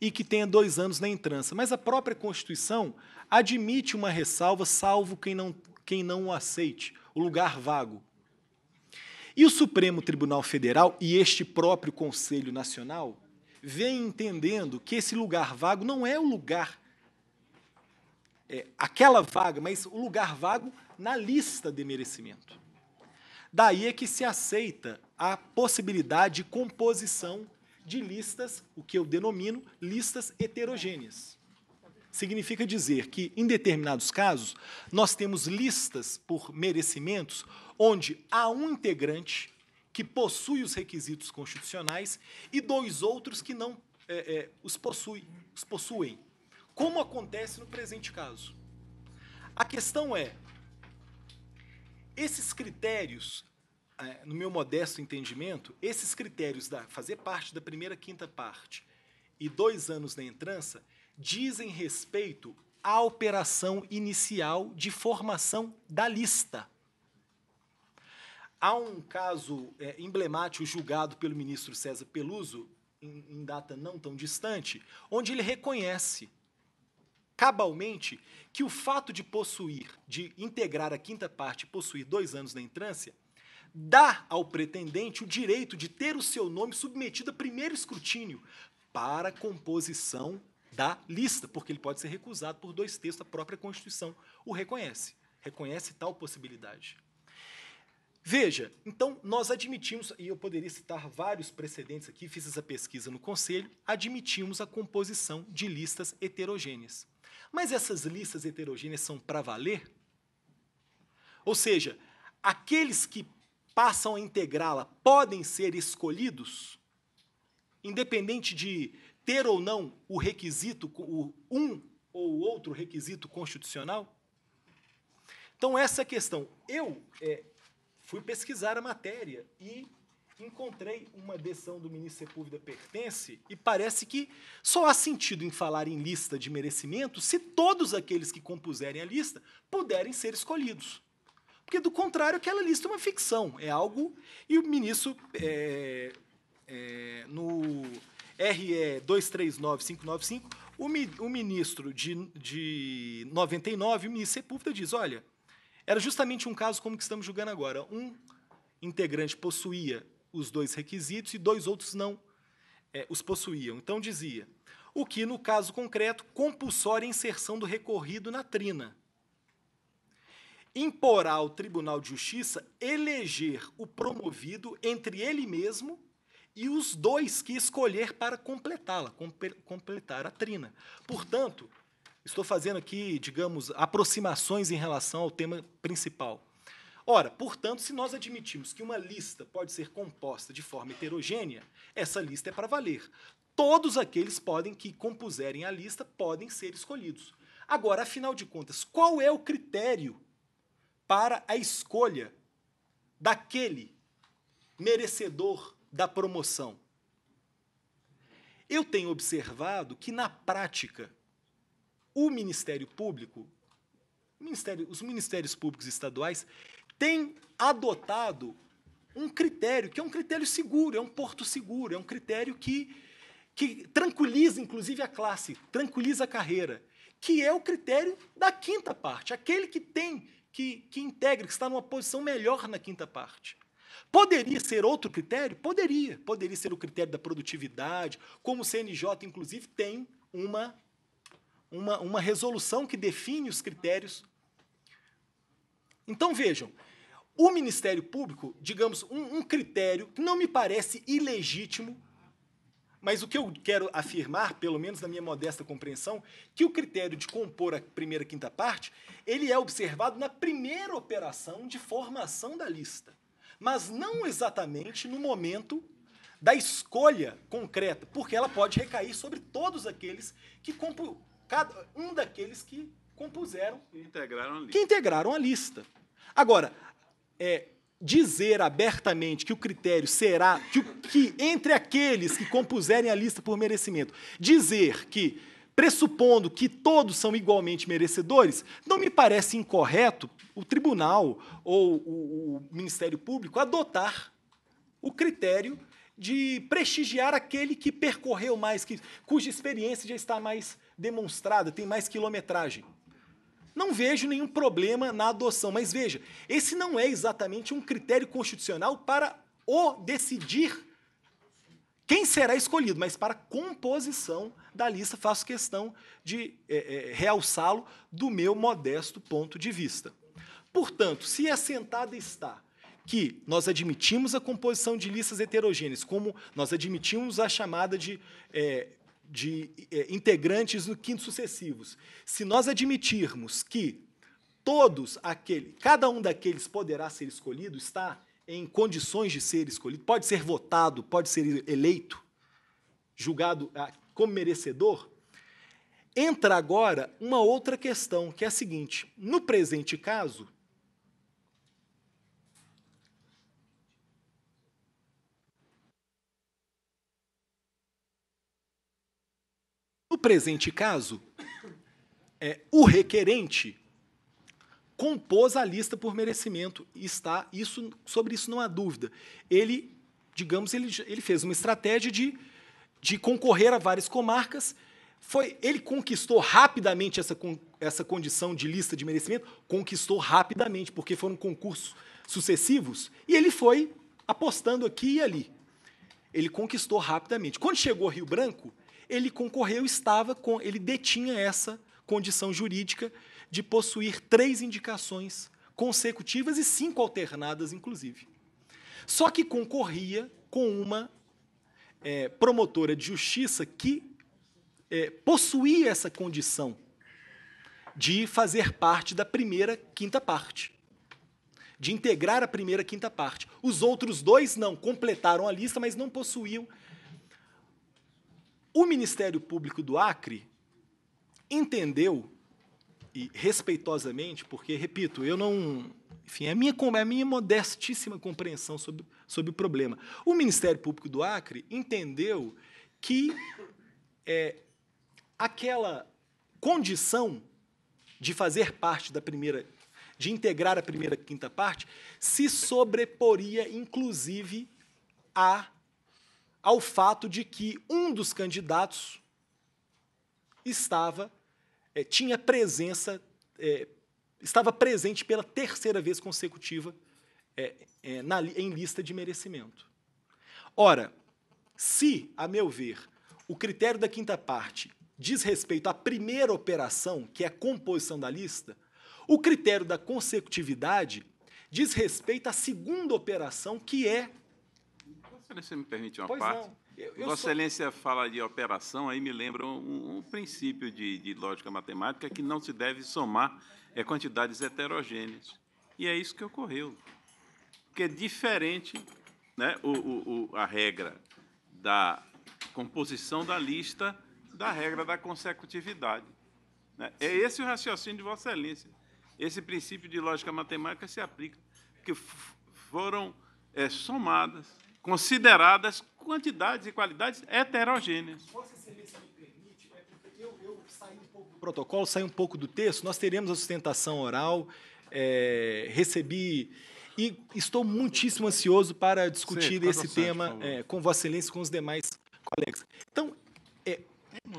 e que tenha dois anos na entrança. Mas a própria Constituição admite uma ressalva, salvo quem não, quem não o aceite, o lugar vago. E o Supremo Tribunal Federal e este próprio Conselho Nacional vem entendendo que esse lugar vago não é o lugar, é, aquela vaga, mas o lugar vago na lista de merecimento. Daí é que se aceita a possibilidade de composição de listas, o que eu denomino listas heterogêneas. Significa dizer que, em determinados casos, nós temos listas por merecimentos onde há um integrante que possui os requisitos constitucionais e dois outros que não é, é, os, possui, os possuem, como acontece no presente caso. A questão é: esses critérios, é, no meu modesto entendimento, esses critérios da fazer parte da primeira quinta parte e dois anos na entrança dizem respeito à operação inicial de formação da lista. Há um caso é, emblemático julgado pelo ministro César Peluso, em, em data não tão distante, onde ele reconhece cabalmente que o fato de possuir, de integrar a quinta parte, possuir dois anos na entrância, dá ao pretendente o direito de ter o seu nome submetido a primeiro escrutínio para composição da lista, porque ele pode ser recusado por dois terços, a própria Constituição o reconhece. Reconhece tal possibilidade. Veja, então nós admitimos, e eu poderia citar vários precedentes aqui, fiz essa pesquisa no conselho, admitimos a composição de listas heterogêneas. Mas essas listas heterogêneas são para valer? Ou seja, aqueles que passam a integrá-la podem ser escolhidos, independente de ter ou não o requisito, o um ou outro requisito constitucional? Então, essa questão. Eu é, Fui pesquisar a matéria e encontrei uma decisão do ministro Sepúlveda pertence e parece que só há sentido em falar em lista de merecimento se todos aqueles que compuserem a lista puderem ser escolhidos. Porque, do contrário, aquela lista é uma ficção, é algo. E o ministro, é, é, no RE 239595, o, mi, o ministro de, de 99, o ministro Sepúlveda, diz: olha, era justamente um caso como que estamos julgando agora. Um integrante possuía os dois requisitos e dois outros não é, os possuíam. Então dizia, o que, no caso concreto, compulsória inserção do recorrido na trina. Imporá ao Tribunal de Justiça eleger o promovido entre ele mesmo e os dois que escolher para completá-la, completar a trina. Portanto, Estou fazendo aqui, digamos, aproximações em relação ao tema principal. Ora, portanto, se nós admitimos que uma lista pode ser composta de forma heterogênea, essa lista é para valer. Todos aqueles podem que compuserem a lista podem ser escolhidos. Agora, afinal de contas, qual é o critério para a escolha daquele merecedor da promoção? Eu tenho observado que na prática o Ministério Público, ministério, os Ministérios Públicos estaduais, têm adotado um critério que é um critério seguro, é um porto seguro, é um critério que, que tranquiliza, inclusive, a classe, tranquiliza a carreira, que é o critério da quinta parte, aquele que tem, que, que integra, que está numa posição melhor na quinta parte. Poderia ser outro critério? Poderia. Poderia ser o critério da produtividade, como o CNJ, inclusive, tem uma uma, uma resolução que define os critérios. Então vejam, o Ministério Público, digamos, um, um critério que não me parece ilegítimo, mas o que eu quero afirmar, pelo menos na minha modesta compreensão, que o critério de compor a primeira quinta parte, ele é observado na primeira operação de formação da lista, mas não exatamente no momento da escolha concreta, porque ela pode recair sobre todos aqueles que compu cada, um daqueles que compuseram. Integraram a Que integraram a lista. Agora, é, dizer abertamente que o critério será que, que entre aqueles que compuserem a lista por merecimento, dizer que pressupondo que todos são igualmente merecedores, não me parece incorreto o tribunal ou o, o Ministério Público adotar o critério de prestigiar aquele que percorreu mais, que, cuja experiência já está mais demonstrada, tem mais quilometragem. Não vejo nenhum problema na adoção, mas veja, esse não é exatamente um critério constitucional para o decidir quem será escolhido, mas para a composição da lista faço questão de é, é, realçá-lo do meu modesto ponto de vista. Portanto, se assentada está que nós admitimos a composição de listas heterogêneas, como nós admitimos a chamada de é, de é, integrantes no quinto sucessivos. Se nós admitirmos que todos aquele, cada um daqueles poderá ser escolhido, está em condições de ser escolhido, pode ser votado, pode ser eleito, julgado ah, como merecedor, entra agora uma outra questão, que é a seguinte: no presente caso, No presente caso, é, o requerente compôs a lista por merecimento está isso sobre isso não há dúvida. Ele, digamos, ele, ele fez uma estratégia de, de concorrer a várias comarcas. Foi, ele conquistou rapidamente essa, essa condição de lista de merecimento, conquistou rapidamente, porque foram concursos sucessivos, e ele foi apostando aqui e ali. Ele conquistou rapidamente. Quando chegou Rio Branco, ele concorreu, estava com, ele detinha essa condição jurídica de possuir três indicações consecutivas e cinco alternadas, inclusive. Só que concorria com uma é, promotora de justiça que é, possuía essa condição de fazer parte da primeira quinta parte, de integrar a primeira quinta parte. Os outros dois não completaram a lista, mas não possuíam o Ministério Público do Acre entendeu e respeitosamente, porque repito, eu não, enfim, é a minha é minha modestíssima compreensão sobre, sobre o problema. O Ministério Público do Acre entendeu que é, aquela condição de fazer parte da primeira, de integrar a primeira quinta parte, se sobreporia, inclusive, à ao fato de que um dos candidatos estava é, tinha presença é, estava presente pela terceira vez consecutiva é, é na, em lista de merecimento. Ora, se, a meu ver, o critério da quinta parte diz respeito à primeira operação, que é a composição da lista, o critério da consecutividade diz respeito à segunda operação, que é Excelência, me permite uma pois parte? Não. Eu, eu Vossa sou... Excelência fala de operação, aí me lembra um, um princípio de, de, lógica matemática que não se deve somar é, quantidades heterogêneas. E é isso que ocorreu. Porque é diferente né, o, o, o, a regra da composição da lista da regra da consecutividade. Né? É esse o raciocínio de Vossa Excelência. Esse princípio de lógica matemática se aplica, que foram é, somadas consideradas quantidades e qualidades heterogêneas. Vossa Excelência me permite, é eu, saí um pouco do protocolo, saí um pouco do texto, nós teremos a sustentação oral, é, recebi e estou muitíssimo ansioso para discutir Sim, esse tema é, com Vossa Excelência e com os demais colegas. Então, é,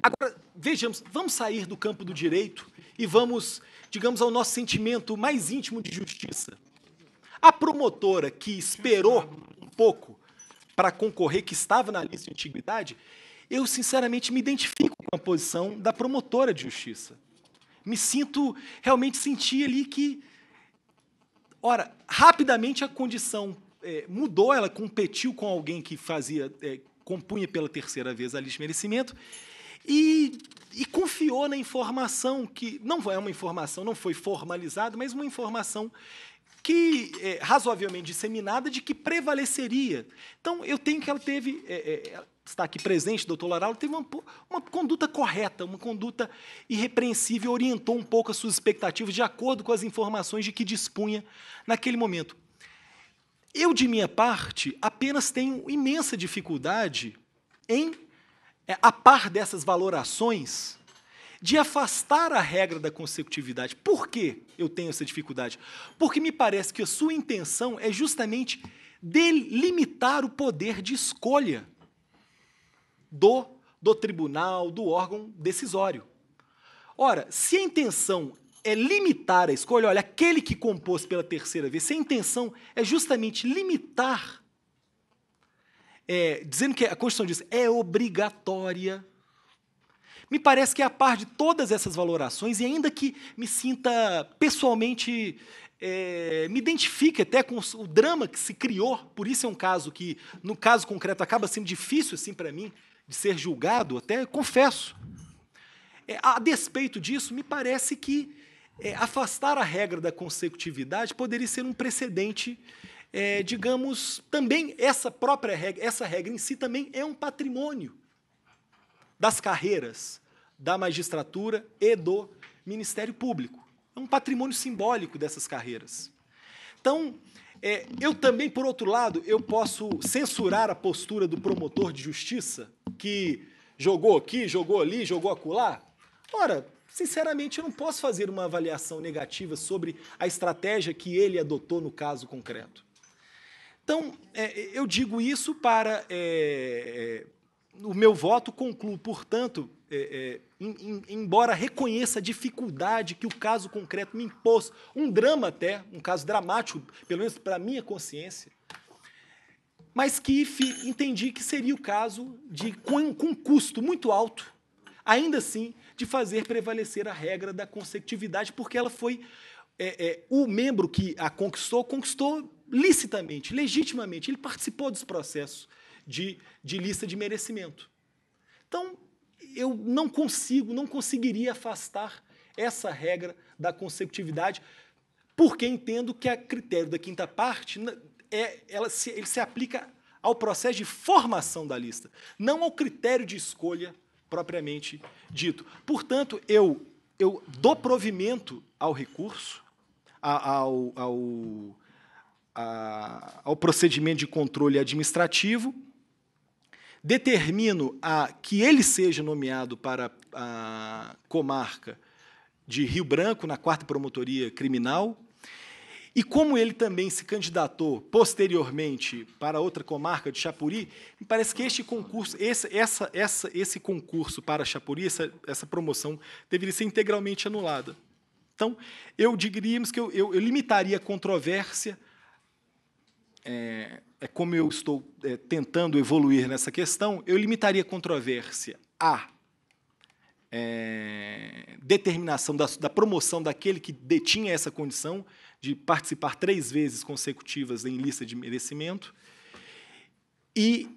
agora, vejamos, vamos sair do campo do direito e vamos, digamos, ao nosso sentimento mais íntimo de justiça. A promotora que esperou um pouco para concorrer, que estava na lista de antiguidade, eu sinceramente me identifico com a posição da promotora de justiça. Me sinto, realmente senti ali que. Ora, rapidamente a condição é, mudou, ela competiu com alguém que fazia, é, compunha pela terceira vez a lista de merecimento e, e confiou na informação que não é uma informação, não foi formalizada, mas uma informação que é, razoavelmente disseminada de que prevaleceria. Então, eu tenho que ela teve, é, é, é está aqui presente, doutor Laral, teve uma, uma conduta correta, uma conduta irrepreensível, orientou um pouco as suas expectativas de acordo com as informações de que dispunha naquele momento. Eu, de minha parte, apenas tenho imensa dificuldade em, é, a par dessas valorações, de afastar a regra da consecutividade. Por que eu tenho essa dificuldade? Porque me parece que a sua intenção é justamente delimitar o poder de escolha do, do tribunal, do órgão decisório. Ora, se a intenção é limitar a escolha, olha, aquele que compôs pela terceira vez, se a intenção é justamente limitar, é, dizendo que a Constituição diz é obrigatória me parece que é a par de todas essas valorações, e ainda que me sinta pessoalmente. É, me identifique até com o drama que se criou, por isso é um caso que, no caso concreto, acaba sendo difícil assim para mim de ser julgado, até confesso. É, a despeito disso, me parece que é, afastar a regra da consecutividade poderia ser um precedente, é, digamos, também essa própria regra, essa regra em si também é um patrimônio das carreiras da magistratura e do Ministério Público. É um patrimônio simbólico dessas carreiras. Então, é, eu também, por outro lado, eu posso censurar a postura do promotor de justiça que jogou aqui, jogou ali, jogou acolá? Ora, sinceramente, eu não posso fazer uma avaliação negativa sobre a estratégia que ele adotou no caso concreto. Então, é, eu digo isso para é, é o meu voto concluo, portanto, é, é, em, em, embora reconheça a dificuldade que o caso concreto me impôs, um drama até, um caso dramático, pelo menos para a minha consciência, mas que fi, entendi que seria o caso de, com, com custo muito alto, ainda assim, de fazer prevalecer a regra da consecutividade, porque ela foi. É, é o membro que a conquistou, conquistou licitamente, legitimamente, ele participou dos processos de, de lista de merecimento. Então, eu não consigo, não conseguiria afastar essa regra da consecutividade, porque entendo que a critério da quinta parte é, ela se, ele se aplica ao processo de formação da lista, não ao critério de escolha propriamente dito. Portanto, eu, eu dou provimento ao recurso, ao, ao, ao procedimento de controle administrativo, determino a, que ele seja nomeado para a comarca de Rio Branco, na quarta promotoria criminal, e como ele também se candidatou posteriormente para outra comarca de Chapuri, me parece que este concurso, esse, essa, essa, esse concurso para Chapuri, essa, essa promoção, deveria ser integralmente anulada. Então, eu diríamos que eu, eu, eu limitaria a controvérsia é, é, como eu estou é, tentando evoluir nessa questão, eu limitaria controvérsia a é, determinação da, da, promoção daquele que detinha essa condição de participar três vezes consecutivas em lista de merecimento e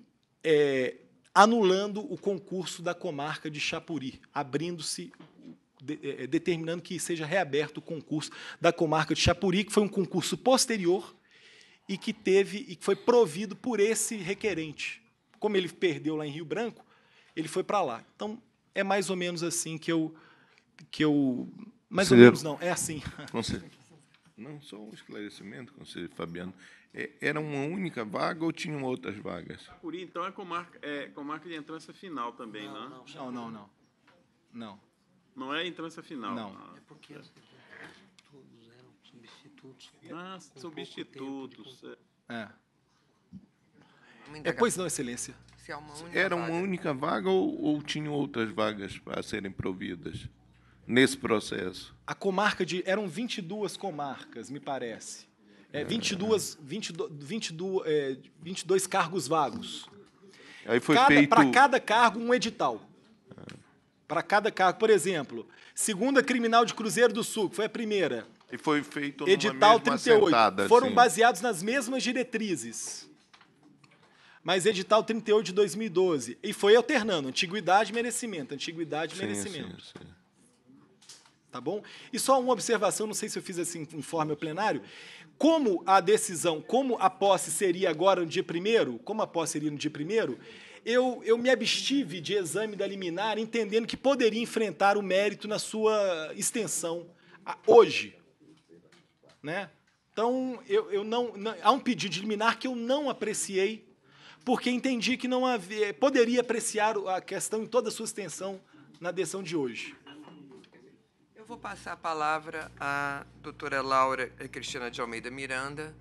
é, anulando o concurso da comarca de Chapuri, abrindo-se, de, é, determinando que seja reaberto o concurso da comarca de Chapuri, que foi um concurso posterior e que teve e que foi provido por esse requerente. Como ele perdeu lá em Rio Branco, ele foi para lá. Então é mais ou menos assim que eu que eu mais Conselheiro, ou menos não, é assim. Conselheiro, não só um esclarecimento, conselheiro Fabiano, é, era uma única vaga ou tinham outras vagas? Capuri, então é com é de entrança final também, não? Né? Não, não, não. Não, não, não. não é entrança final. Não. É porque substitutos. Ah, substitutos. É. É. é. Pois não, Excelência. Uma Era uma vaga. única vaga ou, ou tinham outras vagas a serem providas nesse processo? A comarca de. Eram 22 comarcas, me parece. É, 22, 22, 22, é, 22 cargos vagos. Aí foi cada, feito... Para cada cargo, um edital. Para cada cargo. Por exemplo, segunda criminal de Cruzeiro do Sul, que foi a primeira. E foi feito Edital 38. Sentada, foram assim. baseados nas mesmas diretrizes. Mas edital 38 de 2012. E foi alternando antiguidade e merecimento, antiguidade e merecimento. Sim, sim. Tá bom? E só uma observação, não sei se eu fiz assim informe ao plenário. Como a decisão, como a posse seria agora no dia primeiro, como a posse seria no dia primeiro, eu, eu me abstive de exame da liminar, entendendo que poderia enfrentar o mérito na sua extensão hoje. Né? Então, eu, eu não, não, há um pedido de liminar que eu não apreciei, porque entendi que não havia, poderia apreciar a questão em toda a sua extensão na decisão de hoje. Eu vou passar a palavra à doutora Laura Cristina de Almeida Miranda,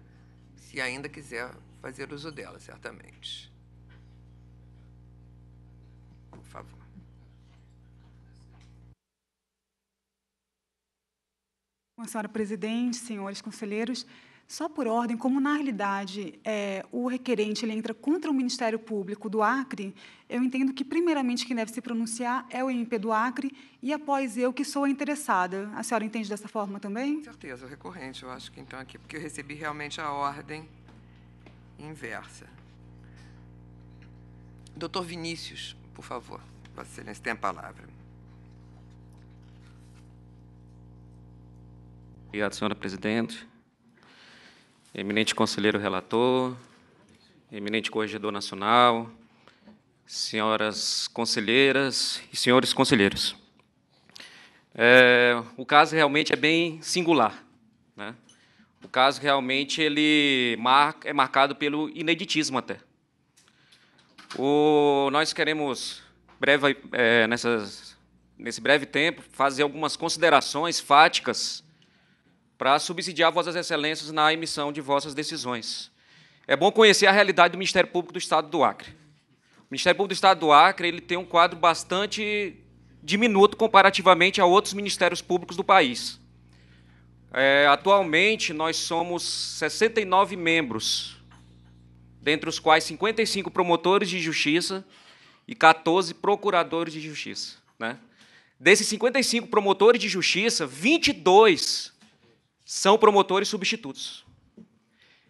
se ainda quiser fazer uso dela, certamente. senhora presidente, senhores conselheiros, só por ordem, como na realidade é, o requerente ele entra contra o Ministério Público do Acre, eu entendo que primeiramente quem deve se pronunciar é o MP do Acre e após eu que sou a interessada. A senhora entende dessa forma também? Com certeza, o recorrente, eu acho que então aqui, porque eu recebi realmente a ordem inversa. Doutor Vinícius, por favor, Vossa Excelência tem a palavra. Obrigado, senhora presidente. Eminente conselheiro relator, eminente corregedor nacional, senhoras conselheiras e senhores conselheiros. É, o caso realmente é bem singular. Né? O caso realmente ele mar, é marcado pelo ineditismo até. O, nós queremos, breve, é, nessas, nesse breve tempo, fazer algumas considerações fáticas para subsidiar vossas excelências na emissão de vossas decisões. É bom conhecer a realidade do Ministério Público do Estado do Acre. O Ministério Público do Estado do Acre ele tem um quadro bastante diminuto comparativamente a outros ministérios públicos do país. É, atualmente, nós somos 69 membros, dentre os quais 55 promotores de justiça e 14 procuradores de justiça. Né? Desses 55 promotores de justiça, 22 são promotores substitutos.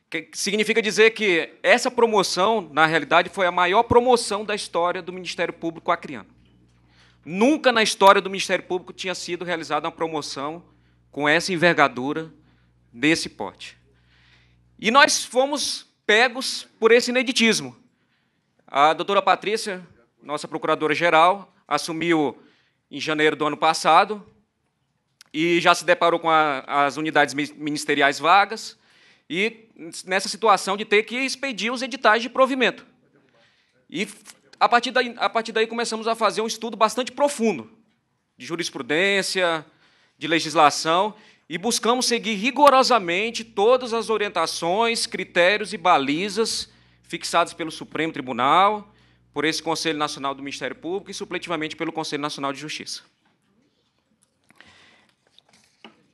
Que significa dizer que essa promoção, na realidade, foi a maior promoção da história do Ministério Público acriano. Nunca na história do Ministério Público tinha sido realizada uma promoção com essa envergadura, desse porte. E nós fomos pegos por esse ineditismo. A doutora Patrícia, nossa procuradora-geral, assumiu em janeiro do ano passado, e já se deparou com a, as unidades ministeriais vagas e nessa situação de ter que expedir os editais de provimento. E a partir daí, a partir daí começamos a fazer um estudo bastante profundo de jurisprudência, de legislação e buscamos seguir rigorosamente todas as orientações, critérios e balizas fixados pelo Supremo Tribunal, por esse Conselho Nacional do Ministério Público e supletivamente pelo Conselho Nacional de Justiça.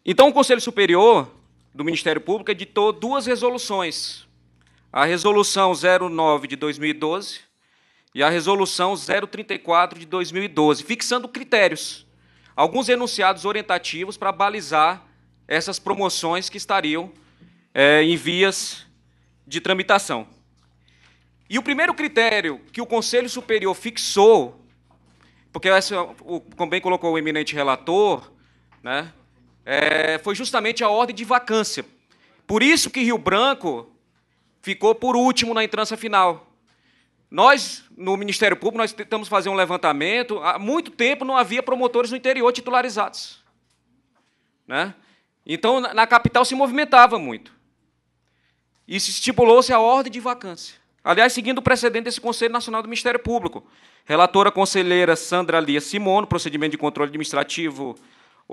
Então, o Conselho Superior do Ministério Público editou duas resoluções: a Resolução 09 de 2012 e a Resolução 034 de 2012, fixando critérios, alguns enunciados orientativos para balizar essas promoções que estariam é, em vias de tramitação. E o primeiro critério que o Conselho Superior fixou, porque essa, como bem colocou o eminente relator, né, é, foi justamente a ordem de vacância. Por isso que Rio Branco ficou por último na entrança final. Nós, no Ministério Público, nós tentamos fazer um levantamento. Há muito tempo não havia promotores no interior titularizados. Né? Então, na capital se movimentava muito. E se estipulou-se a ordem de vacância. Aliás, seguindo o precedente desse Conselho Nacional do Ministério Público. Relatora conselheira Sandra Lia Simono, procedimento de controle administrativo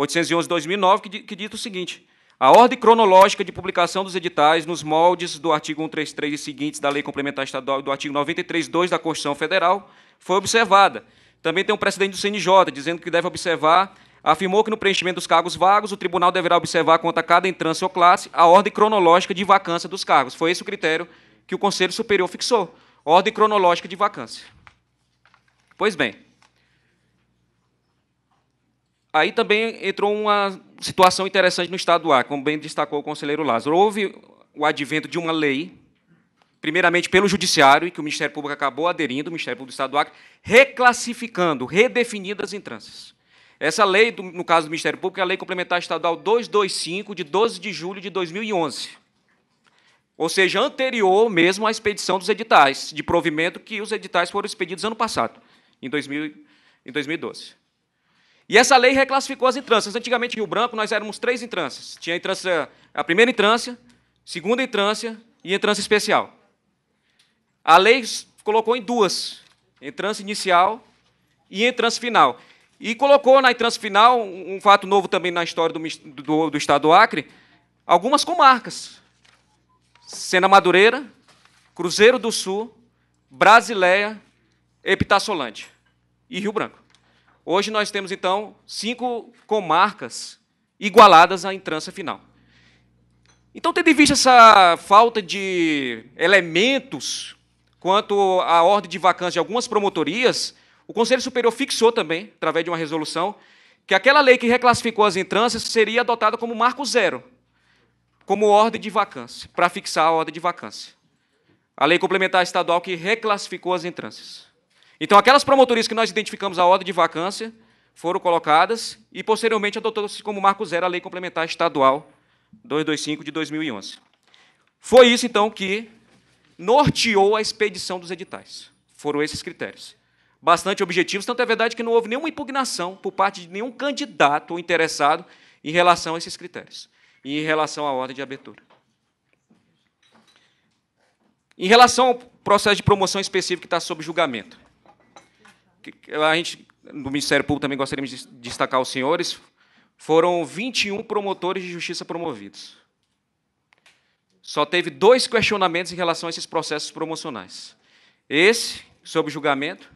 811 2009, que, que dita o seguinte: a ordem cronológica de publicação dos editais nos moldes do artigo 133 e seguintes da Lei Complementar Estadual e do artigo 93.2 da Constituição Federal foi observada. Também tem um precedente do CNJ, dizendo que deve observar, afirmou que no preenchimento dos cargos vagos, o tribunal deverá observar quanto a cada entrância ou classe a ordem cronológica de vacância dos cargos. Foi esse o critério que o Conselho Superior fixou, ordem cronológica de vacância. Pois bem, Aí também entrou uma situação interessante no Estado do Acre, como bem destacou o conselheiro Lázaro. Houve o advento de uma lei, primeiramente pelo Judiciário, e que o Ministério Público acabou aderindo, o Ministério Público do Estado do Acre, reclassificando, redefinindo as entranças. Essa lei, no caso do Ministério Público, é a Lei Complementar Estadual 225, de 12 de julho de 2011. Ou seja, anterior mesmo à expedição dos editais, de provimento que os editais foram expedidos ano passado, em 2012. E essa lei reclassificou as entrâncias. Antigamente, em Rio Branco, nós éramos três entrâncias. Tinha a, entrância, a primeira entrância, segunda entrância e entrância especial. A lei colocou em duas, entrância inicial e entrância final. E colocou na entrância final, um fato novo também na história do, do, do Estado do Acre, algumas comarcas. Sena Madureira, Cruzeiro do Sul, Brasileia, Epitaçolândia e Rio Branco. Hoje nós temos, então, cinco comarcas igualadas à entrança final. Então, tendo em vista essa falta de elementos quanto à ordem de vacância de algumas promotorias, o Conselho Superior fixou também, através de uma resolução, que aquela lei que reclassificou as entranças seria adotada como marco zero, como ordem de vacância, para fixar a ordem de vacância. A lei complementar estadual que reclassificou as entranças. Então, aquelas promotorias que nós identificamos a ordem de vacância foram colocadas e, posteriormente, adotou-se como marco zero a Lei Complementar Estadual 225 de 2011. Foi isso, então, que norteou a expedição dos editais. Foram esses critérios. Bastante objetivos, tanto é verdade que não houve nenhuma impugnação por parte de nenhum candidato ou interessado em relação a esses critérios e em relação à ordem de abertura. Em relação ao processo de promoção específico que está sob julgamento, a gente, no Ministério Público, também gostaríamos de destacar os senhores, foram 21 promotores de justiça promovidos. Só teve dois questionamentos em relação a esses processos promocionais. Esse, sobre julgamento,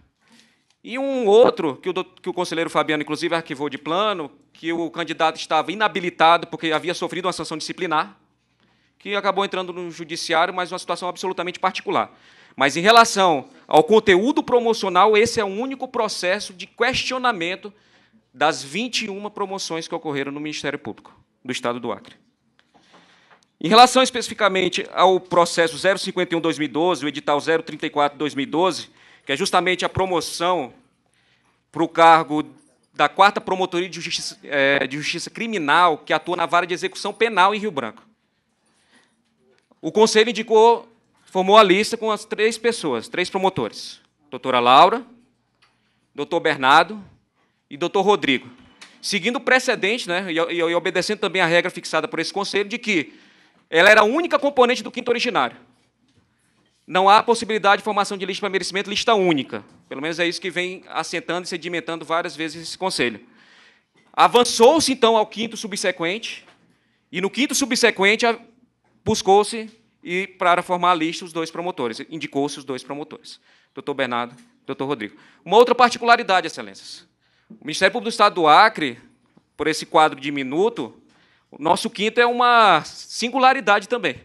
e um outro, que o, que o conselheiro Fabiano, inclusive, arquivou de plano, que o candidato estava inabilitado porque havia sofrido uma sanção disciplinar, que acabou entrando no judiciário, mas uma situação absolutamente particular. Mas em relação ao conteúdo promocional, esse é o único processo de questionamento das 21 promoções que ocorreram no Ministério Público do Estado do Acre. Em relação especificamente ao processo 051-2012, o edital 034-2012, que é justamente a promoção para o cargo da quarta Promotoria de Justiça, é, de Justiça Criminal, que atua na vara de execução penal em Rio Branco. O Conselho indicou formou a lista com as três pessoas, três promotores: doutora Laura, doutor Bernardo e doutor Rodrigo. Seguindo o precedente, né, e, e, e obedecendo também a regra fixada por esse conselho, de que ela era a única componente do quinto originário. Não há possibilidade de formação de lista para merecimento, lista única. Pelo menos é isso que vem assentando e sedimentando várias vezes esse conselho. Avançou-se, então, ao quinto subsequente, e no quinto subsequente buscou-se e para formar a lista, os dois promotores. Indicou-se os dois promotores, doutor Bernardo e doutor Rodrigo. Uma outra particularidade, excelências. O Ministério Público do Estado do Acre, por esse quadro diminuto, o nosso quinto é uma singularidade também.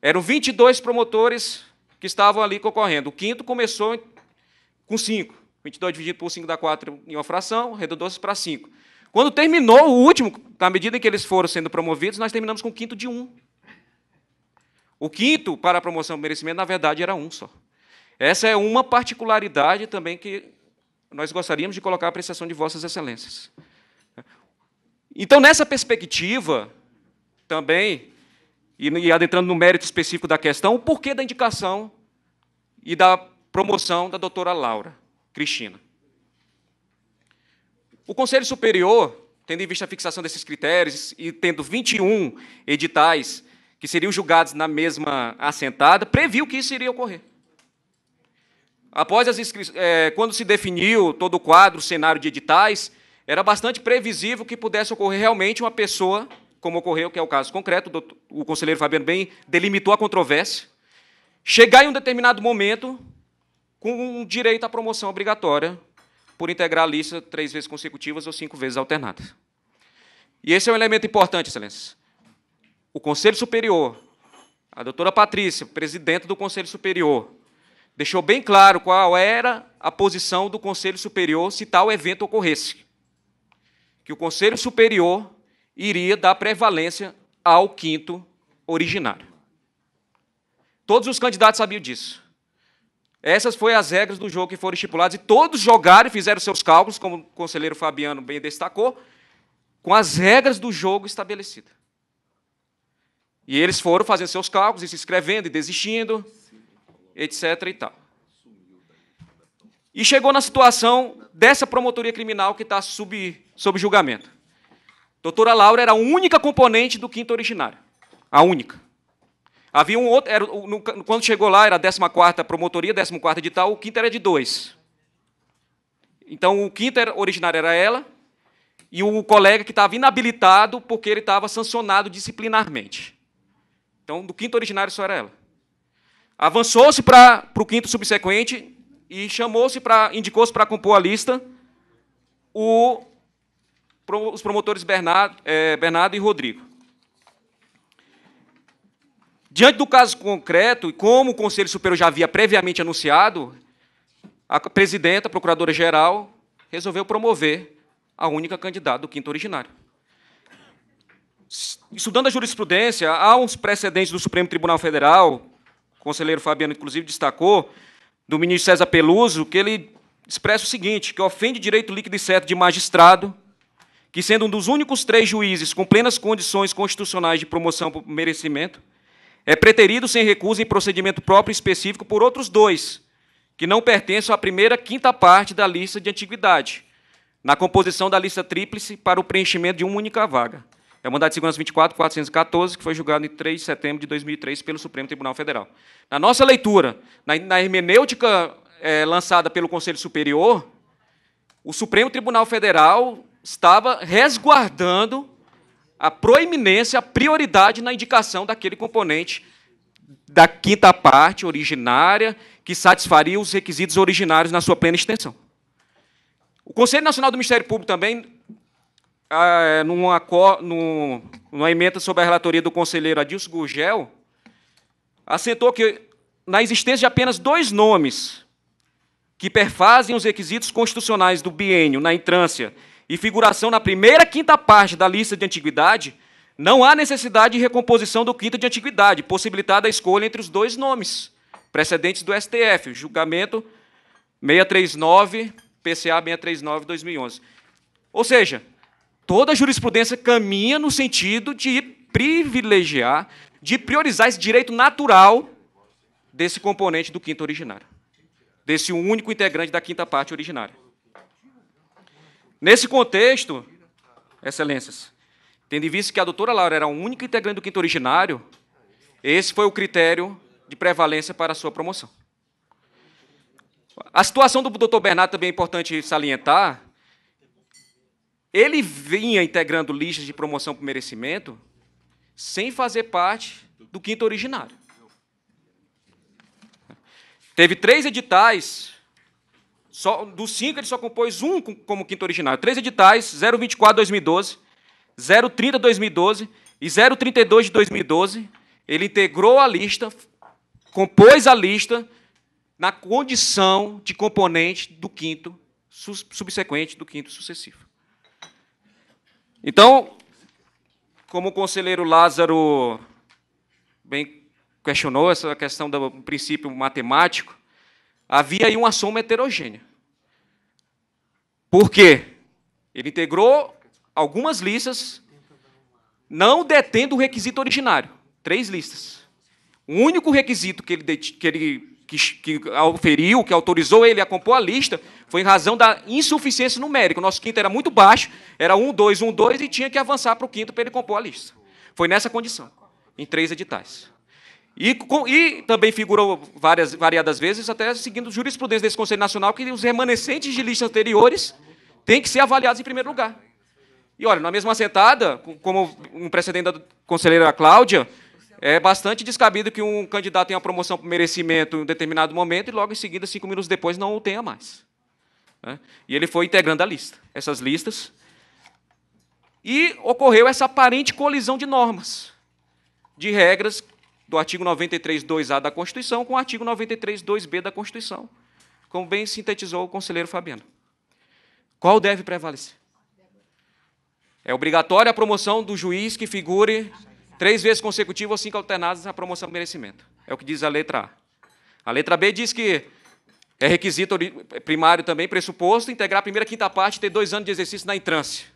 Eram 22 promotores que estavam ali concorrendo. O quinto começou com 5. 22 dividido por 5 dá 4 em uma fração, arredondou-se para 5. Quando terminou o último, na medida em que eles foram sendo promovidos, nós terminamos com o quinto de 1. Um. O quinto, para a promoção do merecimento, na verdade, era um só. Essa é uma particularidade também que nós gostaríamos de colocar a apreciação de Vossas Excelências. Então, nessa perspectiva, também, e adentrando no mérito específico da questão, o porquê da indicação e da promoção da doutora Laura Cristina. O Conselho Superior, tendo em vista a fixação desses critérios e tendo 21 editais que seriam julgados na mesma assentada, previu que isso iria ocorrer. Após as é, quando se definiu todo o quadro, o cenário de editais, era bastante previsível que pudesse ocorrer realmente uma pessoa, como ocorreu, que é o caso concreto, o, doutor, o conselheiro Fabiano bem delimitou a controvérsia, chegar em um determinado momento com um direito à promoção obrigatória por integrar a lista três vezes consecutivas ou cinco vezes alternadas. E esse é um elemento importante, excelências o Conselho Superior, a doutora Patrícia, presidenta do Conselho Superior, deixou bem claro qual era a posição do Conselho Superior se tal evento ocorresse. Que o Conselho Superior iria dar prevalência ao quinto originário. Todos os candidatos sabiam disso. Essas foram as regras do jogo que foram estipuladas e todos jogaram e fizeram seus cálculos, como o conselheiro Fabiano bem destacou, com as regras do jogo estabelecidas. E eles foram fazendo seus cálculos e se inscrevendo e desistindo, etc. e tal. E chegou na situação dessa promotoria criminal que está sob, sob julgamento. Doutora Laura era a única componente do quinto originário. A única. Havia um outro. Era, no, quando chegou lá, era a 14 promotoria, 14 edital, o quinto era de dois. Então, o quinto era, originário era ela, e o colega que estava inabilitado porque ele estava sancionado disciplinarmente. Então, do quinto originário só era ela. Avançou-se para o quinto subsequente e chamou-se para, indicou-se para compor a lista o, os promotores Bernardo, é, Bernardo e Rodrigo. Diante do caso concreto, e como o Conselho Superior já havia previamente anunciado, a presidenta, a procuradora-geral, resolveu promover a única candidata do quinto originário estudando a jurisprudência, há uns precedentes do Supremo Tribunal Federal, o conselheiro Fabiano, inclusive, destacou, do ministro César Peluso, que ele expressa o seguinte, que ofende direito líquido e certo de magistrado, que sendo um dos únicos três juízes com plenas condições constitucionais de promoção por merecimento, é preterido sem recusa em procedimento próprio específico por outros dois, que não pertencem à primeira quinta parte da lista de antiguidade, na composição da lista tríplice para o preenchimento de uma única vaga. É o mandado de segurança 24.414, que foi julgado em 3 de setembro de 2003 pelo Supremo Tribunal Federal. Na nossa leitura, na, na hermenêutica é, lançada pelo Conselho Superior, o Supremo Tribunal Federal estava resguardando a proeminência, a prioridade na indicação daquele componente da quinta parte originária que satisfaria os requisitos originários na sua plena extensão. O Conselho Nacional do Ministério Público também ah, é, numa, no, numa emenda sobre a relatoria do conselheiro Adilson Gurgel, assentou que na existência de apenas dois nomes que perfazem os requisitos constitucionais do bienio na entrância e figuração na primeira quinta parte da lista de antiguidade, não há necessidade de recomposição do quinto de antiguidade, possibilitada a escolha entre os dois nomes precedentes do STF, julgamento 639, PCA 639 2011. Ou seja, Toda a jurisprudência caminha no sentido de privilegiar, de priorizar esse direito natural desse componente do quinto originário, desse único integrante da quinta parte originária. Nesse contexto, excelências, tendo em vista que a doutora Laura era a única integrante do quinto originário, esse foi o critério de prevalência para a sua promoção. A situação do doutor Bernardo também é importante salientar, ele vinha integrando listas de promoção por merecimento sem fazer parte do quinto originário. Teve três editais, só, dos cinco ele só compôs um como quinto originário. Três editais, 024 2012, 030 2012 e 032 de 2012. Ele integrou a lista, compôs a lista na condição de componente do quinto subsequente, do quinto sucessivo. Então, como o conselheiro Lázaro bem questionou essa questão do princípio matemático, havia aí uma soma heterogênea. Por quê? Ele integrou algumas listas, não detendo o requisito originário. Três listas. O único requisito que ele, que ele que, que oferiu, que autorizou ele a compor a lista, foi em razão da insuficiência numérica. O nosso quinto era muito baixo, era 1, 2, 1, 2, e tinha que avançar para o quinto para ele compor a lista. Foi nessa condição, em três editais. E, com, e também figurou várias, variadas vezes, até seguindo jurisprudência desse Conselho Nacional, que os remanescentes de listas anteriores têm que ser avaliados em primeiro lugar. E olha, na mesma sentada, como um precedente da conselheira Cláudia, é bastante descabido que um candidato tenha uma promoção por merecimento em um determinado momento e logo em seguida, cinco minutos depois, não o tenha mais. Né? E ele foi integrando a lista, essas listas. E ocorreu essa aparente colisão de normas, de regras do artigo 93.2a da Constituição com o artigo 93.2b da Constituição, como bem sintetizou o conselheiro Fabiano. Qual deve prevalecer? É obrigatória a promoção do juiz que figure Três vezes consecutivas ou cinco alternadas na promoção do merecimento. É o que diz a letra A. A letra B diz que é requisito primário também, pressuposto, integrar a primeira quinta parte e ter dois anos de exercício na entrância.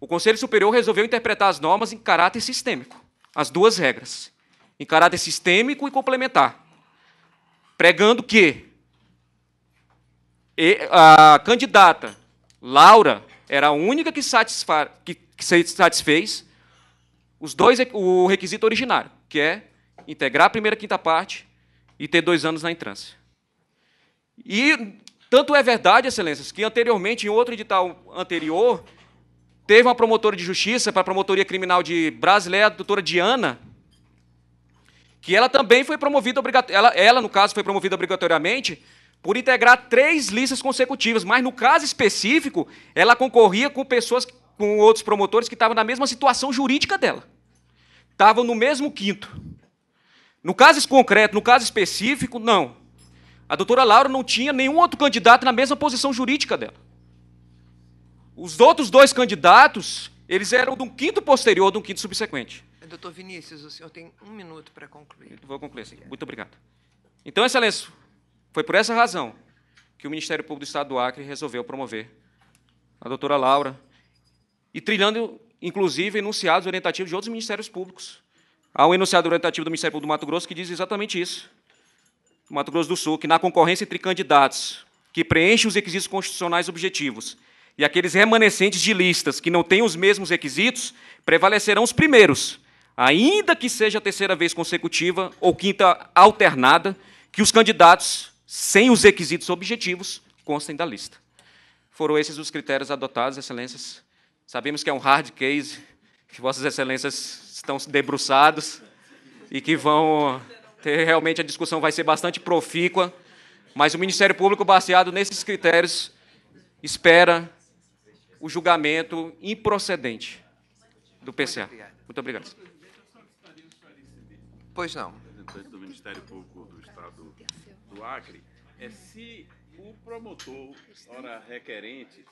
O Conselho Superior resolveu interpretar as normas em caráter sistêmico, as duas regras, em caráter sistêmico e complementar, pregando que a candidata Laura era a única que, satisfa que se satisfez os dois, é o requisito originário, que é integrar a primeira quinta parte e ter dois anos na entrância. E tanto é verdade, excelências, que anteriormente, em outro edital anterior, teve uma promotora de justiça para a promotoria criminal de Brasileia, a doutora Diana, que ela também foi promovida, ela, ela, no caso, foi promovida obrigatoriamente por integrar três listas consecutivas, mas no caso específico, ela concorria com pessoas com outros promotores que estavam na mesma situação jurídica dela. Estavam no mesmo quinto. No caso concreto, no caso específico, não. A doutora Laura não tinha nenhum outro candidato na mesma posição jurídica dela. Os outros dois candidatos, eles eram de um quinto posterior, de um quinto subsequente. Doutor Vinícius, o senhor tem um minuto para concluir. Vou concluir, sim. Muito obrigado. Então, Excelência, foi por essa razão que o Ministério Público do Estado do Acre resolveu promover a doutora Laura e trilhando, inclusive, enunciados orientativos de outros ministérios públicos. Há um enunciado orientativo do Ministério Público do Mato Grosso que diz exatamente isso. Mato Grosso do Sul, que na concorrência entre candidatos que preenchem os requisitos constitucionais objetivos e aqueles remanescentes de listas que não têm os mesmos requisitos, prevalecerão os primeiros, ainda que seja a terceira vez consecutiva ou quinta alternada, que os candidatos, sem os requisitos objetivos, constem da lista. Foram esses os critérios adotados, excelências, Sabemos que é um hard case, que Vossas Excelências estão debruçados e que vão ter realmente a discussão vai ser bastante profícua, mas o Ministério Público, baseado nesses critérios, espera o julgamento improcedente do PCA. Muito obrigado. Pois não. Representante do Ministério Público do Estado do Acre, é se o promotor, ora requerente,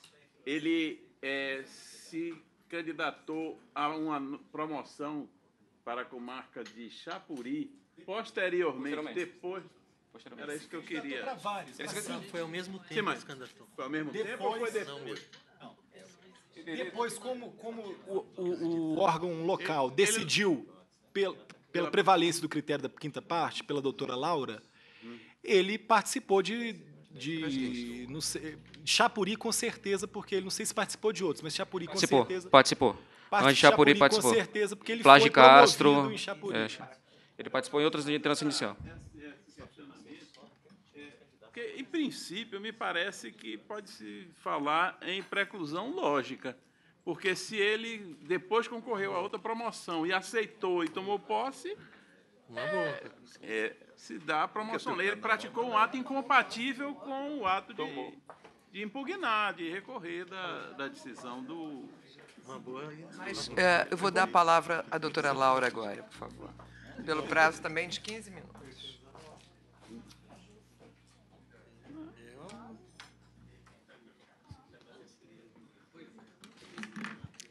ele é, se candidatou a uma promoção para a comarca de Chapuri, posteriormente, depois. Era isso que eu queria. Para vários. foi ao mesmo tempo. Mais? Foi ao mesmo depois, tempo ou foi depois? Depois, como, como o, o, o órgão local ele, decidiu ele... Pela, pela prevalência do critério da quinta parte, pela doutora Laura, hum. ele participou de é, de não sei, Chapuri com certeza, porque ele não sei se participou de outros, mas Chapuri com participou, certeza. Participou. Participou. Chapuri, Chapuri participou. Com certeza, porque ele foi Castro. Em é, Chapuri, é, ele participou em outras de transmissão. inicial em princípio, me parece que pode-se falar em preclusão lógica. Porque se ele depois concorreu a outra promoção e aceitou e tomou posse, uma boa. É, é, se dá a promoção. Ele né? praticou um ato incompatível com o ato de, de impugnar, de recorrer da, da decisão do. Uma boa. Mas, é, eu vou dar a palavra à doutora Laura agora, por favor. Pelo prazo também de 15 minutos.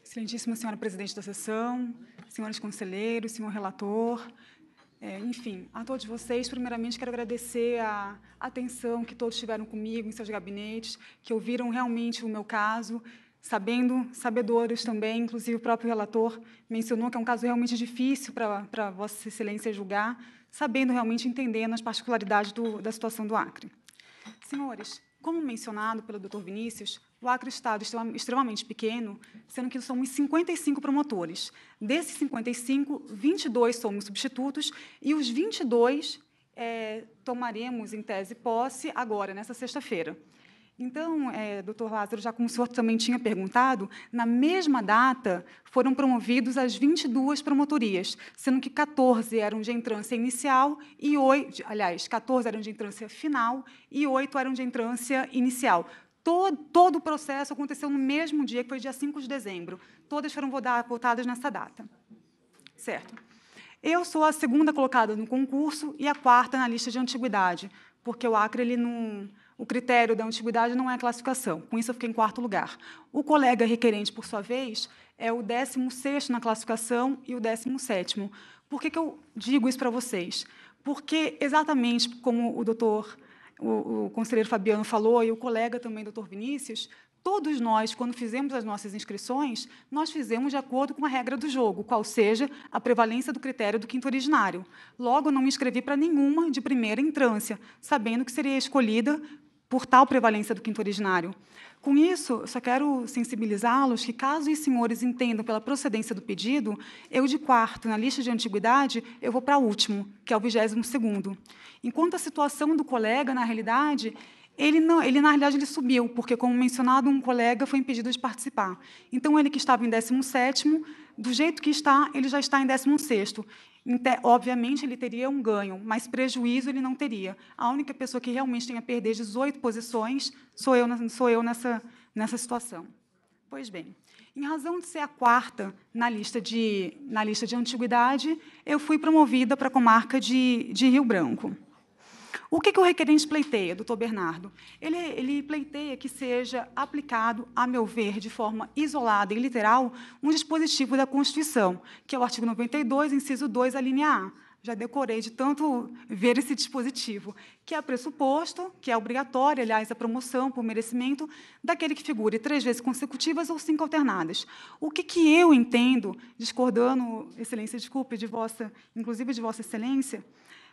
Excelentíssima senhora presidente da sessão, senhores conselheiros, senhor relator, é, enfim, a todos vocês, primeiramente quero agradecer a atenção que todos tiveram comigo em seus gabinetes, que ouviram realmente o meu caso, sabendo, sabedores também, inclusive o próprio relator mencionou que é um caso realmente difícil para Vossa Excelência julgar, sabendo realmente entendendo as particularidades do, da situação do Acre. Senhores, como mencionado pelo Dr. Vinícius, o Acre-Estado é extremamente pequeno, sendo que somos 55 promotores. Desses 55, 22 somos substitutos e os 22 é, tomaremos, em tese, posse agora, nessa sexta-feira. Então, é, doutor Lázaro, já como o senhor também tinha perguntado, na mesma data foram promovidos as 22 promotorias, sendo que 14 eram de entrância inicial e 8, aliás, 14 eram de entrância final e 8 eram de entrância inicial. Todo, todo o processo aconteceu no mesmo dia, que foi dia 5 de dezembro. Todas foram votadas nessa data. Certo. Eu sou a segunda colocada no concurso e a quarta na lista de antiguidade, porque o Acre, ele não, o critério da antiguidade não é a classificação. Com isso, eu fiquei em quarto lugar. O colega requerente, por sua vez, é o 16º na classificação e o 17º. Por que, que eu digo isso para vocês? Porque, exatamente como o doutor o, o conselheiro Fabiano falou e o colega também, doutor Vinícius, todos nós, quando fizemos as nossas inscrições, nós fizemos de acordo com a regra do jogo, qual seja a prevalência do critério do quinto originário. Logo, não me inscrevi para nenhuma de primeira entrância, sabendo que seria escolhida por tal prevalência do quinto originário. Com isso, só quero sensibilizá-los que, caso os senhores entendam pela procedência do pedido, eu de quarto na lista de antiguidade, eu vou para último, que é o vigésimo segundo. Enquanto a situação do colega, na realidade, ele, não, ele na realidade ele subiu, porque como mencionado, um colega foi impedido de participar. Então ele que estava em 17º, do jeito que está, ele já está em 16º obviamente ele teria um ganho, mas prejuízo ele não teria. A única pessoa que realmente tem a perder 18 posições sou eu, sou eu nessa, nessa situação. Pois bem, em razão de ser a quarta na lista de, na lista de antiguidade, eu fui promovida para a comarca de, de Rio Branco. O que, que o requerente pleiteia, doutor Bernardo? Ele, ele pleiteia que seja aplicado, a meu ver, de forma isolada e literal, um dispositivo da Constituição, que é o artigo 92, inciso 2, a linha A já decorei de tanto ver esse dispositivo, que é pressuposto, que é obrigatório, aliás, a promoção por merecimento daquele que figure três vezes consecutivas ou cinco alternadas. O que, que eu entendo, discordando, excelência, desculpe, de vossa, inclusive de vossa excelência,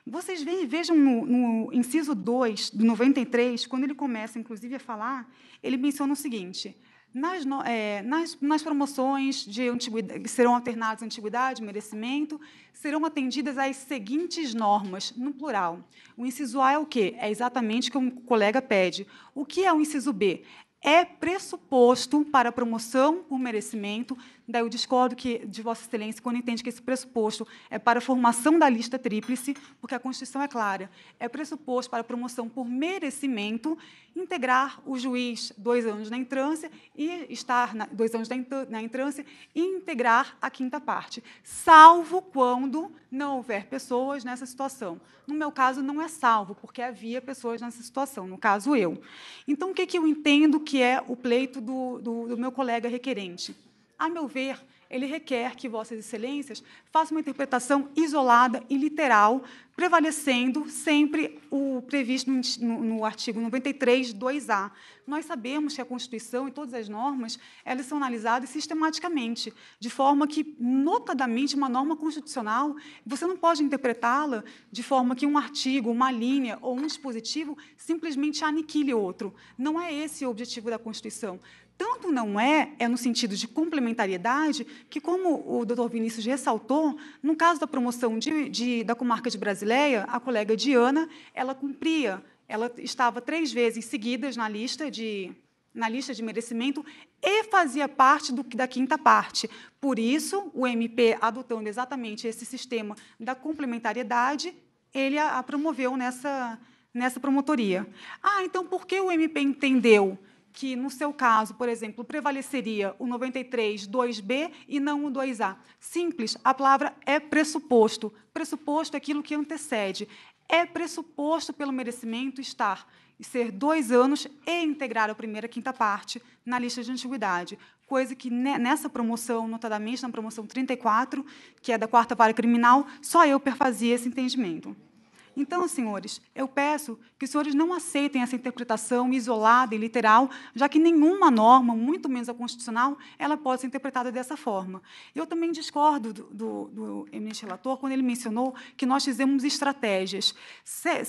vocês vejam no, no inciso 2 do 93, quando ele começa, inclusive, a falar, ele menciona o seguinte: nas, é, nas, nas, promoções de antiguidade, que serão alternadas antiguidade, merecimento, serão atendidas as seguintes normas, no plural. O inciso A é o quê? É exatamente o que um colega pede. O que é o inciso B? É pressuposto para a promoção por merecimento Daí eu discordo que, de Vossa Excelência quando entende que esse pressuposto é para a formação da lista tríplice, porque a Constituição é clara, é pressuposto para a promoção por merecimento integrar o juiz dois anos na entrância e estar na, dois anos na entrância e integrar a quinta parte, salvo quando não houver pessoas nessa situação. No meu caso, não é salvo, porque havia pessoas nessa situação, no caso eu. Então, o que, que eu entendo que é o pleito do, do, do meu colega requerente? A meu ver, ele requer que Vossas Excelências façam uma interpretação isolada e literal, prevalecendo sempre o previsto no, no, no artigo 93, 2A. Nós sabemos que a Constituição e todas as normas elas são analisadas sistematicamente, de forma que, notadamente, uma norma constitucional, você não pode interpretá-la de forma que um artigo, uma linha ou um dispositivo simplesmente aniquile outro. Não é esse o objetivo da Constituição. Tanto não é, é no sentido de complementariedade, que, como o doutor Vinícius ressaltou, no caso da promoção de, de, da comarca de Brasileia, a colega Diana, ela cumpria, ela estava três vezes seguidas na lista de, na lista de merecimento e fazia parte do, da quinta parte. Por isso, o MP, adotando exatamente esse sistema da complementariedade, ele a, a promoveu nessa, nessa promotoria. Ah, então por que o MP entendeu que, no seu caso, por exemplo, prevaleceria o 93 2B e não o 2A. Simples, a palavra é pressuposto. Pressuposto é aquilo que antecede. É pressuposto pelo merecimento estar e ser dois anos e integrar a primeira e quinta parte na lista de antiguidade, coisa que né, nessa promoção, notadamente na promoção 34, que é da quarta vara criminal, só eu perfazia esse entendimento. Então, senhores, eu peço que os senhores não aceitem essa interpretação isolada e literal, já que nenhuma norma, muito menos a constitucional, ela pode ser interpretada dessa forma. Eu também discordo do, do, do eminente relator quando ele mencionou que nós fizemos estratégias.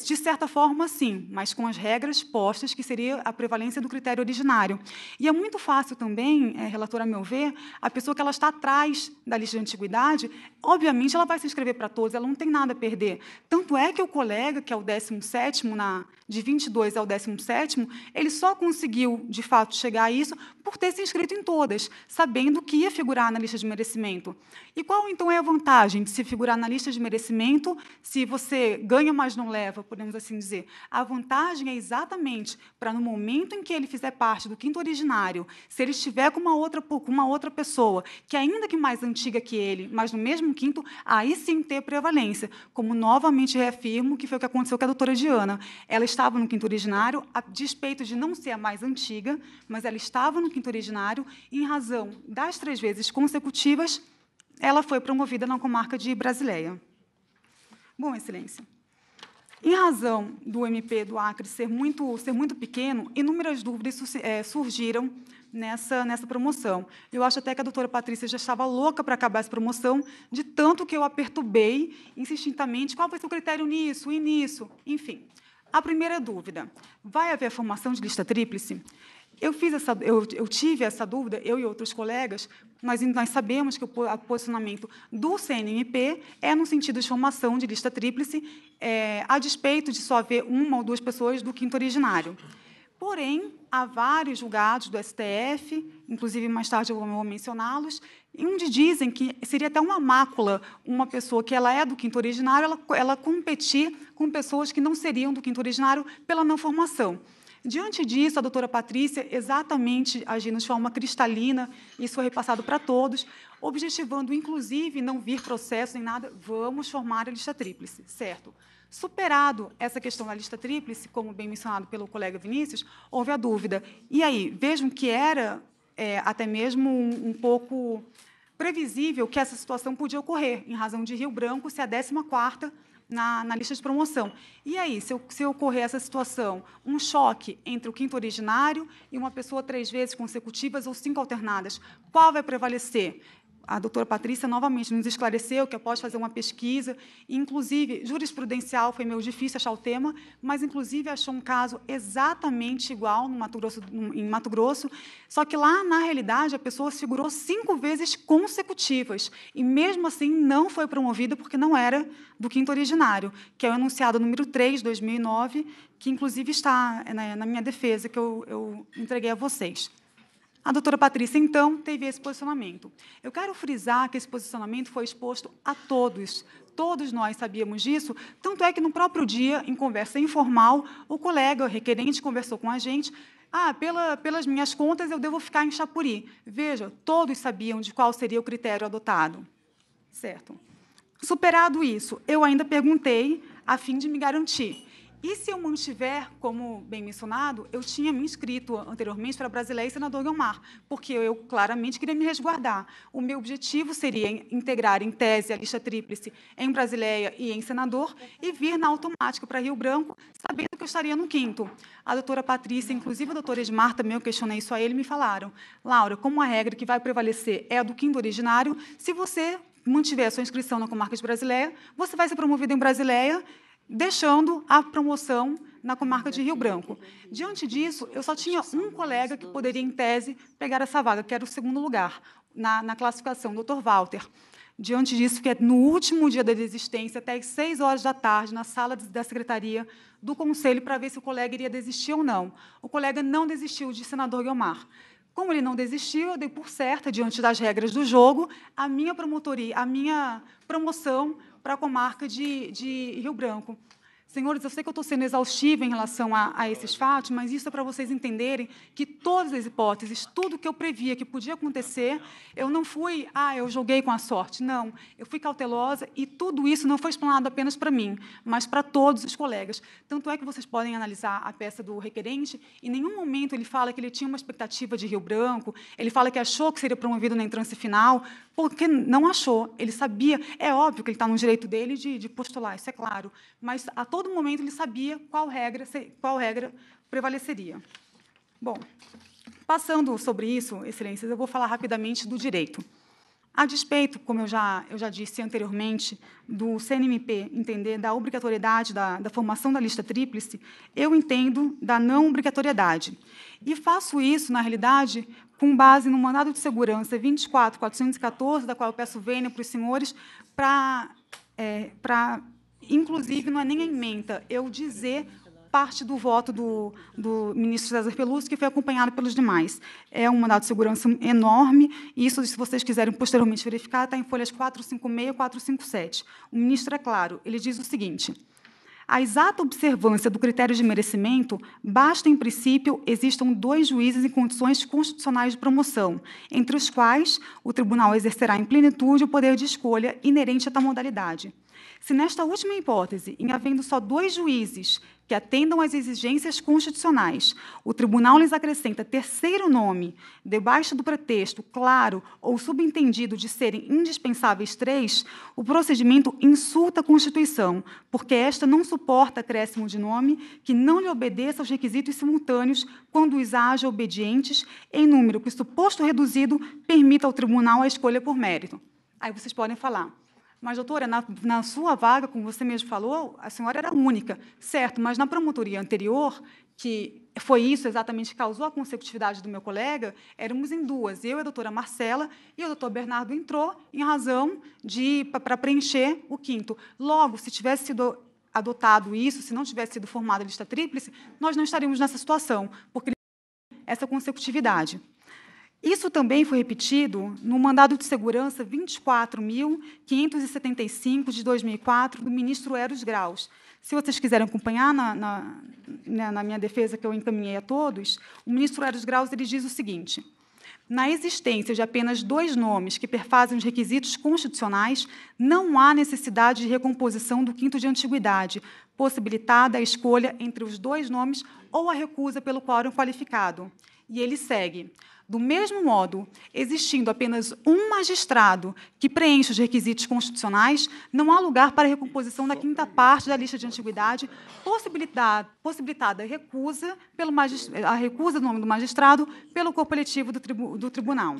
De certa forma, sim, mas com as regras postas, que seria a prevalência do critério originário. E é muito fácil também, é, relator, a meu ver, a pessoa que ela está atrás da lista de antiguidade, obviamente ela vai se inscrever para todos, ela não tem nada a perder. Tanto é que o colega, que é o 17º na, de 22 ao 17, ele só conseguiu, de fato, chegar a isso por ter se inscrito em todas, sabendo que ia figurar na lista de merecimento. E qual, então, é a vantagem de se figurar na lista de merecimento se você ganha, mas não leva, podemos assim dizer? A vantagem é exatamente para, no momento em que ele fizer parte do quinto originário, se ele estiver com uma outra, com uma outra pessoa, que ainda que mais antiga que ele, mas no mesmo quinto, aí sim ter prevalência, como novamente reafirmo que foi o que aconteceu com a doutora Diana. Ela estava no quinto originário, a despeito de não ser a mais antiga, mas ela estava no quinto originário e, em razão das três vezes consecutivas, ela foi promovida na comarca de Brasileia. Bom, Excelência, em razão do MP do Acre ser muito, ser muito pequeno, inúmeras dúvidas eh, surgiram nessa, nessa promoção. Eu acho até que a doutora Patrícia já estava louca para acabar essa promoção, de tanto que eu a perturbei insistidamente, qual foi ser o critério nisso e nisso, enfim. A primeira dúvida: vai haver formação de lista tríplice? Eu, fiz essa, eu, eu, tive essa dúvida, eu e outros colegas, mas nós sabemos que o posicionamento do CNMP é no sentido de formação de lista tríplice, é, a despeito de só haver uma ou duas pessoas do quinto originário. Porém, há vários julgados do STF, inclusive mais tarde eu vou mencioná-los, e onde dizem que seria até uma mácula uma pessoa que ela é do quinto originário, ela, ela competir com pessoas que não seriam do quinto originário pela não formação. Diante disso, a doutora Patrícia, exatamente agindo de forma cristalina, isso foi repassado para todos, objetivando, inclusive, não vir processo nem nada, vamos formar a lista tríplice, certo? Superado essa questão da lista tríplice, como bem mencionado pelo colega Vinícius, houve a dúvida. E aí, vejam que era é, até mesmo um, um pouco previsível que essa situação podia ocorrer, em razão de Rio Branco ser a 14 na, na, lista de promoção. E aí, se, se, ocorrer essa situação, um choque entre o quinto originário e uma pessoa três vezes consecutivas ou cinco alternadas, qual vai prevalecer? a doutora Patrícia novamente nos esclareceu que após fazer uma pesquisa, inclusive jurisprudencial foi meio difícil achar o tema, mas inclusive achou um caso exatamente igual no Mato Grosso, em Mato Grosso, só que lá na realidade a pessoa segurou cinco vezes consecutivas e mesmo assim não foi promovida porque não era do quinto originário, que é o enunciado número 3, 2009, que inclusive está né, na minha defesa que eu, eu entreguei a vocês. A doutora Patrícia, então, teve esse posicionamento. Eu quero frisar que esse posicionamento foi exposto a todos. Todos nós sabíamos disso, tanto é que no próprio dia, em conversa informal, o colega, o requerente, conversou com a gente. Ah, pela, pelas minhas contas, eu devo ficar em Chapuri. Veja, todos sabiam de qual seria o critério adotado. Certo. Superado isso, eu ainda perguntei a fim de me garantir. E se eu mantiver, como bem mencionado, eu tinha me inscrito anteriormente para Brasileia e Senador Guilmar, porque eu claramente queria me resguardar. O meu objetivo seria integrar em tese a lista tríplice em Brasileia e em Senador e vir na automática para Rio Branco, sabendo que eu estaria no quinto. A doutora Patrícia, inclusive a doutora Esmar, também eu questionei isso a ele, me falaram, Laura, como a regra que vai prevalecer é a do quinto originário, se você mantiver a sua inscrição na comarca de Brasileia, você vai ser promovida em Brasileia deixando a promoção na comarca de Rio Branco. Diante disso, eu só tinha um colega que poderia, em tese, pegar essa vaga, que era o segundo lugar na, na classificação, o Dr. Walter. Diante disso, que é no último dia da desistência, até às 6 horas da tarde, na sala da secretaria do Conselho, para ver se o colega iria desistir ou não. O colega não desistiu, de senador Guilmar. Como ele não desistiu, eu dei por certa, diante das regras do jogo, a minha promotoria, a minha promoção para a comarca de, de Rio Branco. Senhores, eu sei que eu estou sendo exaustiva em relação a, a esses fatos, mas isso é para vocês entenderem que todas as hipóteses, tudo que eu previa que podia acontecer, eu não fui, ah, eu joguei com a sorte. Não, eu fui cautelosa e tudo isso não foi explanado apenas para mim, mas para todos os colegas. Tanto é que vocês podem analisar a peça do requerente, em nenhum momento ele fala que ele tinha uma expectativa de Rio Branco, ele fala que achou que seria promovido na entrância final, porque não achou, ele sabia, é óbvio que ele está no direito dele de, de, postular, isso é claro, mas a todo momento ele sabia qual regra, qual regra prevaleceria. Bom, passando sobre isso, excelências, eu vou falar rapidamente do direito. A despeito, como eu já, eu já disse anteriormente, do CNMP entender da obrigatoriedade da, da formação da lista tríplice, eu entendo da não obrigatoriedade. E faço isso, na realidade, com base no mandado de segurança 24414, da qual eu peço vênia para os senhores, para, é, inclusive, não é nem a emenda, eu dizer parte do voto do, do ministro César Peluso, que foi acompanhado pelos demais. É um mandato de segurança enorme, e isso, se vocês quiserem posteriormente verificar, está em folhas 456 e 457. O ministro é claro, ele diz o seguinte. A exata observância do critério de merecimento basta, em princípio, existam dois juízes em condições constitucionais de promoção, entre os quais o tribunal exercerá em plenitude o poder de escolha inerente a tal modalidade. Se nesta última hipótese, em havendo só dois juízes que atendam às exigências constitucionais, o tribunal lhes acrescenta terceiro nome, debaixo do pretexto claro ou subentendido de serem indispensáveis três, o procedimento insulta a Constituição, porque esta não suporta acréscimo de nome que não lhe obedeça aos requisitos simultâneos quando os haja obedientes em número que, suposto reduzido, permita ao tribunal a escolha por mérito. Aí vocês podem falar. Mas, doutora, na, na, sua vaga, como você mesmo falou, a senhora era única, certo? Mas na promotoria anterior, que foi isso exatamente que causou a consecutividade do meu colega, éramos em duas, eu e a doutora Marcela, e o doutor Bernardo entrou em razão de para preencher o quinto. Logo, se tivesse sido adotado isso, se não tivesse sido formada a lista tríplice, nós não estaríamos nessa situação, porque essa consecutividade. Isso também foi repetido no mandado de segurança 24.575 de 2004 do ministro Eros Graus. Se vocês quiserem acompanhar na, na, né, na, minha defesa que eu encaminhei a todos, o ministro Eros Graus ele diz o seguinte: na existência de apenas dois nomes que perfazem os requisitos constitucionais, não há necessidade de recomposição do quinto de antiguidade, possibilitada a escolha entre os dois nomes ou a recusa pelo quórum qualificado. E ele segue. Do mesmo modo, existindo apenas um magistrado que preenche os requisitos constitucionais, não há lugar para a recomposição da quinta parte da lista de antiguidade, possibilitada a recusa, pelo a recusa do nome do magistrado pelo corpo eletivo do, tribu do tribunal.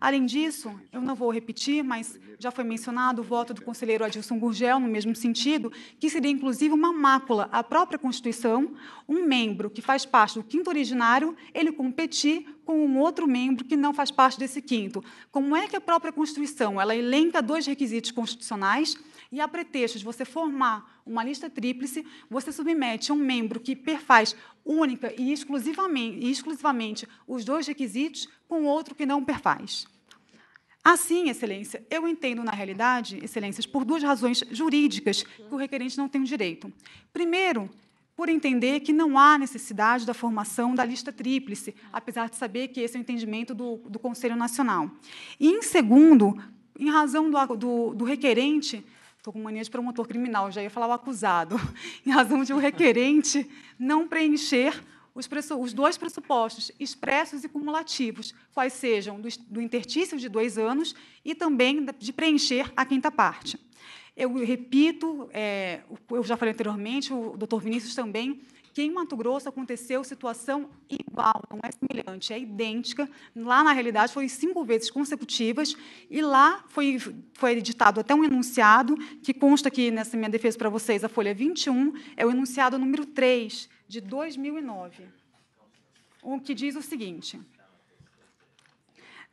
Além disso, eu não vou repetir, mas já foi mencionado o voto do conselheiro Adilson Gurgel, no mesmo sentido, que seria inclusive uma mácula à própria Constituição, um membro que faz parte do quinto originário, ele competir com um outro membro que não faz parte desse quinto. Como é que a própria Constituição ela elenca dois requisitos constitucionais e, a pretexto de você formar uma lista tríplice, você submete um membro que perfaz única e exclusivamente, exclusivamente os dois requisitos com outro que não perfaz. Assim, Excelência, eu entendo, na realidade, Excelências, por duas razões jurídicas que o requerente não tem o direito. Primeiro, por entender que não há necessidade da formação da lista tríplice, apesar de saber que esse é o entendimento do, do Conselho Nacional. E, em segundo, em razão do, do, do requerente, estou com mania de promotor criminal, já ia falar o acusado, em razão de o um requerente não preencher os, os, dois pressupostos expressos e cumulativos, quais sejam do, do intertício de dois anos e também de preencher a quinta parte. Eu repito, é, eu já falei anteriormente, o doutor Vinícius também, que em Mato Grosso aconteceu situação igual, não é semelhante, é idêntica. Lá, na realidade, foi cinco vezes consecutivas, e lá foi, foi editado até um enunciado, que consta aqui nessa minha defesa para vocês, a folha 21, é o enunciado número 3, de 2009, o que diz o seguinte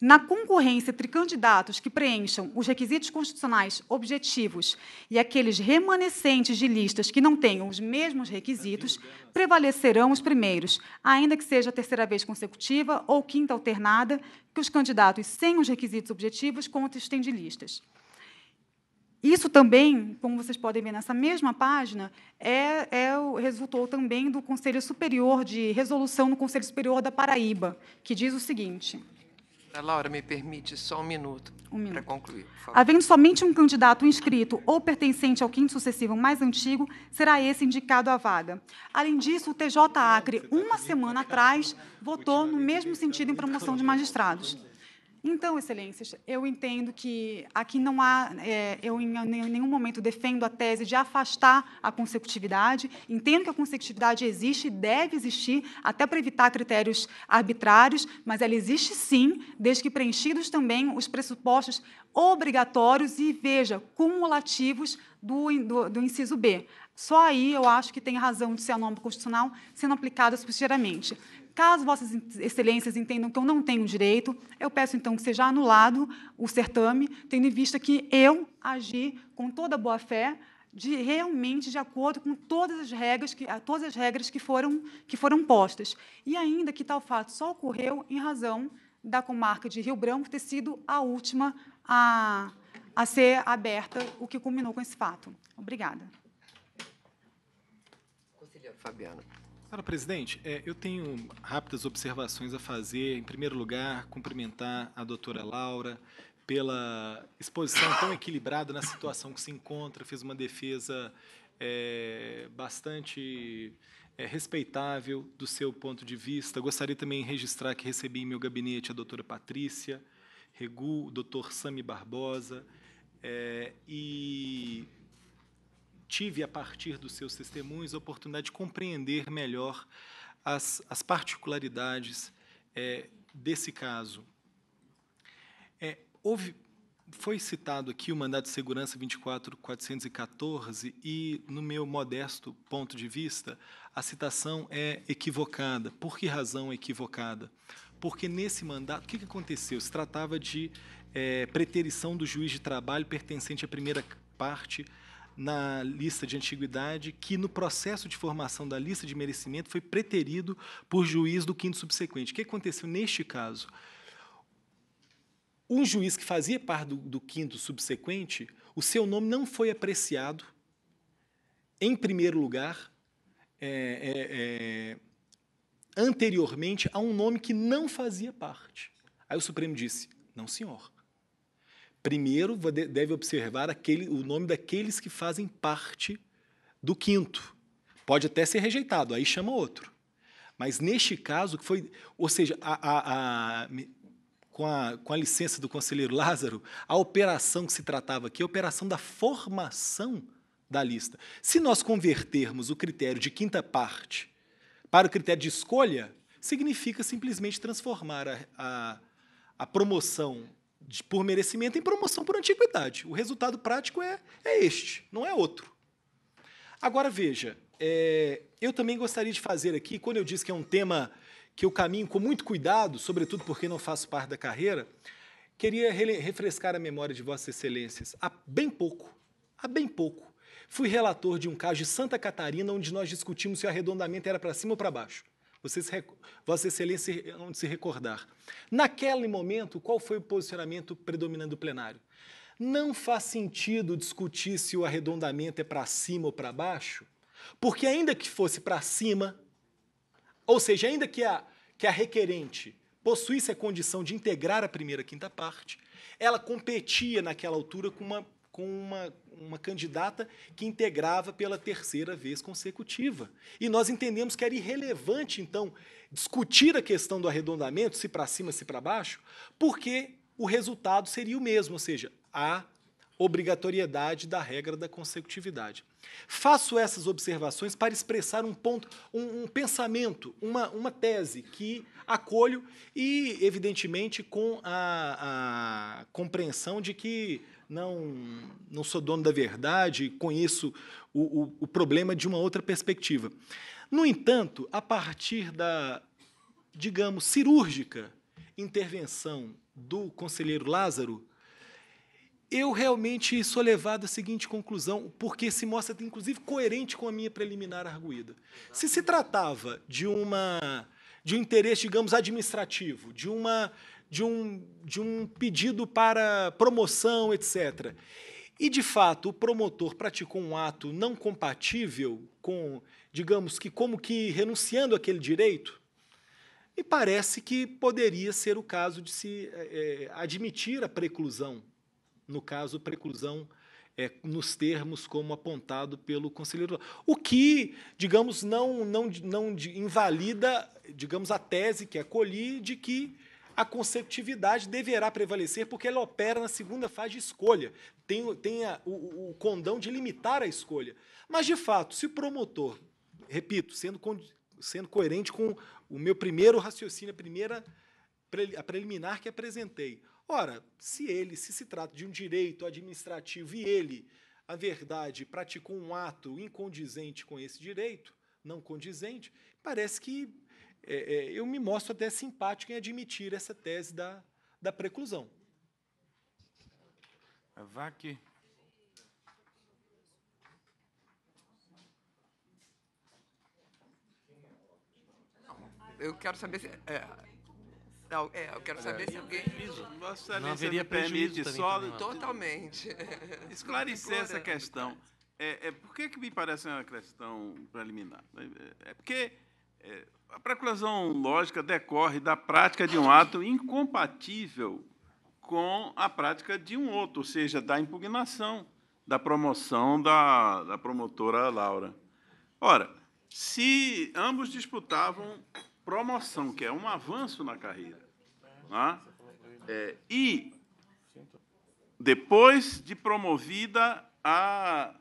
na concorrência entre candidatos que preencham os requisitos constitucionais objetivos e aqueles remanescentes de listas que não tenham os mesmos requisitos, prevalecerão os primeiros, ainda que seja a terceira vez consecutiva ou quinta alternada que os candidatos sem os requisitos objetivos contestem de listas. Isso também, como vocês podem ver nessa mesma página, é, é, resultou também do Conselho Superior de Resolução no Conselho Superior da Paraíba, que diz o seguinte. Laura, me permite só um minuto, um para concluir. Havendo somente um candidato inscrito ou pertencente ao quinto sucessivo mais antigo, será esse indicado à vaga. Além disso, o TJ Acre, uma semana atrás, votou no mesmo sentido em promoção de magistrados. Então, excelências, eu entendo que aqui não há, é, eu em nenhum momento defendo a tese de afastar a consecutividade. Entendo que a consecutividade existe, e deve existir, até para evitar critérios arbitrários, mas ela existe sim, desde que preenchidos também os pressupostos obrigatórios e, veja, cumulativos do, do, do inciso B. Só aí eu acho que tem razão de ser a norma constitucional sendo aplicada subsidiariamente. Caso Vossas Excelências entendam que eu não tenho direito, eu peço então que seja anulado o certame, tendo em vista que eu agi com toda boa fé, de realmente de acordo com todas as regras que todas as regras que foram que foram postas. E ainda que tal fato só ocorreu em razão da comarca de Rio Branco ter sido a última a, a ser aberta, o que culminou com esse fato. Obrigada. Conselheiro Fabiano. Senhora presidente, é, eu tenho rápidas observações a fazer. Em primeiro lugar, cumprimentar a doutora Laura pela exposição tão equilibrada na situação que se encontra. Fez uma defesa é, bastante é, respeitável do seu ponto de vista. Gostaria também de registrar que recebi em meu gabinete a doutora Patrícia Regu, o doutor Sami Barbosa. É, e tive, a partir dos seus testemunhos, a oportunidade de compreender melhor as, as particularidades é, desse caso. É, houve, foi citado aqui o mandato de segurança 24414 e, no meu modesto ponto de vista, a citação é equivocada. Por que razão é equivocada? Porque nesse mandato, o que, que aconteceu? Se tratava de é, preterição do juiz de trabalho pertencente à primeira parte na lista de antiguidade que, no processo de formação da lista de merecimento, foi preterido por juiz do quinto subsequente. O que aconteceu neste caso? Um juiz que fazia parte do, do quinto subsequente, o seu nome não foi apreciado, em primeiro lugar, é, é, é, anteriormente a um nome que não fazia parte. Aí o Supremo disse: não, senhor Primeiro, deve observar aquele, o nome daqueles que fazem parte do quinto. Pode até ser rejeitado, aí chama outro. Mas neste caso, que foi. Ou seja, a, a, a, com, a, com a licença do conselheiro Lázaro, a operação que se tratava aqui é a operação da formação da lista. Se nós convertermos o critério de quinta parte para o critério de escolha, significa simplesmente transformar a, a, a promoção de, por merecimento em promoção por antiguidade. O resultado prático é, é este, não é outro. Agora veja, é, eu também gostaria de fazer aqui, quando eu disse que é um tema que eu caminho com muito cuidado, sobretudo porque não faço parte da carreira, queria refrescar a memória de Vossas Excelências. Há bem pouco, há bem pouco, fui relator de um caso de Santa Catarina onde nós discutimos se o arredondamento era para cima ou para baixo vocês se, Vossa Excelência onde se recordar. Naquele momento, qual foi o posicionamento predominante do plenário? Não faz sentido discutir se o arredondamento é para cima ou para baixo, porque ainda que fosse para cima, ou seja, ainda que a, que a requerente possuísse a condição de integrar a primeira quinta parte, ela competia naquela altura com uma com uma, uma candidata que integrava pela terceira vez consecutiva. E nós entendemos que era irrelevante, então, discutir a questão do arredondamento, se para cima, se para baixo, porque o resultado seria o mesmo, ou seja, a obrigatoriedade da regra da consecutividade. Faço essas observações para expressar um ponto, um, um, pensamento, uma, uma tese que acolho e, evidentemente, com a, a compreensão de que não, não sou dono da verdade, conheço o, o, o problema de uma outra perspectiva. No entanto, a partir da, digamos, cirúrgica intervenção do conselheiro Lázaro, eu realmente sou levado à seguinte conclusão, porque se mostra, inclusive, coerente com a minha preliminar arguída. Se se tratava de uma de um interesse, digamos, administrativo, de uma de um, de um pedido para promoção, etc. E, de fato, o promotor praticou um ato não compatível com, digamos que, como que renunciando aquele direito, me parece que poderia ser o caso de se é, admitir a preclusão, no caso, preclusão é, nos termos como apontado pelo conselheiro. O que, digamos, não, não, não invalida, digamos, a tese que acolhi de que a conceptividade deverá prevalecer porque ela opera na segunda fase de escolha, tem, tem a, o, o condão de limitar a escolha. Mas, de fato, se o promotor, repito, sendo, sendo coerente com o meu primeiro raciocínio, a primeira a preliminar que apresentei. Ora, se ele, se se trata de um direito administrativo e ele, a verdade, praticou um ato incondizente com esse direito, não condizente, parece que é, é, eu me mostro até simpático em admitir essa tese da, da preclusão. É, vá que eu quero saber se. É, não, é, eu quero saber se é, alguém. não haveria prejuízo solo. Totalmente. Esclarecer essa questão. É, é, por que, que me parece uma questão preliminar? É, é porque é, a preclusão lógica decorre da prática de um ato incompatível com a prática de um outro, ou seja, da impugnação da promoção da, da promotora Laura. Ora, se ambos disputavam promoção, que é um avanço na carreira, né? é, e depois de promovida a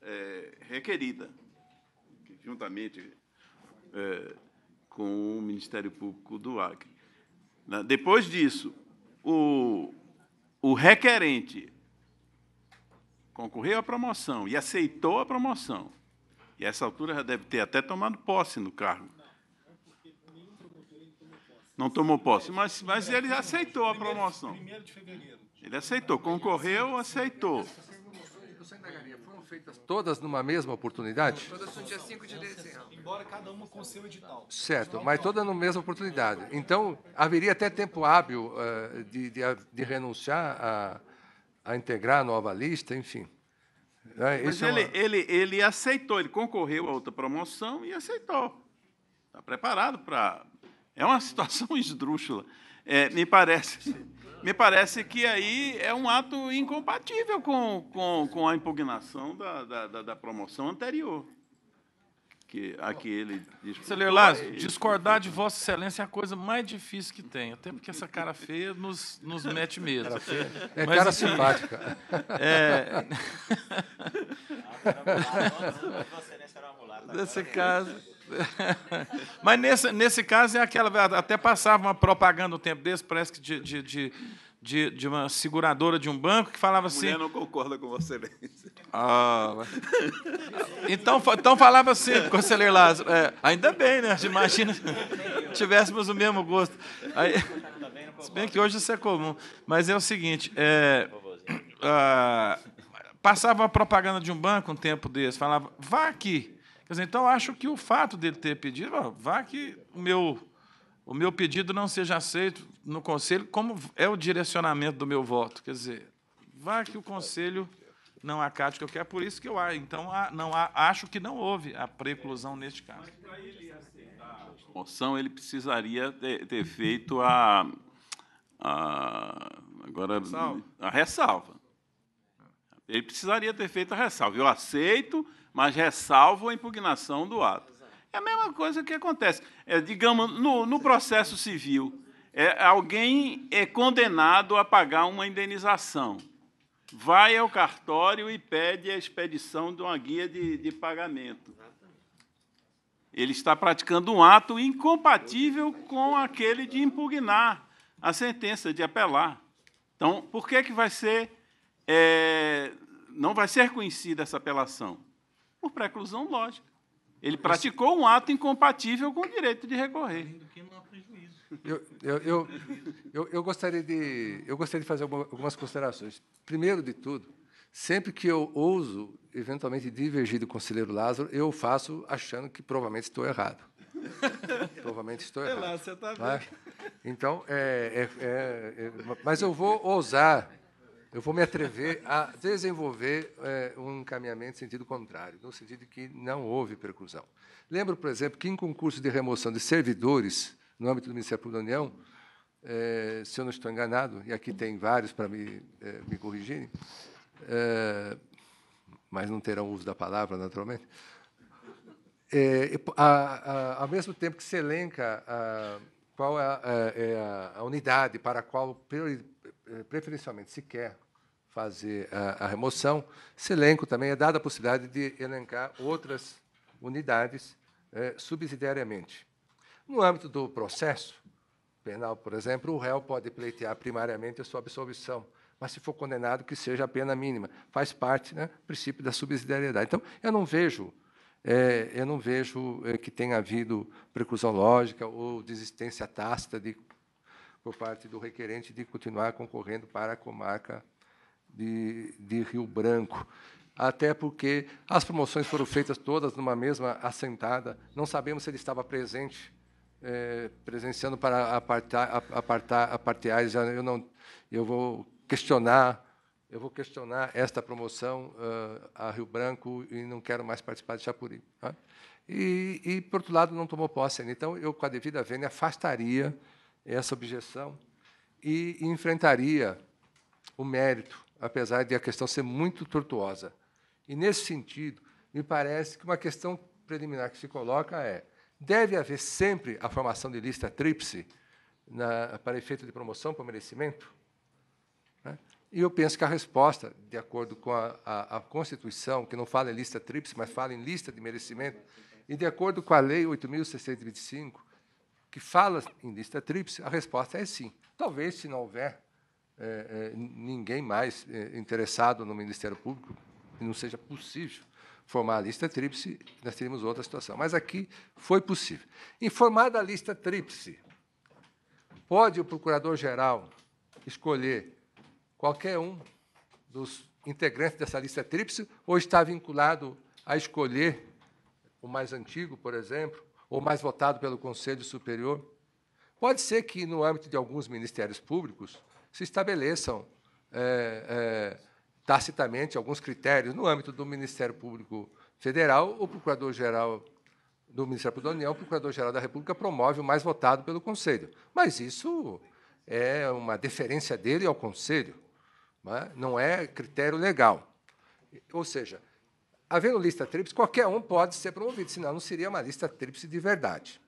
é, requerida, juntamente é, com o Ministério Público do Acre. Né? Depois disso, o, o requerente concorreu à promoção e aceitou a promoção. E a essa altura já deve ter até tomado posse no cargo. Não tomou posse, mas, mas ele aceitou a promoção. Ele aceitou, concorreu, aceitou. Foram feitas todas numa mesma oportunidade? Todas no dia 5 de dezembro embora, cada uma com seu edital. Certo, mas toda na mesma oportunidade. Então, haveria até tempo hábil uh, de, de, de, renunciar a, a integrar a nova lista, enfim. Né, é, mas ele, é uma... ele, ele aceitou, ele concorreu a outra promoção e aceitou. Está preparado para. É uma situação esdrúxula. É, me parece. Me parece que aí é um ato incompatível com, com, com a impugnação da, da, da promoção anterior que aqui Lázaro, discordar de Vossa Excelência é a coisa mais difícil que tem, até porque essa cara feia nos, nos mete medo. É, é cara simpática. É. Nesse caso. Mas nesse, nesse caso é aquela. Até passava uma propaganda um tempo desse, parece que de, de, de de, de uma seguradora de um banco que falava assim. mulher não concorda com você, Excelência. Né? Ah, então, então falava assim, conselheiro Lázaro. É, ainda bem, né? Imagina tivéssemos o mesmo gosto. Aí, se bem que hoje isso é comum. Mas é o seguinte: é, ah, passava a propaganda de um banco um tempo desse, falava, vá aqui. Quer dizer, então acho que o fato dele ter pedido, vá que o meu o meu pedido não seja aceito no conselho, como é o direcionamento do meu voto. Quer dizer, vá que o conselho não acate o que eu quero, por isso que eu ah, então ah, não ah, acho que não houve a preclusão neste caso. Mas para ele aceitar a moção, ele precisaria ter, ter feito a, a agora ressalva. a ressalva. Ele precisaria ter feito a ressalva. Eu aceito, mas ressalvo a impugnação do ato. É a mesma coisa que acontece. É, digamos, no, no processo civil, é, alguém é condenado a pagar uma indenização. Vai ao cartório e pede a expedição de uma guia de, de pagamento. Ele está praticando um ato incompatível com aquele de impugnar a sentença, de apelar. Então, por que, que vai ser. É, não vai ser conhecida essa apelação? Por preclusão lógica. Ele praticou um ato incompatível com o direito de recorrer. Eu, eu, eu, eu, eu, gostaria, de, eu gostaria de fazer algumas considerações. Primeiro de tudo, sempre que eu ouso, eventualmente, divergir do conselheiro Lázaro, eu faço achando que provavelmente estou errado. provavelmente estou errado. É lá, você está vendo. então, é, é, é, é, mas eu vou ousar eu vou me atrever a desenvolver é, um encaminhamento em sentido contrário, no sentido de que não houve percusão. Lembro, por exemplo, que em concurso de remoção de servidores no âmbito do Ministério Público da União, é, se eu não estou enganado, e aqui tem vários para me, é, me corrigirem, é, mas não terão uso da palavra, naturalmente, é, a, a, ao mesmo tempo que se elenca a, qual é a, é a, unidade para a qual eh, preferencialmente se quer fazer a, a remoção, se elenco também é dada a possibilidade de elencar outras unidades é, subsidiariamente. No âmbito do processo penal, por exemplo, o réu pode pleitear primariamente a sua absolvição, mas se for condenado, que seja a pena mínima. Faz parte né, do né, princípio da subsidiariedade. Então, eu não vejo, é, eu não vejo é, que tenha havido preclusão lógica ou desistência tácita de por parte do requerente de continuar concorrendo para a comarca de, de Rio Branco até porque as promoções foram feitas todas numa mesma assentada. Não sabemos se ele estava presente, é, presenciando para apartar, apartar, Eu não, eu vou questionar, eu vou questionar esta promoção uh, a Rio Branco e não quero mais participar de Chapuri. Tá? E, e, por outro lado, não tomou posse ainda. Então, eu, com a devida vênia, afastaria essa objeção e enfrentaria o mérito, apesar de a questão ser muito tortuosa. E, nesse sentido, me parece que uma questão preliminar que se coloca é: deve haver sempre a formação de lista tríplice para efeito de promoção para merecimento? Né? E eu penso que a resposta, de acordo com a, a, a Constituição, que não fala em lista tríplice, mas fala em lista de merecimento, e de acordo com a Lei 8.625, que fala em lista tríplice, a resposta é sim. Talvez, se não houver é, é, ninguém mais é, interessado no Ministério Público, e não seja possível formar a lista tríplice, nós teríamos outra situação. Mas aqui foi possível. Informada a lista tríplice, pode o Procurador-Geral escolher qualquer um dos integrantes dessa lista tríplice ou está vinculado a escolher o mais antigo, por exemplo, ou mais votado pelo Conselho Superior, pode ser que, no âmbito de alguns ministérios públicos, se estabeleçam é, é, tacitamente alguns critérios no âmbito do Ministério Público Federal, o Procurador-Geral do Ministério Público da União, o Procurador-Geral da República promove o mais votado pelo Conselho. Mas isso é uma deferência dele ao Conselho, né? não é critério legal. Ou seja, Havendo lista tríplice, qualquer um pode ser promovido, senão não seria uma lista tríplice de verdade.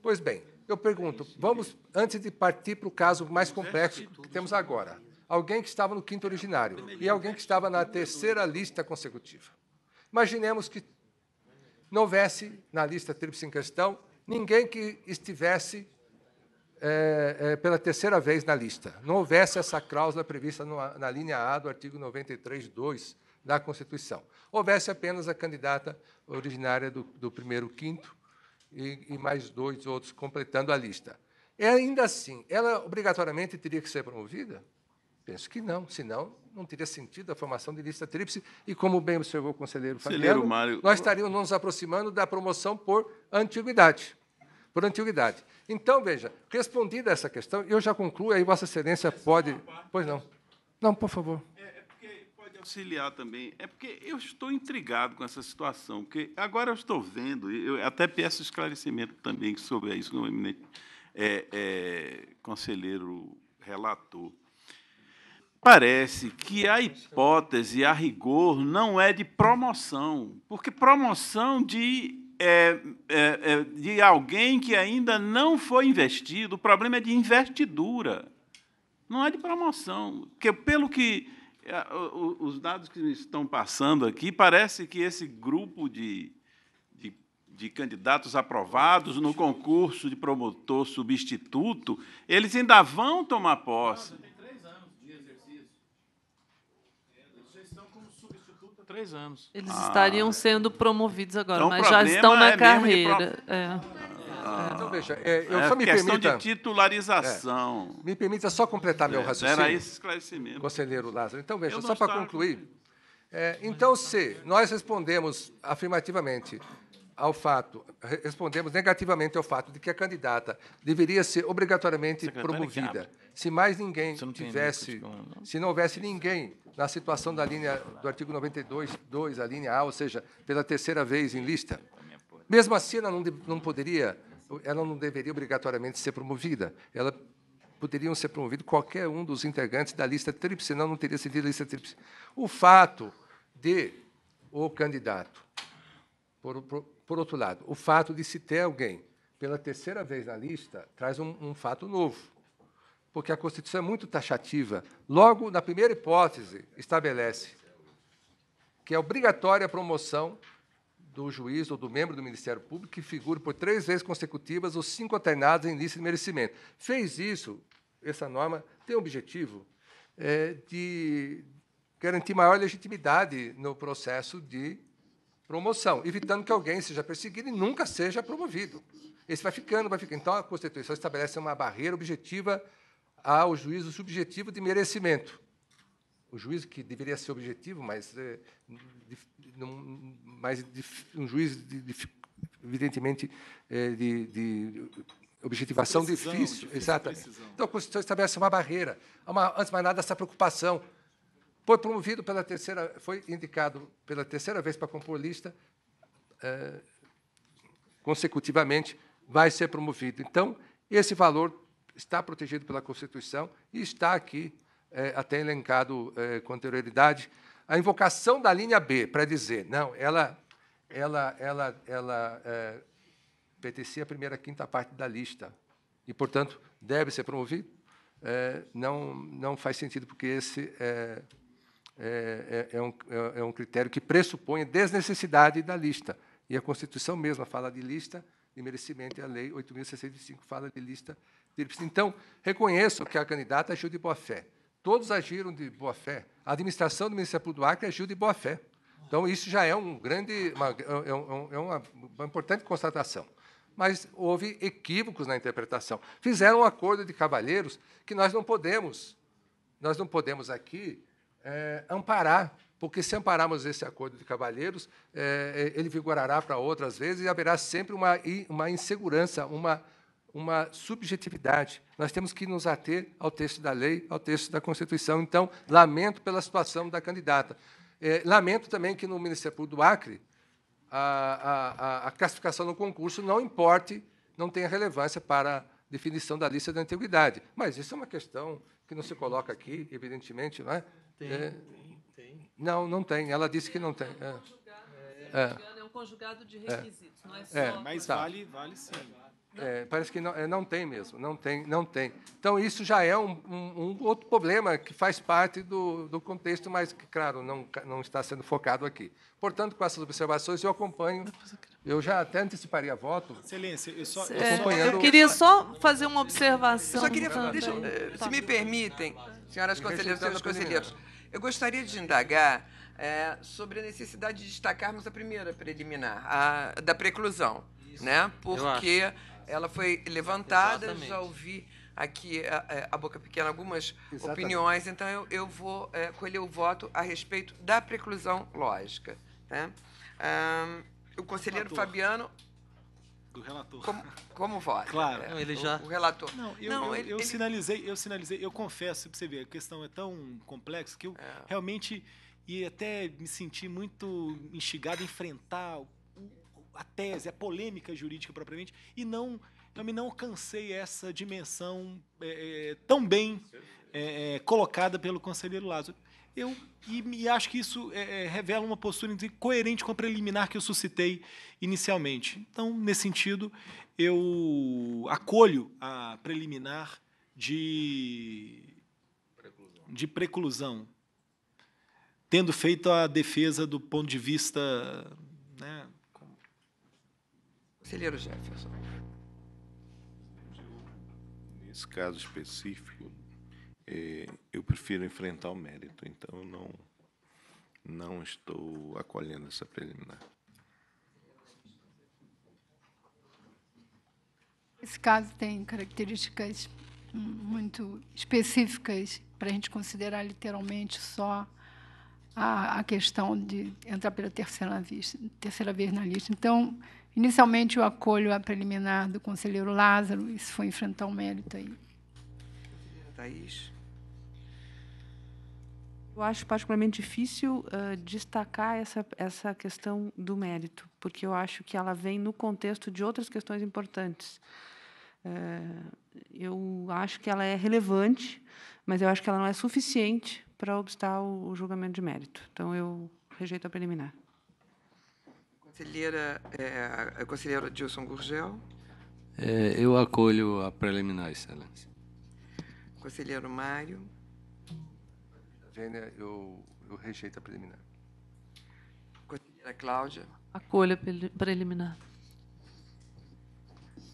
Pois bem, eu pergunto, vamos, antes de partir para o caso mais complexo que temos agora, alguém que estava no quinto originário e alguém que estava na terceira lista consecutiva. Imaginemos que não houvesse na lista tríplice em questão ninguém que estivesse é, é, pela terceira vez na lista. Não houvesse essa cláusula prevista no, na linha A do artigo 93.2 da Constituição. Houvesse apenas a candidata originária do, do primeiro quinto e, e mais dois outros completando a lista. E ainda assim, ela obrigatoriamente teria que ser promovida? Penso que não, senão não teria sentido a formação de lista tríplice e, como bem observou o conselheiro Fabiano, Mário... nós estaríamos nos aproximando da promoção por antiguidade. Por antiguidade. Então, veja, respondida essa questão, eu já concluo, aí Vossa Excelência é pode... Pois não. Não, por favor. É, auxiliar também. É porque eu estou intrigado com essa situação, porque agora eu estou vendo, eu até peço esclarecimento também sobre isso, no eminente é, é, conselheiro relator. Parece que a hipótese, a rigor, não é de promoção, porque promoção de é, é, é, de alguém que ainda não foi investido. O problema é de investidura, não é de promoção. Porque, pelo que é, os dados que estão passando aqui, parece que esse grupo de, de, de candidatos aprovados no concurso de promotor substituto, eles ainda vão tomar posse. Três anos. Eles ah, estariam é. sendo promovidos agora, então, mas já estão na é carreira. é. É, ah, então veja, É, eu é só me questão de titularização. É, me permita só completar meu raciocínio. Era esse esclarecimento. Conselheiro Lázaro. Então, veja, só para concluir. É, então, se nós respondemos afirmativamente ao fato, respondemos negativamente ao fato de que a candidata deveria ser obrigatoriamente Secretário promovida. Se mais ninguém tivesse, não. se não houvesse ninguém na situação da linha do artigo 92, 2, a linha A, ou seja, pela terceira vez em lista, mesmo assim ela não, não poderia ela não deveria obrigatoriamente ser promovida. Ela poderiam ser promovido qualquer um dos integrantes da lista tríplice, senão não teria sentido a lista tríplice. O fato de o candidato, por, por, por, outro lado, o fato de se ter alguém pela terceira vez na lista traz um, um fato novo, porque a Constituição é muito taxativa. Logo, na primeira hipótese, estabelece que é obrigatória a promoção do juiz ou do membro do Ministério Público que figure por três vezes consecutivas os cinco alternados em lista de merecimento. Fez isso, essa norma tem o objetivo é, de garantir maior legitimidade no processo de promoção, evitando que alguém seja perseguido e nunca seja promovido. Esse vai ficando, vai ficando. Então, a Constituição estabelece uma barreira objetiva ao juízo subjetivo de merecimento. O juízo que deveria ser objetivo, mas é, não, mas um juiz de, de, evidentemente é, de, de objetivação precisão, difícil, difícil. Exatamente. Então, a Constituição estabelece uma barreira. Uma, antes de mais nada, essa preocupação. Foi promovido pela terceira, foi indicado pela terceira vez para compor lista, é, consecutivamente, vai ser promovido. Então, esse valor está protegido pela Constituição e está aqui é, até elencado é, com anterioridade a invocação da linha B para dizer, não, ela, ela, ela, ela é, pertencia à primeira quinta parte da lista e, portanto, deve ser promovido, é, não, não faz sentido, porque esse é, é, é, é um, é, é um critério que pressupõe a desnecessidade da lista. E a Constituição mesma fala de lista de merecimento, e a Lei 8.065 fala de lista de Então, reconheço que a candidata agiu de boa-fé. Todos agiram de boa-fé, a administração do Ministério Público do Acre agiu de boa fé. Então, isso já é um grande, uma, é, é, é, uma, uma importante constatação. Mas houve equívocos na interpretação. Fizeram um acordo de cavalheiros que nós não podemos, nós não podemos aqui é, amparar, porque se ampararmos esse acordo de cavalheiros, é, é ele vigorará para outras vezes e haverá sempre uma, uma insegurança, uma uma subjetividade. Nós temos que nos ater ao texto da lei, ao texto da Constituição. Então, lamento pela situação da candidata. É, lamento também que no Ministério Público do Acre a, a, a, classificação no concurso não importe, não tenha relevância para a definição da lista da antiguidade. Mas isso é uma questão que não se coloca aqui, evidentemente, não é? Tem, é, tem, tem. Não, não tem. Ela disse que não tem. É, é. é um conjugado de é. requisitos, não é, é só. mas tá. vale, vale sim. É, parece que não, é, não tem mesmo, não tem, não tem. Então isso já é um, um, um outro problema que faz parte do, do, contexto, mas que claro não, não está sendo focado aqui. Portanto, com essas observações eu acompanho. Eu já até anteciparia voto. Excelência, eu só é, acompanhando... eu queria só fazer uma observação. Eu só queria, tá, deixa, tá. se me permitem, senhoras conselheiras, senhores conselheiros, eu gostaria de indagar é, sobre a necessidade de destacarmos a primeira preliminar, a da preclusão, isso. né? Porque ela foi levantada, Exatamente. já ouvi aqui a, eh, eh, a boca pequena algumas Exatamente. opiniões, então eu, eu vou é, colher o voto a respeito da preclusão lógica. Né? o conselheiro Fabiano. Do relator. Como, como vota? Claro. É, ele já... o, o relator. Não, eu, não, eu, eu ele... sinalizei, eu sinalizei, eu confesso para você ver, a questão é tão complexa que eu é. realmente e até me senti muito instigado a enfrentar o a tese, a é polêmica jurídica propriamente, e não, eu me não cansei essa dimensão é, é tão bem é, é, colocada pelo conselheiro Lázaro. Eu e, e acho que isso é, revela uma postura coerente com a preliminar que eu suscitei inicialmente. Então, nesse sentido, eu acolho a preliminar de preclusão. de preclusão, tendo feito a defesa do ponto de vista né, Conselheiro Jefferson. Nesse caso específico, é, eu prefiro enfrentar o mérito, então não, não estou acolhendo essa preliminar. Esse caso tem características muito específicas para a gente considerar literalmente só a, a questão de entrar pela terceira vez, terceira vez na lista. Então, Inicialmente, eu acolho a preliminar do conselheiro Lázaro, isso foi enfrentar um mérito aí. Thaís? Eu acho particularmente difícil uh, destacar essa, essa questão do mérito, porque eu acho que ela vem no contexto de outras questões importantes. Uh, eu acho que ela é relevante, mas eu acho que ela não é suficiente para obstar o, o julgamento de mérito. Então, eu rejeito a preliminar. Conselheira, é, a conselheira Dilson Gurgel. É, eu acolho a preliminar, excelência. Conselheiro Mário. Vênia, eu, eu rejeito a preliminar. Conselheira Cláudia. Acolho a preliminar.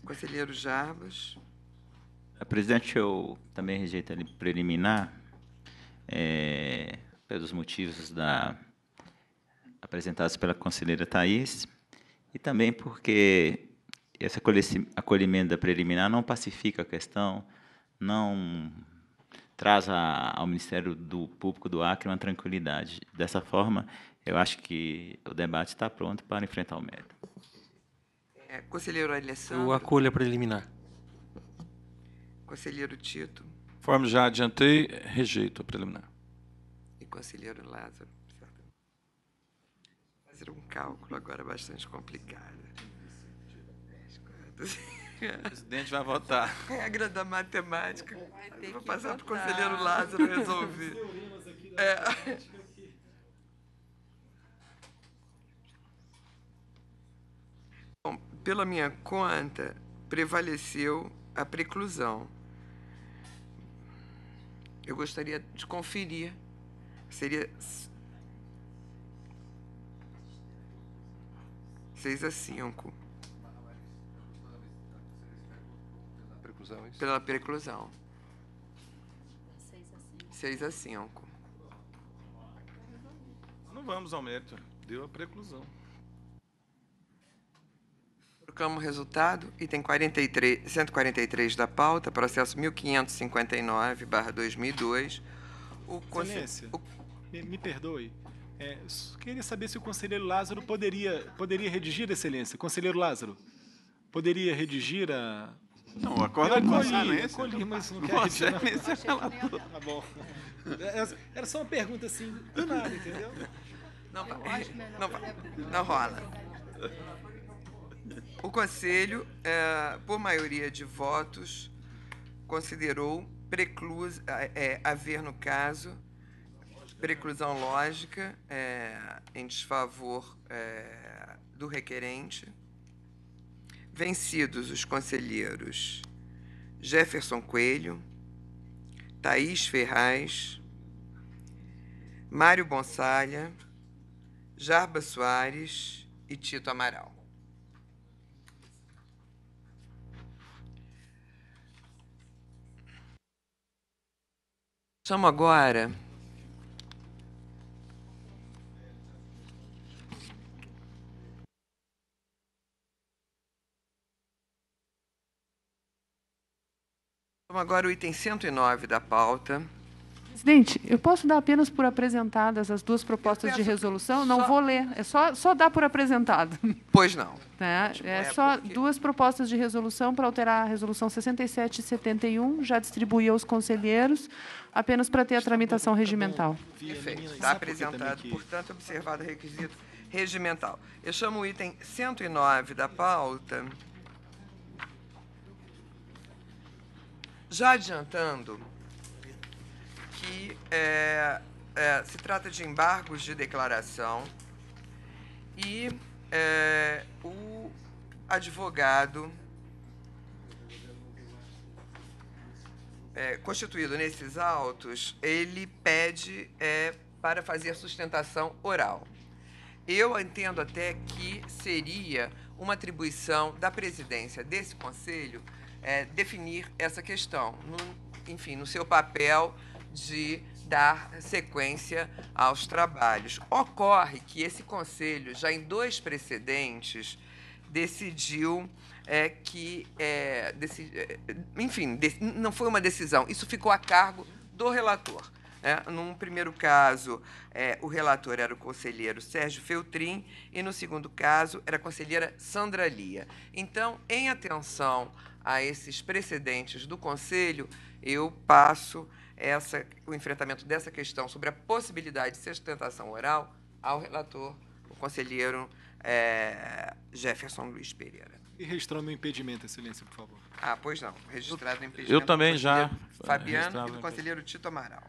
Conselheiro Jarbas. A eh, presidente, eu também rejeito a preliminar é, pelos motivos da apresentados pela conselheira Thais, e também porque esse acolhimento da preliminar não pacifica a questão, não traz ao Ministério do Público do Acre uma tranquilidade. Dessa forma, eu acho que o debate está pronto para enfrentar o mérito. É, conselheiro Alessandro. O a preliminar. Conselheiro Tito. Conforme já adiantei, rejeito a preliminar. E conselheiro Lázaro fazer um cálculo agora bastante complicado. O presidente vai votar. Regra da matemática. Vou passar para o conselheiro Lázaro resolver. É. Bom, pela minha conta, prevaleceu a preclusão. Eu gostaria de conferir. Seria 6 a 5. Pela preclusão. 6 a 5. Não vamos ao mérito. Deu a preclusão. Trocamos o resultado. Item 43, 143 da pauta, processo 1559, 2002. O, Excelência, o... me perdoe. É, queria saber se o conselheiro Lázaro poderia, poderia redigir, Excelência. Conselheiro Lázaro, poderia redigir a. Não, a corda eu colhi, eu colhi, mas não, não quer redigir. Não. Tá bom. Era só uma pergunta assim, do nada, entendeu? Não, não, não, não rola. O Conselho, é, por maioria de votos, considerou preclusa, é, é haver, no caso, preclusão lógica é, em desfavor é, do requerente. Vencidos os conselheiros Jefferson Coelho, Thaís Ferraz, Mário Bonsalha, Jarba Soares e Tito Amaral. Chamo agora Vamos agora o item 109 da pauta. Presidente, eu posso dar apenas por apresentadas as duas propostas de resolução? Não vou ler, é só, só dar por apresentado. Pois não. Né? É, é, é, só porque... duas propostas de resolução para alterar a resolução 67 e 71, já distribuí aos conselheiros, apenas para ter a tramitação tá regimental. Perfeito. Está apresentado, portanto, observado o requisito regimental. Eu chamo o item 109 da pauta. Já adiantando que é, é, se trata de embargos de declaração e é, o advogado é, constituído nesses autos, ele pede é, para fazer sustentação oral. Eu entendo até que seria uma atribuição da presidência desse conselho é, definir essa questão, no, enfim, no seu papel de dar sequência aos trabalhos. Ocorre que esse conselho, já em dois precedentes, decidiu é, que, é, é enfim, de, não foi uma decisão, isso ficou a cargo do relator. Né? Num primeiro caso, é, o relator era o conselheiro Sérgio Feltrin, e no segundo caso, era a conselheira Sandra Lia. Então, em atenção a esses precedentes do Conselho, eu passo essa, o enfrentamento dessa questão sobre a possibilidade de sustentação oral ao relator, o conselheiro é, Jefferson Luiz Pereira. E registrando o impedimento, Excelência, por favor. Ah, pois não. Registrado o impedimento. Eu também já. É, Fabiano e do conselheiro Tito Amaral.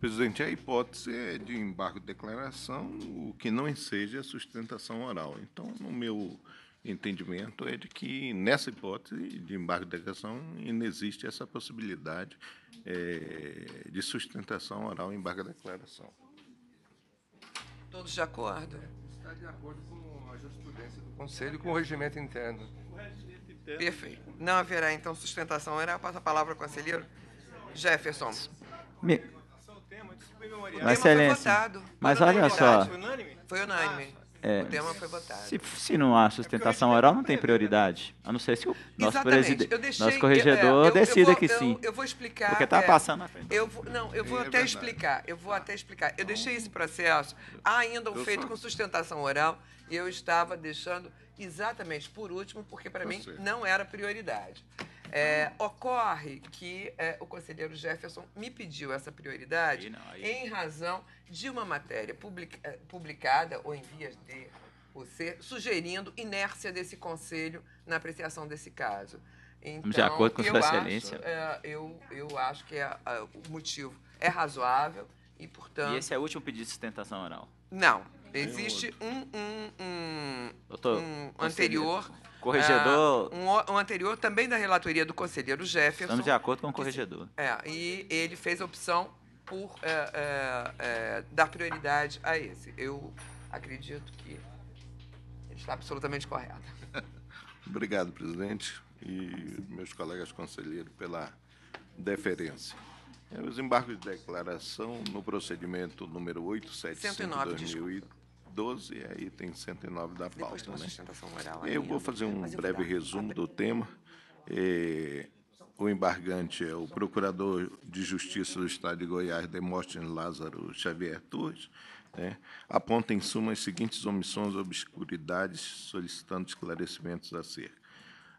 Presidente, a hipótese é de embargo de declaração, o que não enseja a sustentação oral. Então, no meu entendimento é de que, nessa hipótese de embargo de declaração, ainda existe essa possibilidade é, de sustentação oral em embargo de declaração. Todos de acordo? Está de acordo com a jurisprudência do Conselho e com o regimento interno. O regimento interno. Perfeito. Não haverá, então, sustentação oral. Passa a palavra ao conselheiro Jefferson. Me... Mas olha só. Foi unânime. Foi unânime. É, o tema foi votado. Se, se não há sustentação é oral, não tem prioridade. A não ser se o nosso presidente, nosso é, corregedor eu, decida eu vou, que então, sim. Eu, vou explicar. Porque está é, passando na frente. Eu vou, não, eu vou tá. até explicar. Eu vou até explicar. Eu então, deixei esse processo ainda um feito com sustentação oral e eu estava deixando exatamente por último, porque para mim sei. não era prioridade. É, ocorre que é, o conselheiro Jefferson me pediu essa prioridade não, aí... em razão de uma matéria publica, é, publicada ou em vias de você sugerindo inércia desse conselho na apreciação desse caso. Então, de acordo com então, sua excelência. Acho, é, eu, eu acho que é, é, o motivo é razoável e, portanto... E esse é o último pedido de sustentação oral? Não. Existe um, um, um, Doutor, um anterior... Conselheiro Corregedor. Uh, um, um, anterior também da relatoria do conselheiro Jefferson. Estamos de acordo com o corregedor. é, e ele fez a opção por é, é, é, dar prioridade a esse. Eu acredito que ele está absolutamente correto. Obrigado, presidente, e meus colegas conselheiros pela deferência. Os embargos de declaração no procedimento número 875 de 2000, 12, é item 109 da pauta. Né? eu vou fazer um breve resumo do tema. É, o embargante é o Procurador de Justiça do Estado de Goiás, Demóstenes Lázaro Xavier Torres, né? aponta em suma as seguintes omissões, obscuridades, solicitando esclarecimentos acerca.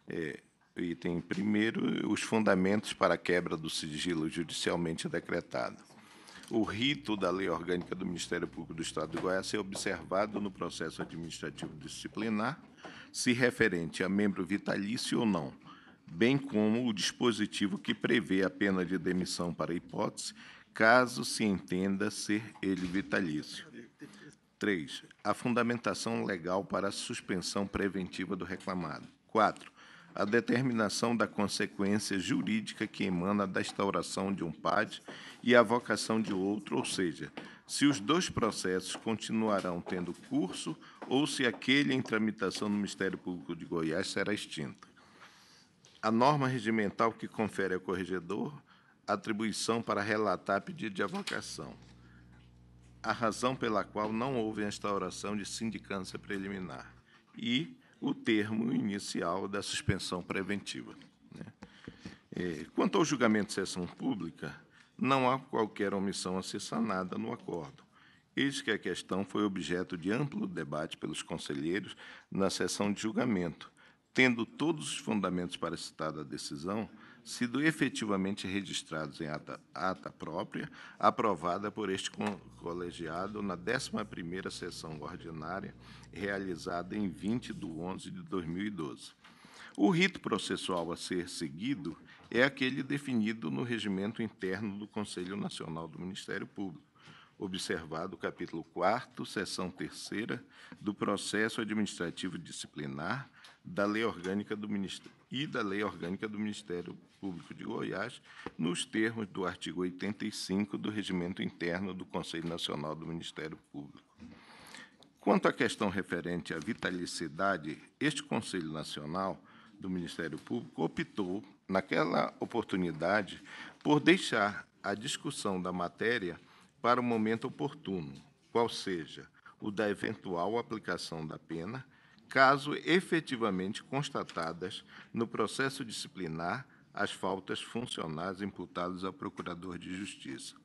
É, item primeiro, os fundamentos para a quebra do sigilo judicialmente decretado. O rito da Lei Orgânica do Ministério Público do Estado de Goiás é observado no processo administrativo disciplinar, se referente a membro vitalício ou não, bem como o dispositivo que prevê a pena de demissão para hipótese, caso se entenda ser ele vitalício. 3. A fundamentação legal para a suspensão preventiva do reclamado. 4. A determinação da consequência jurídica que emana da instauração de um PAD e a vocação de outro, ou seja, se os dois processos continuarão tendo curso ou se aquele em tramitação no Ministério Público de Goiás será extinto. A norma regimental que confere ao corregedor atribuição para relatar pedido de avocação, a razão pela qual não houve a instauração de sindicância preliminar e o termo inicial da suspensão preventiva. Né? Eh, quanto ao julgamento de sessão pública, não há qualquer omissão a ser sanada no acordo. Eis que a questão foi objeto de amplo debate pelos conselheiros na sessão de julgamento, tendo todos os fundamentos para citada decisão sido efetivamente registrados em ata, ata própria, aprovada por este colegiado na 11ª sessão ordinária, realizada em 20 de 11 de 2012. O rito processual a ser seguido é aquele definido no regimento interno do Conselho Nacional do Ministério Público, observado o capítulo 4, seção 3 do processo administrativo disciplinar da Lei Orgânica do Ministério e da Lei Orgânica do Ministério Público de Goiás, nos termos do artigo 85 do regimento interno do Conselho Nacional do Ministério Público. Quanto à questão referente à vitalicidade, este Conselho Nacional do Ministério Público optou naquela oportunidade, por deixar a discussão da matéria para o momento oportuno, qual seja o da eventual aplicação da pena, caso efetivamente constatadas no processo disciplinar as faltas funcionais imputadas ao Procurador de Justiça.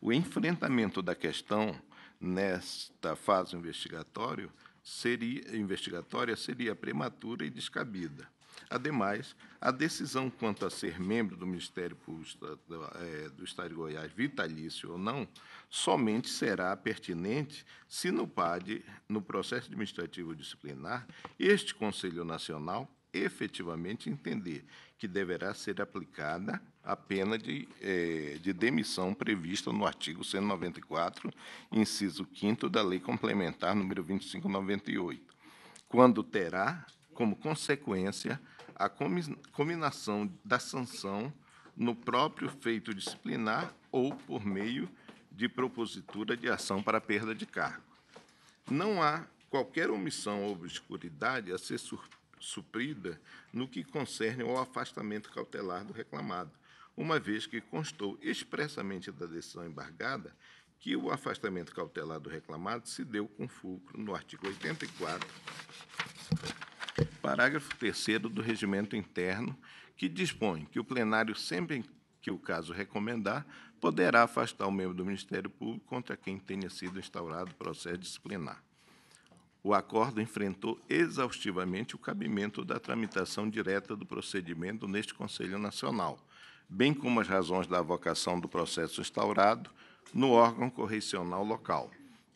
O enfrentamento da questão nesta fase investigatória seria, investigatória seria prematura e descabida, Ademais, a decisão quanto a ser membro do Ministério Público do, é, do Estado de Goiás, vitalício ou não, somente será pertinente se no PAD, no processo administrativo disciplinar, este Conselho Nacional efetivamente entender que deverá ser aplicada a pena de, é, de demissão prevista no artigo 194, inciso 5 da Lei Complementar número 2598, quando terá como consequência, a combinação da sanção no próprio feito disciplinar ou por meio de propositura de ação para perda de cargo. Não há qualquer omissão ou obscuridade a ser suprida no que concerne ao afastamento cautelar do reclamado, uma vez que constou expressamente da decisão embargada que o afastamento cautelar do reclamado se deu com fulcro no artigo 84 Parágrafo 3 do Regimento Interno, que dispõe que o plenário, sempre que o caso recomendar, poderá afastar o membro do Ministério Público contra quem tenha sido instaurado processo disciplinar. O acordo enfrentou exaustivamente o cabimento da tramitação direta do procedimento neste Conselho Nacional, bem como as razões da avocação do processo instaurado no órgão correcional local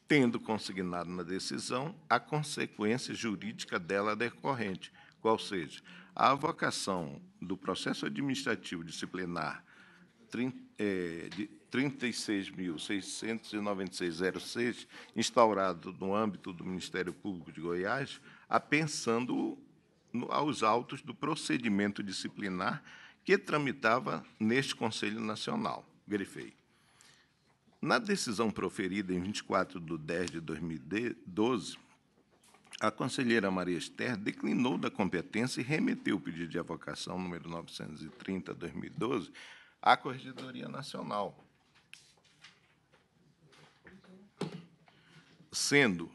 tendo consignado na decisão a consequência jurídica dela decorrente, qual seja, a avocação do processo administrativo disciplinar é, de 36.696.06, instaurado no âmbito do Ministério Público de Goiás, apensando pensando aos autos do procedimento disciplinar que tramitava neste Conselho Nacional. Grifei. Na decisão proferida em 24 de 10 de 2012, a conselheira Maria Esther declinou da competência e remeteu o pedido de avocação número 930-2012 à Corregedoria Nacional. Sendo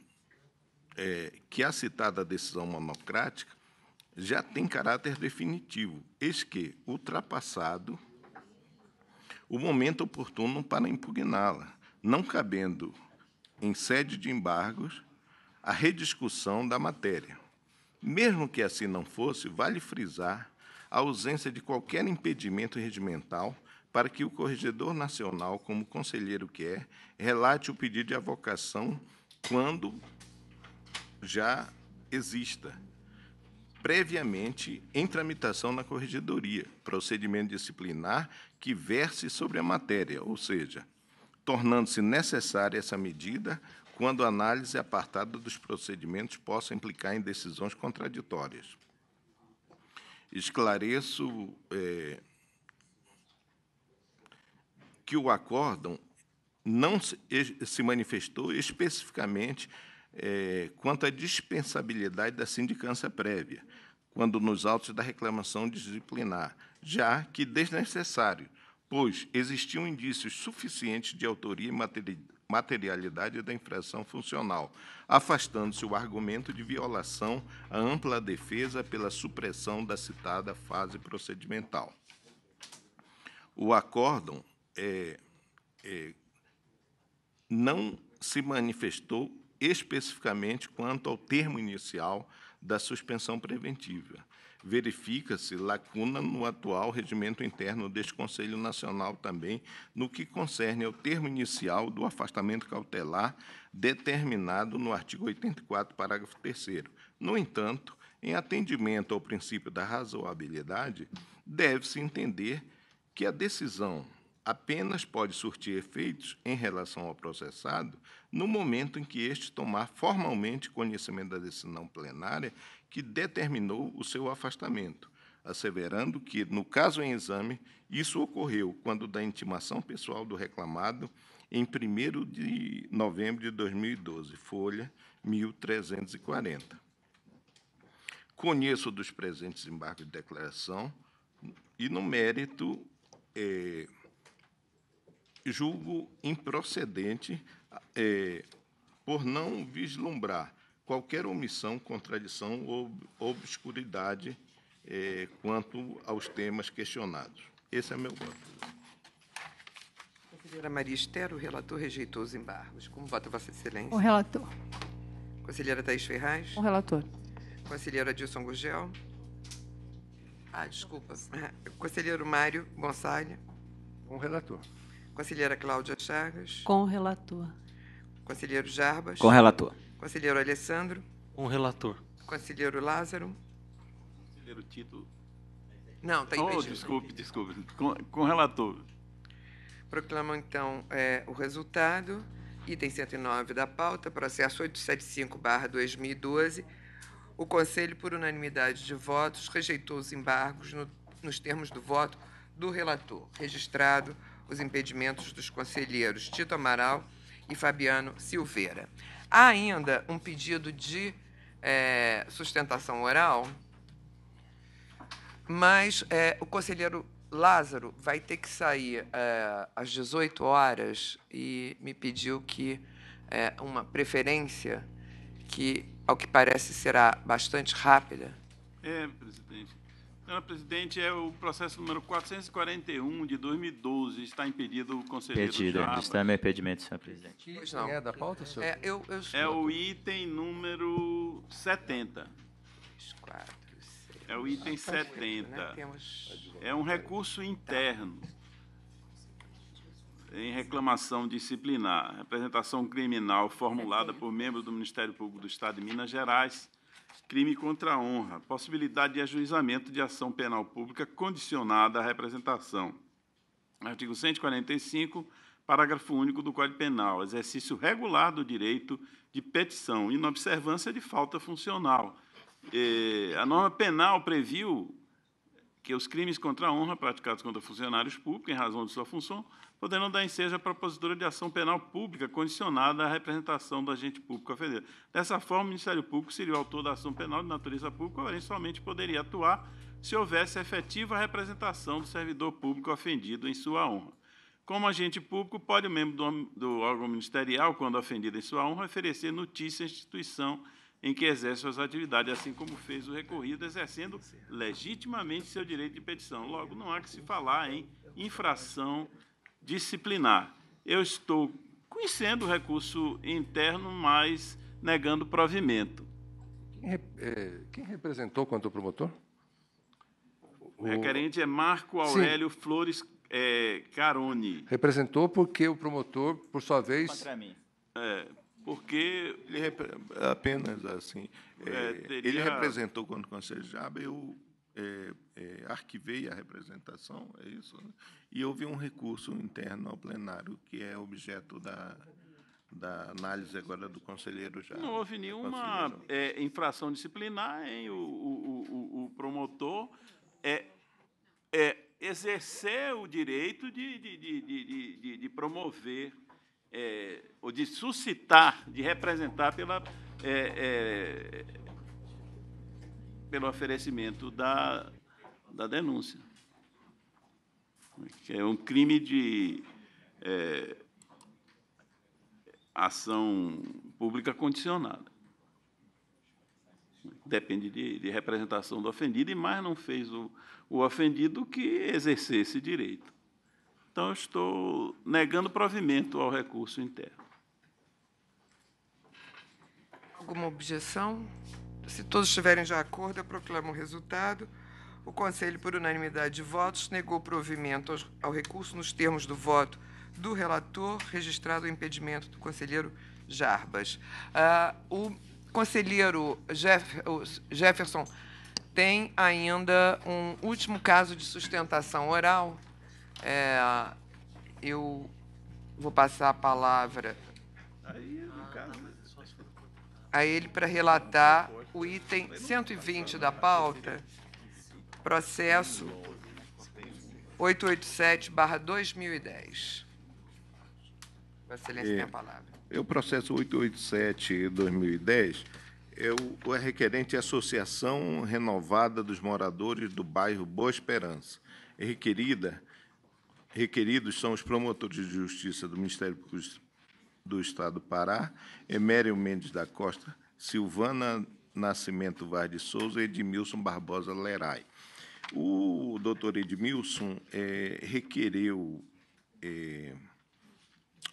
é, que a citada decisão monocrática já tem caráter definitivo, eis que, ultrapassado o momento oportuno para impugná-la, não cabendo, em sede de embargos, a rediscussão da matéria. Mesmo que assim não fosse, vale frisar a ausência de qualquer impedimento regimental para que o corregedor nacional, como conselheiro que é, relate o pedido de avocação quando já exista, previamente em tramitação na corregedoria, procedimento disciplinar que verse sobre a matéria, ou seja, tornando-se necessária essa medida quando a análise apartada dos procedimentos possa implicar em decisões contraditórias. Esclareço é, que o acórdão não se manifestou especificamente é, quanto à dispensabilidade da sindicância prévia, quando nos autos da reclamação disciplinar, já que desnecessário, pois existiam indícios suficientes de autoria e materialidade da infração funcional, afastando-se o argumento de violação à ampla defesa pela supressão da citada fase procedimental. O acórdão é, é, não se manifestou especificamente quanto ao termo inicial da suspensão preventiva, verifica-se lacuna no atual regimento interno deste Conselho Nacional também, no que concerne ao termo inicial do afastamento cautelar determinado no artigo 84, parágrafo 3 No entanto, em atendimento ao princípio da razoabilidade, deve-se entender que a decisão apenas pode surtir efeitos em relação ao processado no momento em que este tomar formalmente conhecimento da decisão plenária que determinou o seu afastamento, asseverando que, no caso em exame, isso ocorreu quando da intimação pessoal do reclamado em 1 de novembro de 2012, folha 1340. Conheço dos presentes embargos de declaração e, no mérito, é, julgo improcedente é, por não vislumbrar qualquer omissão, contradição ou obscuridade é, quanto aos temas questionados. Esse é meu voto. Conselheira Maria Esther, o relator rejeitou os embargos. Como vota Vossa Excelência? O relator. Conselheira Thaís Ferraz? O relator. Conselheira Adilson Gugel? Ah, desculpa. Conselheiro Mário Gonçalves? Com o relator. Conselheira Cláudia Chagas? Com o relator. Conselheiro Jarbas? Com o relator. Conselheiro Alessandro. Com um relator. Conselheiro Lázaro. Conselheiro Tito. Não, está oh, impedido. Oh, desculpe, desculpe. Com, com relator. Proclamo, então, é, o resultado. Item 109 da pauta, processo 875-2012. O Conselho, por unanimidade de votos, rejeitou os embargos no, nos termos do voto do relator. Registrado os impedimentos dos conselheiros Tito Amaral e Fabiano Silveira. Há ainda um pedido de é, sustentação oral, mas é, o conselheiro Lázaro vai ter que sair é, às 18 horas e me pediu que é, uma preferência que, ao que parece, será bastante rápida. É, presidente. Senhora presidente, é o processo número 441 de 2012. Está impedido o conselheiro Pedido, Jaba. Está em impedimento, senhor presidente. Pois não. É da pauta, senhor? É, eu, eu é o item número 70. é o item 70. Né? É um recurso interno em reclamação disciplinar. Representação criminal formulada por membro do Ministério Público do Estado de Minas Gerais crime contra a honra, possibilidade de ajuizamento de ação penal pública condicionada à representação. Artigo 145, parágrafo único do Código Penal, exercício regular do direito de petição, inobservância de falta funcional. É, a norma penal previu que os crimes contra a honra praticados contra funcionários públicos, em razão de sua função, podendo dar ensejo à propositura de ação penal pública condicionada à representação do agente público ofendido. Dessa forma, o Ministério Público seria o autor da ação penal de natureza pública, porém somente poderia atuar se houvesse efetiva representação do servidor público ofendido em sua honra. Como agente público, pode o membro do, do órgão ministerial, quando ofendido em sua honra, oferecer notícia à instituição em que exerce suas atividades, assim como fez o recorrido, exercendo legitimamente seu direito de petição. Logo, não há que se falar em infração disciplinar. Eu estou conhecendo o recurso interno, mas negando provimento. Quem, é, quem representou quanto promotor? O requerente é Marco Aurélio Sim. Flores é, Caroni. Representou porque o promotor, por sua vez. Contra mim. É, porque. Ele apenas assim. É, é, teria... Ele representou quando o Conselho de Jaba, é, é, arquivei a representação, é isso? Né? E houve um recurso interno ao plenário, que é objeto da, da análise agora do conselheiro já. Não houve nenhuma é, infração disciplinar, hein? O, o, o, o promotor é, é, exercer o direito de, de, de, de, de promover é, ou de suscitar, de representar pela. É, é pelo oferecimento da, da denúncia. Que é um crime de é, ação pública condicionada. Depende de, de, representação do ofendido, e mais não fez o, o ofendido que exercer esse direito. Então, eu estou negando provimento ao recurso interno. Alguma objeção? Se todos estiverem de acordo, eu proclamo o resultado. O Conselho, por unanimidade de votos, negou provimento ao recurso nos termos do voto do relator, registrado o impedimento do conselheiro Jarbas. Uh, o conselheiro Jeff, o Jefferson tem ainda um último caso de sustentação oral. É, eu vou passar a palavra a ele para relatar o item 120 da pauta, processo 887-2010. Vossa Excelência é, tem a é, palavra. É o processo 887-2010. É o, é requerente é a Associação Renovada dos Moradores do Bairro Boa Esperança. É requerida, requeridos são os promotores de justiça do Ministério Público do Estado do Pará, Emério Mendes da Costa, Silvana Nascimento Vaz de Souza e Edmilson Barbosa Leray. O doutor Edmilson é, requereu é,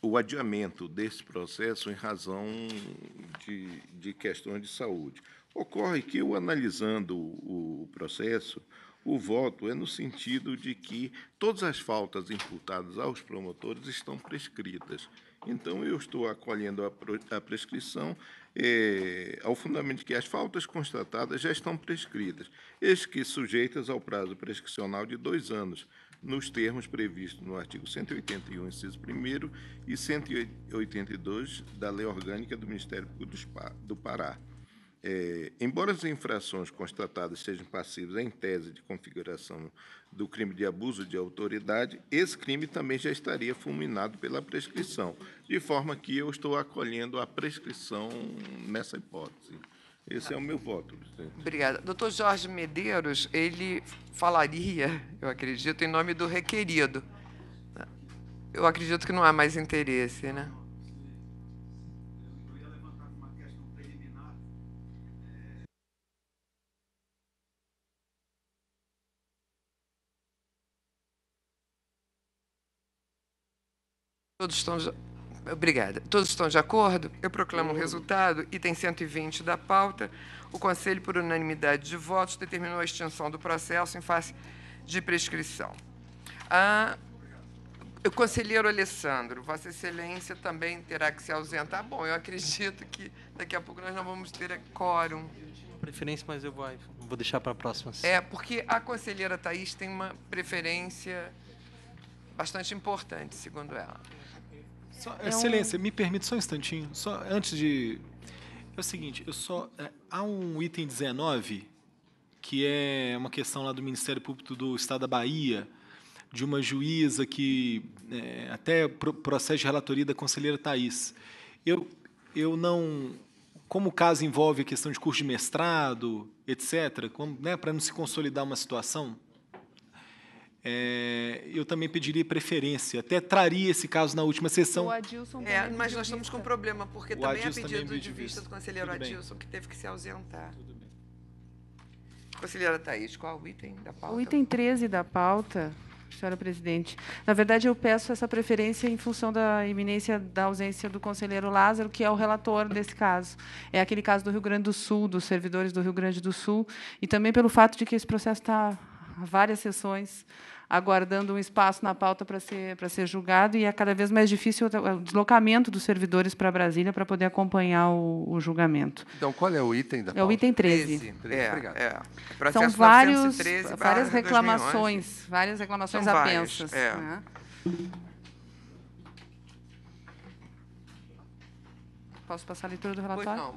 o adiamento desse processo em razão de, de questões de saúde. Ocorre que, eu analisando o, o processo, o voto é no sentido de que todas as faltas imputadas aos promotores estão prescritas. Então, eu estou acolhendo a, prescrição é, ao fundamento de que as faltas constatadas já estão prescritas, eis que sujeitas ao prazo prescricional de dois anos, nos termos previstos no artigo 181, inciso 1 e 182 da Lei Orgânica do Ministério Público do Pará. É, embora as infrações constatadas sejam passíveis em tese de configuração do crime de abuso de autoridade, esse crime também já estaria fulminado pela prescrição, de forma que eu estou acolhendo a prescrição nessa hipótese. Esse é o meu voto, presidente. Obrigada. Doutor Jorge Medeiros, ele falaria, eu acredito, em nome do requerido. Eu acredito que não há mais interesse, né? Todos estão. De... Obrigada. Todos estão de acordo? Eu proclamo o resultado. Item 120 da pauta. O Conselho, por unanimidade de votos, determinou a extinção do processo em face de prescrição. Ah, o conselheiro Alessandro, Vossa Excelência também terá que se ausentar. Bom, eu acredito que daqui a pouco nós não vamos ter quórum. Preferência, mas eu vou, vou deixar para a próxima. É, porque a conselheira Thais tem uma preferência bastante importante, segundo ela. Só, é excelência, um... me permite só um instantinho, só antes de. É o seguinte, eu só. É, há um item 19, que é uma questão lá do Ministério Público do Estado da Bahia, de uma juíza que é, até processo de relatoria da conselheira Thais. Eu, eu não. Como o caso envolve a questão de curso de mestrado, etc., né, para não se consolidar uma situação, é, eu também pediria preferência. Até traria esse caso na última sessão. O Adilson é, é mas nós estamos com um problema, porque o também é Adilson é pedido também de vista do conselheiro Tudo Adilson, bem. que teve que se ausentar. Tudo bem. Conselheira Thaís, qual o item da pauta? O item 13 da pauta, senhora presidente. Na verdade, eu peço essa preferência em função da iminência da ausência do conselheiro Lázaro, que é o relator desse caso. É aquele caso do Rio Grande do Sul, dos servidores do Rio Grande do Sul, e também pelo fato de que esse processo está várias sessões aguardando um espaço na pauta para ser para ser julgado e é cada vez mais difícil o deslocamento dos servidores para Brasília para poder acompanhar o, o, julgamento. Então, qual é o item da pauta? É o item 13. 13, 13 é, obrigado. É. São vários, várias reclamações, 2011. várias reclamações São apensas. Várias, é. né? Posso passar a leitura do relatório? Pois não.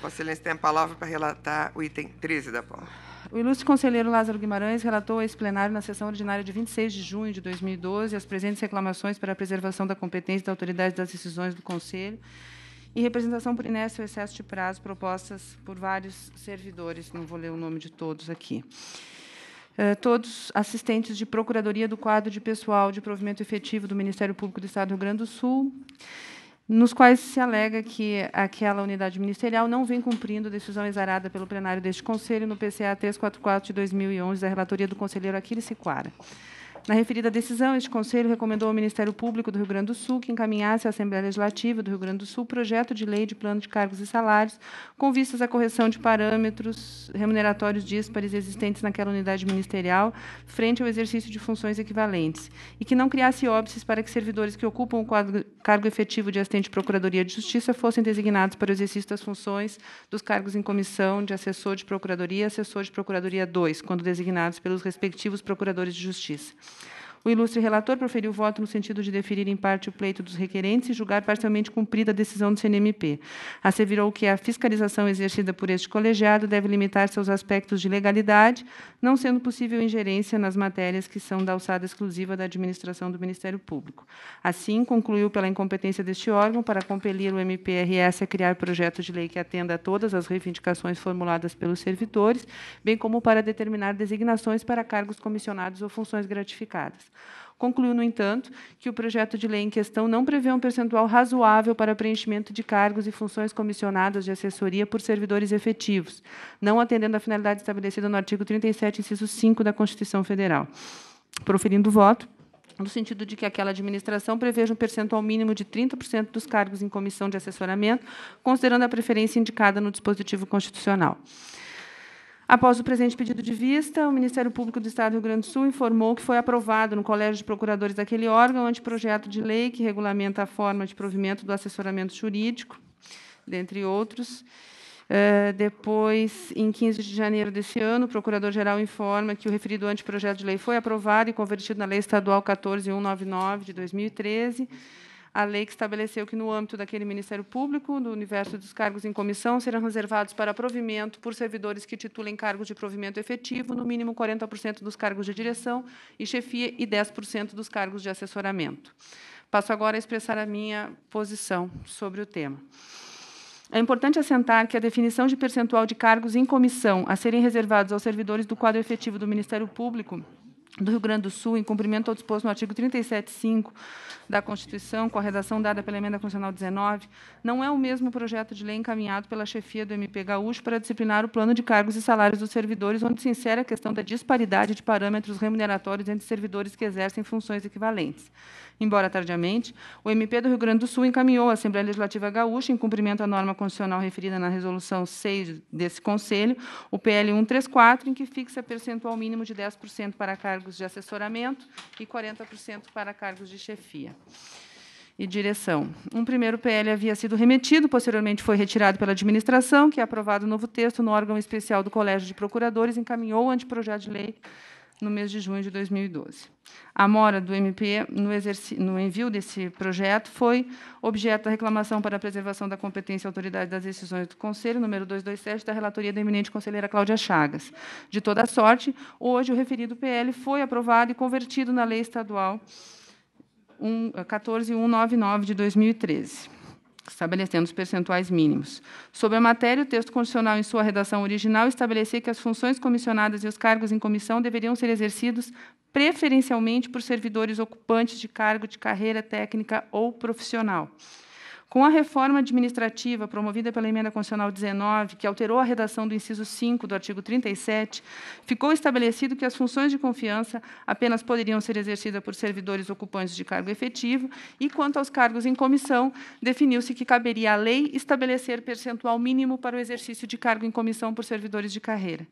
Vossa Excelência tem a palavra para relatar o item 13 da pauta. O ilustre conselheiro Lázaro Guimarães relatou a esse plenário na sessão ordinária de 26 de junho de 2012 as presentes reclamações para a preservação da competência da autoridade das decisões do Conselho e representação por inércia ou excesso de prazo propostas por vários servidores, não vou ler o nome de todos aqui. Eh, todos assistentes de Procuradoria do Quadro de Pessoal de Provimento Efetivo do Ministério Público do Estado do Rio Grande do Sul, nos quais se alega que aquela unidade ministerial não vem cumprindo a decisão exarada pelo plenário deste Conselho no PCA 344 de 2011 da relatoria do conselheiro Aquiles Siquara. Na referida decisão, este Conselho recomendou ao Ministério Público do Rio Grande do Sul que encaminhasse à Assembleia Legislativa do Rio Grande do Sul projeto de lei de plano de cargos e salários com vistas à correção de parâmetros remuneratórios díspares existentes naquela unidade ministerial frente ao exercício de funções equivalentes e que não criasse óbices para que servidores que ocupam o quadro, cargo efetivo de assistente de Procuradoria de Justiça fossem designados para o exercício das funções dos cargos em comissão de assessor de Procuradoria e assessor de Procuradoria 2, quando designados pelos respectivos procuradores de Justiça. O ilustre relator proferiu voto no sentido de deferir em parte o pleito dos requerentes e julgar parcialmente cumprida a decisão do CNMP. Asseverou que a fiscalização exercida por este colegiado deve limitar-se aos aspectos de legalidade, não sendo possível ingerência nas matérias que são da alçada exclusiva da administração do Ministério Público. Assim, concluiu pela incompetência deste órgão para compelir o MPRS a criar projeto de lei que atenda a todas as reivindicações formuladas pelos servidores, bem como para determinar designações para cargos comissionados ou funções gratificadas. Concluiu, no entanto, que o projeto de lei em questão não prevê um percentual razoável para preenchimento de cargos e funções comissionadas de assessoria por servidores efetivos, não atendendo à finalidade estabelecida no artigo 37, inciso 5 da Constituição Federal. Proferindo o voto, no sentido de que aquela administração preveja um percentual mínimo de 30% dos cargos em comissão de assessoramento, considerando a preferência indicada no dispositivo constitucional. Após o presente pedido de vista, o Ministério Público do Estado do Rio Grande do Sul informou que foi aprovado no Colégio de Procuradores daquele órgão o anteprojeto de lei que regulamenta a forma de provimento do assessoramento jurídico, dentre outros. Uh, depois, em 15 de janeiro desse ano, o Procurador-Geral informa que o referido anteprojeto de lei foi aprovado e convertido na Lei Estadual 14199 de 2013 a lei que estabeleceu que, no âmbito daquele Ministério Público, no universo dos cargos em comissão, serão reservados para provimento por servidores que titulem cargos de provimento efetivo, no mínimo 40% dos cargos de direção e chefia e 10% dos cargos de assessoramento. Passo agora a expressar a minha posição sobre o tema. É importante assentar que a definição de percentual de cargos em comissão a serem reservados aos servidores do quadro efetivo do Ministério Público do Rio Grande do Sul, em cumprimento ao disposto no artigo 37.5 da Constituição, com a redação dada pela Emenda Constitucional 19, não é o mesmo projeto de lei encaminhado pela chefia do MP Gaúcho para disciplinar o plano de cargos e salários dos servidores, onde se insere a questão da disparidade de parâmetros remuneratórios entre servidores que exercem funções equivalentes embora tardiamente, o MP do Rio Grande do Sul encaminhou à Assembleia Legislativa Gaúcha, em cumprimento à norma constitucional referida na Resolução 6 desse Conselho, o PL 134, em que fixa percentual mínimo de 10% para cargos de assessoramento e 40% para cargos de chefia e direção. Um primeiro PL havia sido remetido, posteriormente foi retirado pela administração, que, aprovado o novo texto no órgão especial do Colégio de Procuradores, encaminhou o anteprojeto de lei no mês de junho de 2012. A mora do MP no, no, envio desse projeto foi objeto da reclamação para a preservação da competência e autoridade das decisões do Conselho, número 227, da relatoria da eminente conselheira Cláudia Chagas. De toda sorte, hoje o referido PL foi aprovado e convertido na Lei Estadual 14199 de 2013 estabelecendo os percentuais mínimos. Sobre a matéria, o texto constitucional, em sua redação original, estabelecia que as funções comissionadas e os cargos em comissão deveriam ser exercidos preferencialmente por servidores ocupantes de cargo de carreira técnica ou profissional. Com a reforma administrativa promovida pela Emenda Constitucional 19, que alterou a redação do inciso 5 do artigo 37, ficou estabelecido que as funções de confiança apenas poderiam ser exercidas por servidores ocupantes de cargo efetivo, e quanto aos cargos em comissão, definiu-se que caberia à lei estabelecer percentual mínimo para o exercício de cargo em comissão por servidores de carreira.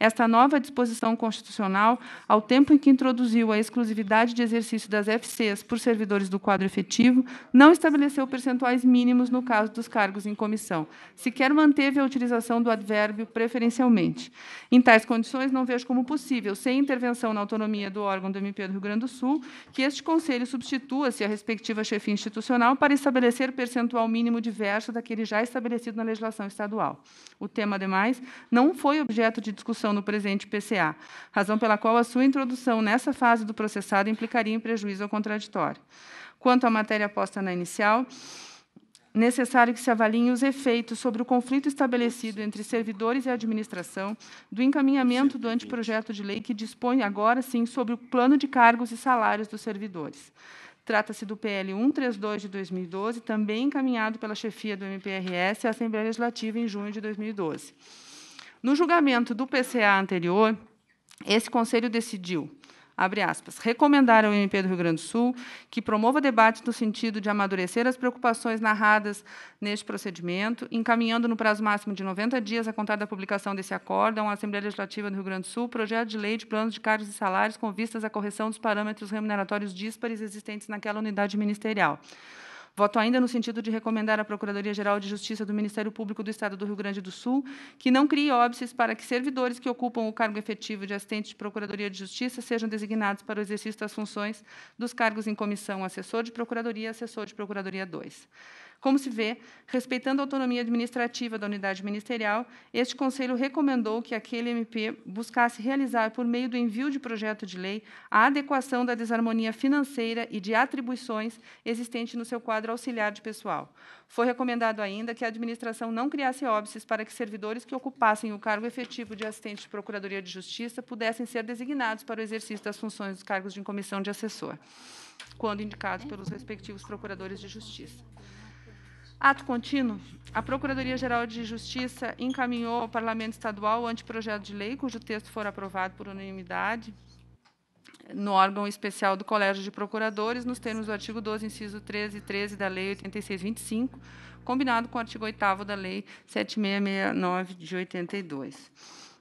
Esta nova disposição constitucional, ao tempo em que introduziu a exclusividade de exercício das FCs por servidores do quadro efetivo, não estabeleceu percentuais mínimos no caso dos cargos em comissão. Sequer manteve a utilização do advérbio preferencialmente. Em tais condições, não vejo como possível, sem intervenção na autonomia do órgão do MP do Rio Grande do Sul, que este Conselho substitua-se à respectiva chefia institucional para estabelecer percentual mínimo diverso daquele já estabelecido na legislação estadual. O tema, ademais, não foi objeto de discussão no presente PCA, razão pela qual a sua introdução nessa fase do processado implicaria em prejuízo ao contraditório. Quanto à matéria posta na inicial, necessário que se avaliem os efeitos sobre o conflito estabelecido entre servidores e administração do encaminhamento do anteprojeto de lei que dispõe agora sim sobre o plano de cargos e salários dos servidores. Trata-se do PL 132 de 2012, também encaminhado pela chefia do MPRS à Assembleia Legislativa em junho de 2012. No julgamento do PCA anterior, esse conselho decidiu abre aspas, recomendar ao MP do Rio Grande do Sul que promova debates no sentido de amadurecer as preocupações narradas neste procedimento, encaminhando no prazo máximo de 90 dias a contar da publicação desse acordo à Assembleia Legislativa do Rio Grande do Sul, projeto de lei de planos de cargos e salários com vistas à correção dos parâmetros remuneratórios díspares existentes naquela unidade ministerial. Voto ainda no sentido de recomendar à Procuradoria-Geral de Justiça do Ministério Público do Estado do Rio Grande do Sul que não crie óbices para que servidores que ocupam o cargo efetivo de assistente de Procuradoria de Justiça sejam designados para o exercício das funções dos cargos em comissão assessor de Procuradoria e assessor de Procuradoria 2. Como se vê, respeitando a autonomia administrativa da unidade ministerial, este Conselho recomendou que aquele MP buscasse realizar, por meio do envio de projeto de lei, a adequação da desarmonia financeira e de atribuições existente no seu quadro auxiliar de pessoal. Foi recomendado ainda que a administração não criasse óbices para que servidores que ocupassem o cargo efetivo de assistente de Procuradoria de Justiça pudessem ser designados para o exercício das funções dos cargos de comissão de assessor, quando indicados pelos respectivos procuradores de justiça. Ato contínuo, a Procuradoria-Geral de Justiça encaminhou ao Parlamento Estadual o anteprojeto de lei, cujo texto for aprovado por unanimidade no órgão especial do Colégio de Procuradores, nos termos do artigo 12, inciso 13 e 13 da Lei 8625, combinado com o artigo 8 da Lei 7669 de 82,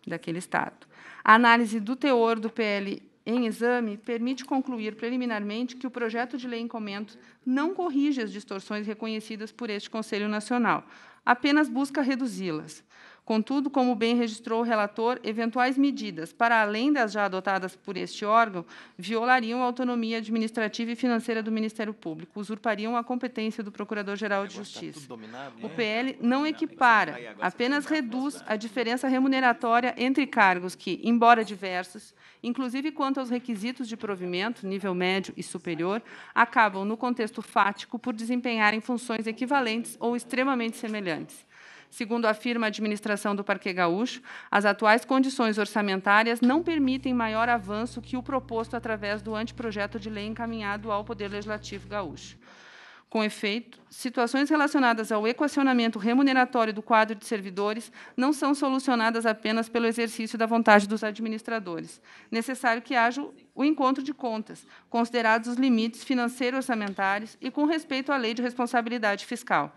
daquele Estado. A análise do teor do PL em exame permite concluir preliminarmente que o projeto de lei em comento não corrige as distorções reconhecidas por este Conselho Nacional, apenas busca reduzi-las. Contudo, como bem registrou o relator, eventuais medidas, para além das já adotadas por este órgão, violariam a autonomia administrativa e financeira do Ministério Público, usurpariam a competência do Procurador-Geral de tá Justiça. O né? PL tá não equipara, apenas reduz a diferença remuneratória entre cargos que, embora diversos, inclusive quanto aos requisitos de provimento, nível médio e superior, acabam, no contexto fático, por desempenharem funções equivalentes ou extremamente semelhantes. Segundo afirma a administração do Parque Gaúcho, as atuais condições orçamentárias não permitem maior avanço que o proposto através do anteprojeto de lei encaminhado ao Poder Legislativo Gaúcho. Com efeito, situações relacionadas ao equacionamento remuneratório do quadro de servidores não são solucionadas apenas pelo exercício da vontade dos administradores. Necessário que haja o encontro de contas, considerados os limites financeiros orçamentários e com respeito à lei de responsabilidade fiscal.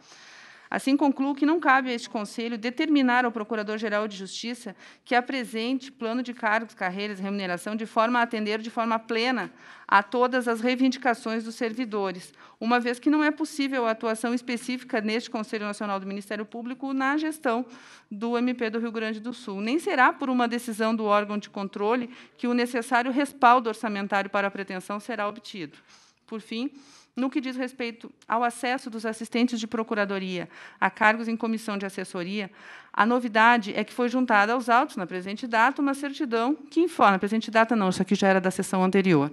Assim, concluo que não cabe a este Conselho determinar ao Procurador-Geral de Justiça que apresente plano de cargos, carreiras e remuneração de forma a atender de forma plena a todas as reivindicações dos servidores, uma vez que não é possível a atuação específica neste Conselho Nacional do Ministério Público na gestão do MP do Rio Grande do Sul. Nem será por uma decisão do órgão de controle que o necessário respaldo orçamentário para a pretensão será obtido. Por fim, no que diz respeito ao acesso dos assistentes de procuradoria a cargos em comissão de assessoria, a novidade é que foi juntada aos autos, na presente data, uma certidão que informa. Na presente data, não, isso aqui já era da sessão anterior.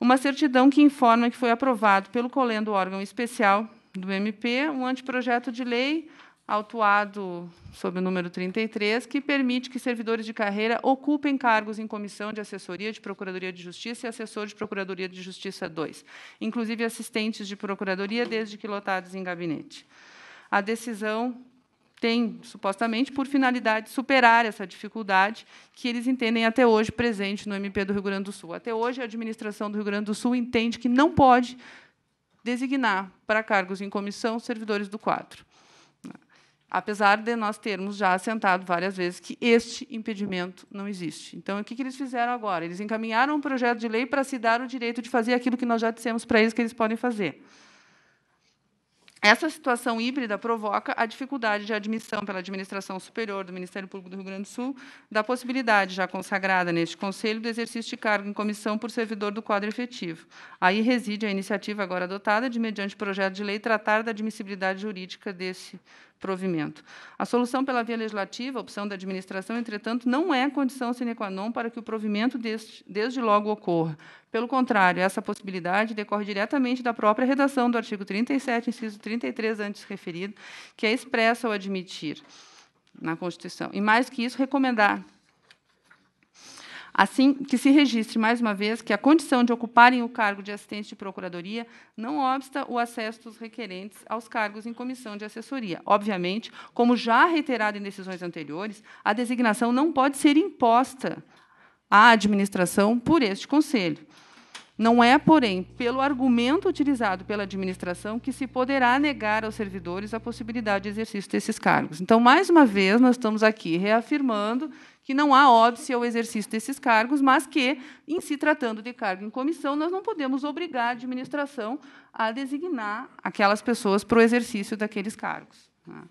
Uma certidão que informa que foi aprovado pelo colendo órgão especial do MP um anteprojeto de lei autuado sob o número 33, que permite que servidores de carreira ocupem cargos em comissão de assessoria de Procuradoria de Justiça e assessor de Procuradoria de Justiça 2, inclusive assistentes de Procuradoria, desde que lotados em gabinete. A decisão tem, supostamente, por finalidade superar essa dificuldade que eles entendem até hoje presente no MP do Rio Grande do Sul. Até hoje, a administração do Rio Grande do Sul entende que não pode designar para cargos em comissão servidores do quadro apesar de nós termos já assentado várias vezes que este impedimento não existe. Então, o que, que eles fizeram agora? Eles encaminharam um projeto de lei para se dar o direito de fazer aquilo que nós já dissemos para eles que eles podem fazer. Essa situação híbrida provoca a dificuldade de admissão pela administração superior do Ministério Público do Rio Grande do Sul da possibilidade, já consagrada neste Conselho, do exercício de cargo em comissão por servidor do quadro efetivo. Aí reside a iniciativa agora adotada de, mediante projeto de lei, tratar da admissibilidade jurídica desse provimento. A solução pela via legislativa, a opção da administração, entretanto, não é condição sine qua non para que o provimento deste, desde logo ocorra. Pelo contrário, essa possibilidade decorre diretamente da própria redação do artigo 37, inciso 33 antes referido, que é expressa ao admitir na Constituição. E mais que isso, recomendar Assim, que se registre mais uma vez que a condição de ocuparem o cargo de assistente de procuradoria não obsta o acesso dos requerentes aos cargos em comissão de assessoria. Obviamente, como já reiterado em decisões anteriores, a designação não pode ser imposta à administração por este conselho. Não é, porém, pelo argumento utilizado pela administração que se poderá negar aos servidores a possibilidade de exercício desses cargos. Então, mais uma vez, nós estamos aqui reafirmando que não há óbice ao exercício desses cargos, mas que, em se tratando de cargo em comissão, nós não podemos obrigar a administração a designar aquelas pessoas para o exercício daqueles cargos. Tá?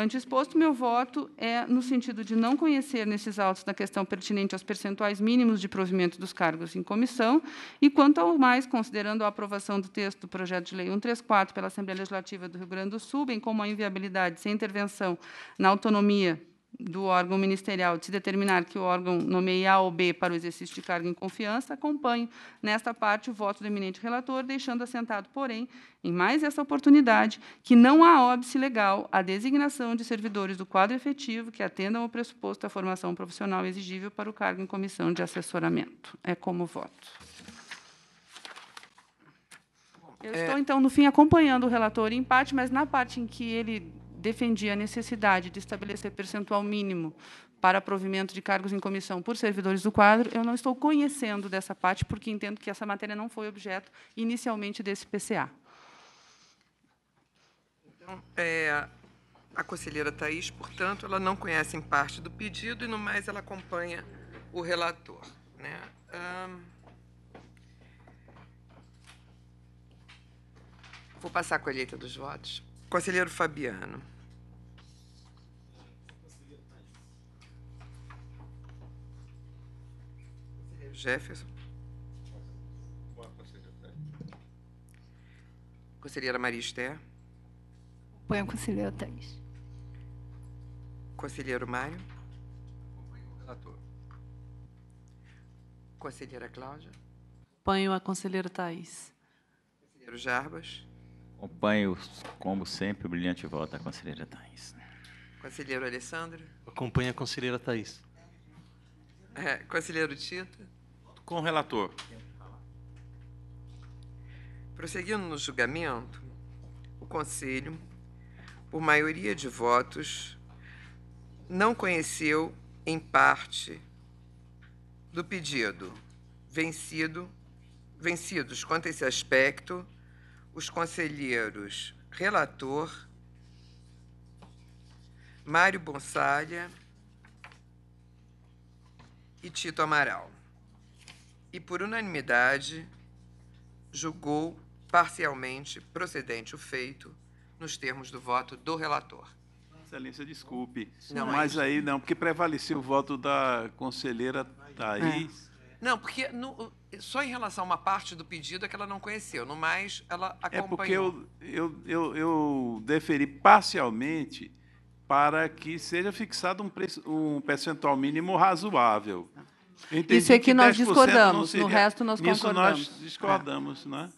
Antes exposto, meu voto é no sentido de não conhecer nesses autos da questão pertinente aos percentuais mínimos de provimento dos cargos em comissão e, quanto ao mais, considerando a aprovação do texto do projeto de lei 134 pela Assembleia Legislativa do Rio Grande do Sul, bem como a inviabilidade sem intervenção na autonomia do órgão ministerial de se determinar que o órgão nomeie A ou B para o exercício de cargo em confiança, acompanho nesta parte o voto do eminente relator, deixando assentado, porém, em mais essa oportunidade, que não há óbice legal à designação de servidores do quadro efetivo que atendam ao pressuposto da formação profissional exigível para o cargo em comissão de assessoramento. É como voto. Eu é... estou, então, no fim, acompanhando o relator em parte, mas na parte em que ele defendia a necessidade de estabelecer percentual mínimo para provimento de cargos em comissão por servidores do quadro, eu não estou conhecendo dessa parte, porque entendo que essa matéria não foi objeto inicialmente desse PCA. Então, é, a conselheira Thais, portanto, ela não conhece em parte do pedido e, no mais, ela acompanha o relator. Né? vou passar a colheita dos votos. Conselheiro Fabiano. Conselheiro Jefferson. Conselheira Maria Esther. Acompanho o conselheiro Tais, Conselheiro Mário. Acompanho o relator. Conselheira Cláudia. Acompanho a conselheira Tais, Conselheiro Jarbas. Acompanho, como sempre, o brilhante voto da conselheira Thais. Conselheiro Alessandro. Acompanho a conselheira Thais. É, conselheiro Tito. Com o relator. Prosseguindo no julgamento, o Conselho, por maioria de votos, não conheceu em parte do pedido vencido, vencidos quanto a esse aspecto os conselheiros relator, Mário Bonsalha e Tito Amaral. E, por unanimidade, julgou parcialmente procedente o feito nos termos do voto do relator. Excelência, desculpe. Não, mas é aí não, porque prevaleceu o voto da conselheira Thaís. É. Não, porque no, só em relação a uma parte do pedido é que ela não conheceu, no mais ela acompanhou. É porque eu, eu, eu, eu deferi parcialmente para que seja fixado um, preço, um percentual mínimo razoável. Tá. Entendi isso é que, que nós discordamos, seria, no resto nós concordamos. Isso nós discordamos, é. né?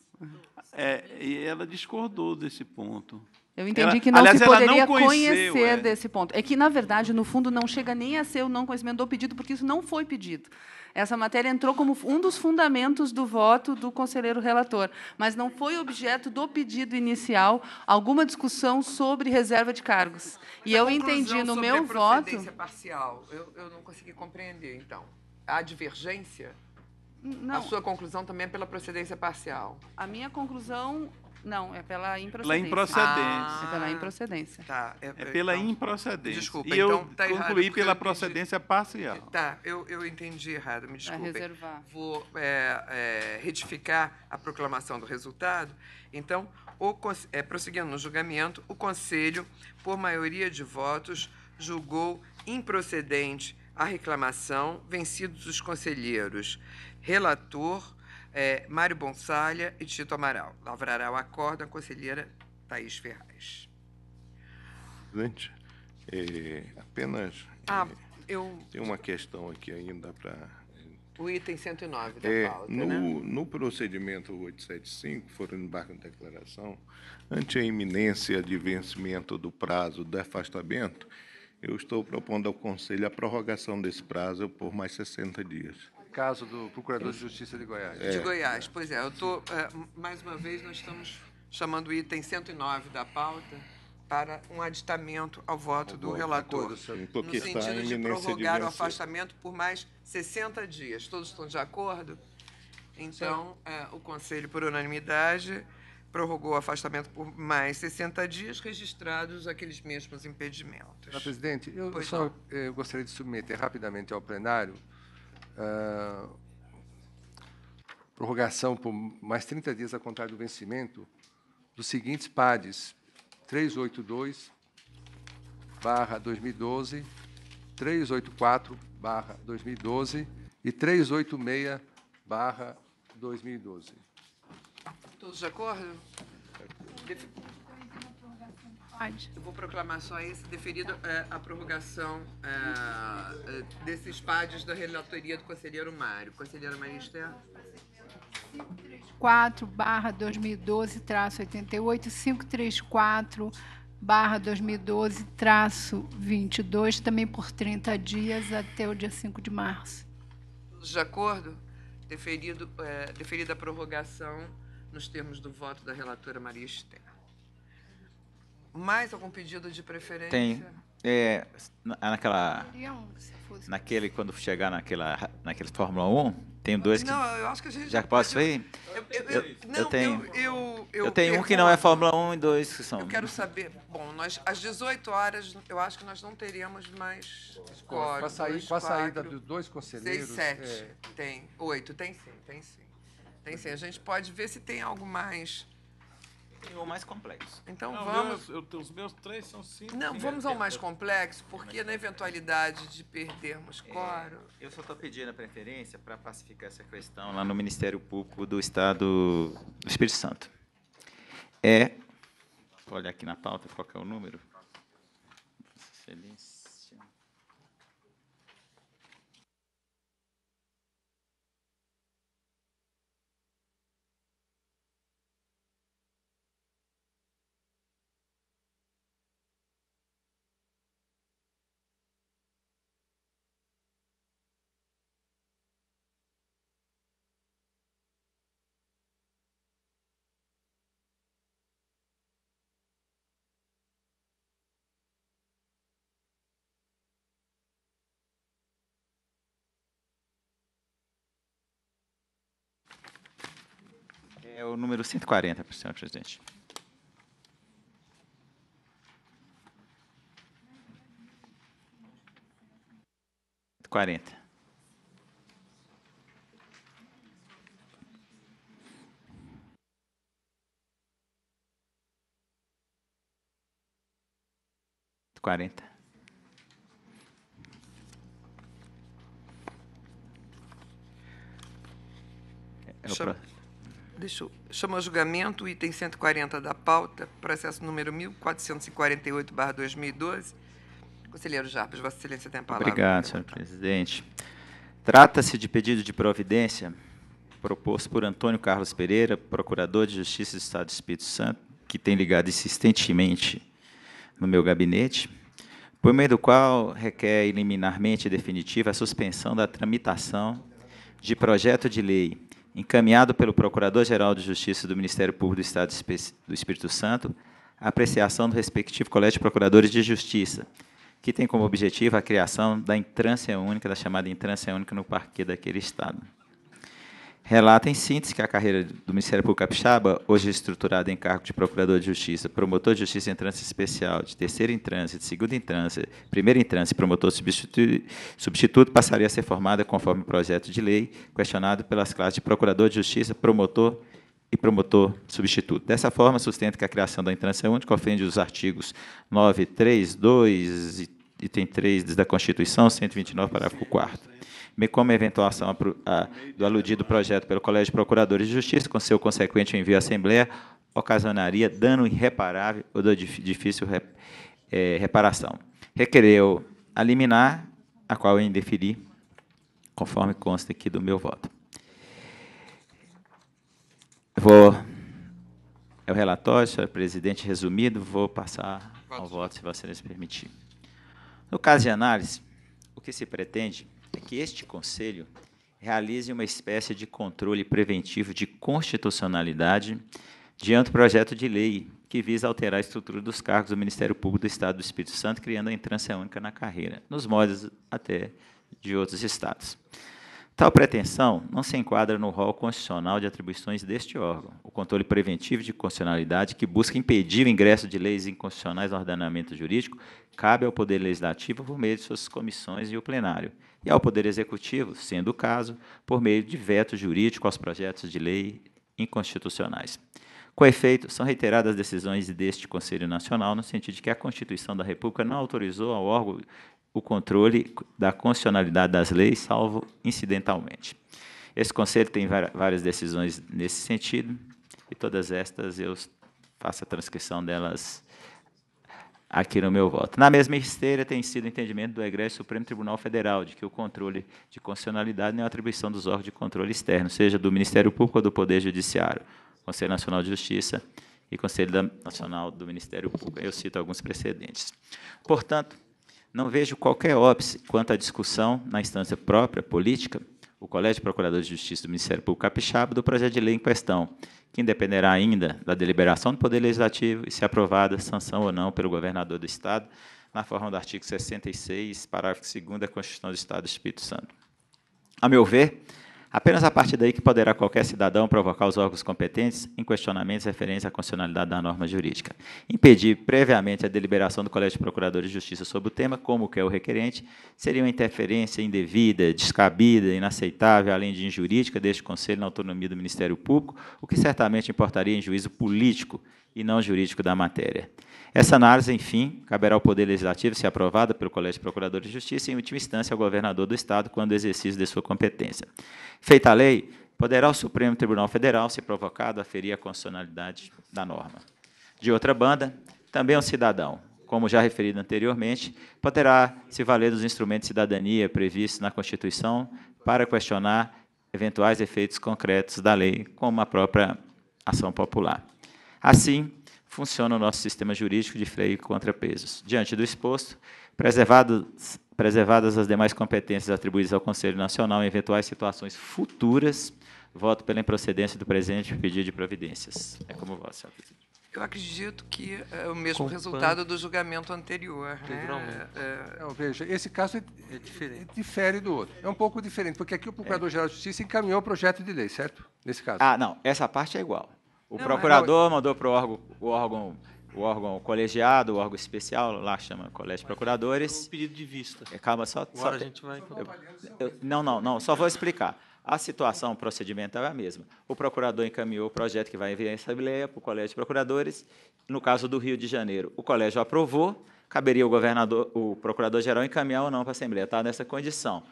É, e ela discordou desse ponto. Eu entendi ela, que não aliás, se poderia não conhecer é. desse ponto. É que, na verdade, no fundo, não chega nem a ser o não conhecimento do pedido, porque isso não foi pedido. Essa matéria entrou como um dos fundamentos do voto do conselheiro relator, mas não foi objeto do pedido inicial alguma discussão sobre reserva de cargos. E eu entendi no meu voto. Parcial. Eu, eu não consegui compreender, então. A divergência? Não. A sua conclusão também é pela procedência parcial. A minha conclusão não, é pela improcedência. Pela improcedência. Ah, é pela improcedência. Tá. É, é, é pela então, improcedência. Desculpa, e então tá eu tá concluí errado, pela eu procedência parcial. Tá, eu, eu entendi errado, me desculpe. reservar. Vou é, é, retificar a proclamação do resultado. Então, o, é, prosseguindo no julgamento, o Conselho, por maioria de votos, julgou improcedente a reclamação, vencidos os conselheiros. Relator, é, Mário Bonsalha e Tito Amaral. Lavrará o acordo a conselheira Thaís Ferraz. Presidente, é, apenas. É, ah, é, eu... Tem uma questão aqui ainda para. O item 109 da é, pauta, no, né? no procedimento 875, foram embargo em declaração, ante a iminência de vencimento do prazo do afastamento, eu estou propondo ao Conselho a prorrogação desse prazo por mais 60 dias caso do Procurador de Justiça de Goiás. É. De Goiás, pois é. Eu tô, é, mais uma vez, nós estamos chamando o item 109 da pauta para um aditamento ao voto do relator, no sentido de prorrogar o afastamento por mais 60 dias. Todos estão de acordo? Então, é, o Conselho, por unanimidade, prorrogou o afastamento por mais 60 dias, registrados aqueles mesmos impedimentos. Senhora presidente, eu pois só eu eh, gostaria de submeter rapidamente ao plenário ah, prorrogação por mais 30 dias a contar do vencimento dos seguintes PADs 382 barra 2012, 384 barra 2012 e 386 barra 2012. Todos de acordo? de acordo? Pode. Eu vou proclamar só esse deferido é, a prorrogação é, é desses padres da relatoria do conselheiro Mário. Conselheiro Maria Esther? 4 barra 2012 traço 88, 534 barra 2012 traço 22, também por 30 dias até o dia 5 de março. Todos de acordo? Deferido, é, deferida a prorrogação nos termos do voto da relatora Maria Esther. Mais algum pedido de preferência? Tem. É, é naquela. Naquele, quando chegar naquela, naquele Fórmula 1, tem dois que. Não, eu acho que a gente. Já posso ir? Eu, eu, eu, eu tenho. Eu, tenho um que não é Fórmula 1 e dois que são. Eu quero saber. Bom, nós, às 18 horas, eu acho que nós não teríamos mais quórum. Com a saída, saída dos dois conselheiros. Seis, sete. É... Tem. Oito. Tem sim, tem sim. Tem sim. A gente pode ver se tem algo mais e o mais complexo. Então não, vamos. Meus, eu, os meus três são cinco. Não, vamos é ao mais complexo, porque mais na eventualidade de perdermos é, eu só estou pedindo a preferência para pacificar essa questão lá no Ministério Público do Estado do Espírito Santo. É. Olha aqui na pauta qual é o número. É o número 140, senhor presidente. Quarenta. Quarenta. É o próximo deixa eu, chama a julgamento, item 140 da pauta, processo número 1448-2012. Conselheiro Jarbas, Vossa Excelência tem a palavra. Obrigado, senhor presidente. Trata-se de pedido de providência proposto por Antônio Carlos Pereira, procurador de Justiça do Estado do Espírito Santo, que tem ligado insistentemente no meu gabinete, por meio do qual requer eliminarmente definitiva a suspensão da tramitação de projeto de lei encaminhado pelo Procurador-Geral de Justiça do Ministério Público do Estado do Espírito Santo, a apreciação do respectivo Colégio de Procuradores de Justiça, que tem como objetivo a criação da entrância única, da chamada entrância única no parquê daquele Estado relata em síntese que a carreira do Ministério Público Capixaba, hoje estruturada em cargo de Procurador de Justiça, Promotor de Justiça em Trânsito Especial, de Terceiro em Trânsito, de Segundo em Trânsito, Primeiro em Trânsito e Promotor substituto, substituto, passaria a ser formada conforme o projeto de lei, questionado pelas classes de Procurador de Justiça, Promotor e promotor substituto. Dessa forma, sustenta que a criação da entrância única ofende os artigos 9, 3, 2 e item 3 da Constituição, 129, parágrafo 4 como a eventual ação a, a, do aludido projeto pelo Colégio de Procuradores de Justiça, com seu consequente envio à Assembleia, ocasionaria dano irreparável ou de difícil rep, é, reparação. Requereu a liminar, a qual eu indeferi, conforme consta aqui do meu voto. Vou. É o relatório, senhor presidente, resumido. Vou passar ao voto, se vocês me permitir. No caso de análise, o que se pretende é que este Conselho realize uma espécie de controle preventivo de constitucionalidade diante do projeto de lei que visa alterar a estrutura dos cargos do Ministério Público do Estado do Espírito Santo, criando a entrância única na carreira, nos modos até de outros estados. Tal pretensão não se enquadra no rol constitucional de atribuições deste órgão, o controle preventivo de constitucionalidade que busca impedir o ingresso de leis inconstitucionais no ordenamento jurídico cabe ao Poder Legislativo por meio de suas comissões e o plenário, e ao Poder Executivo, sendo o caso, por meio de veto jurídico aos projetos de lei inconstitucionais. Com efeito, são reiteradas decisões deste Conselho Nacional no sentido de que a Constituição da República não autorizou ao órgão o controle da constitucionalidade das leis, salvo incidentalmente. Esse Conselho tem várias decisões nesse sentido e todas estas eu faço a transcrição delas aqui no meu voto. Na mesma esteira tem sido o entendimento do Egrégio Supremo Tribunal Federal de que o controle de constitucionalidade não é atribuição dos órgãos de controle externo, seja do Ministério Público ou do Poder Judiciário, Conselho Nacional de Justiça e Conselho Nacional do Ministério Público. Eu cito alguns precedentes. Portanto, não vejo qualquer óbice quanto à discussão na instância própria política o Colégio Procurador Procuradores de Justiça do Ministério Público Capixaba do projeto de lei em questão, que dependerá ainda da deliberação do Poder Legislativo e se aprovada sanção ou não pelo governador do Estado, na forma do artigo 66, parágrafo 2 da Constituição do Estado do Espírito Santo. A meu ver, Apenas a partir daí que poderá qualquer cidadão provocar os órgãos competentes em questionamentos referentes à constitucionalidade da norma jurídica. Impedir previamente a deliberação do Colégio de Procuradores de Justiça sobre o tema, como que é o requerente, seria uma interferência indevida, descabida, inaceitável, além de injurídica deste Conselho na autonomia do Ministério Público, o que certamente importaria em juízo político e não jurídico da matéria. Essa análise, enfim, caberá ao Poder Legislativo se aprovada pelo Colégio de Procuradores de Justiça e, em última instância, ao governador do Estado, quando exercício de sua competência. Feita a lei, poderá o Supremo Tribunal Federal, se provocado, aferir a constitucionalidade da norma. De outra banda, também um cidadão, como já referido anteriormente, poderá se valer dos instrumentos de cidadania previstos na Constituição para questionar eventuais efeitos concretos da lei, como a própria ação popular. Assim, funciona o nosso sistema jurídico de freio e contrapesos. Diante do exposto, preservados, preservadas as demais competências atribuídas ao Conselho Nacional em eventuais situações futuras, voto pela improcedência do presente pedido de providências. É como voto, senhor presidente. Eu acredito que é o mesmo resultado do julgamento anterior. Né? É, é... Não, veja, esse caso é, é diferente. É, difere do outro. É um pouco diferente, porque aqui o é. Procurador-Geral de Justiça encaminhou o projeto de lei, certo? Nesse caso. Ah, não. Essa parte é igual. O não, procurador mandou para o órgão, o órgão o órgão colegiado, o órgão especial, lá chama Colégio de é Procuradores. Um pedido de vista. Acaba é, só. Agora só, a gente vai. Eu, eu, não, não, não, só vou explicar. A situação procedimental é a mesma. O procurador encaminhou o projeto que vai enviar em Assembleia para o Colégio de Procuradores. No caso do Rio de Janeiro, o colégio aprovou, caberia o governador, o procurador-geral encaminhar ou não para a Assembleia. Está nessa condição.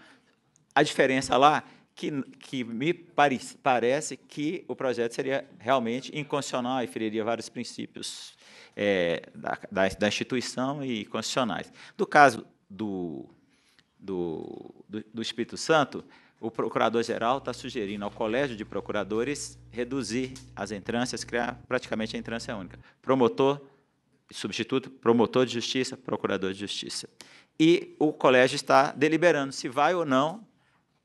A diferença lá que, que me parece que o projeto seria realmente inconstitucional e feriria vários princípios é, da, da, da, instituição e constitucionais. Do caso do, do, do, do Espírito Santo, o procurador-geral está sugerindo ao colégio de procuradores reduzir as entrâncias, criar praticamente a entrância única. Promotor, substituto, promotor de justiça, procurador de justiça. E o colégio está deliberando se vai ou não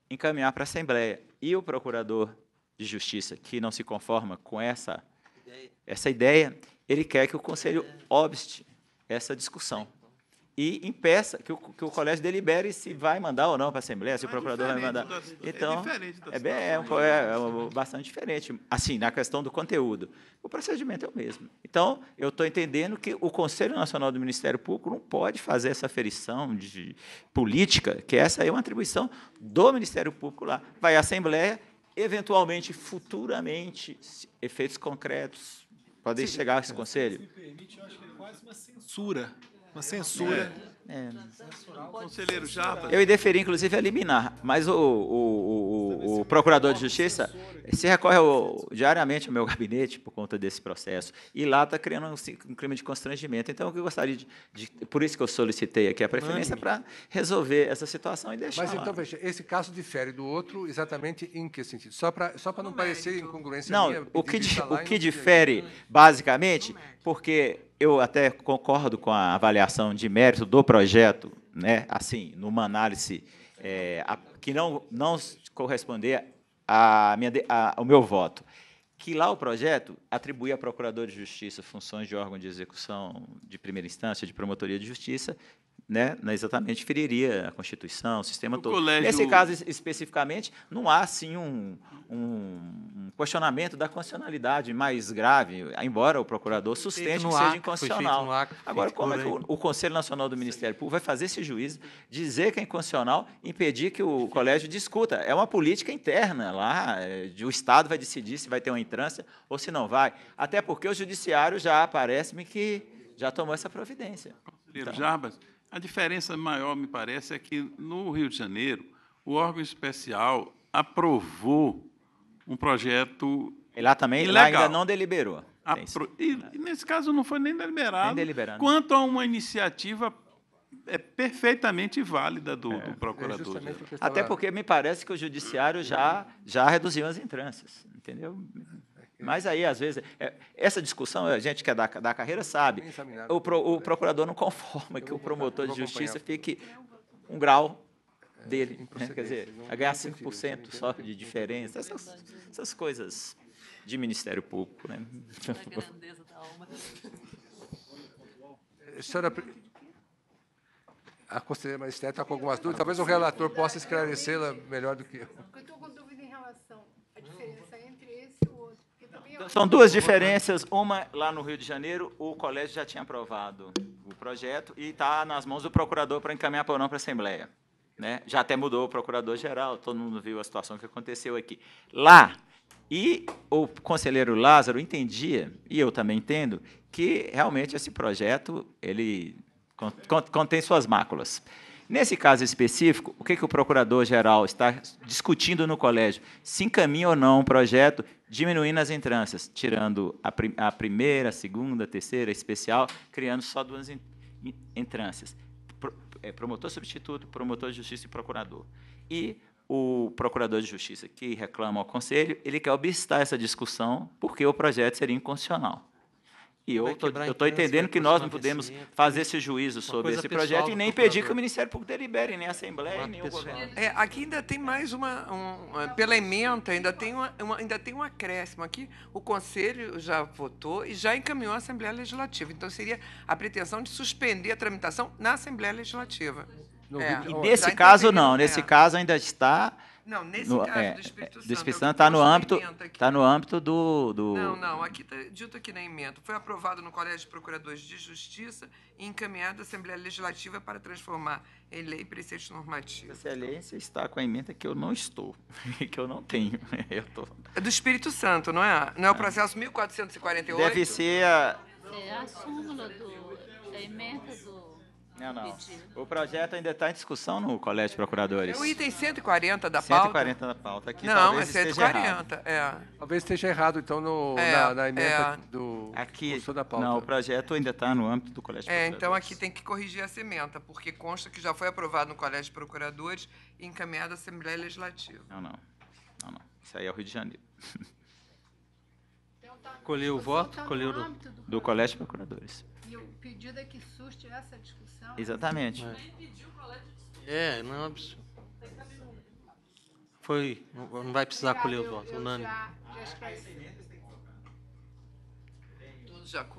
encaminhar para a Assembleia. E o procurador de Justiça, que não se conforma com essa ideia, essa ideia ele quer que o Conselho obste essa discussão e impeça que o, que o colégio delibere se vai mandar ou não para a Assembleia, se o ah, procurador vai mandar. É então, é, bem, é, é, é bastante diferente, assim, na questão do conteúdo. O procedimento é o mesmo. Então, eu estou entendendo que o Conselho Nacional do Ministério Público não pode fazer essa ferição de política, que essa é uma atribuição do Ministério Público lá. Vai à Assembleia, eventualmente, futuramente, efeitos concretos podem chegar a esse conselho. Se permite, eu acho que é quase uma censura uma censura. É. é. Conselheiro Japa. Eu indeferi, inclusive, a liminar, mas o, o, o, o procurador de justiça se recorre ao, diariamente ao meu gabinete por conta desse processo, e lá está criando um, um, crime de constrangimento. Então, eu gostaria de, de, Por isso que eu solicitei aqui a preferência, para resolver essa situação e deixar. Mas lá. então, veja, esse caso difere do outro exatamente em que sentido? Só para só não parecer incongruência. Não, minha, o que, de, o que difere, basicamente, porque eu até concordo com a avaliação de mérito do projeto, né? assim, numa análise é, a, que não, não corresponder a minha, a, ao meu voto. Que lá o projeto atribui a Procurador de Justiça funções de órgão de execução de primeira instância, de promotoria de justiça, né, é exatamente feriria a Constituição, o sistema o todo. Colégio... Nesse caso especificamente, não há sim um, um, questionamento da constitucionalidade mais grave, embora o procurador sustente que seja inconstitucional. Acre, Agora, como é que o, o, Conselho Nacional do Ministério Público vai fazer esse juiz dizer que é inconstitucional, impedir que o colégio discuta? É uma política interna lá, é, o Estado vai decidir se vai ter uma entrância ou se não vai. Até porque o judiciário já parece-me que já tomou essa providência. Conselheiro então, Jarbas, a diferença maior, me parece, é que no Rio de Janeiro, o órgão especial aprovou um projeto. E lá também ilegal. lá ainda não deliberou. Apro... E, e, nesse caso não foi nem deliberado. Nem deliberado. Quanto a uma iniciativa é perfeitamente válida do, é, do é procurador. É Até porque me parece que o judiciário já, já reduziu as entrâncias, entendeu? Mas aí, às vezes, é, essa discussão, a gente que é da, da carreira sabe, o, pro, o procurador não conforma que o promotor de justiça fique um grau é, dele. Né? Quer dizer, a ganhar 5% só de diferença, essas, essas coisas de Ministério Público. Né? A é, Senhora, a conselheira Maristéia está com algumas dúvidas. Talvez o relator possa esclarecê-la melhor do que eu. são duas diferenças. Uma, lá no Rio de Janeiro, o colégio já tinha aprovado o projeto e está nas mãos do procurador para encaminhar para ou não para a Assembleia. Né? Já até mudou o procurador-geral, todo mundo viu a situação que aconteceu aqui. Lá, e o conselheiro Lázaro entendia, e eu também entendo, que realmente esse projeto ele contém suas máculas. Nesse caso específico, o que, que o procurador-geral está discutindo no colégio? Se encaminha ou não um projeto diminuindo as entrâncias, tirando a, prim a primeira, a segunda, a terceira, a especial, criando só duas entrâncias. Pro é, promotor substituto, promotor de justiça e procurador. E o procurador de justiça que reclama ao conselho, ele quer obstar essa discussão porque o projeto seria inconstitucional. E eu estou entendendo que nós não podemos assim, é fazer esse juízo sobre esse projeto e nem pedir que o Ministério Público delibere, nem a Assembleia, nem o governo. É, aqui ainda tem mais uma. Um, é, pela emenda, ainda tem, uma, uma, ainda tem um acréscimo. Aqui o Conselho já votou e já encaminhou a Assembleia Legislativa. Então seria a pretensão de suspender a tramitação na Assembleia Legislativa. É, e nesse caso, não. Nesse é. caso ainda está não, nesse no, caso é, do Espírito é, Santo. Do Espírito Santo está no âmbito, tá no âmbito do, do... Não, não, aqui está dito aqui na emenda. Foi aprovado no Colégio de Procuradores de Justiça e encaminhado à Assembleia Legislativa para transformar em lei preceitos normativos. Excelência é está com a emenda que eu não estou, que eu não tenho. Eu tô... É do Espírito Santo, não é? Não é o ah. processo 1448? Deve ser a... É a súmula do, a emenda do... Não, não. O projeto ainda está em discussão no Colégio de Procuradores. É o item 140 da pauta. 140 da pauta. Aqui, não, talvez é 140. É. Talvez esteja errado, então, no, é, na, na, emenda é. do aqui, da pauta. Não, o projeto ainda está no âmbito do Colégio de Procuradores. É, então aqui tem que corrigir a emenda, porque consta que já foi aprovado no Colégio de Procuradores e encaminhado à Assembleia Legislativa. Não, não. não, não. Isso aí é o Rio de Janeiro. Então, tá, Colheu o então, voto? Tá colheu do, do Colégio de Procuradores. E o pedido é que surte essa discussão. Exatamente. É, é não é absurdo. Foi, não, não vai precisar colher o voto. unânime.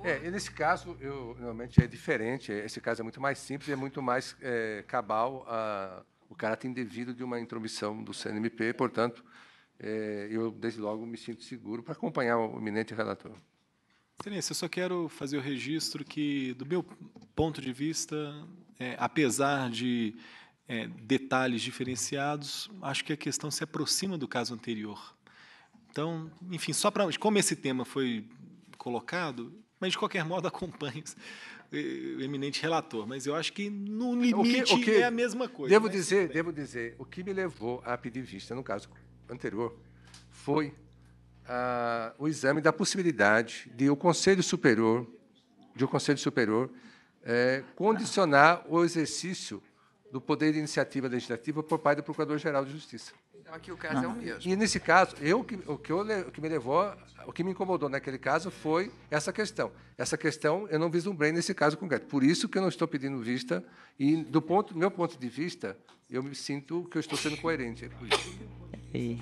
É, nesse caso, eu, normalmente é diferente. Esse caso é muito mais simples, é muito mais é, cabal a, o caráter indevido de uma intromissão do CNMP. Portanto, é, eu, desde logo, me sinto seguro para acompanhar o eminente relator. Excelência, eu só quero fazer o registro que, do meu ponto de vista, é, apesar de é, detalhes diferenciados, acho que a questão se aproxima do caso anterior. Então, enfim, só para como esse tema foi colocado, mas de qualquer modo acompanhe o eminente relator, mas eu acho que no limite o que, o que é a mesma coisa. Devo né, dizer, devo dizer, o que me levou a pedir vista no caso anterior foi ah, o exame da possibilidade de o Conselho Superior, de o Conselho Superior é, condicionar o exercício do poder de iniciativa legislativa por parte do Procurador-Geral de Justiça. Então, aqui o caso Não. é o ah. mesmo. E, nesse caso, eu, o, que eu, o que me levou, o que me incomodou naquele caso foi essa questão. Essa questão eu não vislumbrei nesse caso concreto. Por isso que eu não estou pedindo vista e, do ponto, meu ponto de vista, eu me sinto que eu estou sendo coerente. É por isso. E...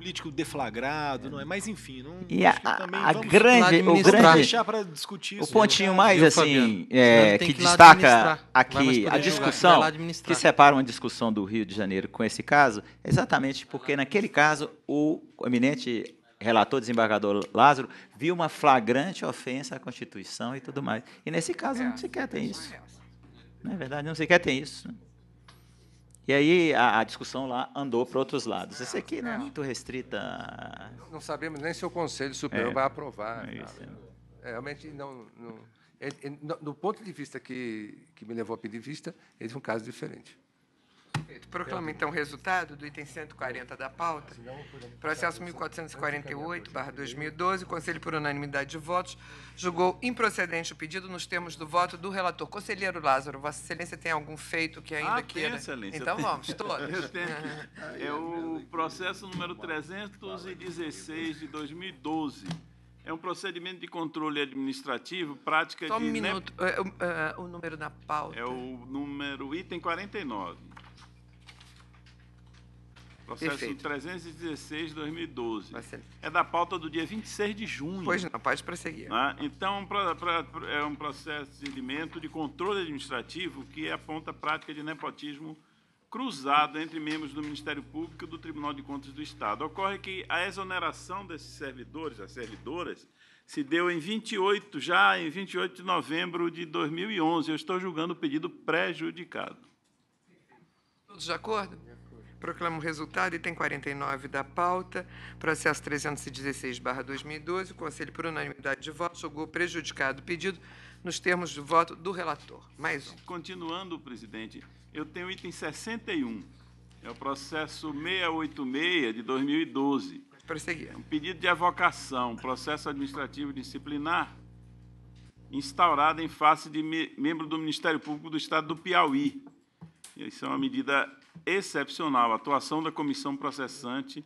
político deflagrado, é. não é? Mas enfim, não. E a, a grande, o grande, deixar para discutir o isso, né? pontinho mais assim é, que, que destaca aqui a discussão que separa uma discussão do Rio de Janeiro com esse caso, é exatamente porque naquele caso o eminente relator desembargador Lázaro viu uma flagrante ofensa à Constituição e tudo mais. E nesse caso não é. sequer tem é. isso. não é verdade, não sequer tem isso. E aí a, a discussão lá andou para outros lados. Esse aqui não é, é muito restrita. Não sabemos nem se o Conselho Superior é, vai aprovar. É isso, é, realmente não, não ele, é, ele, é, no, ponto de vista que, que me levou a pedir vista, ele é um caso diferente. Proclamo então o resultado do item 140 da pauta. Processo 1448-2012, o Conselho, por unanimidade de votos, julgou improcedente o pedido nos termos do voto do relator. Conselheiro Lázaro, Vossa Excelência tem algum feito que ainda ah, queira? Tem, excelência. Então vamos, todos. Eu tenho É o processo número 316 de 2012. É um procedimento de controle administrativo, prática Só um de. Só né? um minuto. É, é, é, o número na pauta. É o número item 49. Processo Perfeito. 316, 2012. É da pauta do dia 26 de junho. Pois não, pode prosseguir. Né? Então, pra, pra, é um é procedimento de controle administrativo que aponta a prática de nepotismo cruzado entre membros do Ministério Público e do Tribunal de Contas do Estado. Ocorre que a exoneração desses servidores, as servidoras, se deu em 28, já em 28 de novembro de 2011. Eu estou julgando o pedido prejudicado. Todos de acordo? Proclamo o resultado, item 49 da pauta, processo 316-2012. O Conselho, por unanimidade de voto julgou prejudicado o pedido nos termos de voto do relator. Mais um. Continuando, presidente, eu tenho o item 61. É o processo 686 de 2012. Prosseguir. É um pedido de avocação, processo administrativo disciplinar, instaurado em face de me membro do Ministério Público do Estado do Piauí. Isso é uma medida excepcional atuação da comissão processante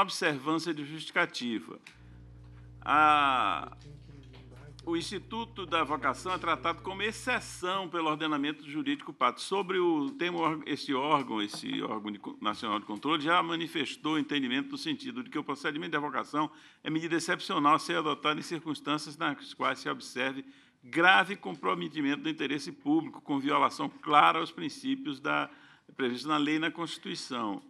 observância de justificativa. A, o Instituto da Vocação é tratado como exceção pelo ordenamento jurídico pato. Sobre o tema, esse órgão, esse órgão de, nacional de controle, já manifestou entendimento no sentido de que o procedimento de vocação é medida excepcional a ser adotada em circunstâncias nas quais se observe grave comprometimento do interesse público, com violação clara aos princípios da é previsto na lei e na Constituição.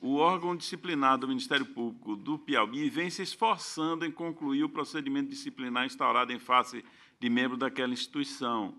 O órgão disciplinar do Ministério Público do Piauí vem se esforçando em concluir o procedimento disciplinar instaurado em face de membro daquela instituição.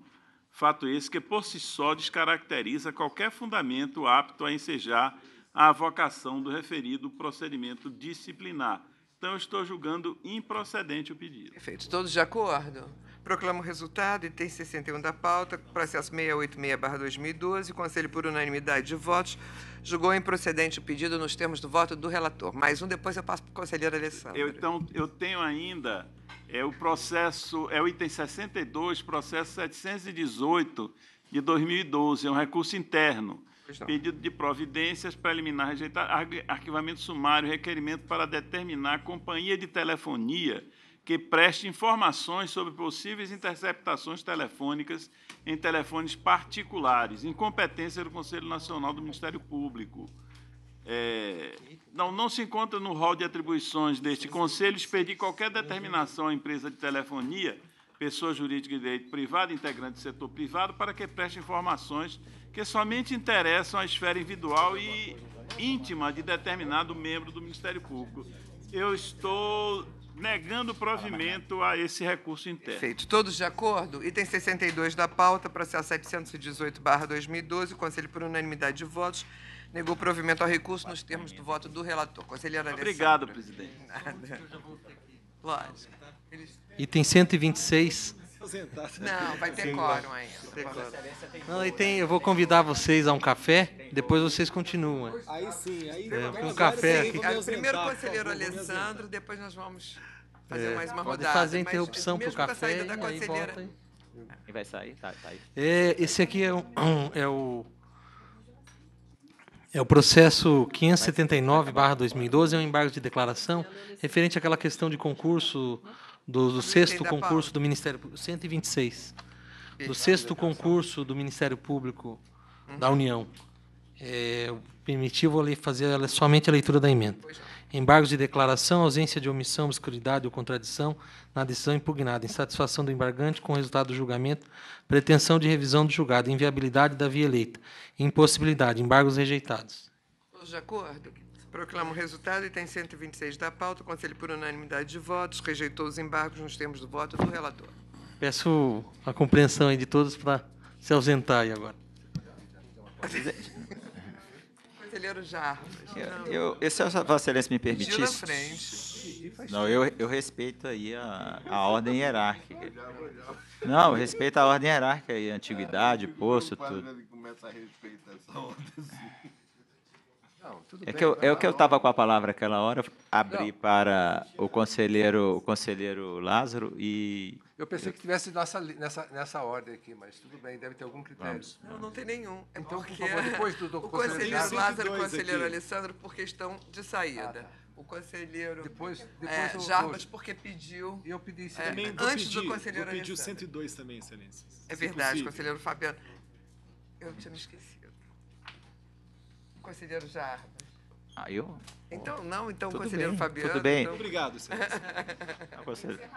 Fato esse que, por si só, descaracteriza qualquer fundamento apto a ensejar a vocação do referido procedimento disciplinar. Então, estou julgando improcedente o pedido. Perfeito. Todos de acordo? Proclamo o resultado, item 61 da pauta, processo 686-2012. O Conselho, por unanimidade de votos, julgou improcedente o pedido nos termos do voto do relator. Mais um, depois eu passo para o conselheiro Alessandro. Eu, então, eu tenho ainda é o processo, é o item 62, processo 718 de 2012, é um recurso interno. Pedido de providências para eliminar rejeitar arquivamento sumário, requerimento para determinar a companhia de telefonia que preste informações sobre possíveis interceptações telefônicas em telefones particulares, incompetência do Conselho Nacional do Ministério Público. É, não, não se encontra no rol de atribuições deste Conselho expedir qualquer determinação à empresa de telefonia, pessoa jurídica de direito privado, integrante do setor privado, para que preste informações que somente interessam à esfera individual e íntima de determinado membro do Ministério Público. Eu estou negando provimento a esse recurso interno. Feito, Todos de acordo? Item 62 da pauta, processo 718-2012, o Conselho, por unanimidade de votos, negou provimento ao recurso nos termos do voto do relator. Conselheira Obrigado, presidente. Nada. Item 126 não, vai ter quórum ainda. Não, e tem, eu vou convidar vocês a um café, depois vocês continuam. Aí sim, aí é, um café aqui. Primeiro o conselheiro Alessandro, depois nós vamos fazer é, mais uma pode rodada. fazer interrupção para o café e aí volta. E vai sair? Tá, tá aí. É, esse aqui é, um, é o é o processo 579/2012, é um embargo de declaração referente àquela questão de concurso do, do sexto concurso do Ministério Público, 126, do sexto concurso do Ministério Público da União. É, permitiu vou fazer somente a leitura da emenda. Embargos de declaração, ausência de omissão, obscuridade ou contradição na decisão impugnada, insatisfação do embargante com o resultado do julgamento, pretensão de revisão do julgado, inviabilidade da via eleita, impossibilidade, embargos rejeitados. Todos de acordo? Proclamo o resultado, item 126 da pauta. O Conselho, por unanimidade de votos, rejeitou os embargos nos termos do voto do relator. Peço a compreensão de todos para se ausentar aí agora. Conselheiro Jarros. Eu, se a Vossa Excelência me permitisse. Na frente. Não, eu, eu respeito aí a, a ordem hierárquica. Não, eu respeito a ordem hierárquica aí, antiguidade, posto tudo. Começa a respeitar essa ordem. Assim é, que eu, é o que eu estava com a palavra aquela hora, abri não, para o conselheiro, o conselheiro Lázaro e. Eu pensei eu... que tivesse nessa, nessa, nessa ordem aqui, mas tudo bem, deve ter algum critério. Vamos, vamos. Não, não tem nenhum. É então, por favor, depois do, do o conselheiro, conselheiro Lázaro e o conselheiro aqui. Alessandro por questão de saída. Ah, tá. O conselheiro depois, é, depois é, Jarbas, porque pediu. Eu pedi é, antes pedi, do conselheiro. pediu pedi e 102 também, excelência. É verdade, conselheiro Fabiano. Eu tinha me esquecido conselheiro Jarbas? Ah, eu? Então, não, então, tudo conselheiro bem, Fabiano. Tudo bem. Então... Obrigado, senhor. Ah,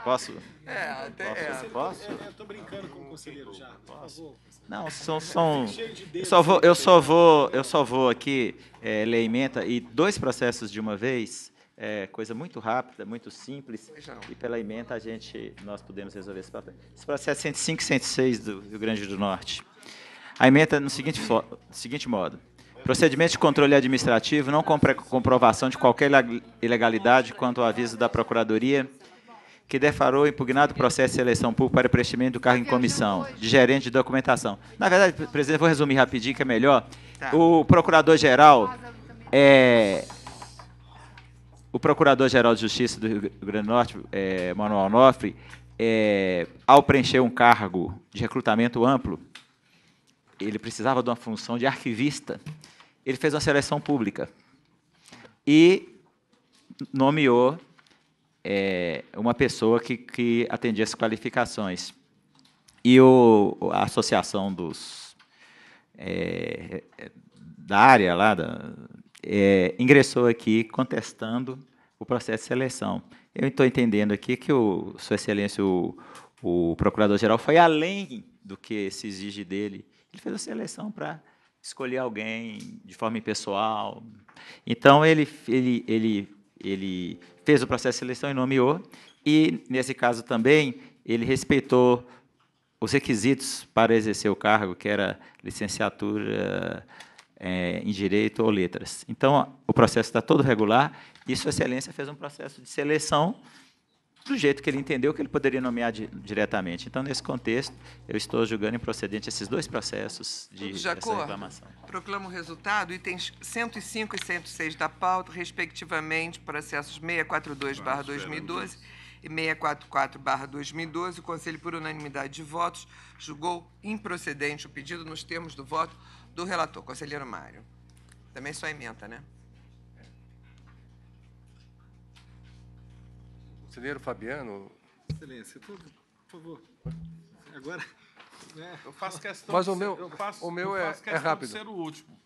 posso? É, até posso. É. posso? É, eu é, brincando com o conselheiro Jarbas, por favor. Não, são. são eu, só vou, né? eu, só vou, eu só vou aqui, é, lei emenda, e dois processos de uma vez. É coisa muito rápida, muito simples, e pela emenda a gente, nós podemos resolver esse papel. Esse processo 105 é e 106 do Rio Grande do Norte. A emenda é no seguinte, seguinte modo. Procedimento de controle administrativo, não comprovação de qualquer ilegalidade quanto ao aviso da Procuradoria que deflagrou impugnado processo de seleção pública para preenchimento do cargo em comissão, de gerente de documentação. Na verdade, presidente, vou resumir rapidinho, que é melhor. Tá. O procurador-geral é, o Procurador-Geral de Justiça do Rio Grande do Norte, é, Manuel Onofre, é, ao preencher um cargo de recrutamento amplo, ele precisava de uma função de arquivista, ele fez uma seleção pública e nomeou é, uma pessoa que, que atendia as qualificações. E o, a associação dos, é, da área lá da, é, ingressou aqui contestando o processo de seleção. Eu estou entendendo aqui que, o, Sua Excelência, o, o Procurador-Geral foi além do que se exige dele ele fez a seleção para escolher alguém de forma impessoal. Então, ele, ele, ele, ele fez o processo de seleção e nomeou, e, nesse caso também, ele respeitou os requisitos para exercer o cargo, que era licenciatura é, em Direito ou Letras. Então, o processo está todo regular, e Sua Excelência fez um processo de seleção do jeito que ele entendeu que ele poderia nomear de, diretamente. Então, nesse contexto, eu estou julgando improcedente esses dois processos de, de reclamação. Proclamo o resultado, itens 105 e 106 da pauta, respectivamente, processos 642-2012 e 644-2012. O Conselho, por unanimidade de votos, julgou improcedente o pedido nos termos do voto do relator, conselheiro Mário. Também só emenda, né? Conselheiro Fabiano. Excelência, por, favor. Agora. Né? Eu faço questão. Mas o meu, ser, eu faço, o meu é, é rápido. ser o último.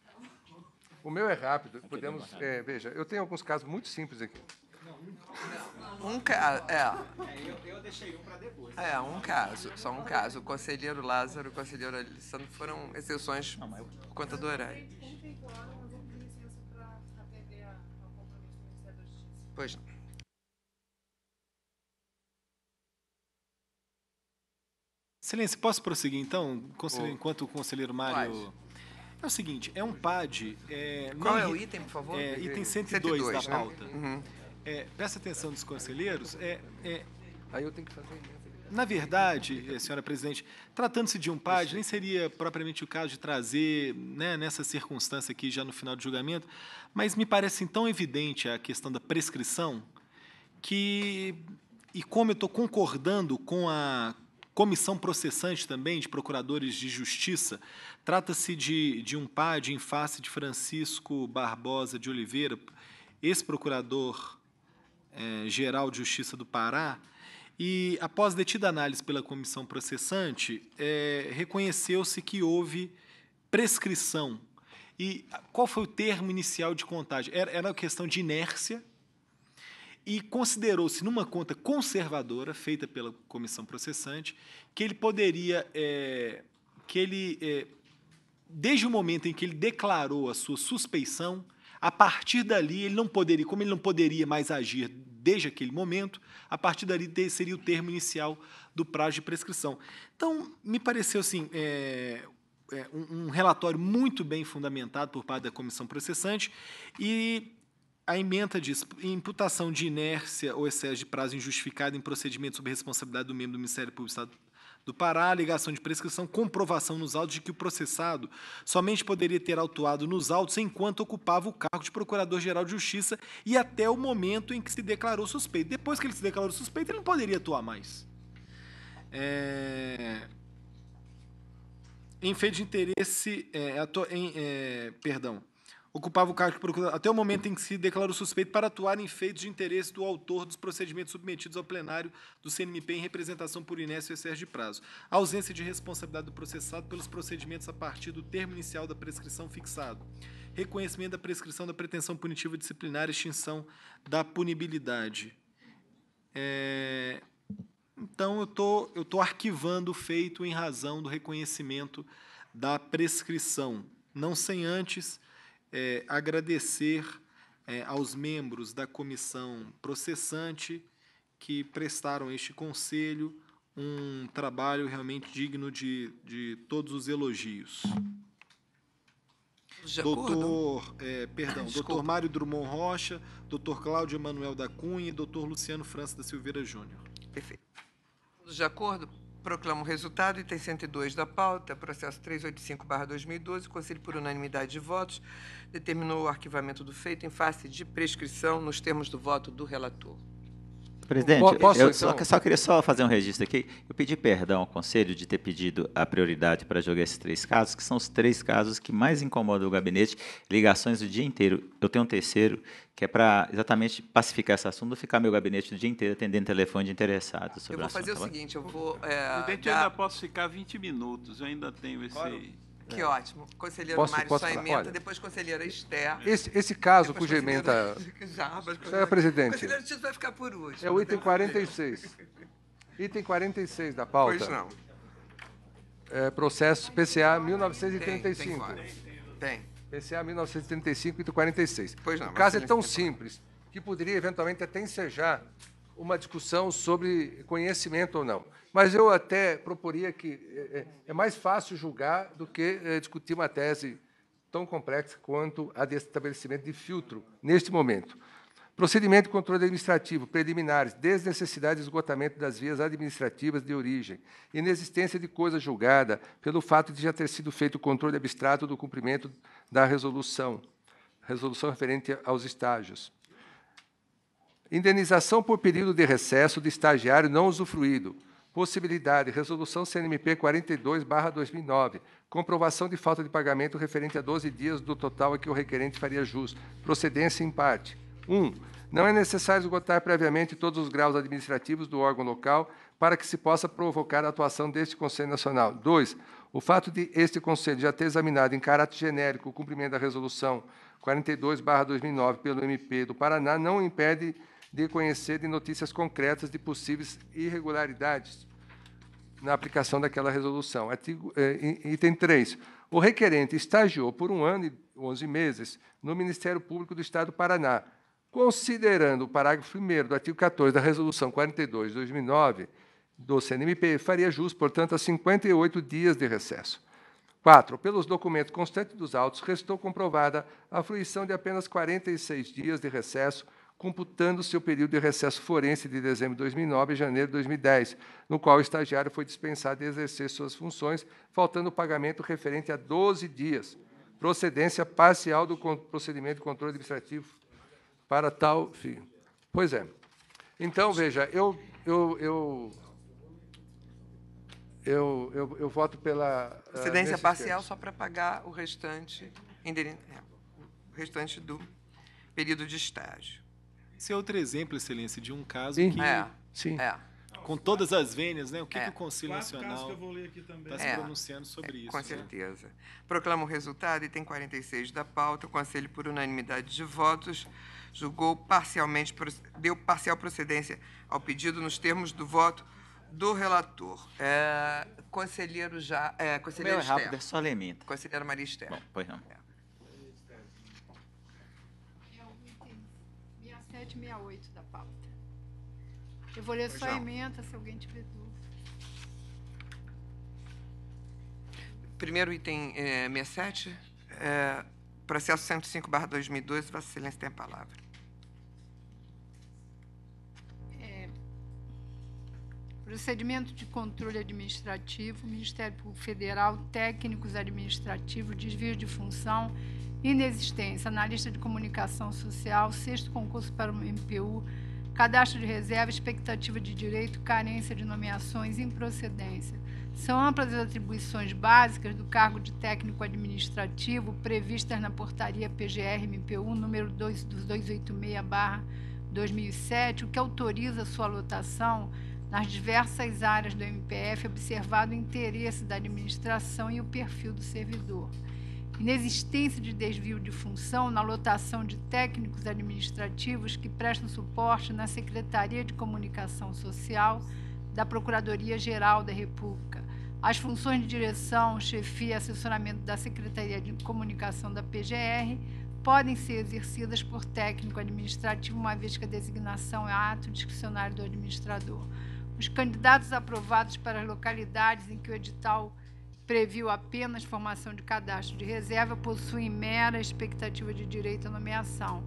O meu é rápido. Aqui Podemos. É, veja, eu tenho alguns casos muito simples aqui. Não, um caso. É. é eu, eu, deixei um para depois. É, um caso, só um caso. O conselheiro Lázaro e o conselheiro Alessandro foram exceções por conta do horário. Pois não. Excelência, posso prosseguir então, enquanto o conselheiro Mário. É o seguinte, é um PAD. É, Qual é o item, por favor? É, item 102, 102 da né? pauta. Uhum. É, peça atenção dos conselheiros. É, é, Aí eu tenho que fazer. Na verdade, eh, senhora presidente, tratando-se de um PAD, nem seria propriamente o caso de trazer né, nessa circunstância aqui, já no final do julgamento, mas me parece tão evidente a questão da prescrição que, e como eu estou concordando com a, comissão processante também de procuradores de justiça. Trata-se de, de um PAD em face de Francisco Barbosa de Oliveira, ex-procurador-geral eh, é, de Justiça do Pará, e, após detida análise pela comissão processante, é, reconheceu-se que houve prescrição. E qual foi o termo inicial de contagem? Era, era uma questão de inércia, e considerou-se numa conta conservadora feita pela comissão processante que ele poderia é, que ele é, desde o momento em que ele declarou a sua suspeição a partir dali ele não poderia como ele não poderia mais agir desde aquele momento a partir dali seria o termo inicial do prazo de prescrição então me pareceu assim é, é um, relatório muito bem fundamentado por parte da comissão processante e a emenda diz imputação de inércia ou excesso de prazo injustificado em procedimento sob responsabilidade do membro do Ministério Público do Estado do Pará, alegação de prescrição, comprovação nos autos de que o processado somente poderia ter autuado nos autos enquanto ocupava o cargo de Procurador-Geral de Justiça e até o momento em que se declarou suspeito. Depois que ele se declarou suspeito, ele não poderia atuar mais. É... Em feito de interesse, é, ato... em, é, perdão, ocupava o cargo de procurador até o momento em que se declarou suspeito para atuar em feitos de interesse do autor dos procedimentos submetidos ao plenário do CNMP em representação por Inésio e Sérgio de Prazo. A ausência de responsabilidade do processado pelos procedimentos a partir do termo inicial da prescrição fixado. Reconhecimento da prescrição da pretensão punitiva disciplinar, extinção da punibilidade. É... Então, eu tô, estou tô arquivando o feito em razão do reconhecimento da prescrição, não sem antes é, agradecer é, aos membros da comissão processante que prestaram este conselho um trabalho realmente digno de, de todos os elogios. De doutor, é, perdão, doutor Mário Drummond Rocha, doutor Cláudio Emanuel da Cunha e doutor Luciano França da Silveira Júnior. Perfeito. de acordo? Proclamo o resultado, item 102 da pauta, processo 385-2012. O Conselho, por unanimidade de votos, determinou o arquivamento do feito em face de prescrição nos termos do voto do relator. Presidente, Posso, eu só, então? só, queria só fazer um registro aqui. Eu pedi perdão ao Conselho de ter pedido a prioridade para jogar esses três casos, que são os três casos que mais incomodam o gabinete, ligações o dia inteiro. Eu tenho um terceiro que é para exatamente pacificar esse assunto, ficar meu gabinete o dia inteiro atendendo telefone de interessados. eu vou fazer assunto, o tá seguinte, eu vou... É, eu dar... ainda posso ficar 20 minutos, eu ainda tenho esse... Claro. Que é. ótimo. Conselheiro posso, Mário, posso emenda, Olha, depois conselheira Esther. Esse, esse caso cuja emenda. Jarbas, Senhora presidente. Conselheiro vai ficar por último. É o item 46. Né? item 46 da pauta. Pois não. É, processo PCA 1935. Tem. tem, tem. PCA 1935, item 46. Pois não. O caso é tão simples que poderia eventualmente até ensejar uma discussão sobre conhecimento ou não. Mas eu até proporia que é, é, é mais fácil julgar do que é, discutir uma tese tão complexa quanto a de estabelecimento de filtro neste momento. Procedimento de controle administrativo, preliminares, desnecessidade de esgotamento das vias administrativas de origem, inexistência de coisa julgada pelo fato de já ter sido feito o controle abstrato do cumprimento da resolução, resolução referente aos estágios. Indenização por período de recesso de estagiário não usufruído, Possibilidade, resolução CNMP 42-2009, comprovação de falta de pagamento referente a 12 dias do total a que o requerente faria jus, procedência em parte. 1. Um, não é necessário esgotar previamente todos os graus administrativos do órgão local para que se possa provocar a atuação deste Conselho Nacional. 2. O fato de este Conselho já ter examinado em caráter genérico o cumprimento da resolução 42/2009 pelo MP do Paraná não impede de conhecer de notícias concretas de possíveis irregularidades na aplicação daquela resolução. Artigo, é, item 3. O requerente estagiou por um ano e 11 meses no Ministério Público do Estado do Paraná, considerando o parágrafo 1 do artigo 14 da Resolução 42 de 2009 do CNMP, faria jus, portanto, a 58 dias de recesso. 4. Pelos documentos constantes dos autos, restou comprovada a fruição de apenas 46 dias de recesso computando seu período de recesso forense de dezembro de 2009 e janeiro de 2010, no qual o estagiário foi dispensado de exercer suas funções, faltando o pagamento referente a 12 dias. Procedência parcial do procedimento de controle administrativo para tal fim. Pois é. Então, veja, eu, eu, eu eu, eu, eu, voto pela. Ah, procedência parcial só para pagar o restante, é, o restante do período de estágio. Esse é outro exemplo, excelência, de um caso sim. que. É, sim. É. Com todas as vênias, né? O que, é. que o Conselho Nacional está se é. pronunciando sobre é, isso. Com né? certeza. Né? Proclama o resultado, item 46 da pauta. O Conselho, por unanimidade de votos, julgou parcialmente, deu parcial procedência ao pedido nos termos do voto do relator. É, conselheiro já. É, conselheiro Meu é rápido, é só elemento. Conselheiro Maria Esther. Bom, pois não. É. 67 da pauta. Eu vou ler só a emenda se alguém tiver dúvida. Primeiro item é, 67, é, processo 105, 2012, Vossa Excelência tem a palavra. procedimento de controle administrativo, Ministério Público Federal, técnicos administrativos, desvio de função inexistência, analista de comunicação social, sexto concurso para o MPU, cadastro de reserva, expectativa de direito, carência de nomeações, improcedência. São amplas as atribuições básicas do cargo de técnico administrativo previstas na portaria PGR-MPU número 2, 286-2007, o que autoriza sua lotação nas diversas áreas do MPF, observado o interesse da administração e o perfil do servidor inexistência de desvio de função na lotação de técnicos administrativos que prestam suporte na Secretaria de Comunicação Social da Procuradoria-Geral da República. As funções de direção, chefia e assessoramento da Secretaria de Comunicação da PGR podem ser exercidas por técnico administrativo, uma vez que a designação é ato discricionário do administrador. Os candidatos aprovados para as localidades em que o edital previu apenas formação de cadastro de reserva, possui mera expectativa de direito à nomeação.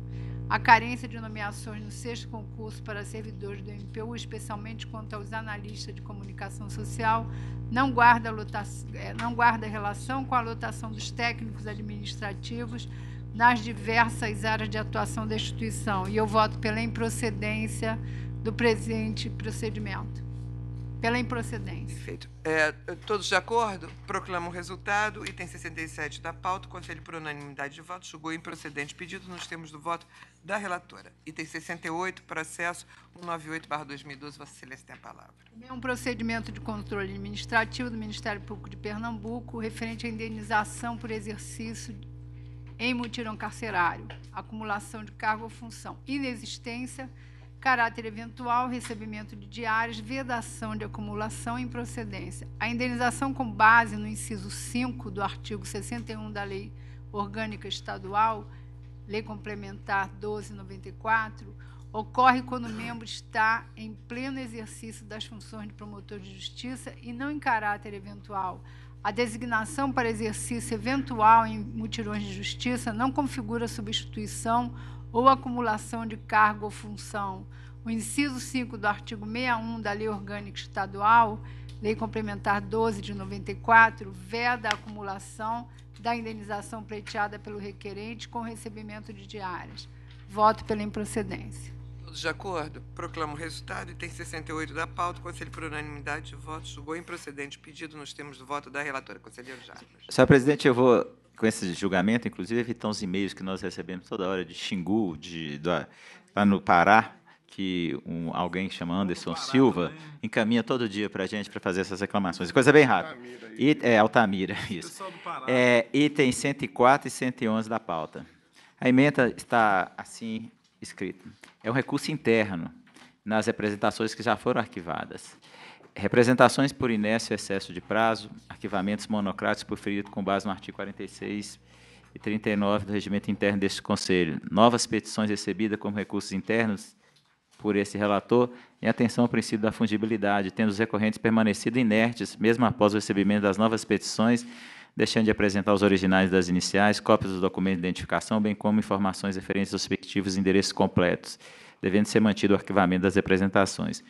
A carência de nomeações no sexto concurso para servidores do MPU, especialmente quanto aos analistas de comunicação social, não guarda, lotação, eh, não guarda relação com a lotação dos técnicos administrativos nas diversas áreas de atuação da instituição. E eu voto pela improcedência do presente procedimento. Pela improcedência. Perfeito. É, todos de acordo? Proclamo o resultado. Item 67 da pauta. O Conselho, por unanimidade de votos, julgou improcedente pedido nos termos do voto da relatora. Item 68, processo 198-2012. Vossa Excelência tem a palavra. É um procedimento de controle administrativo do Ministério Público de Pernambuco referente à indenização por exercício em mutirão carcerário, acumulação de cargo ou função, inexistência caráter eventual, recebimento de diários, vedação de acumulação e improcedência. A indenização com base no inciso 5 do artigo 61 da Lei Orgânica Estadual, Lei Complementar 1294, ocorre quando o membro está em pleno exercício das funções de promotor de justiça e não em caráter eventual. A designação para exercício eventual em mutirões de justiça não configura substituição ou acumulação de cargo ou função. O inciso 5 do artigo 61 da Lei Orgânica Estadual, Lei Complementar 12 de 94, veda a acumulação da indenização pleiteada pelo requerente com recebimento de diárias. Voto pela improcedência. Todos de acordo? Proclamo o resultado. Item 68 da pauta. O Conselho, por unanimidade de votos, julgou improcedente o pedido nos termos do voto da relatora. Conselheiro Jardim. Senhor presidente, eu vou com esse julgamento, inclusive, evitar os e-mails que nós recebemos toda hora de Xingu, de, de lá no Pará, que um, alguém chama Anderson Pará, Silva também. encaminha todo dia para a gente para fazer essas reclamações. Coisa bem rápida. E, é, Altamira, isso. É, item 104 e 111 da pauta. A emenda está assim escrita. É um recurso interno nas representações que já foram arquivadas. Representações por inércia, excesso de prazo, arquivamentos monocráticos ferido com base no artigo 46 e 39 do regimento interno deste Conselho. Novas petições recebidas como recursos internos por esse relator, em atenção ao princípio da fungibilidade, tendo os recorrentes permanecido inertes, mesmo após o recebimento das novas petições, deixando de apresentar os originais das iniciais, cópias dos documentos de identificação, bem como informações referentes aos respectivos endereços completos, devendo ser mantido o arquivamento das representações.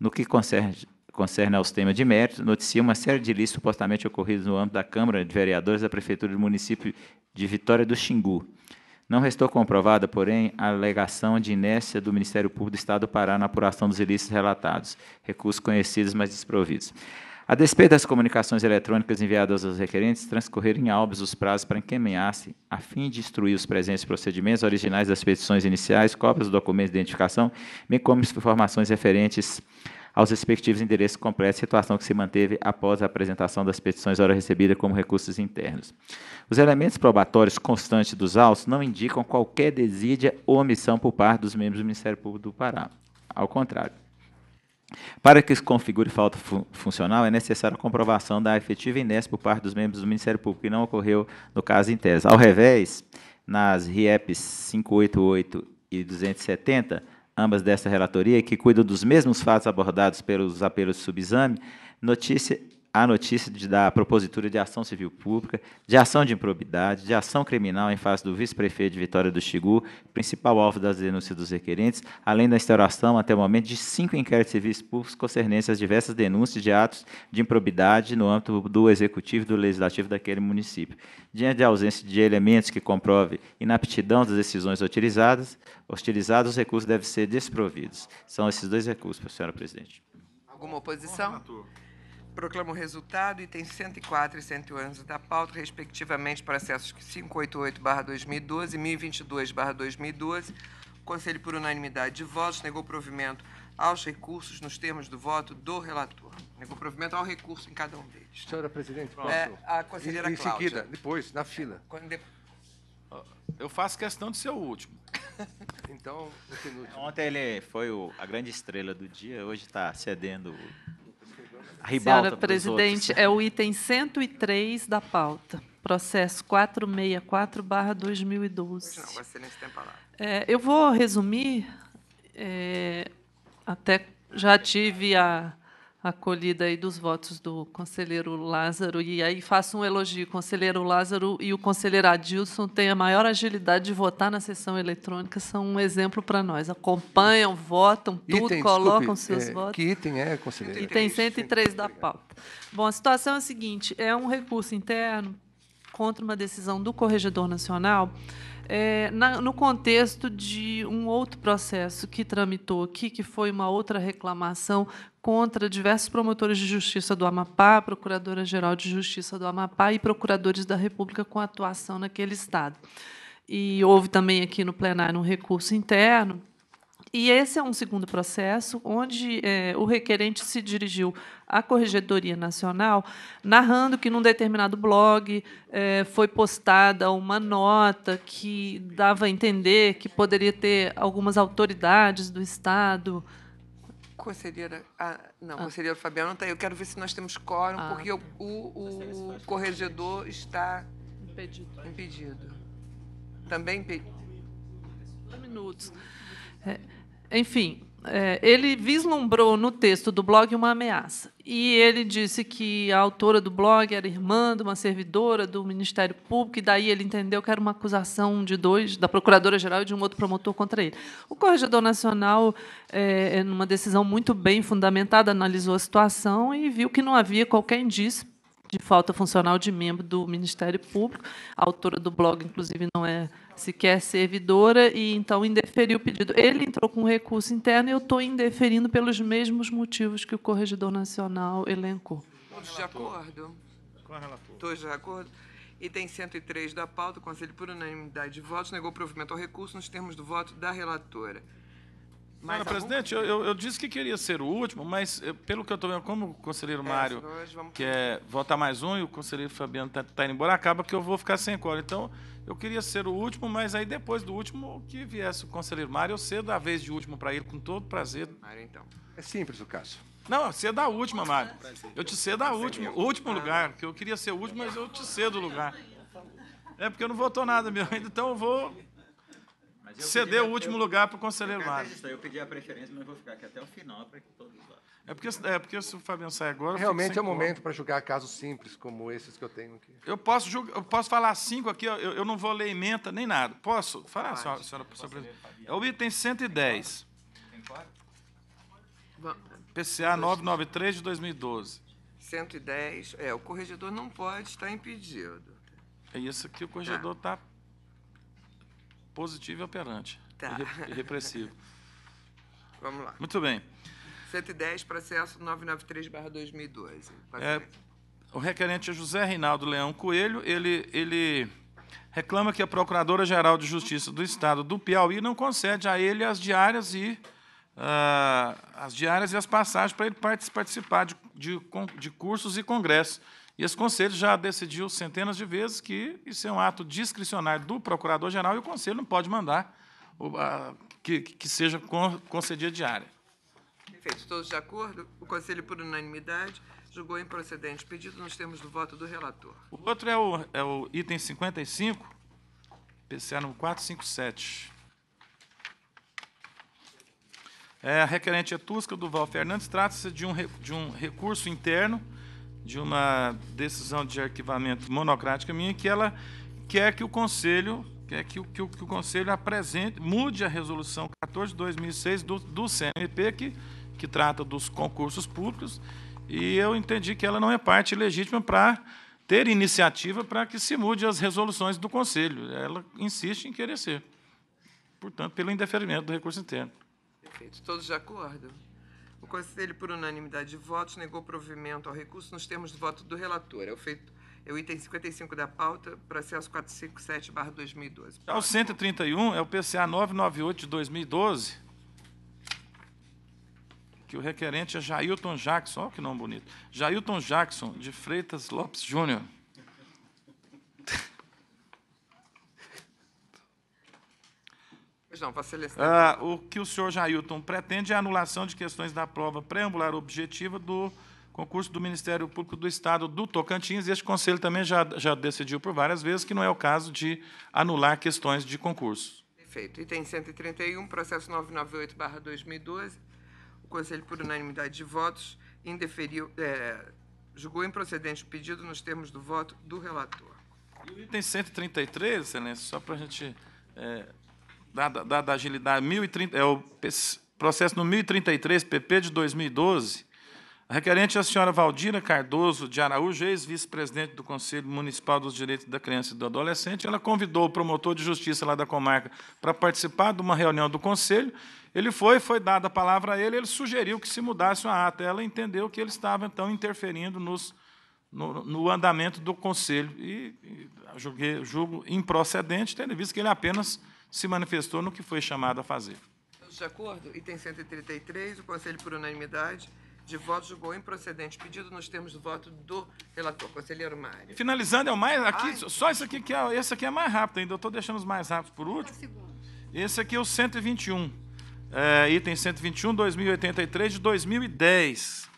No que concerne concerne aos temas de mérito, noticia uma série de ilícitos supostamente ocorridos no âmbito da Câmara de Vereadores da Prefeitura do município de Vitória do Xingu. Não restou comprovada, porém, a alegação de inércia do Ministério Público do Estado do Pará na apuração dos ilícitos relatados, recursos conhecidos, mas desprovidos. A despeito das comunicações eletrônicas enviadas aos requerentes, transcorreram em albes os prazos para encaminhar-se, a fim de instruir os presentes procedimentos originais das petições iniciais, cópias dos documentos de identificação, bem como informações referentes aos respectivos endereços completos, situação que se manteve após a apresentação das petições hora recebida como recursos internos. Os elementos probatórios constantes dos autos não indicam qualquer desídia ou omissão por parte dos membros do Ministério Público do Pará. Ao contrário. Para que se configure falta funcional, é necessária a comprovação da efetiva inércia por parte dos membros do Ministério Público, que não ocorreu no caso em tese. Ao revés, nas RIEPs 588 e 270, ambas desta relatoria, que cuidam dos mesmos fatos abordados pelos apelos de subexame, notícia a notícia de, da propositura de ação civil pública, de ação de improbidade, de ação criminal em face do vice-prefeito de Vitória do Xingu, principal alvo das denúncias dos requerentes, além da instauração, até o momento, de cinco inquéritos civis públicos concernentes às diversas denúncias de atos de improbidade no âmbito do Executivo e do Legislativo daquele município. Diante da ausência de elementos que comprove inaptidão das decisões utilizadas, os recursos devem ser desprovidos. São esses dois recursos, senhora presidente. Alguma oposição? Bom, Proclamo o resultado, itens 104 e 111 da pauta, respectivamente, processos 588-2012 e 1022-2012. O Conselho, por unanimidade de votos, negou provimento aos recursos nos termos do voto do relator. Negou provimento ao recurso em cada um deles. Senhora Presidente, posso? É, a conselheira e, em Cláudia. seguida, depois, na fila. É, de... Eu faço questão de ser o último. então, o Ontem ele foi o, a grande estrela do dia, hoje está cedendo Ribalta, Senhora presidente, é o item 103 da pauta, processo 464-2012. Não, excelência tem palavra. É, eu vou resumir, é, até já tive a acolhida aí dos votos do conselheiro Lázaro. E aí faço um elogio. O conselheiro Lázaro e o conselheiro Adilson têm a maior agilidade de votar na sessão eletrônica, são um exemplo para nós. Acompanham, votam, tudo, item, colocam desculpe, seus é, votos. Que item é, conselheiro? Item 103 da pauta. Bom, a situação é a seguinte: é um recurso interno contra uma decisão do Corregedor Nacional é, na, no contexto de um outro processo que tramitou aqui, que foi uma outra reclamação contra diversos promotores de justiça do Amapá, procuradora-geral de justiça do Amapá e procuradores da República com atuação naquele estado. E houve também aqui no plenário um recurso interno e esse é um segundo processo onde é, o requerente se dirigiu à Corregedoria Nacional, narrando que num determinado blog é, foi postada uma nota que dava a entender que poderia ter algumas autoridades do Estado. Conselheira. Ah, não, ah. Fabiana, Fabiano está aí. Eu quero ver se nós temos quórum, ah, porque o, o, o corregedor está impedido. impedido. Também impedido. Minutos. É enfim, é, ele vislumbrou no texto do blog uma ameaça. E ele disse que a autora do blog era irmã de uma servidora do Ministério Público, e daí ele entendeu que era uma acusação de dois, da Procuradora-Geral e de um outro promotor contra ele. O Corregedor Nacional, é, é, numa decisão muito bem fundamentada, analisou a situação e viu que não havia qualquer indício de falta funcional de membro do Ministério Público. A autora do blog, inclusive, não é se quer servidora e então indeferir o pedido. Ele entrou com recurso interno e eu estou indeferindo pelos mesmos motivos que o corregedor nacional elencou. Todos de acordo? Com a relatora. Todos de acordo? Item 103 da pauta, o Conselho, por unanimidade de votos, negou provimento ao recurso nos termos do voto da relatora. Senhora presidente, eu, eu, eu, disse que queria ser o último, mas eh, pelo que eu estou vendo, como o conselheiro é, Mário quer votar mais um e o conselheiro Fabiano está tá indo embora, acaba que eu vou ficar sem cola. Então, eu queria ser o último, mas aí depois do último, que viesse o conselheiro Mário, eu cedo a vez de último para ele, com todo prazer. Mário, então. É simples o caso. Não, cedo a última, Mário. Eu te cedo a última, último ah. lugar, que eu queria ser o último, mas eu te cedo o lugar. É porque eu não votou nada meu ainda, então eu vou ceder o último lugar para o conselheiro Mário. Eu pedi a preferência, mas vou ficar aqui até o final para que todos é porque, é porque se o Fabiano sair agora. Realmente é o momento para julgar casos simples como esses que eu tenho aqui. Eu posso, julgar, eu posso falar cinco aqui, eu, eu não vou ler emenda nem nada. Posso? Falar, senhora, senhora, senhora É o item 110. Tem quatro? PCA 993 de 2012. 110, é, o corregedor não pode estar impedido. É isso que o corregedor está tá positivo e operante. Tá. E repressivo. Vamos lá. Muito bem. 110, processo 993-2012. É, o requerente é José Reinaldo Leão Coelho. Ele, ele reclama que a Procuradora-Geral de Justiça do Estado do Piauí não concede a ele as diárias e ah, as diárias e as passagens para ele participar de, de, de cursos e congressos. E esse Conselho já decidiu centenas de vezes que isso é um ato discricionário do Procurador-Geral e o Conselho não pode mandar que, que seja concedida diária feitos todos de acordo, o Conselho, por unanimidade, julgou improcedente o pedido nos termos do voto do relator. O outro é o, é o item 55, PCA número 457. É, a requerente do Duval Fernandes trata-se de, um, de um recurso interno de uma decisão de arquivamento monocrática minha que ela quer que o conselho quer que, que, que o conselho apresente mude a resolução 14 de 2006 do, do CMP que que trata dos concursos públicos, e eu entendi que ela não é parte legítima para ter iniciativa para que se mude as resoluções do Conselho. Ela insiste em querer ser, portanto, pelo indeferimento do recurso interno. Perfeito. Todos de acordo? O Conselho, por unanimidade de votos, negou provimento ao recurso nos termos do voto do relator. É o feito é o item 55 da pauta, processo 457-2012. O 131 é o PCA 998 de 2012, o requerente é Jailton Jackson, olha que nome bonito, Jailton Jackson, de Freitas Lopes Júnior. ah, o que o senhor Jailton pretende é a anulação de questões da prova preambular objetiva do concurso do Ministério Público do Estado do Tocantins. Este conselho também já, já decidiu por várias vezes que não é o caso de anular questões de concurso. Perfeito. Item 131, processo 998-2012. Conselho, por unanimidade de votos, indeferiu, é, julgou improcedente o pedido nos termos do voto do relator. E o item 133, excelência, só para a gente é, dar da, da agilidade, 1030, é o processo no 1033, PP de 2012, a requerente é a senhora Valdira Cardoso de Araújo, ex-vice-presidente do Conselho Municipal dos Direitos da Criança e do Adolescente. Ela convidou o promotor de justiça lá da comarca para participar de uma reunião do conselho. Ele foi, foi dada a palavra a ele, ele sugeriu que se mudasse o ata. Ela entendeu que ele estava, então, interferindo nos, no, no andamento do conselho. E, e julguei, julgo improcedente, tendo visto que ele apenas se manifestou no que foi chamado a fazer. De acordo, item 133, o Conselho, por unanimidade, de voto julgou improcedente pedido nos termos do voto do relator, conselheiro Mário. Finalizando, é o mais. Aqui, Ai. só isso aqui que é. Esse aqui é mais rápido ainda. Eu estou deixando os mais rápidos por último. Esse aqui é o 121. É, item 121, 2083 de 2010.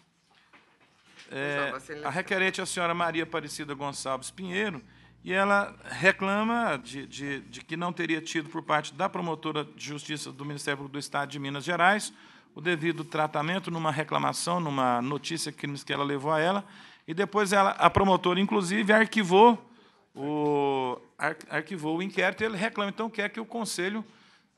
É, a requerente é a senhora Maria Aparecida Gonçalves Pinheiro, e ela reclama de, de, de que não teria tido, por parte da promotora de justiça do Ministério Público do Estado de Minas Gerais, o devido tratamento numa reclamação, numa notícia que ela levou a ela, e depois ela, a promotora, inclusive, arquivou o, ar, arquivou o inquérito e ele reclama. Então, quer que o Conselho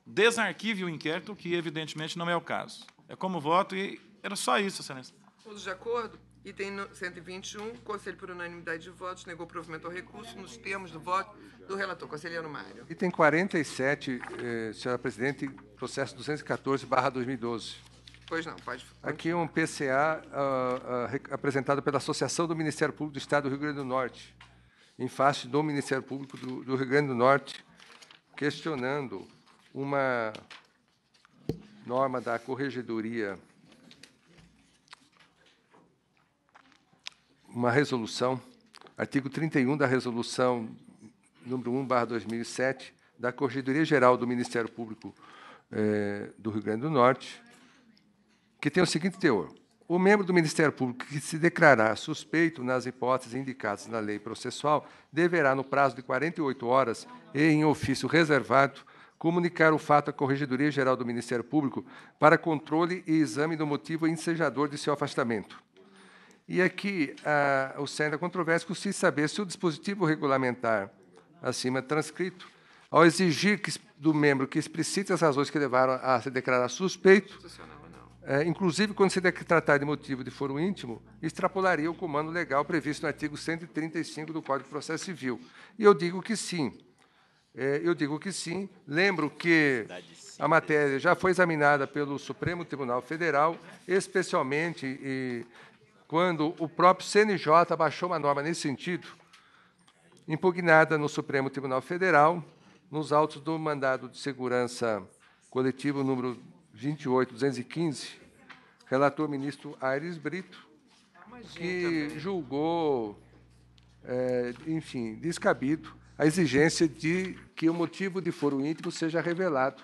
desarquive o inquérito, que, evidentemente, não é o caso. É como voto e era só isso, Excelência. Todos de acordo? Item 121, Conselho por unanimidade de votos negou provimento ao recurso nos termos do voto do relator. Conselheiro Mário. Item 47, eh, senhora presidente, processo 214-2012. Pois não, pode. Aqui é um PCA uh, ah, uh, ah, apresentado pela Associação do Ministério Público do Estado do Rio Grande do Norte, em face do Ministério Público do, do Rio Grande do Norte, questionando uma norma da Corregedoria uma resolução, artigo 31 da resolução número 1, barra 2007, da Corregedoria Geral do Ministério Público eh, do Rio Grande do Norte, que tem o seguinte teor. O membro do Ministério Público que se declarar suspeito nas hipóteses indicadas na lei processual deverá, no prazo de 48 horas e em ofício reservado, comunicar o fato à Corregedoria Geral do Ministério Público para controle e exame do motivo ensejador de seu afastamento. E aqui a, o centro da controvérsia em saber se o dispositivo regulamentar acima transcrito, ao exigir que, do membro que explicite as razões que levaram a se declarar suspeito, é, inclusive quando se tratar de motivo de foro íntimo, extrapolaria o comando legal previsto no artigo 135 do Código de Processo Civil. E eu digo que sim. É, eu digo que sim. Lembro que a matéria já foi examinada pelo Supremo Tribunal Federal, especialmente e, quando o próprio CNJ baixou uma norma nesse sentido, impugnada no Supremo Tribunal Federal, nos autos do mandado de segurança coletivo número 28215, relator ministro Aires Brito, que julgou, é, enfim, descabido a exigência de que o motivo de foro íntimo seja revelado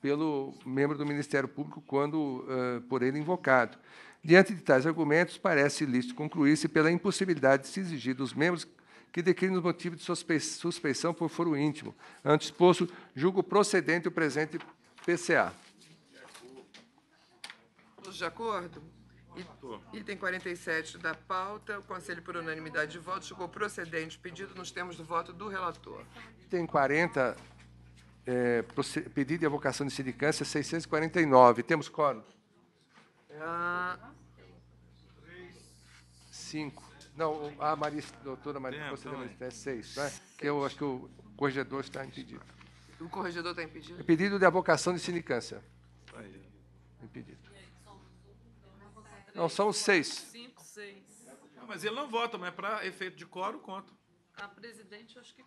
pelo membro do Ministério Público quando uh, por ele invocado. Diante de tais argumentos, parece lícito concluir-se pela impossibilidade de se exigir dos membros que declinem o motivo de suspeição por foro íntimo. Antes posto, julgo procedente o presente PCA. Todos de acordo? Item 47 da pauta, o Conselho, por unanimidade de voto julgou procedente o pedido nos termos do voto do relator. Item 40, é, eh, pedido de avocação de sindicância 649. Temos quórum? três, cinco. Não, a Maria, doutora Maria, você lembra, é seis, né? Que eu acho que o corregedor está impedido. O corregedor está impedido? Impedido é de avocação de sindicância. Impedido. Não, são seis. Cinco, seis. mas ele não vota, mas é para efeito de coro, conta. A presidente, acho que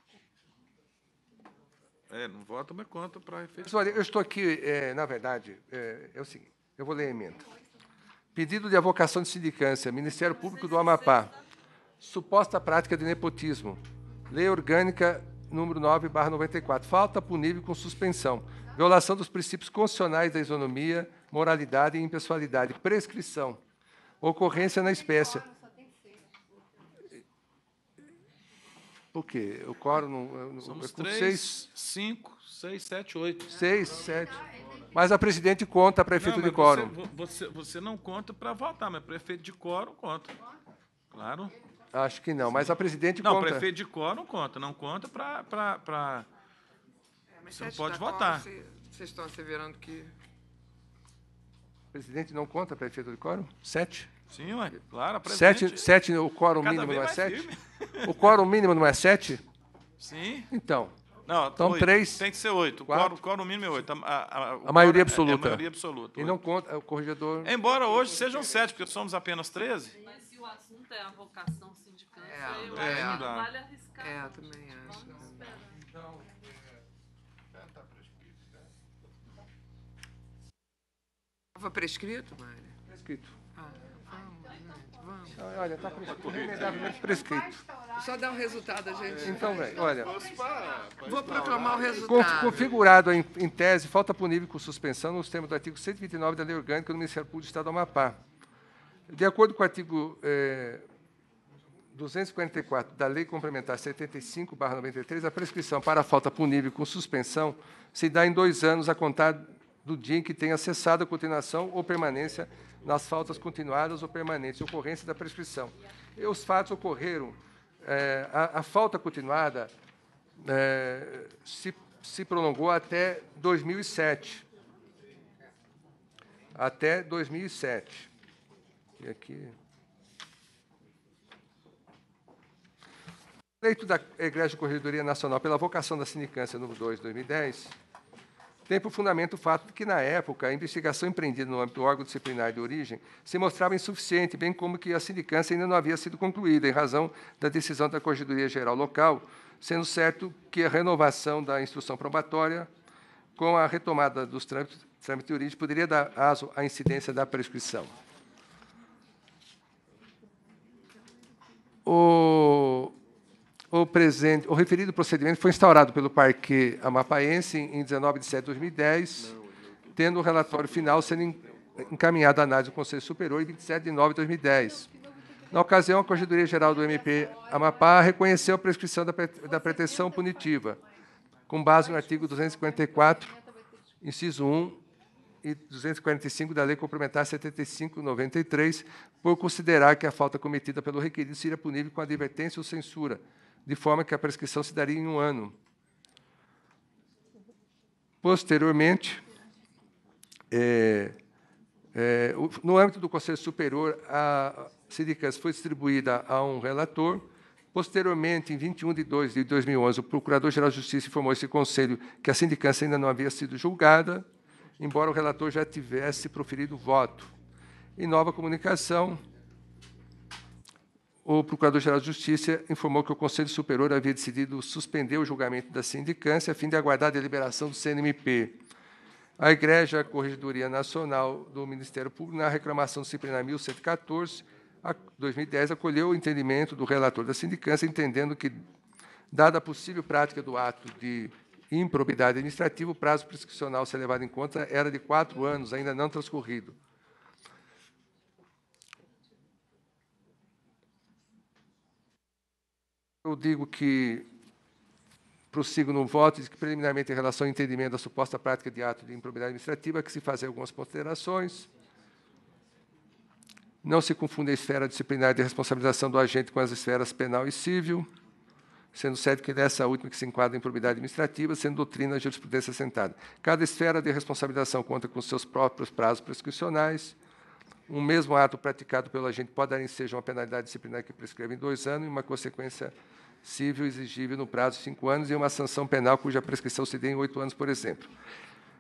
é, não vota, mas conta para efeito. Olha, eu estou aqui, é, na verdade, é, é o seguinte, eu vou ler a emenda. Pedido de avocação de sindicância, Ministério Público do Amapá. Suposta prática de nepotismo. Lei Orgânica número 9, barra 94. Falta punível com suspensão. Violação dos princípios constitucionais da isonomia, moralidade e impessoalidade. Prescrição. Ocorrência na espécie. O quê? O quórum não... Somos é três, seis... cinco, seis, sete, oito. Seis, sete... Mas a presidente conta para prefeito não, de quórum. Você, você, você, não conta para votar, mas prefeito de quórum conta. Claro. Acho que não, mas a presidente não, conta. Não, prefeito de quórum conta, não conta para... Pra, pra... É, você não é pode votar. vocês estão asseverando que... Presidente não conta para prefeito de quórum? Sete? Sim, ué, claro, presidente... Sete, sete o quórum Cada mínimo não é sete? Firme. O quórum mínimo não é sete? Sim. Então... Não, então, 8. três. Tem que ser oito. Quatro, o quórum mínimo é oito. A, a, a, a maioria absoluta. É-, é, a maioria absoluta. E não conta, é o corregedor. Embora hoje sejam sete, porque somos apenas treze. Mas se o assunto é a vocação sindical, é, é, é. vale arriscar. É, também acho. Estava prescrito, Mário? Prescrito. Olha, está tá prescrito. Só dá o um resultado, gente. É. Então, vem então, olha. Vou proclamar o resultado. Configurado em, em tese, falta punível com suspensão nos termos do artigo 129 da Lei Orgânica do Ministério Público do Estado do Amapá. De acordo com o artigo 244 eh, da Lei Complementar 75-93, a prescrição para a falta punível com suspensão se dá em dois anos a contar do dia em que tenha cessado a continuação ou permanência nas faltas continuadas ou permanentes, ocorrência da prescrição. E os fatos ocorreram, é, a, a, falta continuada é, se, se prolongou até 2007. Até 2007. E aqui... Leito da de Corredoria Nacional pela vocação da sindicância número 2 2010, tem por fundamento o fato de que, na época, a investigação empreendida no âmbito do órgão disciplinar de origem se mostrava insuficiente, bem como que a sindicância ainda não havia sido concluída, em razão da decisão da Corregedoria Geral Local, sendo certo que a renovação da instrução probatória, com a retomada dos trâmites, trâmites de origem, poderia dar aso à incidência da prescrição. O, o, presente, o referido procedimento foi instaurado pelo Parque Amapaense em 19 de setembro de 2010, tendo o relatório final sendo encaminhado à análise do Conselho Superior em 27 de nove de 2010. Na ocasião, a Corregedoria Geral do MP Amapá reconheceu a prescrição da, pretensão punitiva, com base no artigo 254, inciso 1 e 245 da Lei Complementar 7593, por considerar que a falta cometida pelo requerido seria punível com advertência ou censura, de forma que a prescrição se daria em um ano. Posteriormente, é, é, no âmbito do Conselho Superior, a Sindicância foi distribuída a um relator. Posteriormente, em 21 de 2 de 2011, o Procurador-Geral de Justiça informou esse Conselho que a sindicância ainda não havia sido julgada, embora o relator já tivesse proferido voto. Em nova comunicação, o Procurador-Geral de Justiça informou que o Conselho Superior havia decidido suspender o julgamento da sindicância a fim de aguardar a deliberação do CNMP. A Igreja Corregedoria Nacional do Ministério Público, na reclamação disciplinar 1114, a 2010, acolheu o entendimento do relator da sindicância, entendendo que, dada a possível prática do ato de improbidade administrativa, o prazo prescricional ser levado em conta era de quatro anos, ainda não transcorrido. Eu digo que prossigo no voto diz que, preliminarmente, em relação ao entendimento da suposta prática de ato de improbidade administrativa, que se fazem algumas considerações. Não se confunde a esfera disciplinar de responsabilização do agente com as esferas penal e civil, sendo certo que nessa última que se enquadra em improbidade administrativa, sendo doutrina a jurisprudência assentada. Cada esfera de responsabilização conta com seus próprios prazos prescricionais, um mesmo ato praticado pelo agente pode dar em seja uma penalidade disciplinar que prescreve em dois anos e uma consequência civil exigível no prazo de cinco anos e uma sanção penal cuja prescrição se dê em oito anos, por exemplo.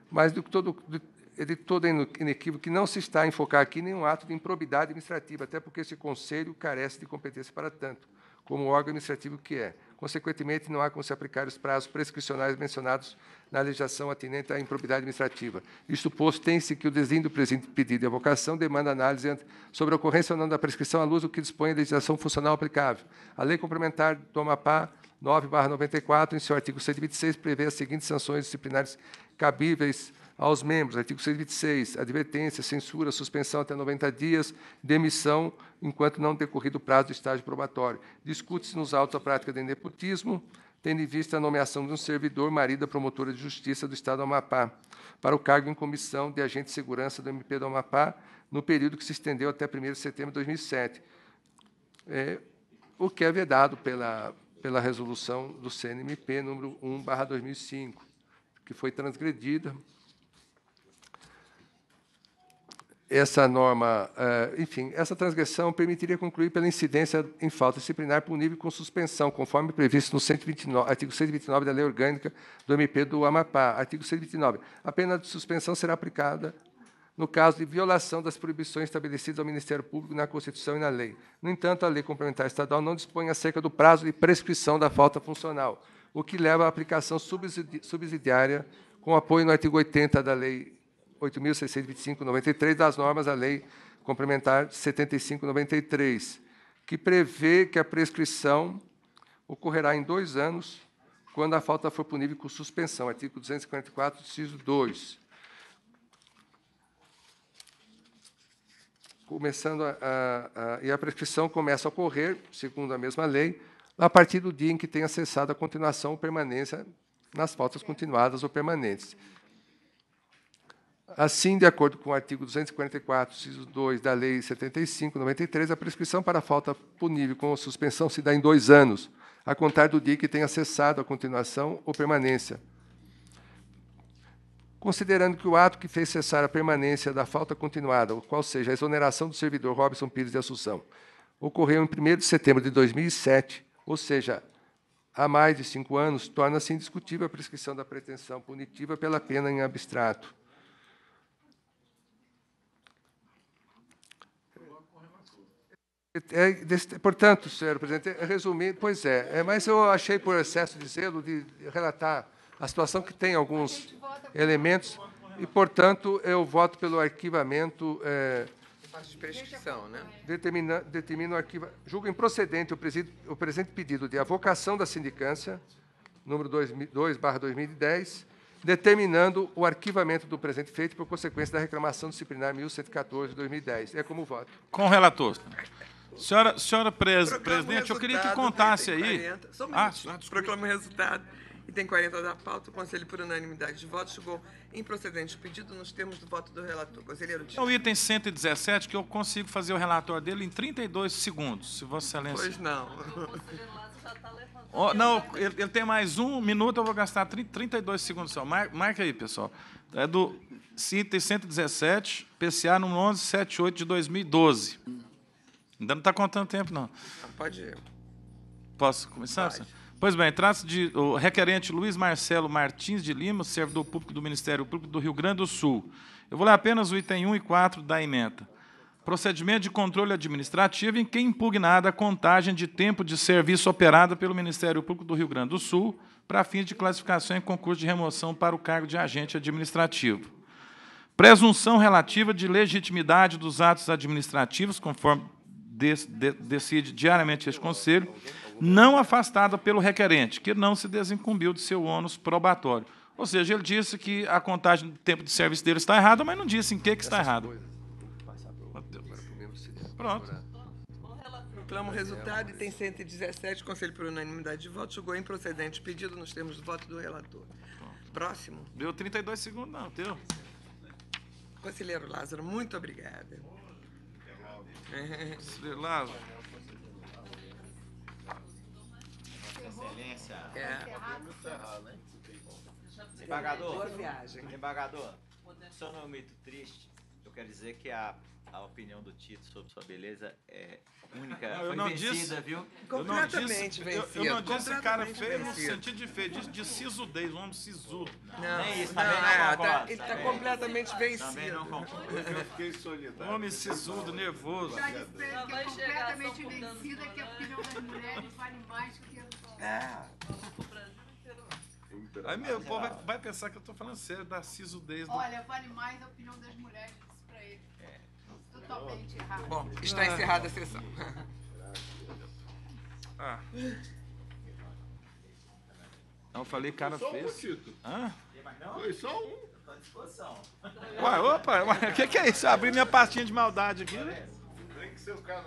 Mas é de todo, de todo inequívoco que não se está a enfocar aqui nenhum ato de improbidade administrativa, até porque esse Conselho carece de competência para tanto como órgão iniciativo que é. Consequentemente, não há como se aplicar os prazos prescricionais mencionados na legislação atinente à improbidade administrativa. Isto posto, tem-se que o desenho do presente pedido de avocação demanda análise sobre a ocorrência ou não da prescrição à luz do que dispõe a legislação funcional aplicável. A Lei Complementar do Amapá 9/94, em seu artigo 126, prevê as seguintes sanções disciplinares cabíveis aos membros, artigo 626, advertência, censura, suspensão até 90 dias, demissão enquanto não decorrido o prazo do estágio probatório. Discute-se nos autos a prática de nepotismo, tendo em vista a nomeação de um servidor, marido da promotora de justiça do Estado do Amapá, para o cargo em comissão de agente de segurança do MP do Amapá, no período que se estendeu até 1 de setembro de 2007, é, o que é vedado pela, pela resolução do CNMP número 1/2005, que foi transgredida essa norma, eh, enfim, essa transgressão permitiria concluir pela incidência em falta disciplinar punível com suspensão, conforme previsto no 129, artigo 129 da Lei Orgânica do MP do Amapá. Artigo 129. A pena de suspensão será aplicada no caso de violação das proibições estabelecidas ao Ministério Público na Constituição e na lei. No entanto, a Lei Complementar Estadual não dispõe acerca do prazo de prescrição da falta funcional, o que leva à aplicação subsidiária com apoio no artigo 80 da Lei 8.625/93 das normas da Lei Complementar 75/93, que prevê que a prescrição ocorrerá em dois anos quando a falta for punível com suspensão, artigo 244, inciso 2. Começando a, a, a, e a prescrição começa a ocorrer, segundo a mesma lei, a partir do dia em que tenha cessado a continuação ou permanência nas faltas continuadas ou permanentes. Assim, de acordo com o artigo 244, inciso 2 da Lei 75/93, a prescrição para a falta punível com suspensão se dá em dois anos, a contar do dia que tenha cessado a continuação ou permanência. Considerando que o ato que fez cessar a permanência da falta continuada, qual seja a exoneração do servidor Robson Pires de Assunção, ocorreu em 1 de setembro de 2007, ou seja, há mais de cinco anos, torna-se indiscutível a prescrição da pretensão punitiva pela pena em abstrato. É, é, portanto, senhor presidente, é, resumindo, pois é, mas eu achei por excesso de zelo de relatar a situação que tem alguns elementos e, portanto, eu voto pelo arquivamento. É, de prescrição, né? Determina, determina o arquivo. Julgo improcedente o, o presente pedido de avocação da sindicância, número 2-2010, determinando o arquivamento do presente feito por consequência da reclamação disciplinar 1114 de 2010. É como voto. Com o relator. Senhora, senhora pres, presidente, eu queria que contasse aí. 40, só um ah, proclama o resultado. E tem 40 da pauta, o Conselho, por unanimidade de chegou em procedente o pedido nos termos do voto do relator. Conselheiro Dias. É o item 117, que eu consigo fazer o relatório dele em 32 segundos, se Vossa Excelência. Pois não. Então, tá oh, não, ele, ele, tem mais um minuto, eu vou gastar 30, 32 segundos só. marca aí, pessoal. É do item 117, PCA número 1178 de 2012. Ainda não está contando tempo, não. Ah, pode ir. Posso começar? Pode. Pois bem, trata-se de o requerente Luiz Marcelo Martins de Lima, servidor público do Ministério Público do Rio Grande do Sul. Eu vou ler apenas o item 1 e 4 da emenda. Procedimento de controle administrativo em que impugnada a contagem de tempo de serviço operada pelo Ministério Público do Rio Grande do Sul para fins de classificação em concurso de remoção para o cargo de agente administrativo. Presunção relativa de legitimidade dos atos administrativos, conforme decide diariamente este conselho, não afastada pelo requerente, que não se desincumbiu de seu ônus probatório. Ou seja, ele disse que a contagem do tempo de serviço dele está errada, mas não disse em que, que está errado. Pronto. Proclamo o resultado, tem 117, conselho por unanimidade de voto, julgou improcedente pedido nos termos do voto do relator. Próximo. Deu 32 segundos, não, teu? Conselheiro Lázaro, muito obrigada. Sei lá. Excelência. É. Desembargador. Né? Desembargador. Seu nome triste. Eu quero dizer que a a opinião do Tito sobre sua beleza é única. Não, eu não vencida, disse, viu? Completamente eu não disse, vencido. Eu, eu não disse cara feio no sentido de feio, disse de sisudez, um homem sisudo. Não, não, isso, também não, não é, tá, concordo, tá, Ele está completamente vencido. Também não concordo. Eu fiquei solitário. Um homem sisudo, nervoso. Já disse que é completamente vencida, que a né? opinião das mulheres vale mais que a É. Aí, meu, povo vai, vai, pensar que eu estou falando sério da sisudez. Olha, vale mais a opinião das mulheres Totalmente errado. Bom, está ah. encerrada a sessão. Ah. Não, falei cara só fez. Um Hã? Foi só um. Estou à disposição. Ué, opa, o que, que é isso? abri minha pastinha de maldade aqui, né? Tem que ser o cara.